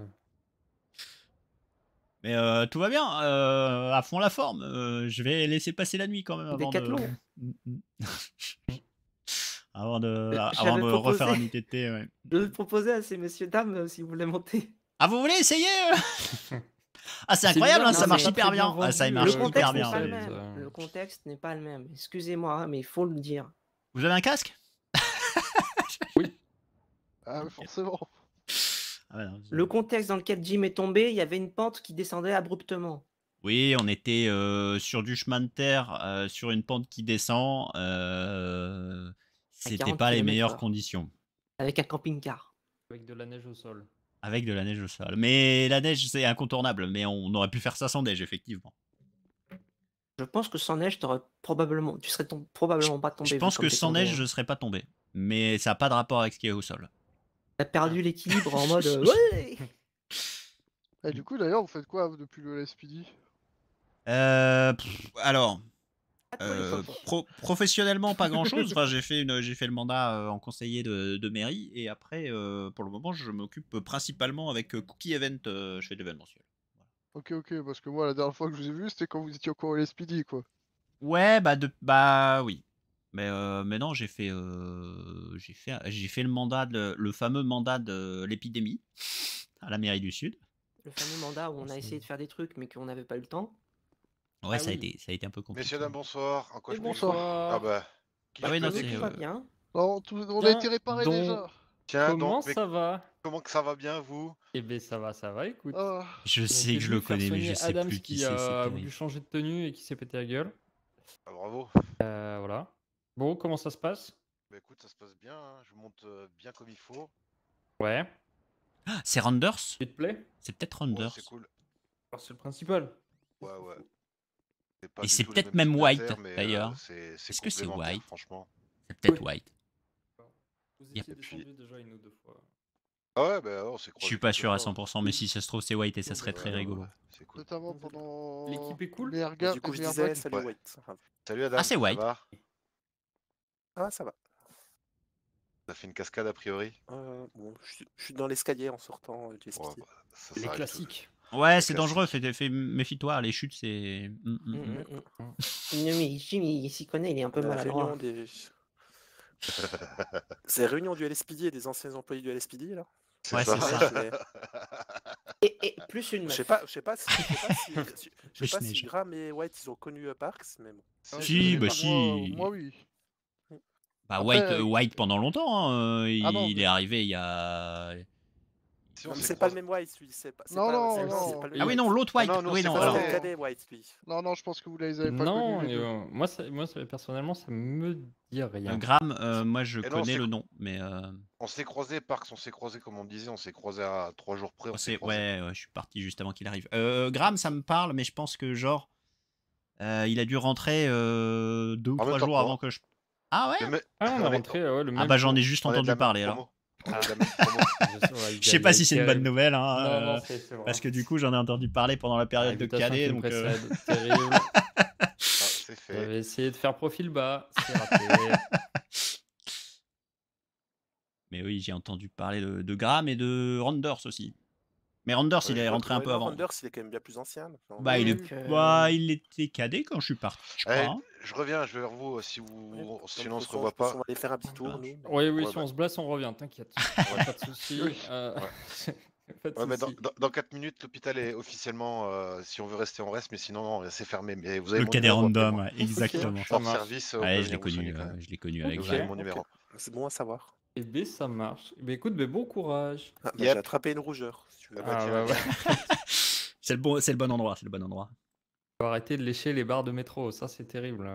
(laughs) mais euh, tout va bien, euh, à fond la forme. je vais laisser passer la nuit quand même avant de... (laughs) avant de, avant de refaire un ITT, ouais. Je vais proposer à ces messieurs dames si vous voulez monter. Ah, vous voulez essayer ah, c'est incroyable, hein, ça marche hyper bien. Ah, ça euh, marche le hyper bien. Le contexte n'est pas le même. Excusez-moi, mais il faut le dire. Vous avez un casque Oui. (laughs) Ah, forcément. Ah le contexte dans lequel Jim est tombé, il y avait une pente qui descendait abruptement. Oui, on était euh, sur du chemin de terre, euh, sur une pente qui descend. C'était pas les meilleures conditions. Avec un camping-car. Avec de la neige au sol avec de la neige au sol. Mais la neige, c'est incontournable, mais on aurait pu faire ça sans neige, effectivement. Je pense que sans neige, probablement, tu serais probablement pas tombé. Je pense que sans neige, hein. je serais pas tombé. Mais ça n'a pas de rapport avec ce qui est au sol. T'as perdu ah. l'équilibre en (laughs) mode. Euh, ouais du coup, d'ailleurs, vous faites quoi depuis le SPD euh, Alors, euh, professionnellement, pas grand chose. Enfin, j'ai fait, une, fait le mandat euh, en conseiller de, mairie et après, euh, pour le moment, je m'occupe principalement avec Cookie Event. chez je fais l'événementiel. Ok, ok, parce que moi, la dernière fois que je vous ai vu, c'était quand vous étiez au les Speedy, quoi. Ouais, bah, de, bah oui. Mais, mais non, j'ai fait, j'ai fait, j'ai fait le mandat, le fameux mandat de l'épidémie à la mairie du Sud. Le fameux mandat où on a essayé de faire des trucs mais qu'on n'avait pas le temps. Ouais, ah ça, a été, un peu compliqué. Messieurs, dames, bonsoir. En quoi je bonsoir. Ah bah. Ah oui, non, c'est. pas euh, bien. on a été réparé déjà. comment ça va Comment que ça va bien, vous Eh ben ça va, ça va, écoute. Oh. Je sais que je le connais, mais je sais plus qui, qui a voulu changer de tenue et qui s'est pété la gueule. Ah, bravo. Euh, voilà. Bon, comment ça se passe Bah écoute, ça se passe bien. Hein. Je monte euh, bien comme il faut. Ouais. Ah, c'est Randers C'est peut-être oh, Randers. c'est cool. c'est le principal. Ouais, ouais. Et c'est peut-être même White euh, d'ailleurs. Est-ce que c'est White Franchement. C'est peut-être White. Vous étiez descendu déjà une ou deux fois. Ah ouais, bah, Je suis pas sûr à 100%, mais si ça se trouve, c'est White et ça serait très rigolo. L'équipe est cool. du coup, je disais, salut White. Adam. Ah, c'est White. Ah, ça va. Ça fait une cascade a priori euh, Bon, je, suis dans l'escalier en sortant. C'est euh, bah, les classiques. Ouais, c'est euh, dangereux. Fais, Méfie-toi, les chutes, c'est. Mmh, mmh, mmh, mais Jim, il s'y connaît, il est un peu mal maladroit. (laughs) c'est réunion du LSPD et des anciens employés du LSPD, là Ouais, c'est ça. (laughs) Et, plus une Je sais pas, sais pas si, pas si, (laughs) Graham et White ils ont connu euh, Parks, mais bon. Ah, si, bah si. Moi, oui. Bah White, euh, White pendant longtemps, hein, ah il, est arrivé il y a c'est pas le même White, lui. C'est pas, non, non, ah oui, non, l'autre White. non, non, oui, non, non, non, je pense que vous les avez pas Non, euh, moi, moi ça, personnellement, ça me dit rien. Euh, Gram euh, moi, je connais le nom, mais. On s'est croisé, Parks, on s'est croisé, comme on disait, on s'est croisé à trois jours près. ouais, ouais, je suis parti juste avant qu'il arrive. Graham, ça me parle, mais je pense que, genre, il a dû rentrer deux ou trois jours avant que je. Ah ouais Ah, ah rentré, Ah bah, j'en ai juste entendu parler alors. Ah, bah, je sais pas si c'est une bonne nouvelle, hein, euh, parce que du coup j'en ai entendu parler pendant la période de cadet Donc euh, (laughs) ah, J'avais essayé de faire profil bas, (laughs) Mais oui, j'ai entendu parler de, de, Graham et de Randers aussi. Mais Randers, il est rentré un peu avant. Randers, il est quand même bien plus ancien. Bah, euh, il, était cadet quand je suis parti, je crois je reviens, je vais vers vous euh, si, vous, ne on se revoit pas. On va aller faire un petit tour. Oui, oui, si on bah. se blesse, on revient, t'inquiète. (laughs) pas de soucis. Euh, (laughs) mais dans, dans, 4 minutes, l'hôpital est officiellement, euh, si on veut rester, on reste, mais sinon, c'est fermé. Mais vous avez le cadet random, exactement. Okay. service. Ah, je l'ai connu, connu avec okay. mon numéro. Ah, c'est bon à savoir. Et eh bien, ça marche. Eh ben, écoute, mais ben, bon courage. Ah, bah, J'ai attrapé une rougeur. Ah, (laughs) c'est le, bon, le bon endroit, c'est le bon endroit arrêter de lécher les barres de métro. Ça, c'est terrible.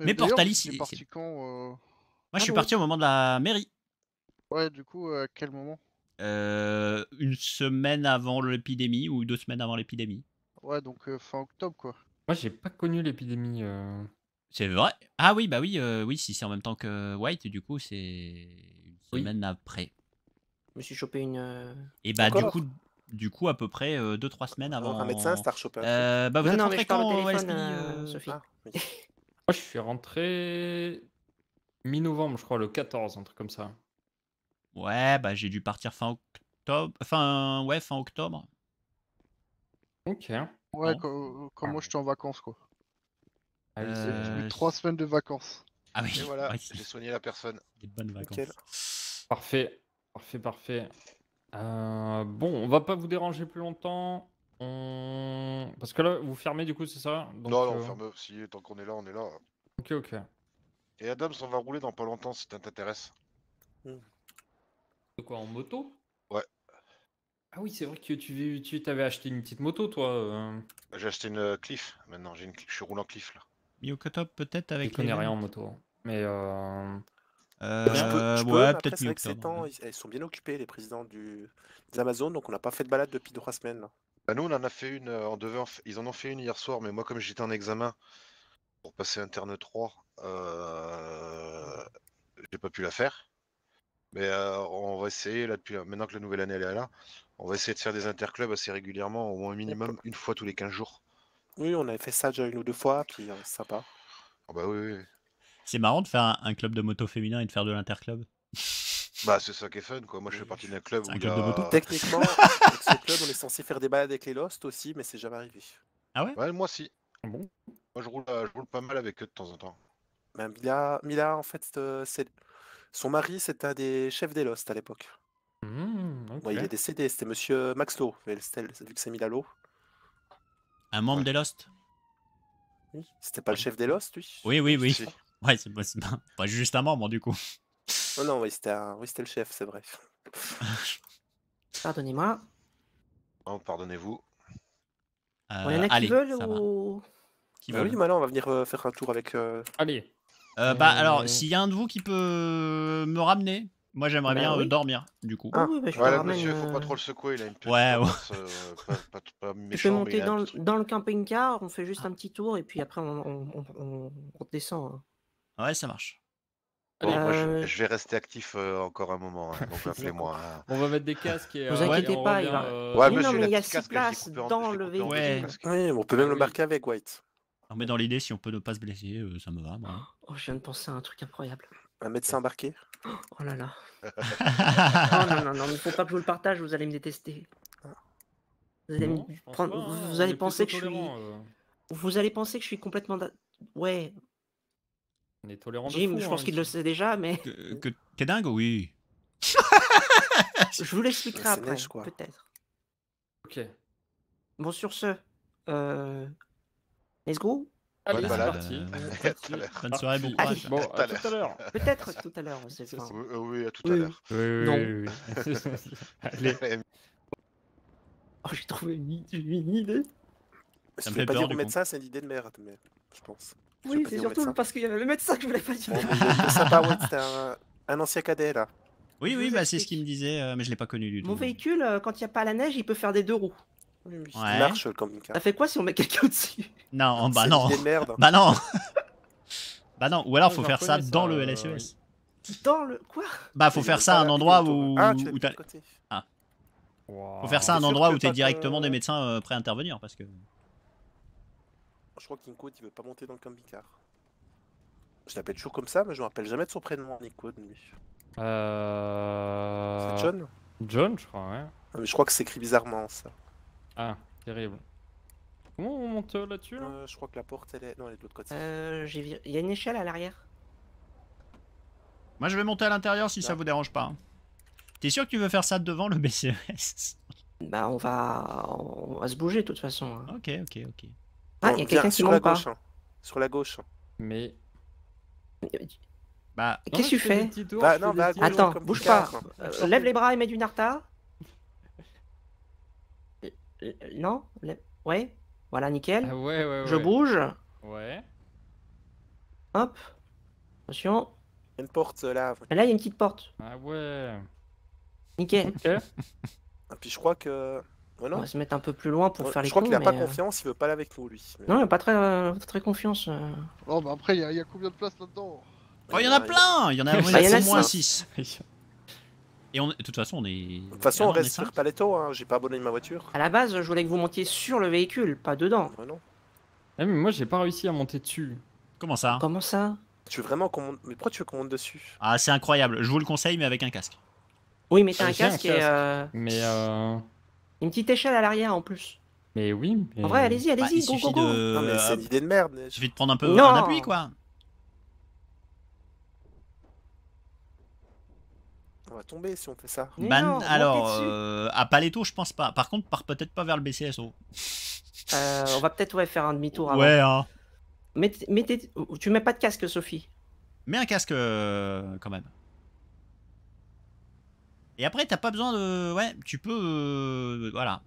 Mais Portalis, ici parti Moi, je suis ah, parti au moment de la mairie. Ouais, du coup, à quel moment euh, Une semaine avant l'épidémie ou deux semaines avant l'épidémie. Ouais, donc euh, fin octobre, quoi. Moi, j'ai pas connu l'épidémie. Euh. C'est vrai Ah oui, bah oui, oui, si c'est en même temps que White, du coup, c'est une semaine après. Je me suis chopé une. Et bah, du coup, du coup à peu près 2-3 euh, semaines avant. Un médecin, Star Shopper. Euh, bah, vous êtes rentré quand au téléphone, Sophie Moi, je suis rentré mi-novembre, je crois, le 14, un truc comme ça. Ouais, bah j'ai dû partir fin octobre. Enfin, ouais, fin octobre. Ok. Ouais, quand moi moi, ah. suis en vacances, quoi. Ah euh, j'ai eu 3 semaines de vacances. Ah oui. voilà, j'ai soigné la personne. Des bonnes vacances. (laughs) Parfait, parfait, parfait. Euh, bon, on va pas vous déranger plus longtemps. Parce que là, vous fermez du coup, c'est ça Non, euh, on ferme. Si, tant qu'on est là, on est là. Ok, ok. Et Adam on va rouler dans pas longtemps si ça t'intéresse. De quoi En moto Ouais. Ah oui, c'est vrai que tu, tu avais acheté une petite moto, toi. Euh. J'ai acheté une Cliff maintenant. J'ai une... Je suis roulant Cliff là. Yokotop peut-être avec. Je connais rien en moto. Hein. Mais. Eh euh, peut-être hein. Ils, sont bien occupés, les présidents du, des Amazones, donc on n'a pas fait de balade depuis trois semaines. Bah, nous, on en a fait une euh, en Ils en ont fait une hier soir, mais moi, comme j'étais en examen pour passer interne 3, euh... j'ai pas pu la faire. Mais euh, on va essayer, là, depuis maintenant que la nouvelle année elle est là, on va essayer de faire des interclubs assez régulièrement, au moins minimum une fois tous les 15 jours. Oui, on avait fait ça déjà une ou deux fois, puis sympa. Ah, bah oui, oui. C'est marrant de faire un, club de moto féminin et de faire de l'interclub. (laughs) Bah, c'est ça qui est fun, quoi. Moi, je fais partie d'un club où. Un club de moto Techniquement, avec ce club, on est censé faire des balades avec les Lost aussi, mais c'est jamais arrivé. Ah ouais Ouais, moi, si. Ah bon. Moi, je roule, euh, je pas mal avec eux de temps en temps. Ben, Mila, Mila, en fait, euh, c'est. Son mari, c'était un des chefs des Lost à l'époque. Mmh, il est décédé, c'était monsieur Maxlow. vu que c'est Milalo. Un membre des Lost Oui, c'était pas le chef des Lost, lui Oui, oui, oui. Ouais, c'est pas, pas- pas juste un membre du coup. Non, oh non, oui, c'était un- le chef, c'est vrai. (laughs) Pardonnez-moi. Oh, pardonnez-vous. Euh, il y en a qui veulent va. ou. Qui Bah veulent. oui, on va venir euh, faire un tour avec. Euh, allez. Euh, bah alors, s'il y a un de vous qui peut me ramener, moi j'aimerais bah bien dormir du coup. Ah, oui, bah, je peux Voilà, ramène, monsieur, faut pas trop le secouer, il a une petite Ouais, ouais. euh, pas, pas- (laughs) Tu peux monter dans, le- dans le camping-car, on fait juste ah. un petit tour et puis après on, on, on- Ouais, ça marche. Euh, je, vais rester actif euh, encore un moment, hein, donc (laughs) moi hein. On va mettre des casques. Et, vous euh, inquiétez pas, il va. Ouais, mais non, mais il y a 6 places dans le véhicule. Ouais. on peut même le marquer avec White. mais dans l'idée, si on peut ne pas se blesser, ça me va. Moi. Hein. Oh, je viens de penser à un truc incroyable. Un médecin embarqué Oh là là. (laughs) non, non, non, il ne faut pas que je vous le partage, vous allez me détester. Ah. Vous allez, penser que je suis. Vous allez penser que je suis complètement. Ouais, on est tolérant. Jim, je pense hein, qu'il le sait déjà, mais. Que, t'es dingue, oui. (laughs) je vous l'expliquerai après, peut-être. Ok. Bon, sur ce, euh... let's go. Allez, c'est parti. (laughs) Bonne soirée, bon courage. Bon, à tout à l'heure. Peut-être tout à l'heure, on sait pas. Oh, oui, à tout à l'heure. Oui, oui, (laughs) Allez. Oh, j'ai trouvé une, idée. Ça ne fait pas dire mettre ça, c'est une idée de merde, mais je pense. Oui, c'est surtout parce qu'il y avait le médecin que je voulais pas dire. Oh, c'était un, un ancien cadet là. Oui, oui, bah, c'est ce qu'il me disait, euh, mais je l'ai pas connu du tout. Mon véhicule, euh, quand il n'y a pas la neige, il peut faire des deux roues. Ouais. marche comme une Ça fait quoi si on met quelqu'un (laughs) dessus Non, oh, bah, bah non. Bah (laughs) non. bah non, ou alors ah, faut faire ça dans le euh, LSES. Dans le quoi Bah faut faire ça à un endroit où ah, tu Ah. Faut faire ça à un endroit où t'es directement des médecins prêts à intervenir parce que. Je crois que il veut pas monter dans le camping Je l'appelle toujours comme ça, mais je me rappelle jamais de son prénom, Nico, lui. Euh... C'est John John, je crois, ouais. Ah, je crois que c'est écrit bizarrement, ça. Ah, terrible. Comment on monte euh, là-dessus, là, euh, Je crois que la porte, elle est... Non, elle est de l'autre côté. Euh, j'ai... Il y a une échelle à l'arrière. Moi, je vais monter à l'intérieur si ça vous dérange pas. Hein. T'es sûr que tu veux faire ça devant le BCS e Bah, on va... On va se bouger, de toute façon. Hein. Ok, ok, ok. Ah, il y a quelqu'un qui sur la gauche. Hein. Sur la gauche. Mais. Bah, Qu'est-ce que tu fais, bah, non, bah, Attends, bouge pas. Euh, euh, lève les bras et mets du Narta. non Ouais Voilà, nickel. ouais, ah, ouais, ouais. Je bouge. Ouais. Hop. Attention. Il une porte euh, là. Là, il y a une petite porte. Ah ouais. Nickel. et ah, puis je crois que. On va se mettre un peu plus loin pour faire les Je crois qu'il a pas euh, confiance, il veut pas aller avec vous, lui. Non, il n'a pas très, euh, très confiance. Oh, Non, bah après, il y, a combien de places là-dedans Oh, il y en a plein Il y en a, bah, moins 6. Et on... de toute façon, on est. De toute façon, ah, on, reste sur Paletto, hein. j'ai pas abonné ma voiture. À la base, je voulais que vous montiez sur le véhicule, pas dedans. non. Ah, mais moi, j'ai pas réussi à monter dessus. Comment ça Comment ça Tu veux vraiment qu'on monte. Mais pourquoi tu veux qu'on monte dessus Ah, c'est incroyable, je vous le conseille, mais avec un casque. Oui, mais t'as un, casque, et. Euh... Mais euh. Une petite échelle à l'arrière en plus. Mais oui. Mais... En vrai, allez-y, allez-y. Bah, de. Non, mais euh, c'est de merde. Il suffit de prendre un peu non. quoi. On va tomber si on fait ça. non, alors, euh, à Paletto, je pense pas. Par contre, part peut-être pas vers le BCSO. Euh, on va peut-être ouais, faire un demi-tour avant. Ouais, hein. tu mets pas de casque, Sophie. Mets un casque, quand même. Et après, t'as pas besoin de... Ouais, tu peux... Euh, voilà.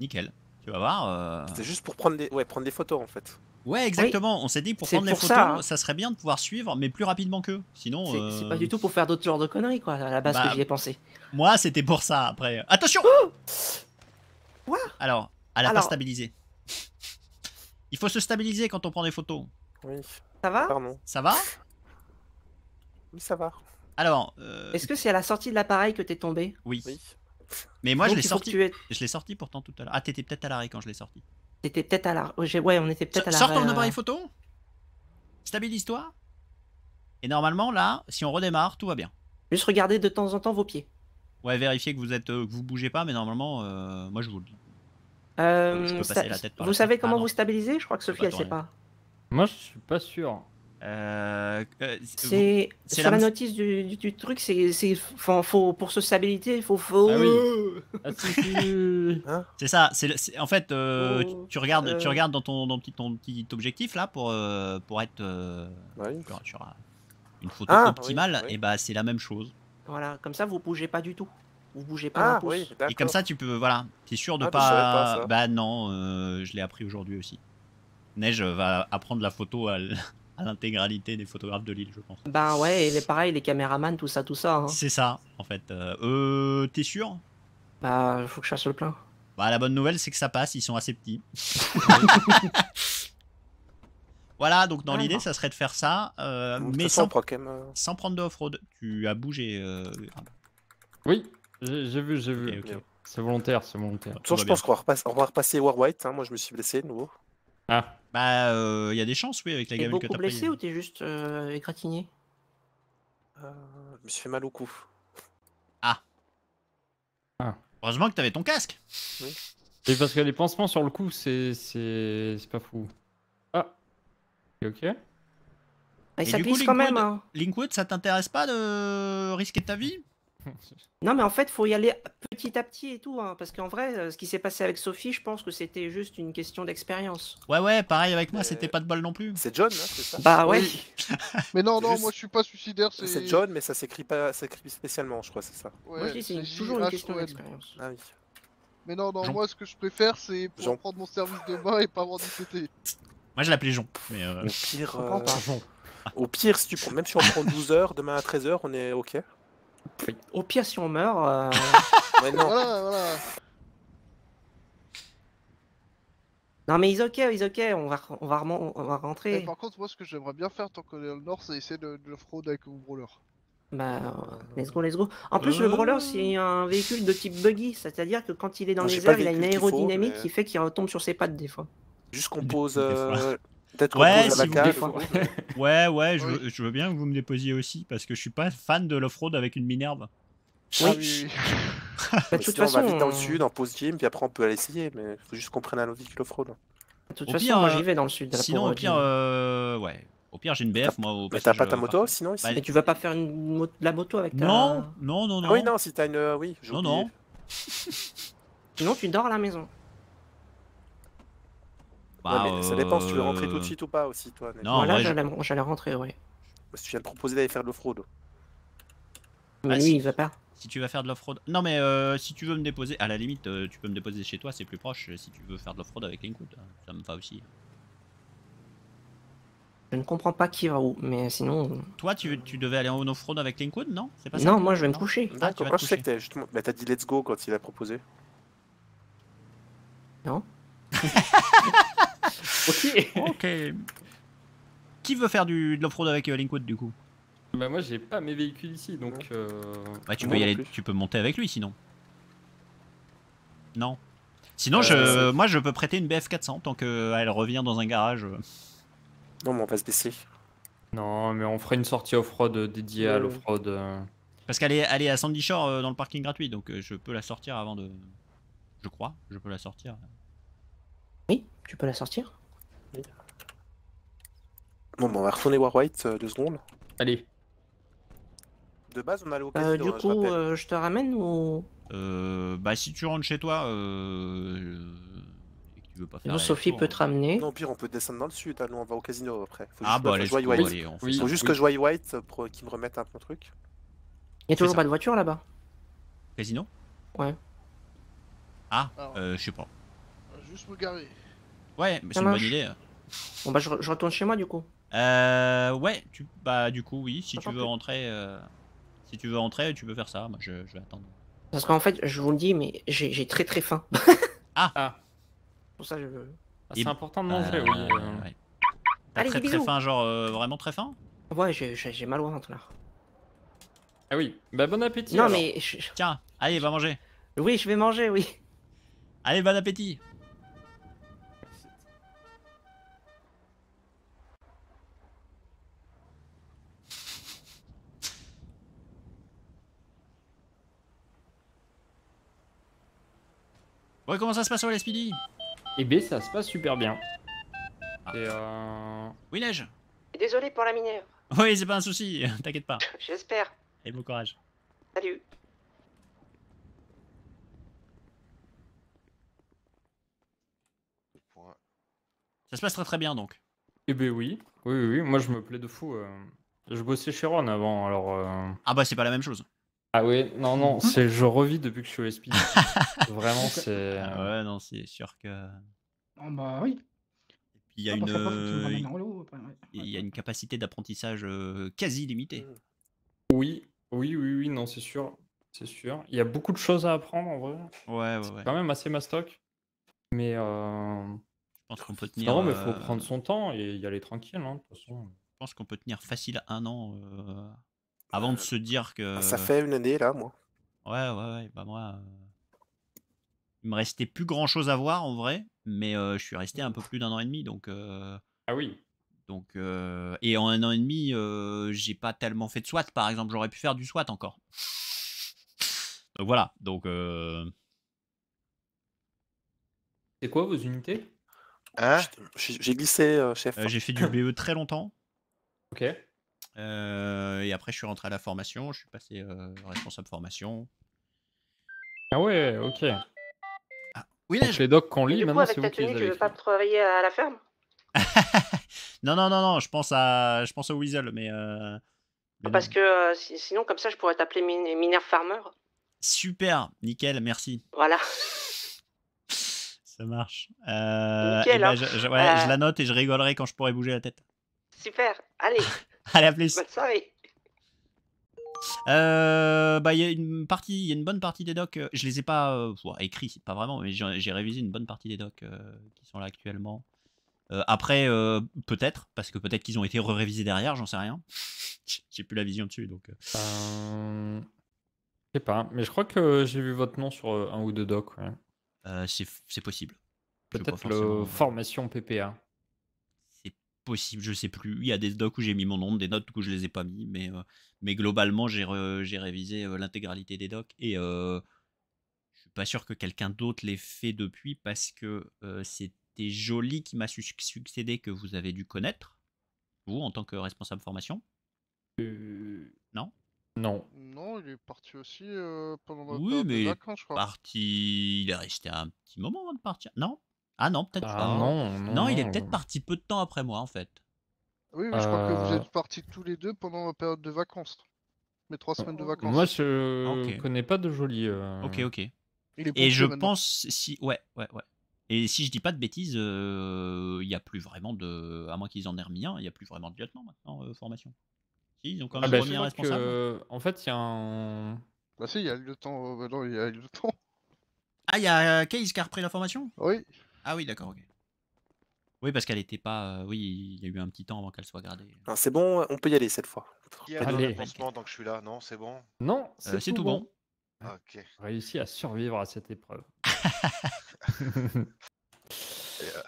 Nickel. Tu vas voir. Euh... C'est juste pour prendre des... Ouais, prendre des photos, en fait. Ouais, exactement. On s'est dit que pour prendre des photos, hein. ça, serait bien de pouvoir suivre, mais plus rapidement qu'eux. Sinon... Euh, c'est pas du tout pour faire d'autres genres de conneries, quoi, à la base bah, que j'y ai pensé. Moi, c'était pour ça, après. Attention Quoi Alors, elle a pas stabilisé. Il faut se stabiliser quand on prend des photos. Oui. Ça va Ça va Oui, ça va. Alors. Euh, Est-ce que c'est à la sortie de l'appareil que t'es tombé oui. Mais moi, je l'ai sorti. Je l'ai sorti pourtant tout à l'heure. Ah, t'étais peut-être à l'arrêt quand je l'ai sorti. T'étais peut-être à l'arrêt. Oh, ouais, on était peut-être à l'arrêt. Sors ton appareil photo. Stabilise-toi. Et normalement, là, si on redémarre, tout va bien. Juste regardez de temps en temps vos pieds. Ouais, vérifiez que vous êtes, euh, vous bougez pas, mais normalement, euh, moi, je vous le dis. je peux passer la tête par vous savez ah, comment vous stabiliser Je crois que Sophie, elle sait pas. Moi, je suis pas sûr. Euh, euh, c'est la... la notice du, truc, c'est faut, pour stabiliser il faut faut. Ah oui. (laughs) Ah, hein c'est ça. C'est en fait, euh, oh. tu, regardes, tu regardes dans ton, dans petit, ton petit objectif là pour pour être sur, une photo ah, optimale. et bah c'est la même chose. Voilà, comme ça vous bougez pas du tout. Vous bougez pas et comme ça tu peux voilà, t'es sûr de pas... pas bah non, je l'ai appris aujourd'hui aussi. Neige va apprendre la photo à à l'intégralité des photographes de l'île, je pense. Bah ouais, et les, pareil, les caméramans, tout ça, tout ça. Hein. C'est ça, en fait. Euh, euh t'es sûr Bah, faut que je fasse le plein. Bah, la bonne nouvelle, c'est que ça passe, ils sont assez petits. (laughs) voilà, donc dans ah, l'idée, ça serait de faire ça, euh, mais sans, prendre, euh, sans prendre de off-road. Tu as bougé. Oui, j'ai vu, j'ai vu. C'est volontaire, c'est volontaire. De toute façon, je pense qu'on va, repasser War White, hein. moi je me suis blessé de nouveau. Ah. Bah, il euh, y a des chances, oui, avec la gamine que t'as T'es blessé ou t'es juste euh, écratigné égratigné euh, Je me suis fait mal au cou. Ah. ah. Heureusement que t'avais ton casque. Oui. Et parce que les pansements sur le cou, c'est c'est pas fou. Ah. Ok. Bah, Et ça du coup, quand même. Hein. Linkwood, ça t'intéresse pas de risquer ta vie (laughs) non, mais en fait, faut y aller petit à petit et tout, hein, parce qu'en vrai, euh, ce qui s'est passé avec Sophie, je pense que c'était juste une question d'expérience. Ouais, ouais, pareil avec moi, c'était pas de bol non plus. C'est John, là, hein, c'est ça Bah ouais. (laughs) mais non, non, moi je suis pas suicidaire. C'est John, mais ça s'écrit pas s'écrit spécialement, je crois, c'est ça. Ouais, c'est toujours une question d'expérience. Ah mais non, non, moi ce que je préfère, c'est prendre mon service de bain et pas avoir discuté. Moi je l'appelais Jean euh, euh, Au pire, si tu prends, même si on prend 12 h demain à 13h, on est ok. Au pire, si on meurt. Euh, (laughs) non. mais ils ok, ils ok, on va, on va, on va rentrer. par contre, moi, ce que j'aimerais bien faire tant que le nord, c'est essayer de, le fraud avec le brawler. Bah, let's go, let's go. En plus, le brawler, c'est un véhicule de type buggy, c'est-à-dire que quand il est dans les airs, il a une aérodynamique qui fait qu'il retombe sur ses pattes des fois. Juste qu'on pose ouais, si (laughs) ouais, ouais, je, veux, bien que vous me déposiez aussi parce que je suis pas fan de l'off-road avec une minerve. Ah oui. Bah, de toute façon, on va vite dans le sud, en pause gym, puis après on peut aller essayer, mais faut juste qu'on prenne un véhicule off-road. De toute façon, moi euh, j'y vais dans le sud. Sinon, au pire, euh, ouais. Au pire, j'ai une BF, moi. Au mais t'as pas ta moto, sinon ici. tu vas pas faire une la moto avec ta. Non, non, non, ah non. oui, non, si t'as une. Euh, oui, Non, non. sinon, tu dors à la maison. Bah, ça dépend si tu veux rentrer tout de euh, suite ou pas aussi, toi. Non, là, j'allais rentrer, ouais. Si tu viens de proposer d'aller faire de l'off-road. Mais oui ah, si... il va pas. Si tu vas faire de l'off-road. Non, mais euh, si tu veux me déposer, à la limite, euh, tu peux me déposer chez toi, c'est plus proche. Si tu veux faire de l'off-road avec Linkwood, hein. ça me va aussi. Je ne comprends pas qui va où, mais sinon. Toi, tu, tu devais aller en off-road avec Linkwood, non C'est pas ça Non, moi, je vais me coucher. Ah, tu je bah, t'as dit let's go quand il a proposé. Non. (laughs) (laughs) ok. ok. Qui veut faire du, de l'off-road avec euh, Linkwood du coup Bah moi j'ai pas mes véhicules ici donc. Euh, bah tu peux y aller, tu peux monter avec lui sinon. Non. Sinon euh, je, moi je peux prêter une BF 400 tant qu'elle revient dans un garage. Non mais on va se baisser. Non mais on ferait une sortie off-road dédiée à l'off-road. Parce qu'elle est, est, à Sandy Shore dans le parking gratuit donc je peux la sortir avant de. Je crois, je peux la sortir. Tu peux la sortir Bon, bon, bah, on va retourner voir White euh, deux secondes. Allez. De base, on a le euh, Du euh, coup, euh, je, te ramène ou. bah, si tu rentres chez toi. Et tu veux pas faire Sophie peut te ramener. Non, pire, on peut descendre dans le sud. Allons, on va au casino après. Faut ah, juste allez, on Faut juste que Joy White pour... qu'il me remette un peu il truc. Y'a toujours pas de voiture là-bas Casino Ouais. Ah, euh, je sais pas. Juste me garer. Ouais, mais bah, c'est une bonne idée. Hein. Bon bah je, retourne chez moi du coup. Euh ouais, tu bah du coup oui, si tu veux rentrer euh, si tu veux rentrer, tu peux faire ça, moi je, vais attendre. Parce qu'en fait, je vous le dis mais j'ai très très faim. ah. ah. Pour ça je ah, C'est important de bah, manger oui. Euh. très très faim genre euh, vraiment très faim Ouais, j'ai mal au ventre là. Ah oui, bah bon appétit. Non mais tiens, allez, va manger. Oui, je vais manger, oui. Allez, bon appétit. Ouais, comment ça se passe sur les Speedy Eh bien, ça se passe super bien. Ah. Euh, oui, Désolé pour la mineure. Oui, c'est pas un souci, (laughs) t'inquiète pas. (laughs) J'espère. Et bon courage. Salut. Ça se passe très très bien donc. Eh ben oui, oui, oui, oui. moi je me plais de fou. Euh. Je bossais chez Ron avant, alors... Euh. Ah bah c'est pas la même chose. Ah oui, non, non, (laughs) c'est je revis depuis que je suis au SP. (laughs) Vraiment, c'est. Ah ouais, non, c'est sûr que. Non, ah bah oui. Et puis il y a ah, une. Euh, il y a une capacité d'apprentissage euh, quasi limitée. Oui, oui, oui, oui, non, c'est sûr. C'est sûr. Il y a beaucoup de choses à apprendre en vrai. Ouais, ouais. C'est quand même assez mastoc. Mais. Euh, je pense qu'on peut tenir. Non, mais il faut prendre son temps et y aller tranquille. Hein, de toute façon. Je pense qu'on peut tenir facile un an avant de euh, se dire que. Ah, ça fait une année là, moi. Ouais, ouais, ouais. Bah, moi. Euh, il me restait plus grand chose à voir en vrai, mais euh, je suis resté un peu plus d'un an et demi donc. Ah oui. Donc, et en un an et demi, j'ai pas tellement fait de SWAT, par exemple. J'aurais pu faire du SWAT encore. Donc voilà. Donc. C'est quoi vos unités hein J'ai glissé, chef. j'ai fait du BE très longtemps. Ok. Euh, et après, je suis rentré à la formation, je suis passé euh, responsable formation. Ah ouais, ok. Ah, oui, je... Les docs qu'on lit, maintenant, c'est vous Tu veux pas travailler à la ferme (laughs) Non, non, non, non, je pense, à... je pense au Weasel, mais. Euh, Parce que sinon, comme ça, je pourrais t'appeler min Farmer. Super, nickel, merci. Voilà. (laughs) Ça marche. Eh ben, hein. je, je la note et je rigolerai quand je pourrai bouger la tête. Super, allez. (laughs) Allez, à plus. Euh, bah il y a une partie, il y a une bonne partie des docs. Euh, je les ai pas écrit, euh, écrits, pas vraiment, mais j'ai révisé une bonne partie des docs qui sont là actuellement. après, peut-être, parce que peut-être qu'ils ont été révisés derrière, j'en sais rien. (laughs) j'ai plus la vision dessus, donc. je sais pas, mais je crois que j'ai vu votre nom sur un ou deux docs. c'est possible. Peut-être le formation PPA possible, je sais plus. Il y a des docs où j'ai mis mon nom, des notes où je les ai pas mis, mais, euh, mais globalement, j'ai révisé euh, l'intégralité des docs et euh, je suis pas sûr que quelqu'un d'autre l'ait fait depuis parce que c'était Joli qui m'a succédé que vous avez dû connaître, vous, en tant que responsable formation. Non non. Non, il est parti aussi pendant oui, mais vacances, Parti... Il est resté un petit moment avant de partir. Non ah non, peut-être ah pas. Hein. Non, il est peut-être parti peu de temps après moi, en fait. Oui, je crois que vous euh. êtes partis tous les deux pendant ma période de vacances. Mes trois semaines de euh, vacances. Moi, je connais pas de joli. Euh. Ok, ok. Et je pense si. Ouais, ouais, ouais. Et si je dis pas de bêtises, il n'y a plus vraiment de. À moins qu'ils en aient remis un, il n'y a plus vraiment de lieutenant maintenant, formation. Si, ils ont quand ah même ah un responsable. Hein. En fait, il y a un. Bah si, il y a le temps. Bah, non, il y le temps. Ah, il y a Case qui a repris la formation Oui. Ah oui, d'accord, ok. Oui, parce qu'elle n'était pas. Euh, oui, il y a eu un petit temps avant qu'elle soit gardée. c'est bon, on peut y aller cette fois. tant que je suis là Non, c'est bon Non, euh, c'est tout bon. Ah, ok. Réussi à survivre à cette épreuve. (laughs) Euh,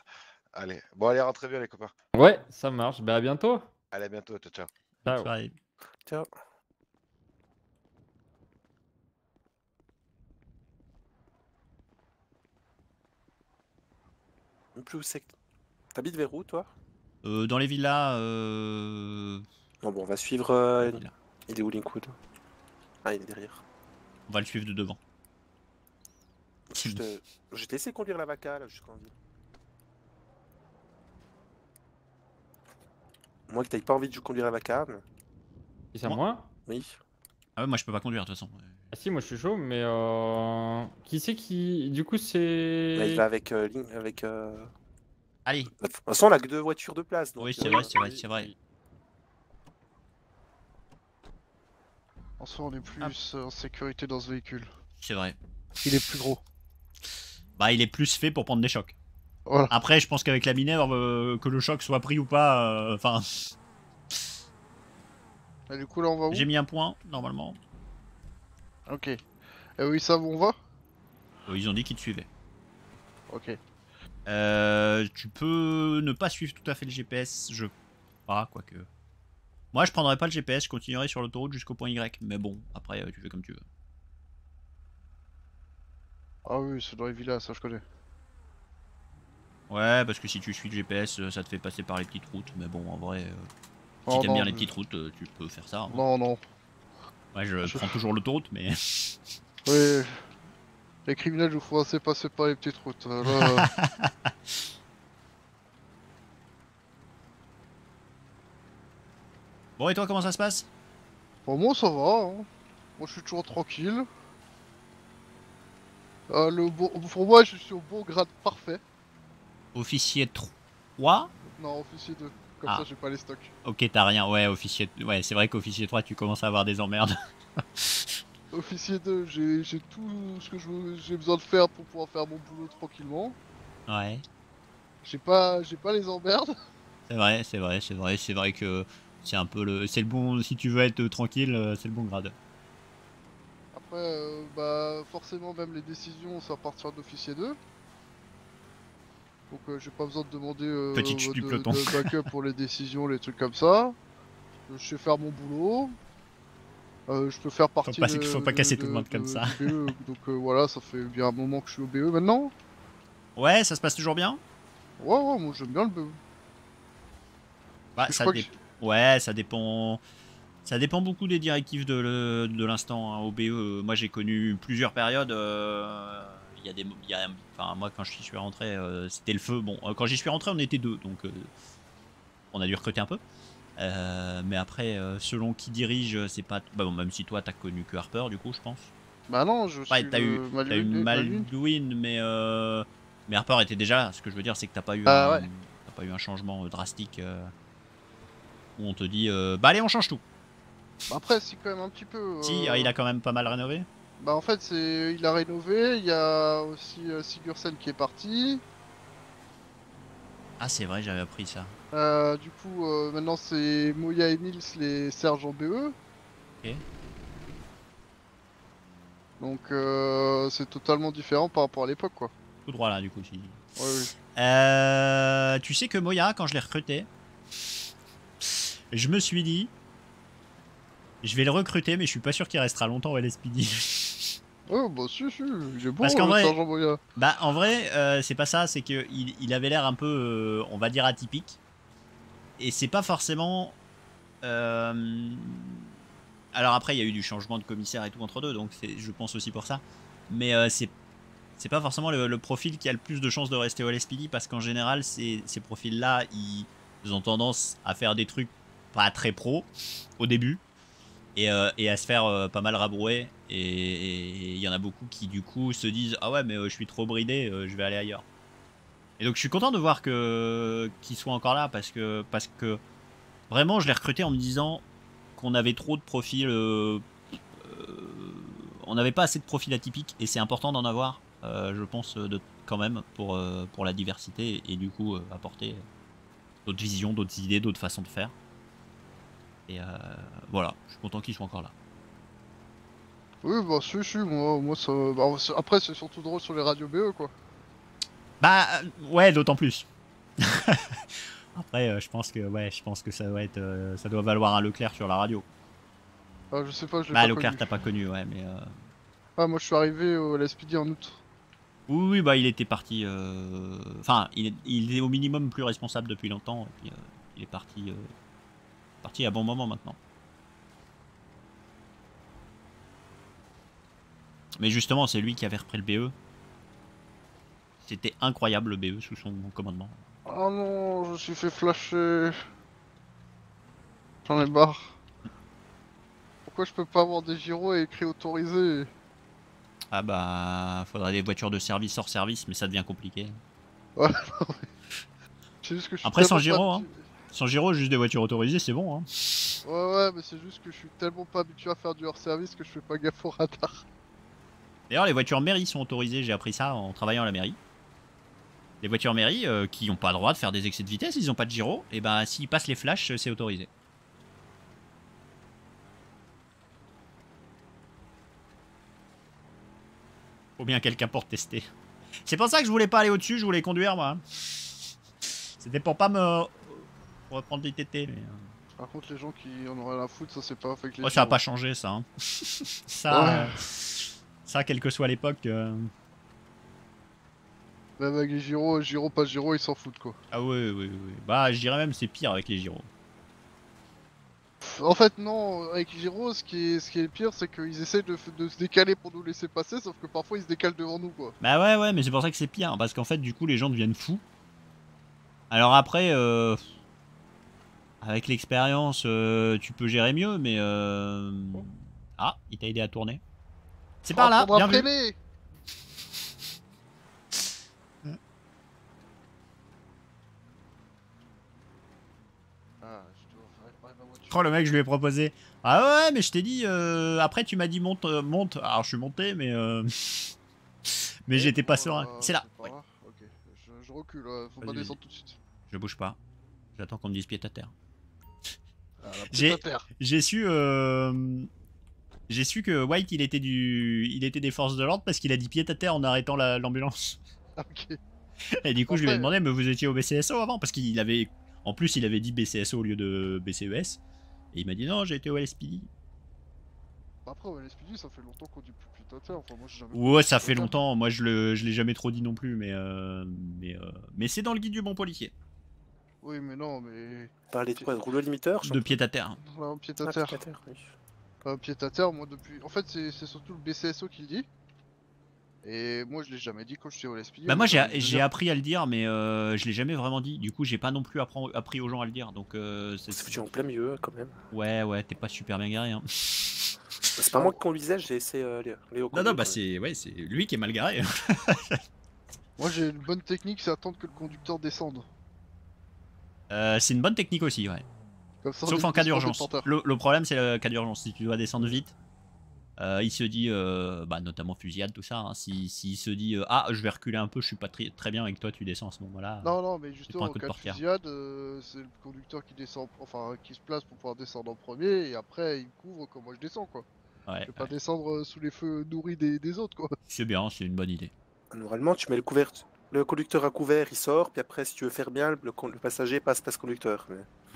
allez, bon, allez, rentrez bien les copains. Ouais, ça marche. Bah à bientôt. Allez, à bientôt, ciao, ciao. Ciao. plus où c'est. T'habites vers où, toi euh, Dans les villas. Euh... Non, bon, on va suivre. Euh, il est où Linkwood Ah, il est derrière. On va le suivre de devant. Je t'ai laissé conduire la vaca jusqu'en ville. Moi que t'ailles pas envie de conduire la vaca. Mais... c'est à moi Oui. Ah moi je peux pas conduire de toute façon. Ah si, moi je suis chaud, mais euh... qui c'est qui. Du coup, c'est. Bah, il va avec. Euh, avec euh, Allez. De toute façon, on a que deux voitures de place. Donc, oui, c'est euh, vrai, c'est vrai, c'est vrai. En soi, on est plus en sécurité dans ce véhicule. C'est vrai. Il est plus gros. Bah, il est plus fait pour prendre des chocs. Voilà. Après, je pense qu'avec la minerve, que le choc soit pris ou pas, enfin. Bah, du coup, là, on va où J'ai mis un point, normalement. Ok. Et eh oui, ils savent où on va euh, Ils ont dit qu'ils te suivaient. Ok. Euh, tu peux ne pas suivre tout à fait le GPS, je pas ah, quoique. Moi, je prendrais pas le GPS, je continuerai sur l'autoroute jusqu'au point Y. Mais bon, après, euh, tu fais comme tu veux. Ah oui, c'est dans les villas, ça je connais. Ouais, parce que si tu suis le GPS, euh, ça te fait passer par les petites routes. Mais bon, en vrai, si oh t'aimes bien les petites routes, tu peux faire ça. Hein. Non, non, Ouais, ah, je, prends toujours l'autoroute, mais. (laughs) Oui, les criminels, vous crois assez passer par les petites routes. Hein, (laughs) bon, et toi, comment ça se passe Pour moi, ça va. Hein. Moi, je suis toujours tranquille. Euh, le Pour moi, je suis au bon grade parfait. Officier 3 Non, officier 2. Comme ça, ah. j'ai pas les stocks. Ok, t'as rien. Ouais, officier. Ouais, c'est vrai qu'officier 3, tu commences à avoir des emmerdes. (laughs) officier 2, j'ai tout ce que j'ai besoin de faire pour pouvoir faire mon boulot tranquillement. Ouais. J'ai pas, j'ai pas les emmerdes. (laughs) C'est vrai, c'est vrai, c'est vrai, c'est vrai que c'est un peu le, c'est le bon. Si tu veux être tranquille, euh, c'est le bon grade. Après, euh, bah forcément, même les décisions, ça à partir d'officier 2. Donc euh, j'ai pas besoin de demander euh, de, du backup pour les décisions, les trucs comme ça. Euh, je sais faire mon boulot. je peux faire partie. Faut pas, faut pas casser tout le monde comme ça. E. donc voilà, ça fait bien un moment que je suis au BE maintenant. Ouais, ça se passe toujours bien. Ouais, ouais, moi j'aime bien le BE. Bah, ça Ouais, ça dépend. Ça dépend beaucoup des directives de l'instant hein, au BE. Moi j'ai connu plusieurs périodes il y a des. Y a, enfin, moi, quand je suis rentré, euh, c'était le feu. Bon, euh, quand j'y suis rentré, on était deux, donc euh, on a dû recruter un peu. mais après, selon qui dirige, c'est pas. Bah, bon, même si toi, t'as connu que Harper, du coup, je pense. Bah non, je suis. T'as eu, une Malouine, mais mais Harper était déjà. Là. Ce que je veux dire, c'est que t'as pas eu. Bah as pas eu un changement drastique où on te dit, bah allez, on change tout. après, c'est quand même un petit peu. Si, ah, il a quand même pas mal rénové. Bah en fait, c'est il a rénové, il y a aussi euh, Sigursen qui est parti. Ah c'est vrai, j'avais appris ça. Euh, du coup, euh, maintenant c'est Moya et Mills, les sergents BE. Ok. Donc c'est totalement différent par rapport à l'époque quoi. Tout droit là du coup. Si... Ouais, tu sais que Moya, quand je l'ai recruté, je me suis dit, je vais le recruter mais je suis pas sûr qu'il restera longtemps au LSPD. (laughs) Oh, bah si, si, j'ai Parce qu'en hein, vrai, Bah, en vrai, euh, c'est pas ça, c'est qu'il il avait l'air un peu, euh, on va dire, atypique. Et c'est pas forcément. Euh, alors après, il y a eu du changement de commissaire et tout entre deux, donc je pense aussi pour ça. Mais c'est c'est pas forcément le, profil qui a le plus de chances de rester au LSPD parce qu'en général, ces, ces profils-là, ils ont tendance à faire des trucs pas très pro au début euh, et, à se faire euh, pas mal rabrouer. Et il y en a beaucoup qui du coup se disent Ah ouais, mais euh, je suis trop bridé, je vais aller ailleurs. Et donc je suis content de voir que qu'ils soient encore là parce que parce que vraiment je l'ai recruté en me disant qu'on avait trop de profils, on n'avait pas assez de profils atypiques et c'est important d'en avoir, je pense de, quand même pour pour la diversité et du coup apporter d'autres visions, d'autres idées, d'autres façons de faire. Et euh, voilà, je suis content qu'il soit encore là. Oui, bah si, si, moi, bah, après, c'est surtout drôle sur les radios BE, quoi. Bah, euh, ouais, d'autant plus. (laughs) après, euh, je pense que, ouais, je pense que ça doit être... ça doit valoir un Leclerc sur la radio. Ah, je sais pas, je l'ai bah, Leclerc, t'as pas connu, ouais, mais... Ah, moi, je suis arrivé au LSPD en août. Oui, bah, il était parti... Enfin, il est, il, est, au minimum plus responsable depuis longtemps, et il est parti Parti à bon moment maintenant. Mais justement, c'est lui qui avait repris le BE. C'était incroyable le BE sous son commandement. Oh non, je me suis fait flasher. J'en ai marre. Pourquoi je peux pas avoir des gyros et écrit autorisé Ah bah, faudra des voitures de service hors service, mais ça devient compliqué. Ouais, (laughs) juste que je Après sans gyro, hein. Sans gyro, juste des voitures autorisées, c'est bon. Hein. Ouais, ouais, mais c'est juste que je suis tellement pas habitué à faire du hors-service que je fais pas gaffe au radar. D'ailleurs, les voitures mairie sont autorisées, j'ai appris ça en travaillant à la mairie. Les voitures mairie euh, qui ont pas le droit de faire des excès de vitesse, ils ont pas de gyro, et ben s'ils passent les flashs, euh, c'est autorisé. Faut bien quelqu'un pour tester. C'est pour ça que je voulais pas aller au-dessus, je voulais conduire moi. Hein. C'était pour pas me va prendre des TT, mais... Euh, Par contre, les gens qui en auraient la foutre, ça c'est pas fait que les oh, ça a pas changé, ça. Hein. (laughs) ça, euh, ça, quelle que soit l'époque... Euh... Même avec les gyros, gyro pas gyro, ils s'en foutent quoi. Ah ouais, oui, oui. Bah, je dirais même c'est pire avec les gyros. En fait, non, avec Giro, ce qui est, ce qui est pire, c'est qu'ils essaient de, se décaler pour nous laisser passer, sauf que parfois ils se décalent devant nous, quoi. Bah ouais, ouais, mais c'est pour ça que c'est pire, parce qu'en fait, du coup, les gens deviennent fous. Alors après, euh, avec l'expérience, euh, tu peux gérer mieux, mais... Euh... Ah, il t'a aidé à tourner. C'est par là, bien vu. Oh le mec je lui ai proposé Ah ouais mais je t'ai dit euh, Après tu m'as dit monte euh, monte Alors je suis monté mais euh... (laughs) Mais j'étais pas bah, serein C'est là je, je, recule faut pas descendre tout de suite Je bouge pas J'attends qu'on me dise pied à terre ah, j'ai su, euh, j'ai su que White il était du, il était des forces de l'ordre parce qu'il a dit pied à terre en arrêtant l'ambulance. (laughs) Ah, (laughs) Et du coup, je lui ai demandé, mais vous étiez au BCSO avant Parce qu'il avait, en plus, il avait dit BCSO au lieu de BCES. Et il m'a dit non, j'ai été au LSPD. Bah, après, au LSPD, ça fait longtemps qu'on dit plus pied à terre. ouais, ça fait longtemps. Moi, je l'ai jamais trop dit non plus, mais, euh, euh, mais c'est dans le guide du bon policier. Oui, mais non, mais. Parler de De rouleau limiteur De pied à terre. Ah, à terre. depuis. En fait, c'est surtout le BCSO qui le dit. Et moi, je l'ai jamais dit quand je suis au LSP. Bah, moi, j'ai euh, appris à le dire, mais euh, je l'ai jamais vraiment dit. Du coup, j'ai pas non plus appris aux gens à le dire. Donc, euh, c'est en plein milieu quand même. Ouais, ouais, t'es pas super bien garé. Hein. Bah, c'est pas moi qui conduisais, c'est euh, Léo. Non, non, bah, c'est ouais, lui qui est mal garé. moi, j'ai une bonne technique, c'est attendre que le conducteur descende. Euh, c'est une bonne technique aussi, ouais. Sauf en cas d'urgence. Le, problème, c'est le cas d'urgence. Si tu dois descendre vite, euh, il se dit, euh, bah, notamment fusillade, tout ça, hein. si, il se dit, ah, je vais reculer un peu, je suis pas très, bien avec toi, tu descends à ce moment-là. Non, non, mais justement, en cas fusillade, c'est le conducteur qui descend, enfin, qui se place pour pouvoir descendre en premier, et après, il couvre quand moi je descends, quoi. je vais pas descendre sous les feux nourris des, autres, quoi. C'est bien, c'est une bonne idée. Normalement, tu mets le couvercle le conducteur à couvert, il sort, puis après, si tu veux faire bien, le, passager passe passe conducteur.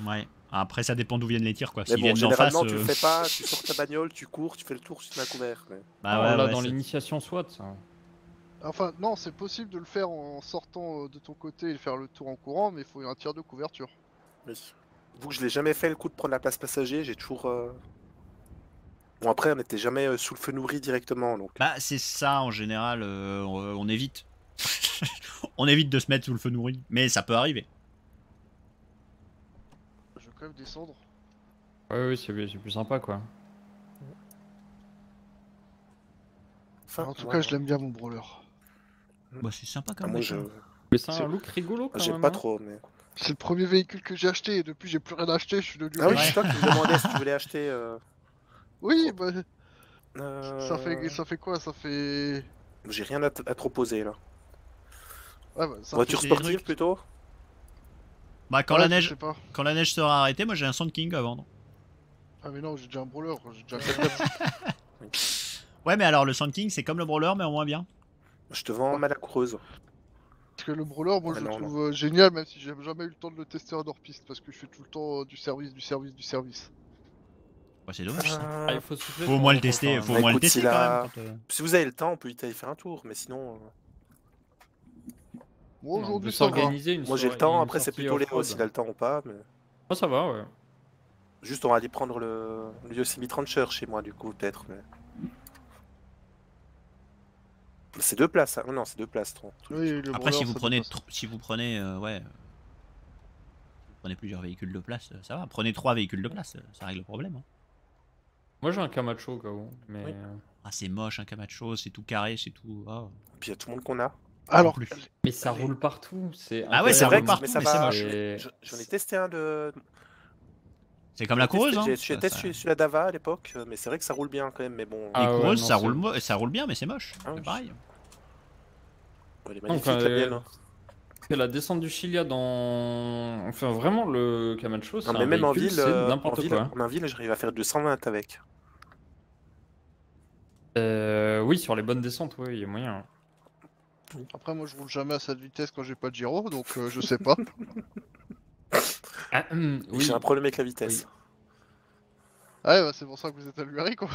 Ouais. Après, ça dépend d'où viennent les tirs, quoi. Si bon, généralement, tu le euh, fais pas, (laughs) tu sors ta bagnole, tu cours, tu fais le tour, tu mets couvert. Bah, voilà, ah, dans l'initiation SWAT, ça. Enfin, non, c'est possible de le faire en sortant euh, de ton côté et faire le tour en courant, mais il faut un tir de couverture. Vu Vous, je l'ai jamais fait le coup de prendre la place passager, j'ai toujours. Euh, bon, après, on n'était jamais sous le feu nourri directement. Donc. Bah, c'est ça en général, on évite. (laughs) on évite de se mettre sous le feu nourri, mais ça peut arriver. Je vais quand même descendre. Ouais, oui, c'est plus sympa quoi. Enfin, en tout cas, je l'aime bien mon brawler. Bah, c'est sympa quand ah, même. Hein. Mais c'est un look rigolo J'ai pas hein. trop, mais. C'est le premier véhicule que j'ai acheté et depuis j'ai plus rien acheté, je suis devenu. Ah oui, c'est toi me (laughs) demandais si tu voulais acheter. Euh, oui, bah, euh, Ça, fait... ça fait quoi Ça fait. J'ai rien à, à te proposer là. Ouais, bah, Voiture sportive plutôt Bah quand, la neige, quand la neige sera arrêtée, moi j'ai un Sound King à vendre. Ah mais non, j'ai déjà un brawler, j'ai déjà (laughs) Ouais mais alors le Sandking King c'est comme le brawler mais au moins bien. Je te vends ma la Parce que le brawler, moi ah je le trouve euh, génial même si j'ai jamais eu le temps de le tester en hors piste parce que je fais tout le temps euh, du service, du service, du service. Bah, c'est dommage. Ah. Ah, il faut, au moins le tester, faut hein. au le tester si, quand même, euh. si vous avez le temps, on peut vite aller faire un tour, mais sinon. Moi, Moi, j'ai le temps. Après, c'est plutôt Léo s'il a le temps ou pas. Mais... Oh, ça va, ouais. Juste, on va aller prendre le, le Yosemite trancher chez moi, du coup, peut-être. Mais... C'est deux places. Hein. Non, c'est deux places, trop. Après, si vous, prenez euh, si vous prenez, ouais, prenez plusieurs véhicules de place, euh, ça va. Prenez trois véhicules de place, euh, ça règle le problème. Hein. Moi, j'ai un Camacho, quand même. Mais... Ah, c'est moche, un Camacho, c'est tout carré, c'est tout. Et oh. puis il y a tout le monde qu'on a. Alors, mais ça roule partout. C'est ah ouais, vrai vrai partout. Mais ça moche J'en ai testé un de. C'est comme la coureuse, hein J'ai testé sur la Dava à l'époque, euh, mais c'est vrai que ça roule bien quand même. Mais bon. Ah les coureuses, ça roule, ça roule bien, mais c'est moche. Ah c'est Pareil. Donc enfin, la euh, hein. C'est la descente du Chilia dans. Enfin, vraiment, le Camacho, c'est. un même véhicule, euh, en ville, n'importe quoi. Ville, En ville, j'arrive à faire 220 avec. Euh, oui, sur les bonnes descentes, oui, il y a moyen. Après, moi, je roule jamais à cette vitesse quand j'ai pas de gyro, donc euh, je sais pas. (laughs) Ah, hum, oui. J'ai un problème avec la vitesse. Ah, ouais, c'est pour ça que vous êtes à quoi.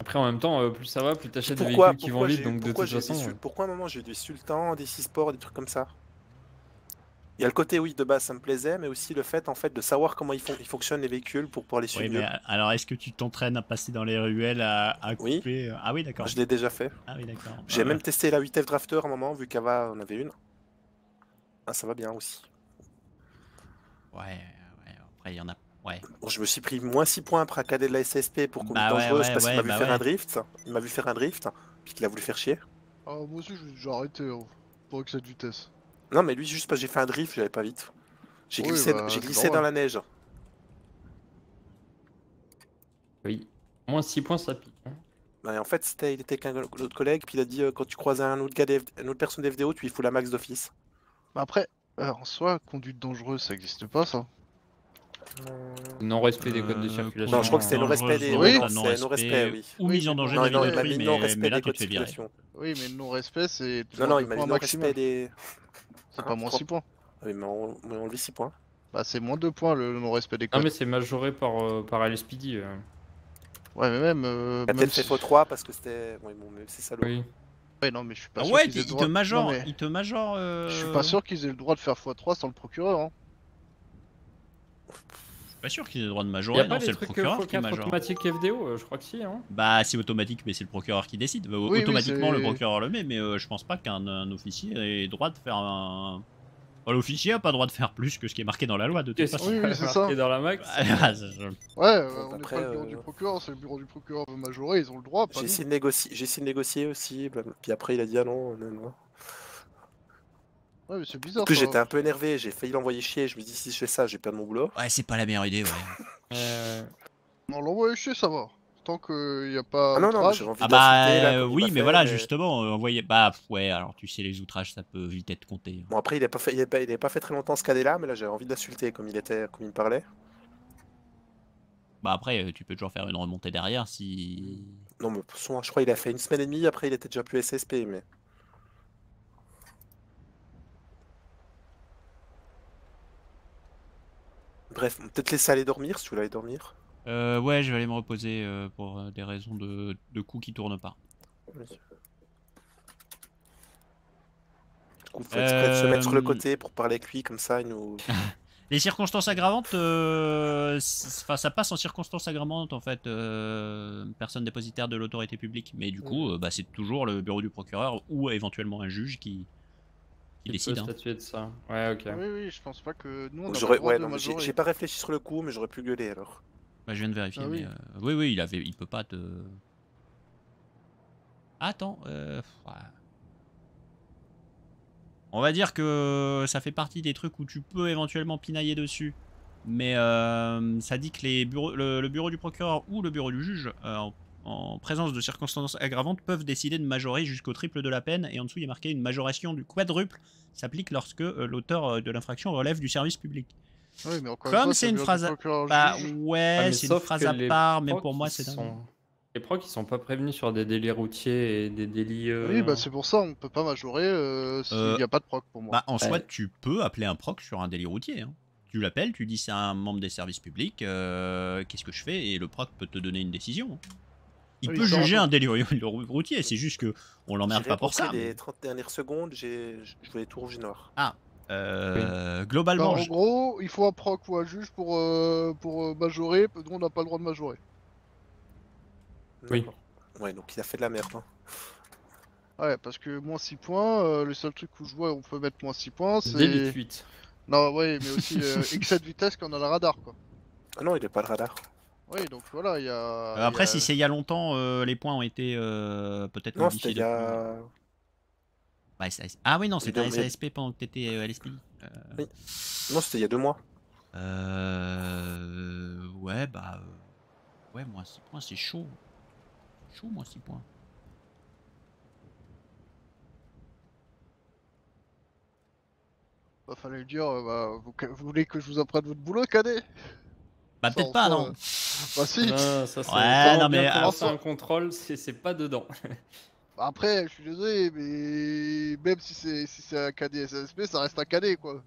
Après, en même temps, euh, plus ça va, plus t'achètes des véhicules qui vont vite, donc de euh. Pourquoi à un moment j'ai des sultans, des six sports, des trucs comme ça il y a le côté, oui, de base, ça me plaisait, mais aussi le fait, en fait, de savoir comment ils, font, ils fonctionnent les véhicules pour pouvoir les suivre. Euh, alors, est-ce que tu t'entraînes à passer dans les ruelles, à, couper oui. Euh, ah oui, d'accord. Je l'ai déjà fait. Ah oui, d'accord. J'ai bah, même testé la 8F Drafter à un moment, vu qu'Ava en avait une. Ah, ça va bien aussi. Ouais, ouais. Après, il y en a. Ouais. Bon, je me suis pris moins 6 points après accader de la SSP pour qu'on dangereuse parce qu'il m'a vu bah faire un drift. Il m'a vu faire un drift, puis qu'il a voulu faire chier. Ah, moi aussi, j'ai arrêté, hein. pour que du vitesse. Non, mais lui, juste parce que j'ai fait un drift, j'allais pas vite. J'ai glissé, bah, glissé dans la neige. Oui. Moins 6 points, ça pique. Hein. Bah, en fait, c'était, il était avec un autre collègue, puis il a dit euh, quand tu croises un autre gars, une autre personne des tu lui fous la max d'office. Bah après, euh, en soi, conduite dangereuse, ça existe pas, ça. Non-respect des codes de euh, circulation. Non, je crois que c'est non-respect des. Oui, c'est non-respect, oui. Ou mise en danger non, non, mais non-respect des codes de circulation. Oui, mais non-respect, c'est. Non, non, il m'a mis non-respect des. C'est pas moins 6 points. Oui, mais on, mais on 6 points. Bah, c'est moins 2 points le non-respect des ah, codes. Ah, mais c'est majoré par, euh, par LSPD. Euh. Ouais, mais même. Euh, fait faux 3 parce que c'était. c'est Oui. Ouais, non, mais je suis pas ah sûr. Ouais, il, droit... te il te majore. Euh, je suis pas sûr qu'ils aient le droit de faire x3 sans le procureur. Hein pas sûr qu'ils aient le droit de majorer. non, c'est le procureur qui majore. automatique FDO, euh, je crois que si. Hein. Bah, c'est automatique, mais c'est le procureur qui décide. Bah, automatiquement, le procureur le met, mais euh, je pense pas qu'un officier ait droit de faire un. L'officier a pas droit de faire plus que ce qui est marqué dans la loi, de toute façon. Oui, c'est ça. dans la max. ouais, euh, on pas le bureau du procureur, c'est le bureau du procureur veut majorer, ils ont le droit. J'ai essayé, de négocier, de négocier aussi, puis après il a dit ah non, non. Ouais, mais c'est bizarre. En plus, j'étais un peu énervé, j'ai failli l'envoyer chier. Je me dis, si je fais ça, j'ai perdu mon boulot. Ouais, c'est pas la meilleure idée, ouais. (laughs) Non, l'envoyer chier, ça va. Tant qu'il n'y a pas. Ah non, non, Ah bah oui, mais voilà, justement, euh, envoyer. Bah ouais, alors tu sais, les outrages, ça peut vite être compté. Hein. Bon, après, il n'a pas, fait... Il pas... pas fait très longtemps ce cadet-là, mais là, j'avais envie d'insulter comme il était, comme il me parlait. Bah après, euh, tu peux toujours faire une remontée derrière si. Non, mais je crois qu'il a fait une semaine et demie, après il était déjà plus SSP, mais. Bref, peut-être laisser aller dormir si tu voulais aller dormir. Euh, ouais, je vais aller me reposer euh, pour euh, des raisons de, de coups qui tournent pas. Du coup, se mettre sur le côté pour parler avec lui, comme ça, nous. (laughs) Les circonstances aggravantes, ça passe en circonstances aggravantes en fait, personne dépositaire de l'autorité publique. Mais du mm. coup, bah, c'est toujours le bureau du procureur ou éventuellement un juge qui, il décide. Hein. Ouais, ok. Oui, oui, je pense pas que nous on a non, j'ai pas réfléchi sur le coup, mais j'aurais pu gueuler alors. Bah, je viens de vérifier. Ah mais, euh, oui. oui, il avait, il peut pas te. Attends, euh... on va dire que ça fait partie des trucs où tu peux éventuellement pinailler dessus. Mais euh, ça dit que les bureaux, le, bureau du procureur ou le bureau du juge euh, en présence de circonstances aggravantes, peuvent décider de majorer jusqu'au triple de la peine, et en dessous il y a marqué une majoration du quadruple s'applique lorsque euh, l'auteur euh, de l'infraction relève du service public. Ah Comme bah ah, c'est une phrase, à... ouais, c'est une phrase à part, mais pour moi c'est sont... Les procs ils sont pas prévenus sur des délits routiers et des délits. Euh, oui, bah c'est pour ça, on peut pas majorer s'il n'y a pas de proc pour moi. Bah, en soit, soi, tu peux appeler un proc sur un délit routier. Hein. Tu l'appelles, tu dis c'est un membre des services publics, qu'est-ce que je fais Et le proc peut te donner une décision. Hein. Il ah peut juger hein. un délire (laughs) routier, c'est juste que on l'emmerde pas pour ça. Les 30 dernières secondes, je voulais tout rouge noir. Ah, euh, globalement. en gros, il faut un proc ou un juge pour, euh, pour euh, majorer, parce on n'a pas le droit de majorer. Oui. Ouais, donc il a fait de la merde. Hein. Ouais, parce que moins 6 points, euh, le seul truc où je vois on peut mettre moins 6 points, c'est. Délite 8. Non, ouais, mais aussi (laughs) excès de vitesse quand on a le radar, quoi. Ah non, il n'est pas le radar. Oui, donc voilà, il y a. Euh, après, si c'est il y a longtemps, euh, les points ont été euh, peut-être modifiés. Il y a... bah, Ah oui, non, c'était un SASP pendant que t'étais étais LSP. Oui. Non, c'était il y a deux mois. Euh. Ouais, bah. Ouais, moi 6 points, c'est chaud. Chaud, moi 6 points. Bah, fallait le dire, bah, vous... voulez que je vous emprunte votre boulot, cadet bah, peut-être pas, non. Bah si. ouais, non mais c'est un contrôle, c'est pas dedans. Bah, après, je suis désolé, mais même si c'est si un cadet ça reste un cadet quoi.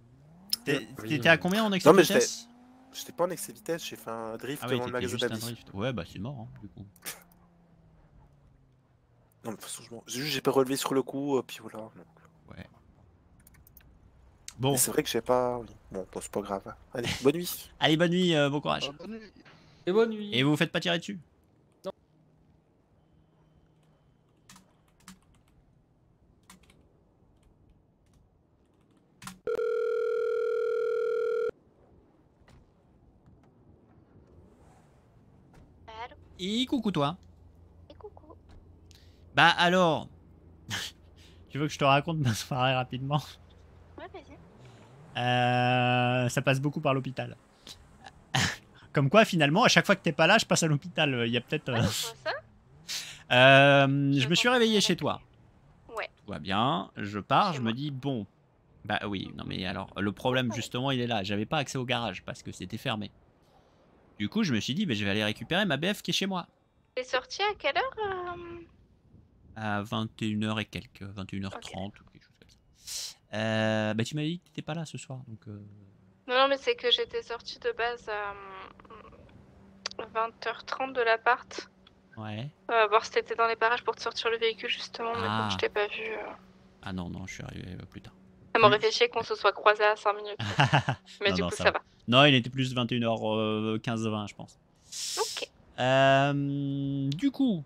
T'étais à combien en excès vitesse J'étais pas en excès vitesse, j'ai fait un drift ah ouais, devant le magasin d'habits. Ouais, bah c'est mort hein, du coup. (laughs) Non, mais de toute façon, j'ai pas relevé sur le coup, euh, puis voilà. Euh. Ouais. Bon. C'est vrai que j'ai pas. Bon, c'est pas grave. Allez, bonne nuit. (laughs) Allez, bonne nuit, euh, bon courage. Euh, Et bonne nuit. Et vous vous faites pas tirer dessus Non. Et coucou toi. Et coucou. Bah alors, (laughs) tu veux que je te raconte ma soirée rapidement euh, ça passe beaucoup par l'hôpital. (laughs) Comme quoi, finalement, à chaque fois que t'es pas là, je passe à l'hôpital. Il y a peut-être. Ah, euh, (laughs) euh je, me suis réveillé chez toi. Ouais. Tout va bien. Je pars. je me dis bon. Bah oui. Non mais alors, le problème justement, il est là. J'avais pas accès au garage parce que c'était fermé. Du coup, je me suis dit, bah, je vais aller récupérer ma BF qui est chez moi. T'es sorti à quelle heure euh À 21h et quelques, 21h30. Euh, bah, tu m'avais dit que t'étais pas là ce soir, donc. Euh. Non, non, mais c'est que j'étais sortie de base à 20h30 mm, de l'appart. Ouais. Euh, voir si étais dans les parages pour te sortir le véhicule, justement, mais Ah. je t'ai pas vu. Euh. Ah non, non, je suis arrivée plus tard. Ça m'aurait fait chier qu'on se soit croisé à 5 minutes. (laughs) Mais du coup, ça va. Non, il était plus 21h15-20, je pense. Ok. du coup,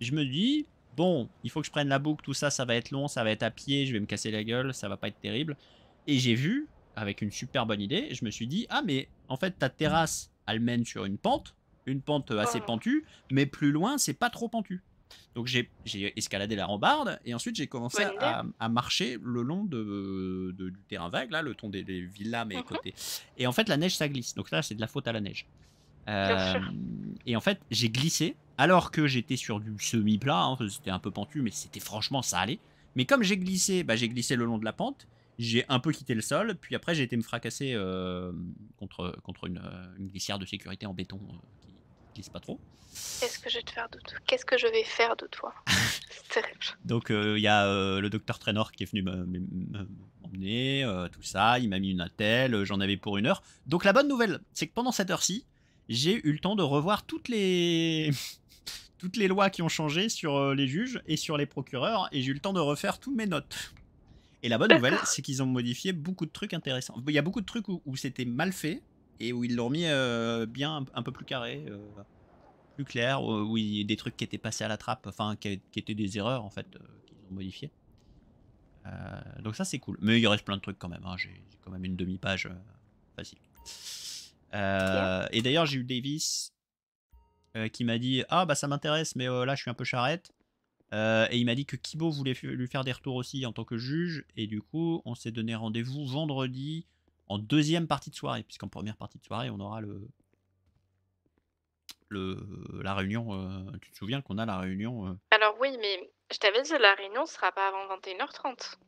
je me dis, bon, il faut que je prenne la boucle, tout ça, ça va être long, ça va être à pied, je vais me casser la gueule, ça va pas être terrible. Et j'ai vu, avec une super bonne idée, je me suis dit, ah mais en fait ta terrasse, elle mène sur une pente, une pente assez ah. pentue, mais plus loin, c'est pas trop pentu. Donc j'ai escaladé la rambarde et ensuite j'ai commencé à, marcher le long de, du terrain vague, là, le ton des, villas, mais mhm. côté. Et en fait, la neige, ça glisse. Donc là, c'est de la faute à la neige. Euh, et en fait, j'ai glissé alors que j'étais sur du semi-plat, hein, c'était un peu pentu, mais c'était franchement, ça allait. Mais comme j'ai glissé, bah, j'ai glissé le long de la pente, j'ai un peu quitté le sol, puis après j'ai été me fracasser euh, contre, contre euh, une, glissière de sécurité en béton euh, qui, glisse pas trop. Qu'est-ce que je vais te faire de toi Qu'est-ce que je vais faire de toi (laughs) C'est terrible. Donc il y a le docteur Trainor qui est venu m'emmener, tout ça, il m'a mis une attelle, j'en avais pour une heure. Donc la bonne nouvelle, c'est que pendant cette heure-ci, j'ai eu le temps de revoir toutes les toutes les lois qui ont changé sur euh, les juges et sur les procureurs, et j'ai eu le temps de refaire toutes mes notes. Et la bonne nouvelle, c'est qu'ils ont modifié beaucoup de trucs intéressants. Il y a beaucoup de trucs où, c'était mal fait, et où ils l'ont mis euh, bien un, peu plus carré, euh, plus clair, où, des trucs qui étaient passés à la trappe, enfin, qui, étaient des erreurs, en fait, qu'ils ont modifié. donc ça, c'est cool. Mais il reste plein de trucs quand même, hein. j'ai quand même une demi-page facile. Et d'ailleurs, j'ai eu Davis euh, qui m'a dit Ah, bah ça m'intéresse, mais euh, là je suis un peu charrette. Euh, et il m'a dit que Kibo voulait lui faire des retours aussi en tant que juge. Et du coup, on s'est donné rendez-vous vendredi en deuxième partie de soirée, puisqu'en première partie de soirée, on aura le. le la réunion. tu te souviens qu'on a la réunion Alors oui, mais je t'avais dit, la réunion sera pas avant 21h30.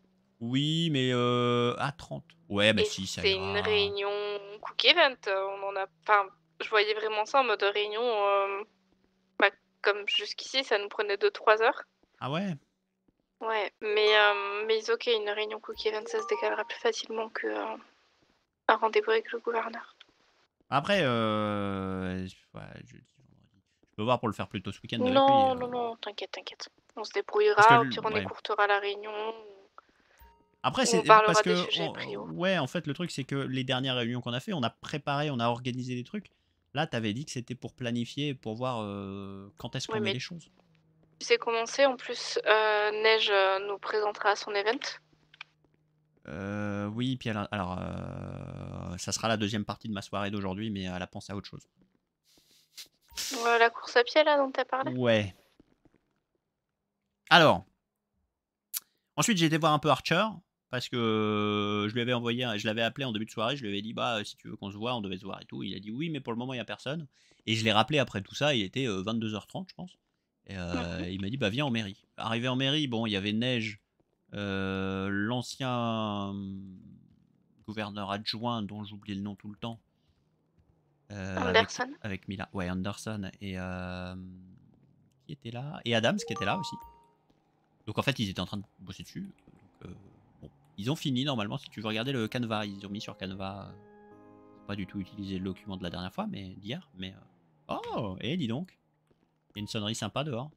Oui, mais à 30. Ouais, bah si, ça C'est une réunion Cook Event. On en a. Enfin, je voyais vraiment ça en mode réunion. Euh, bah, comme jusqu'ici, ça nous prenait 2-3 heures. Ah ouais Ouais, mais, euh, mais ok, une réunion Cookie Event, ça se décalera plus facilement que euh, un rendez-vous avec le gouverneur. Après, je, peux voir pour le faire plus tôt ce week-end. Non, non, non, t'inquiète, t'inquiète. On se débrouillera, on écourtera la réunion, après, c'est parce que ouais, en fait, le truc c'est que les dernières réunions qu'on a fait, on a préparé, on a organisé des trucs, Là, tu avais dit que c'était pour planifier, pour voir euh, quand est-ce qu'on met les choses. C'est commencé, en plus, euh, Neige euh, nous présentera son event. oui, puis alors, ça sera la deuxième partie de ma soirée d'aujourd'hui, mais elle a pensé à autre chose. la course à pied, là, dont tu as parlé Ouais. Alors, ensuite, j'ai été voir un peu Archer parce que euh, je lui avais envoyé, je l'avais appelé en début de soirée, je lui avais dit bah si tu veux qu'on se voit, on devait se voir et tout. Il a dit oui, mais pour le moment il y a personne. Et je l'ai rappelé après tout ça, il était 22h30 euh, je pense. Et euh, il m'a dit bah viens en mairie. Arrivé en mairie, bon il y avait neige. L'ancien gouverneur adjoint dont j'oublie le nom tout le temps. Anderson. Avec, Mila, ouais Anderson et qui était là et Adams qui était là aussi. Donc en fait ils étaient en train de bosser dessus. Donc, ils ont fini normalement, si tu veux regarder le Canva, ils ont mis sur Canva. Euh, pas du tout utilisé le document de la dernière fois, mais d'hier. Mais euh, oh, et eh, dis donc, il y a une sonnerie sympa dehors.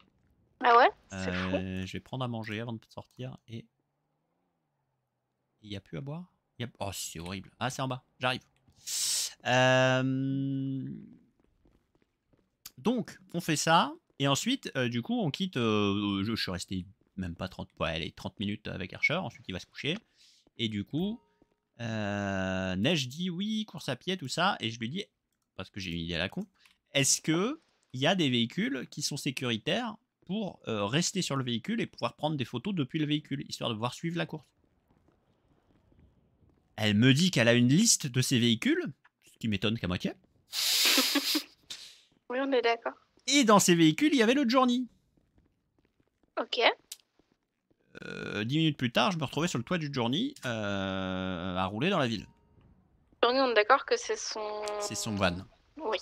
Ah ouais. Euh, je vais prendre à manger avant de sortir et il y a plus à boire. Oh c'est horrible. Ah c'est en bas. J'arrive. Euh, donc on fait ça et ensuite du coup on quitte. je, suis resté même pas 30, ouais, allez, 30 minutes avec Archer. Ensuite il va se coucher. Et du coup, euh, Neige dit oui, course à pied, tout ça. Et je lui dis, parce que j'ai une idée à la con, est-ce que il y a des véhicules qui sont sécuritaires pour euh, rester sur le véhicule et pouvoir prendre des photos depuis le véhicule, histoire de pouvoir suivre la course Elle me dit qu'elle a une liste de ces véhicules, ce qui m'étonne qu'à moitié. (laughs) oui, on est d'accord. Et dans ces véhicules, il y avait le Journey. Ok. 10 euh, dix minutes plus tard, je me retrouvais sur le toit du Journey euh, à rouler dans la ville. Journey, on est d'accord que c'est son. C'est son van. Oui.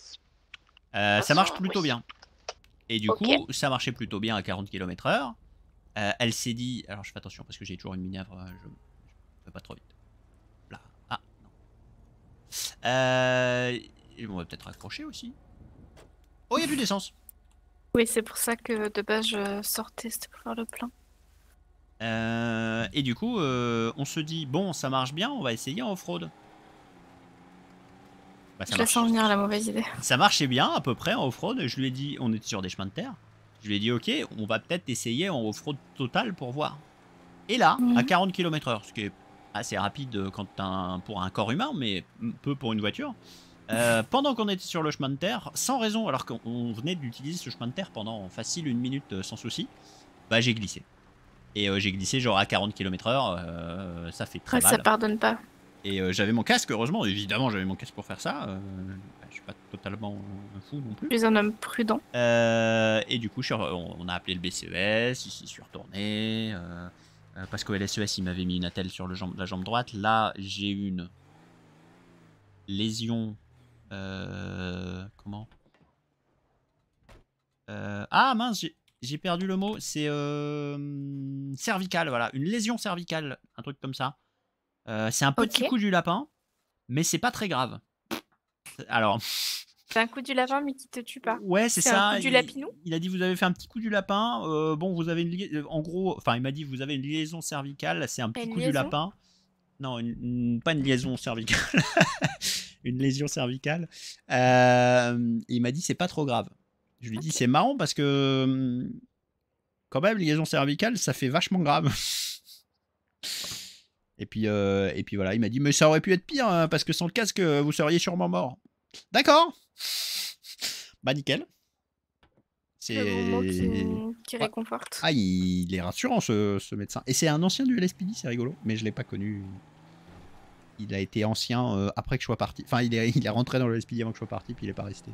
Euh, ça marche plutôt bien. Et du coup, ça marchait plutôt bien à 40 km/h. elle s'est dit. Alors je fais attention parce que j'ai toujours une minerve, je ne peux pas trop vite. Là. Ah, non. On va peut-être accrocher aussi. Oh, il y a plus d'essence! Oui, c'est pour ça que de base je sortais, c'était pour faire le plein. Euh, et du coup, euh, on se dit, bon, ça marche bien, on va essayer en off-road. Bah, ça marchait bien à peu près en off-road. Je lui ai dit, on était sur des chemins de terre. Je lui ai dit, ok, on va peut-être essayer en off-road total pour voir. Et là, à 40 mhm. km/h, ce qui est assez rapide euh, quand pour un corps humain, mais peu pour une voiture. (laughs) pendant qu'on était sur le chemin de terre, sans raison, alors qu'on venait d'utiliser ce chemin de terre pendant facile une minute sans souci, bah j'ai glissé. Et euh, j'ai glissé genre à 40 km/h, euh, ça fait très ah, mal. Ça pardonne pas. Et euh, j'avais mon casque, heureusement, évidemment, j'avais mon casque pour faire ça. je suis pas totalement fou non plus. Je suis un homme prudent. et du coup, on, a appelé le BCES, ici je suis retourné. parce qu'au LSES, e il m'avait mis une attelle sur le jambe, la jambe droite. Là, j'ai une lésion. comment Ah mince, j'ai j'ai perdu le mot, c'est euh, voilà, une lésion cervicale, un truc comme ça. Euh, c'est un petit coup du lapin, mais c'est pas très grave. Alors. C'est un coup du lapin, mais qui te tue pas. Ouais, c'est ça. Un coup du lapinou. Il, a dit vous avez fait un petit coup du lapin. Euh, bon, vous avez une en gros, enfin, il m'a dit vous avez une liaison cervicale. C'est un petit coup du lapin. Non, pas une liaison cervicale, (laughs) une lésion cervicale. Euh, il m'a dit c'est pas trop grave. Je lui dis, c'est marrant parce que quand même, liaison cervicale, ça fait vachement grave. (laughs) et, puis, euh, et puis voilà, il m'a dit, mais ça aurait pu être pire hein, parce que sans le casque, euh, vous seriez sûrement mort. D'accord Bah nickel. C'est qui, réconforte. Ah, il est rassurant ce, médecin. Et c'est un ancien du LSPD, c'est rigolo, mais je l'ai pas connu. Il a été ancien euh, après que je sois parti. Enfin, il est, il est rentré dans le LSPD avant que je sois parti, puis il est pas resté.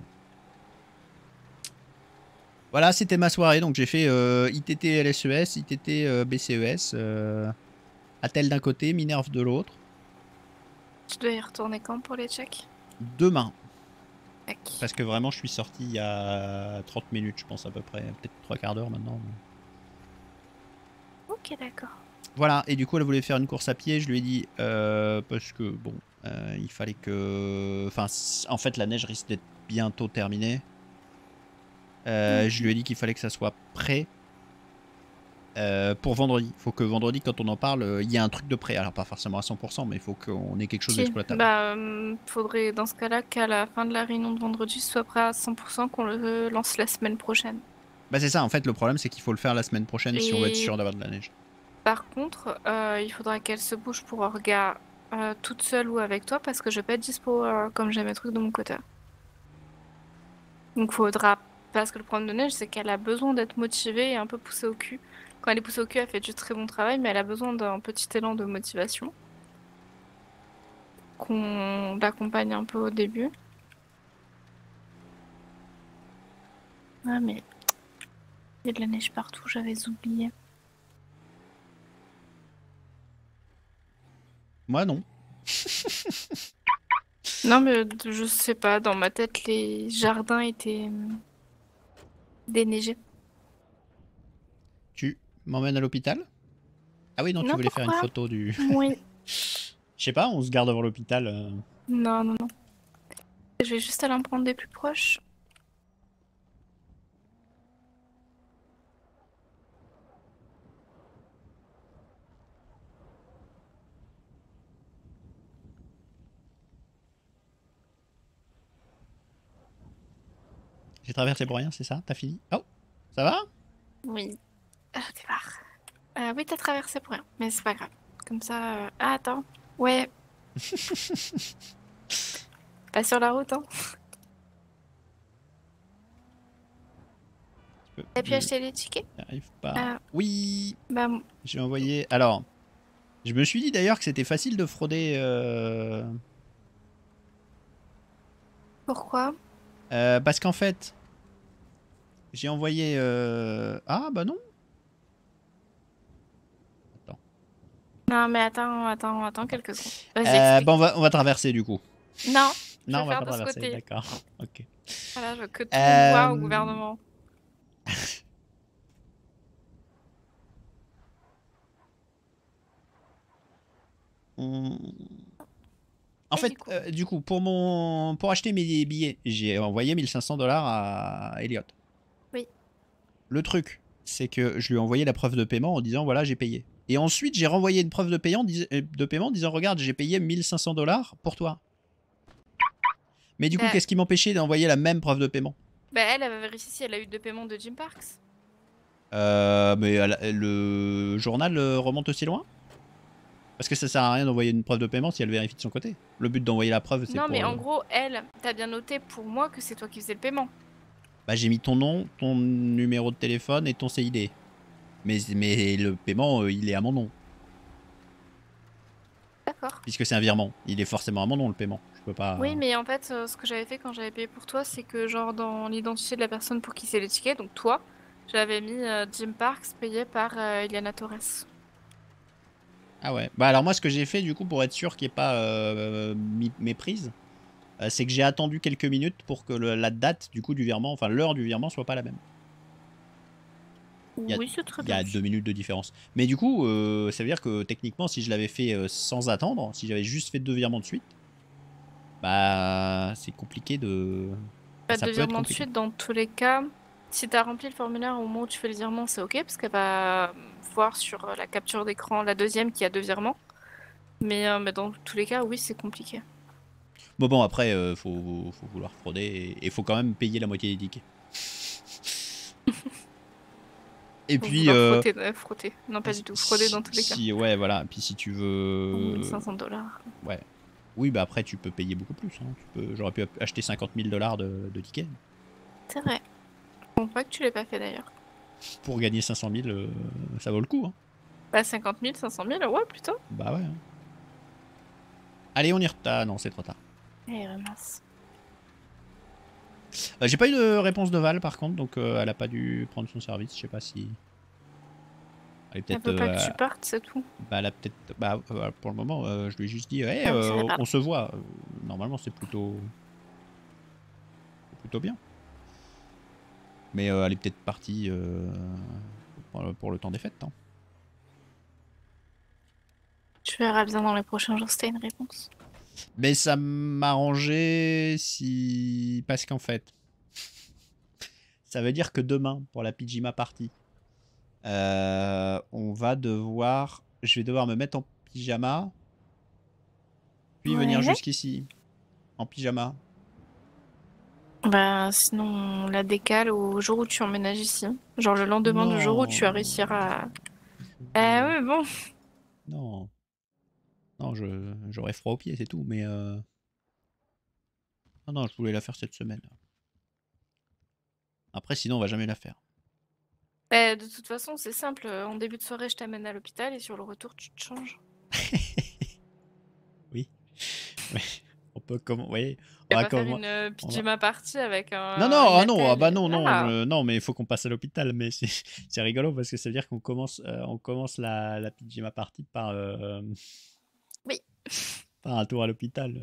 Voilà, c'était ma soirée. Donc j'ai fait euh, ITT LSES, ITT euh, BCES. Euh, Atel d'un côté, Minerve de l'autre. Tu dois y retourner quand pour les checks Demain. Parce que vraiment, je suis sorti il y a 30 minutes, je pense à peu près. Peut-être trois quarts d'heure maintenant. Ok, d'accord. Voilà, et du coup, elle voulait faire une course à pied. Je lui ai dit, parce que bon, il fallait que. Enfin, en fait, la neige risque d'être bientôt terminée. Euh, je lui ai mhm. dit qu'il fallait que ça soit prêt euh, pour vendredi. Il faut que vendredi, quand on en parle, euh, il y a un truc de prêt. Alors, pas forcément à 100%, mais il faut qu'on ait quelque chose d'exploitable. Bah, faudrait dans ce cas-là qu'à la fin de la réunion de vendredi, ce soit prêt à 100%, qu'on le lance la semaine prochaine. Bah, c'est ça, en fait, le problème, c'est qu'il faut le faire la semaine prochaine si on veut être sûr d'avoir de la neige. Par contre, il faudra qu'elle se bouge pour Orga toute seule ou avec toi parce que je vais pas être dispo comme j'ai mes trucs de mon côté. Donc faudra parce que le problème de Neige, c'est qu'elle a besoin d'être motivée et un peu poussée au cul. Quand elle est poussée au cul, elle fait du très bon travail, mais elle a besoin d'un petit élan de motivation. Qu'on l'accompagne un peu au début. Ah, mais. Il y a de la neige partout, j'avais oublié. Moi, non. non, mais je sais pas, dans ma tête, les jardins étaient. Déneigé. Tu m'emmènes à l'hôpital Ah oui, non, tu voulais faire une photo du. (laughs) Oui. Je sais pas, on se garde devant l'hôpital. Euh. Non, non, non. Je vais juste aller en prendre des plus proches. J'ai traversé pour rien, c'est ça T'as fini Oh Ça va Oui. Ah, euh, oui, t'as traversé pour rien, mais c'est pas grave. Comme ça. Euh, ah, attends. Ouais. (laughs) pas sur la route, hein. T'as pu acheter les tickets J'arrive pas. Ah. Oui bah, J'ai envoyé. Alors, je me suis dit d'ailleurs que c'était facile de frauder. Euh, Pourquoi euh, parce qu'en fait, j'ai envoyé... Euh, ah bah non Attends. Non mais attends, attends, attends quelques secondes. Euh, bon, on va, traverser du coup. Non, non on va traverser, d'accord. (laughs) ok. Voilà, je veux que tu vois au euh, gouvernement. (laughs) Hmm. En fait, euh, du coup, pour, mon, pour acheter mes billets, j'ai envoyé 1500 dollars à Elliot. Oui. Le truc, c'est que je lui ai envoyé la preuve de paiement en disant voilà, j'ai payé. Et ensuite, j'ai renvoyé une preuve de, euh, de paiement en disant regarde, j'ai payé 1500 dollars pour toi. Mais du coup, bah. qu'est-ce qui m'empêchait d'envoyer la même preuve de paiement Bah, elle, elle vérifié si elle a eu de paiement de Jim Parks. Euh, mais le journal remonte aussi loin parce que ça sert à rien d'envoyer une preuve de paiement si elle vérifie de son côté. Le but d'envoyer la preuve, c'est. Non, mais euh, en gros, elle, t'as bien noté pour moi que c'est toi qui faisais le paiement. Bah, j'ai mis ton nom, ton numéro de téléphone et ton CID. Mais, mais le paiement, euh, il est à mon nom. D'accord. Puisque c'est un virement, il est forcément à mon nom le paiement. Je peux pas. Oui, mais en fait, euh, ce que j'avais fait quand j'avais payé pour toi, c'est que, genre, dans l'identité de la personne pour qui c'est le ticket, donc toi, j'avais mis Jim Parks payé par Iliana Torres. Ah ouais. Bah alors moi, ce que j'ai fait du coup pour être sûr qu'il n'y ait pas euh, méprise, euh, c'est que j'ai attendu quelques minutes pour que la date du coup du virement, enfin l'heure du virement, soit pas la même. oui, c'est très bien. Il y a deux minutes de différence. Mais du coup, euh, ça veut dire que techniquement, si je l'avais fait sans attendre, si j'avais juste fait deux virements de suite, bah c'est compliqué de. Pas de deux virements de suite dans tous les cas. Si tu as rempli le formulaire au moment où tu fais le virement, c'est OK, parce qu'elle va voir sur la capture d'écran la deuxième qui a deux virements. Mais, euh, mais dans tous les cas, oui, c'est compliqué. Bon, bon, après, il euh, faut, vouloir frauder et il faut quand même payer la moitié des tickets. (laughs) et puis. Euh, frotter, Non, pas du tout. Frauder dans tous les cas. Ouais, voilà. puis si tu veux. 500 dollars. Ouais. Oui, bah après, tu peux payer beaucoup plus. Hein. peux... J'aurais pu acheter 50 000 dollars de, de tickets. C'est vrai. On pas que tu l'aies pas fait d'ailleurs. Pour gagner 500 000, euh, ça vaut le coup. Hein. Bah 50 000, 500 000, ouais plutôt. Bah ouais. Hein. Allez, on y retourne. Ah non, c'est trop tard. ramasse. Eh, euh, j'ai pas eu de réponse de Val par contre, donc euh, elle a pas dû prendre son service. Je sais pas si. Elle, est peut pas que tu partes, c'est tout. Bah, elle a peut-être. Bah, pour le moment, je lui ai juste dit, hey, ah, eh, on se voit. Normalement, c'est plutôt. plutôt bien. Mais euh, elle est peut-être partie euh, pour le temps des fêtes. Tu hein. verras bien dans les prochains jours c'était une réponse. Mais ça m'arrangeait si. Parce qu'en fait, ça veut dire que demain, pour la Pijima party, euh, on va devoir. Je vais devoir me mettre en pyjama, puis venir jusqu'ici, en pyjama. Bah, sinon, on la décale au jour où tu emménages ici. Genre le lendemain du jour où tu réussiras à. Ah ouais, bon. Non. Non, j'aurais froid aux pieds, c'est tout, mais. Euh, non, non, je voulais la faire cette semaine. Après, sinon, on va jamais la faire. Eh, de toute façon, c'est simple. En début de soirée, je t'amène à l'hôpital et sur le retour, tu te changes. (laughs) oui. oui. (laughs) peut Vous on euh, va une pyjama partie avec un. Non, non, ah, non, ah, bah non, non, ah. euh, non, mais il faut qu'on passe à l'hôpital. Mais c'est (laughs) rigolo parce que ça veut dire qu'on commence, euh, on commence la, la pyjama party par. oui. Par un tour à l'hôpital.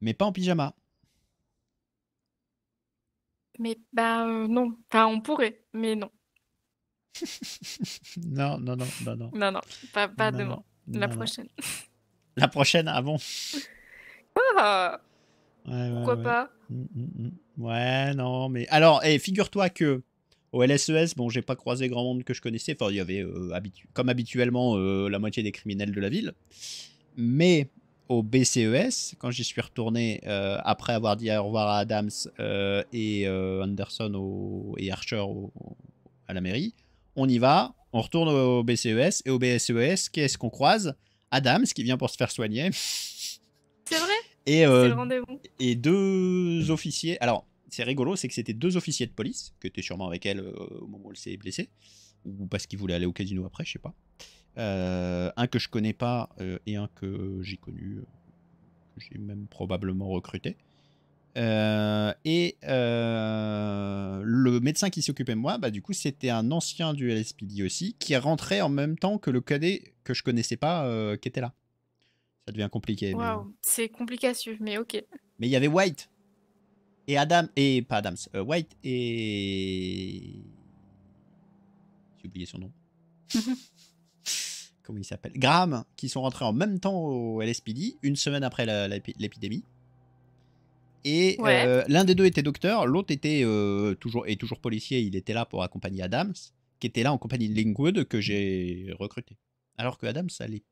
Mais pas en pyjama. Mais bah non, enfin on pourrait, mais non. (laughs) non, non, non, bah, non, non. Non, pas, pas demain, la prochaine. (laughs) La prochaine avant. Ah Pourquoi pas mm, mm, mm. Ouais, non, mais. Alors, et eh, figure-toi que au LSES, e bon, j'ai pas croisé grand monde que je connaissais. Enfin, il y avait, euh, comme habituellement, euh, la moitié des criminels de la ville. Mais au BCES, quand j'y suis retourné euh, après avoir dit au revoir à Adams et Anderson au... et Archer à la mairie, on y va, on retourne au BCES. Et au BCES, e qu'est-ce qu'on croise Adams qui vient pour se faire soigner. C'est vrai et, euh, et deux officiers. Alors, c'est rigolo, c'est que c'était deux officiers de police, que tu sûrement avec elle euh, au moment où elle s'est blessée, ou parce qu'ils voulaient aller au casino après, je sais pas. Euh, un que je connais pas et un que j'ai connu, que j'ai même probablement recruté. Euh, et euh, le médecin qui s'occupait de moi, bah, du coup, c'était un ancien du LSPD aussi, qui rentrait en même temps que le cadet que je connaissais pas, euh, qui était là. Ça devient compliqué. c'est compliqué à suivre, mais ok. Mais il y avait White et Adam et pas Adams, White et j'ai oublié son nom. (laughs) Comment il s'appelle Graham, qui sont rentrés en même temps au LSPD, une semaine après l'épidémie. Et euh, l'un des deux était docteur, l'autre était euh, toujours et toujours policier. Il était là pour accompagner Adams, qui était là en compagnie de Lingwood que j'ai recruté. Alors que Adams, elle est,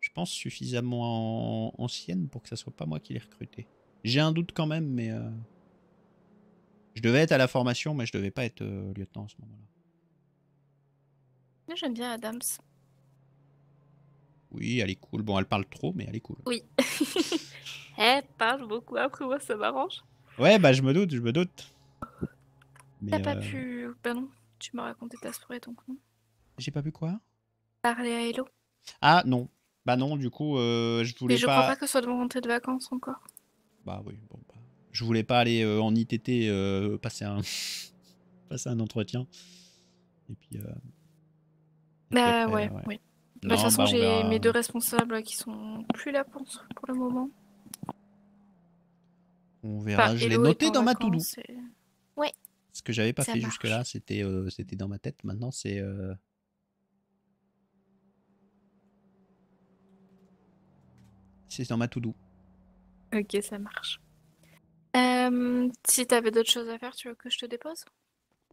je pense, suffisamment ancienne pour que ce soit pas moi qui l'ai recruté. J'ai un doute quand même, mais euh, je devais être à la formation, mais je devais pas être lieutenant en ce moment-là. J'aime bien Adams. Oui, elle est cool. Bon, elle parle trop, mais elle est cool. Oui. (laughs) elle parle beaucoup. Après, moi, ça m'arrange. Ouais, bah, je me doute, je me doute. T'as pas euh, pu. Bah non, tu m'as raconté ta soirée, donc non. J'ai pas pu quoi Parler à Hello. Ah non. Bah non, du coup, euh, je voulais pas... Mais je crois pas que ce soit de mon rentrée de vacances encore. Bah oui, bon. Bah, je voulais pas aller euh, en ITT passer, un... (laughs) passer un entretien. Et puis. bah ouais, ouais, ouais. Bah, de toute façon, bah, j'ai mes deux responsables qui sont plus là pour, pour le moment. On verra. je l'ai noté dans ma to-do. Ouais. Ce que j'avais pas fait jusque-là, c'était euh, c'était dans ma tête. Maintenant, c'est. Euh, c'est dans ma to-do. Ok, ça marche. Euh, si t'avais d'autres choses à faire, tu veux que je te dépose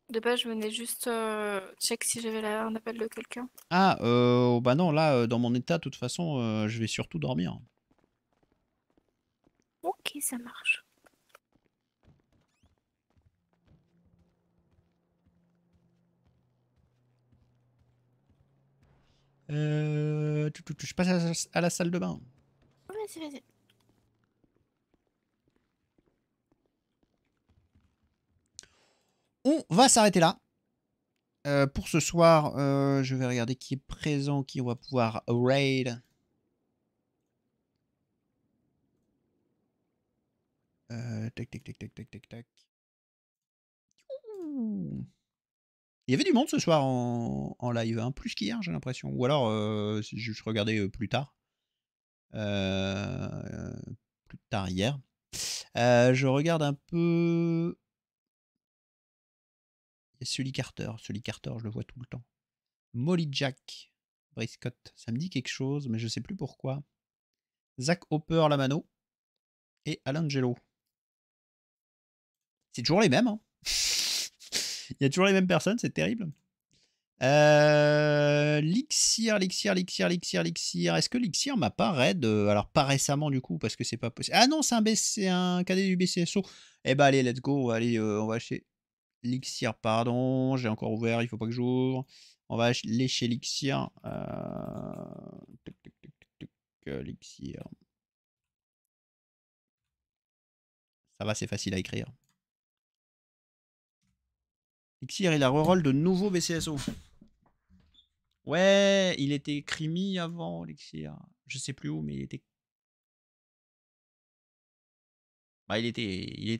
de base, je venais juste euh, check si j'avais un appel de quelqu'un. Ah, euh, bah non, là, euh, dans mon état, de toute façon, euh, je vais surtout dormir. Ok, ça marche. je passe à la salle de bain. Vas-y, vas-y. On va s'arrêter là. Euh, pour ce soir, euh, je vais regarder qui est présent, qui on va pouvoir raid. Euh, tac, tac, tac, tac, tac, tac, tac. Il y avait du monde ce soir en, en live, hein. plus qu'hier, j'ai l'impression. Ou alors, euh, je regardais plus tard. plus tard hier. je regarde un peu. Sully Carter. Sully Carter, je le vois tout le temps. Molly Jack. Briscott. Ça me dit quelque chose, mais je ne sais plus pourquoi. Zach Hopper Lamano. Et Alangelo. C'est toujours les mêmes. Il y a toujours les mêmes personnes, c'est terrible. Lixir, Lixir, Lixir, Lixir, Lixir. Est-ce que Lixir m'a pas raid Alors, pas récemment du coup, parce que c'est pas possible. Ah non, c'est un, un cadet du BCSO. Eh bah, ben, allez, let's go. Allez, on va chez l'Ixir, pardon, j'ai encore ouvert, il faut pas que j'ouvre. On va lécher chez l'Ixir. Euh, euh, Ça va, c'est facile à écrire. L'Ixir, il a reroll de nouveau BCSO. Ouais, il était crimi avant, l'Ixir. Je sais plus où, mais il était Bah, il était, il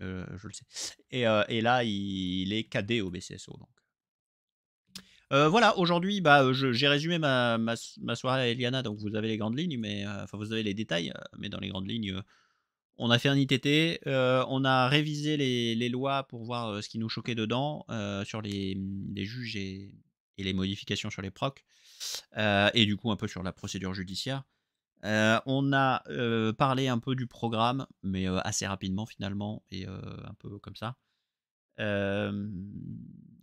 euh, je le sais. Euh, et, là, il, est cadet au BCSO. Donc. Euh, voilà, aujourd'hui, bah, j'ai résumé ma, soirée à Eliana, donc vous avez les grandes lignes, mais enfin vous avez les détails, mais dans les grandes lignes, on a fait un ITT, on a révisé les, lois pour voir ce qui nous choquait dedans sur mmh, les, juges et, et, les modifications sur les procs, et du coup un peu sur la procédure judiciaire. Euh, on a euh, parlé un peu du programme, mais euh, assez rapidement finalement, et un peu comme ça.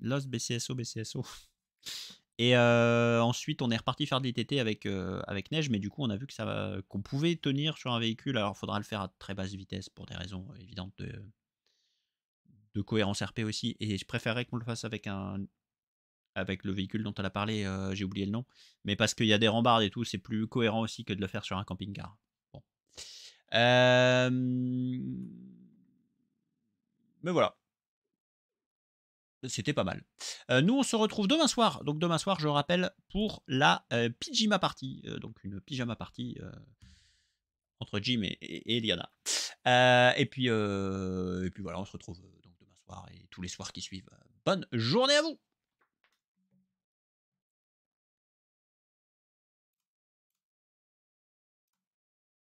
Lost, BCSO, BCSO. (laughs) Et ensuite, on est reparti faire de TT avec, avec Neige, mais du coup, on a vu que ça qu'on pouvait tenir sur un véhicule. Alors, il faudra le faire à très basse vitesse pour des raisons évidentes de, de cohérence RP aussi. Et je préférerais qu'on le fasse avec un, avec le véhicule dont elle a parlé, euh, j'ai oublié le nom, mais parce qu'il y a des rambardes et tout, c'est plus cohérent aussi que de le faire sur un camping-car. Bon. Mais voilà. C'était pas mal. Euh, nous, on se retrouve demain soir. Donc demain soir, je rappelle, pour la euh, pyjama party. donc une pyjama party entre Jim et, Eliana. et et, puis, et puis voilà, on se retrouve donc demain soir et tous les soirs qui suivent. Bonne journée à vous